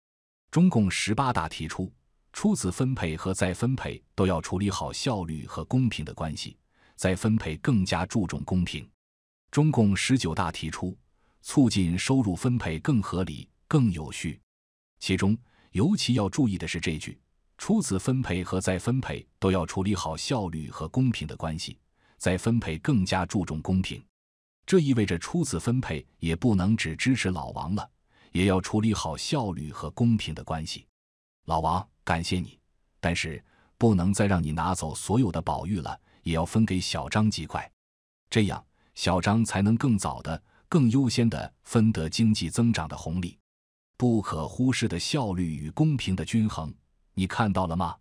中共十八大提出，初次分配和再分配都要处理好效率和公平的关系，再分配更加注重公平。中共十九大提出，促进收入分配更合理、更有序。其中，尤其要注意的是这句：初次分配和再分配都要处理好效率和公平的关系，再分配更加注重公平。这意味着初次分配也不能只支持老王了，也要处理好效率和公平的关系。老王，感谢你，但是不能再让你拿走所有的宝玉了，也要分给小张几块，这样小张才能更早的、更优先的分得经济增长的红利。不可忽视的效率与公平的均衡，你看到了吗？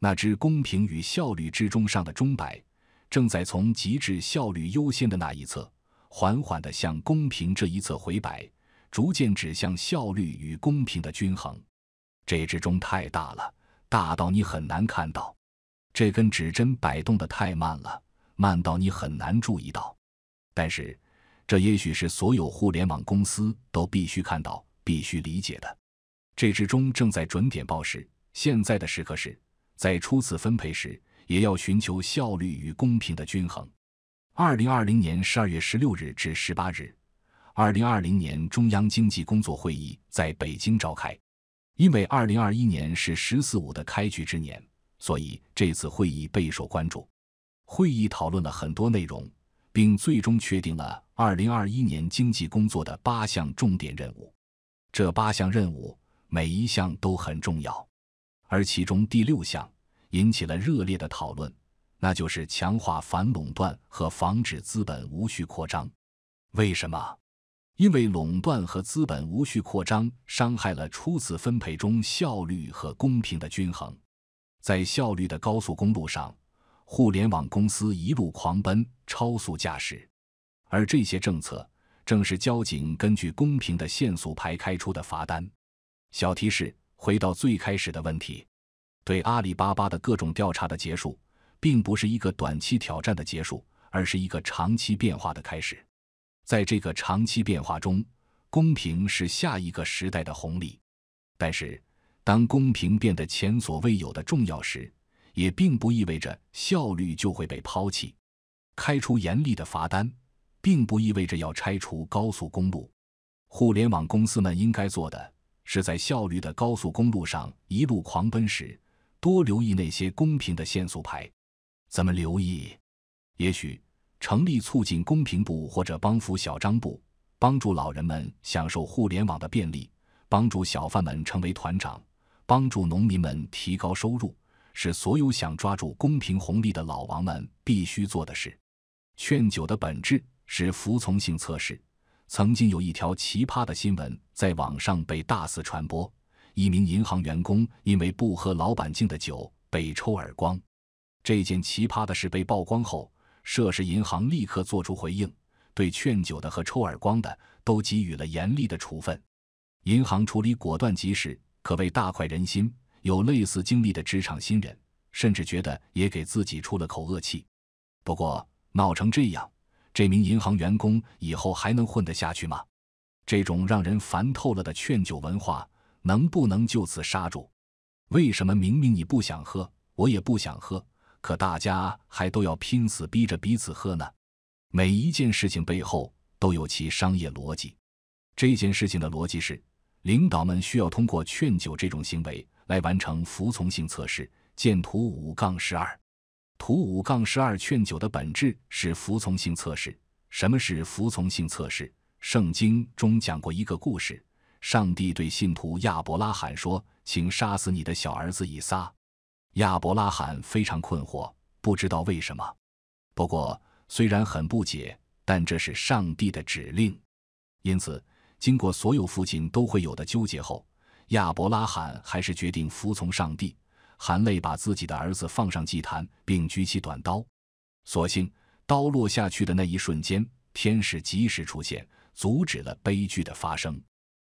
那只公平与效率之中上的钟摆，正在从极致效率优先的那一侧。缓缓地向公平这一侧回摆，逐渐指向效率与公平的均衡。这只钟太大了，大到你很难看到；这根指针摆动得太慢了，慢到你很难注意到。但是，这也许是所有互联网公司都必须看到、必须理解的。这只钟正在准点报时，现在的时刻是，在初次分配时也要寻求效率与公平的均衡。二零二零年十二月十六日至十八日，二零二零年中央经济工作会议在北京召开。因为二零二一年是“十四五”的开局之年，所以这次会议备受关注。会议讨论了很多内容，并最终确定了二零二一年经济工作的八项重点任务。这八项任务每一项都很重要，而其中第六项引起了热烈的讨论。那就是强化反垄断和防止资本无序扩张。为什么？因为垄断和资本无序扩张伤害了初次分配中效率和公平的均衡。在效率的高速公路上，互联网公司一路狂奔，超速驾驶。而这些政策，正是交警根据公平的限速牌开出的罚单。小提示：回到最开始的问题，对阿里巴巴的各种调查的结束。并不是一个短期挑战的结束，而是一个长期变化的开始。在这个长期变化中，公平是下一个时代的红利。但是，当公平变得前所未有的重要时，也并不意味着效率就会被抛弃。开出严厉的罚单，并不意味着要拆除高速公路。互联网公司们应该做的，是在效率的高速公路上一路狂奔时，多留意那些公平的限速牌。怎们留意，也许成立促进公平部或者帮扶小张部，帮助老人们享受互联网的便利，帮助小贩们成为团长，帮助农民们提高收入，是所有想抓住公平红利的老王们必须做的事。劝酒的本质是服从性测试。曾经有一条奇葩的新闻在网上被大肆传播：一名银行员工因为不喝老板敬的酒被抽耳光。这件奇葩的事被曝光后，涉事银行立刻作出回应，对劝酒的和抽耳光的都给予了严厉的处分。银行处理果断及时，可谓大快人心。有类似经历的职场新人甚至觉得也给自己出了口恶气。不过闹成这样，这名银行员工以后还能混得下去吗？这种让人烦透了的劝酒文化能不能就此刹住？为什么明明你不想喝，我也不想喝？可大家还都要拼死逼着彼此喝呢。每一件事情背后都有其商业逻辑。这件事情的逻辑是，领导们需要通过劝酒这种行为来完成服从性测试。见图五杠十二。图五杠十二劝酒的本质是服从性测试。什么是服从性测试？圣经中讲过一个故事：上帝对信徒亚伯拉罕说，请杀死你的小儿子以撒。亚伯拉罕非常困惑，不知道为什么。不过，虽然很不解，但这是上帝的指令。因此，经过所有父亲都会有的纠结后，亚伯拉罕还是决定服从上帝，含泪把自己的儿子放上祭坛，并举起短刀。所幸，刀落下去的那一瞬间，天使及时出现，阻止了悲剧的发生。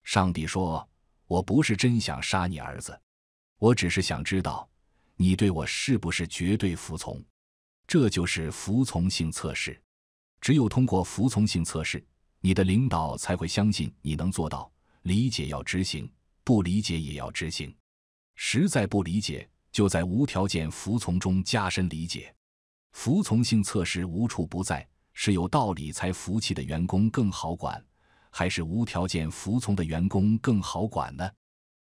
上帝说：“我不是真想杀你儿子，我只是想知道。”你对我是不是绝对服从？这就是服从性测试。只有通过服从性测试，你的领导才会相信你能做到。理解要执行，不理解也要执行。实在不理解，就在无条件服从中加深理解。服从性测试无处不在。是有道理才服气的员工更好管，还是无条件服从的员工更好管呢？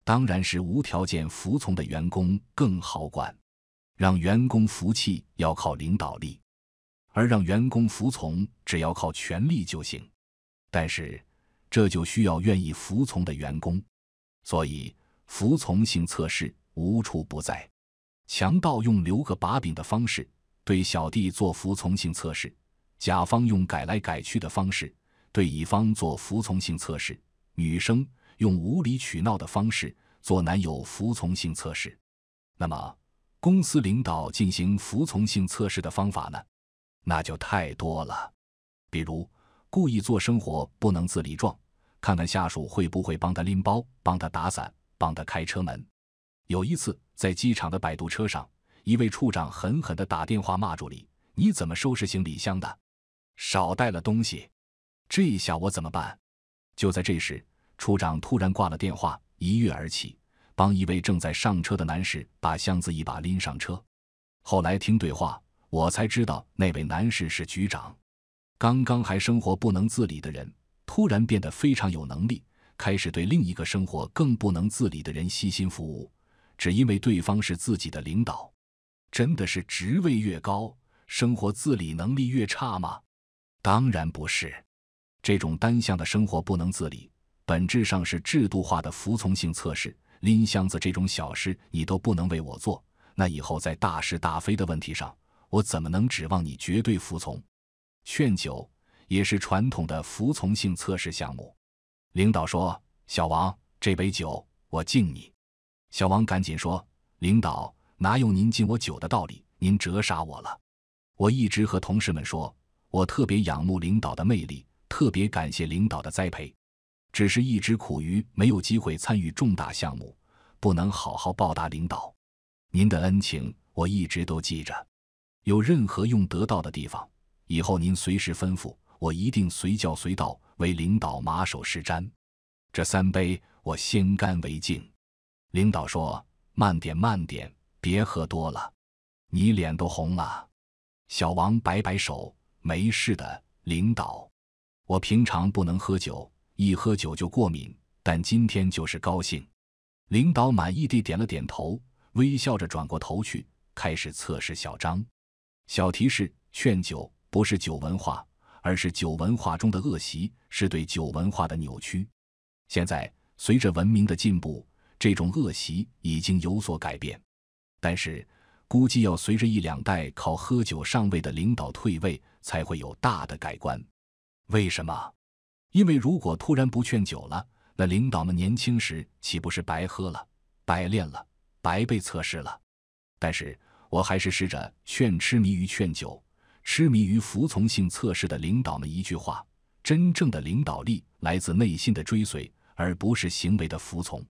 当然是无条件服从的员工更好管，让员工服气要靠领导力，而让员工服从只要靠权力就行。但是这就需要愿意服从的员工，所以服从性测试无处不在。强盗用留个把柄的方式对小弟做服从性测试，甲方用改来改去的方式对乙方做服从性测试，女生。用无理取闹的方式做男友服从性测试，那么公司领导进行服从性测试的方法呢？那就太多了，比如故意做生活不能自理状，看看下属会不会帮他拎包、帮他打伞、帮他开车门。有一次在机场的摆渡车上，一位处长狠狠地打电话骂助理：“你怎么收拾行李箱的？少带了东西，这下我怎么办？”就在这时。处长突然挂了电话，一跃而起，帮一位正在上车的男士把箱子一把拎上车。后来听对话，我才知道那位男士是局长。刚刚还生活不能自理的人，突然变得非常有能力，开始对另一个生活更不能自理的人悉心服务，只因为对方是自己的领导。真的是职位越高，生活自理能力越差吗？当然不是。这种单向的生活不能自理。本质上是制度化的服从性测试。拎箱子这种小事你都不能为我做，那以后在大是大非的问题上，我怎么能指望你绝对服从？劝酒也是传统的服从性测试项目。领导说：“小王，这杯酒我敬你。”小王赶紧说：“领导，哪有您敬我酒的道理？您折煞我了。”我一直和同事们说，我特别仰慕领导的魅力，特别感谢领导的栽培。只是一直苦于没有机会参与重大项目，不能好好报答领导。您的恩情我一直都记着，有任何用得到的地方，以后您随时吩咐，我一定随叫随到，为领导马首是瞻。这三杯我先干为敬。领导说：“慢点，慢点，别喝多了，你脸都红了。”小王摆摆手：“没事的，领导，我平常不能喝酒。”一喝酒就过敏，但今天就是高兴。领导满意地点了点头，微笑着转过头去，开始测试小张。小提示：劝酒不是酒文化，而是酒文化中的恶习，是对酒文化的扭曲。现在随着文明的进步，这种恶习已经有所改变，但是估计要随着一两代靠喝酒上位的领导退位，才会有大的改观。为什么？因为如果突然不劝酒了，那领导们年轻时岂不是白喝了、白练了、白被测试了？但是，我还是试着劝痴迷于劝酒、痴迷于服从性测试的领导们一句话：真正的领导力来自内心的追随，而不是行为的服从。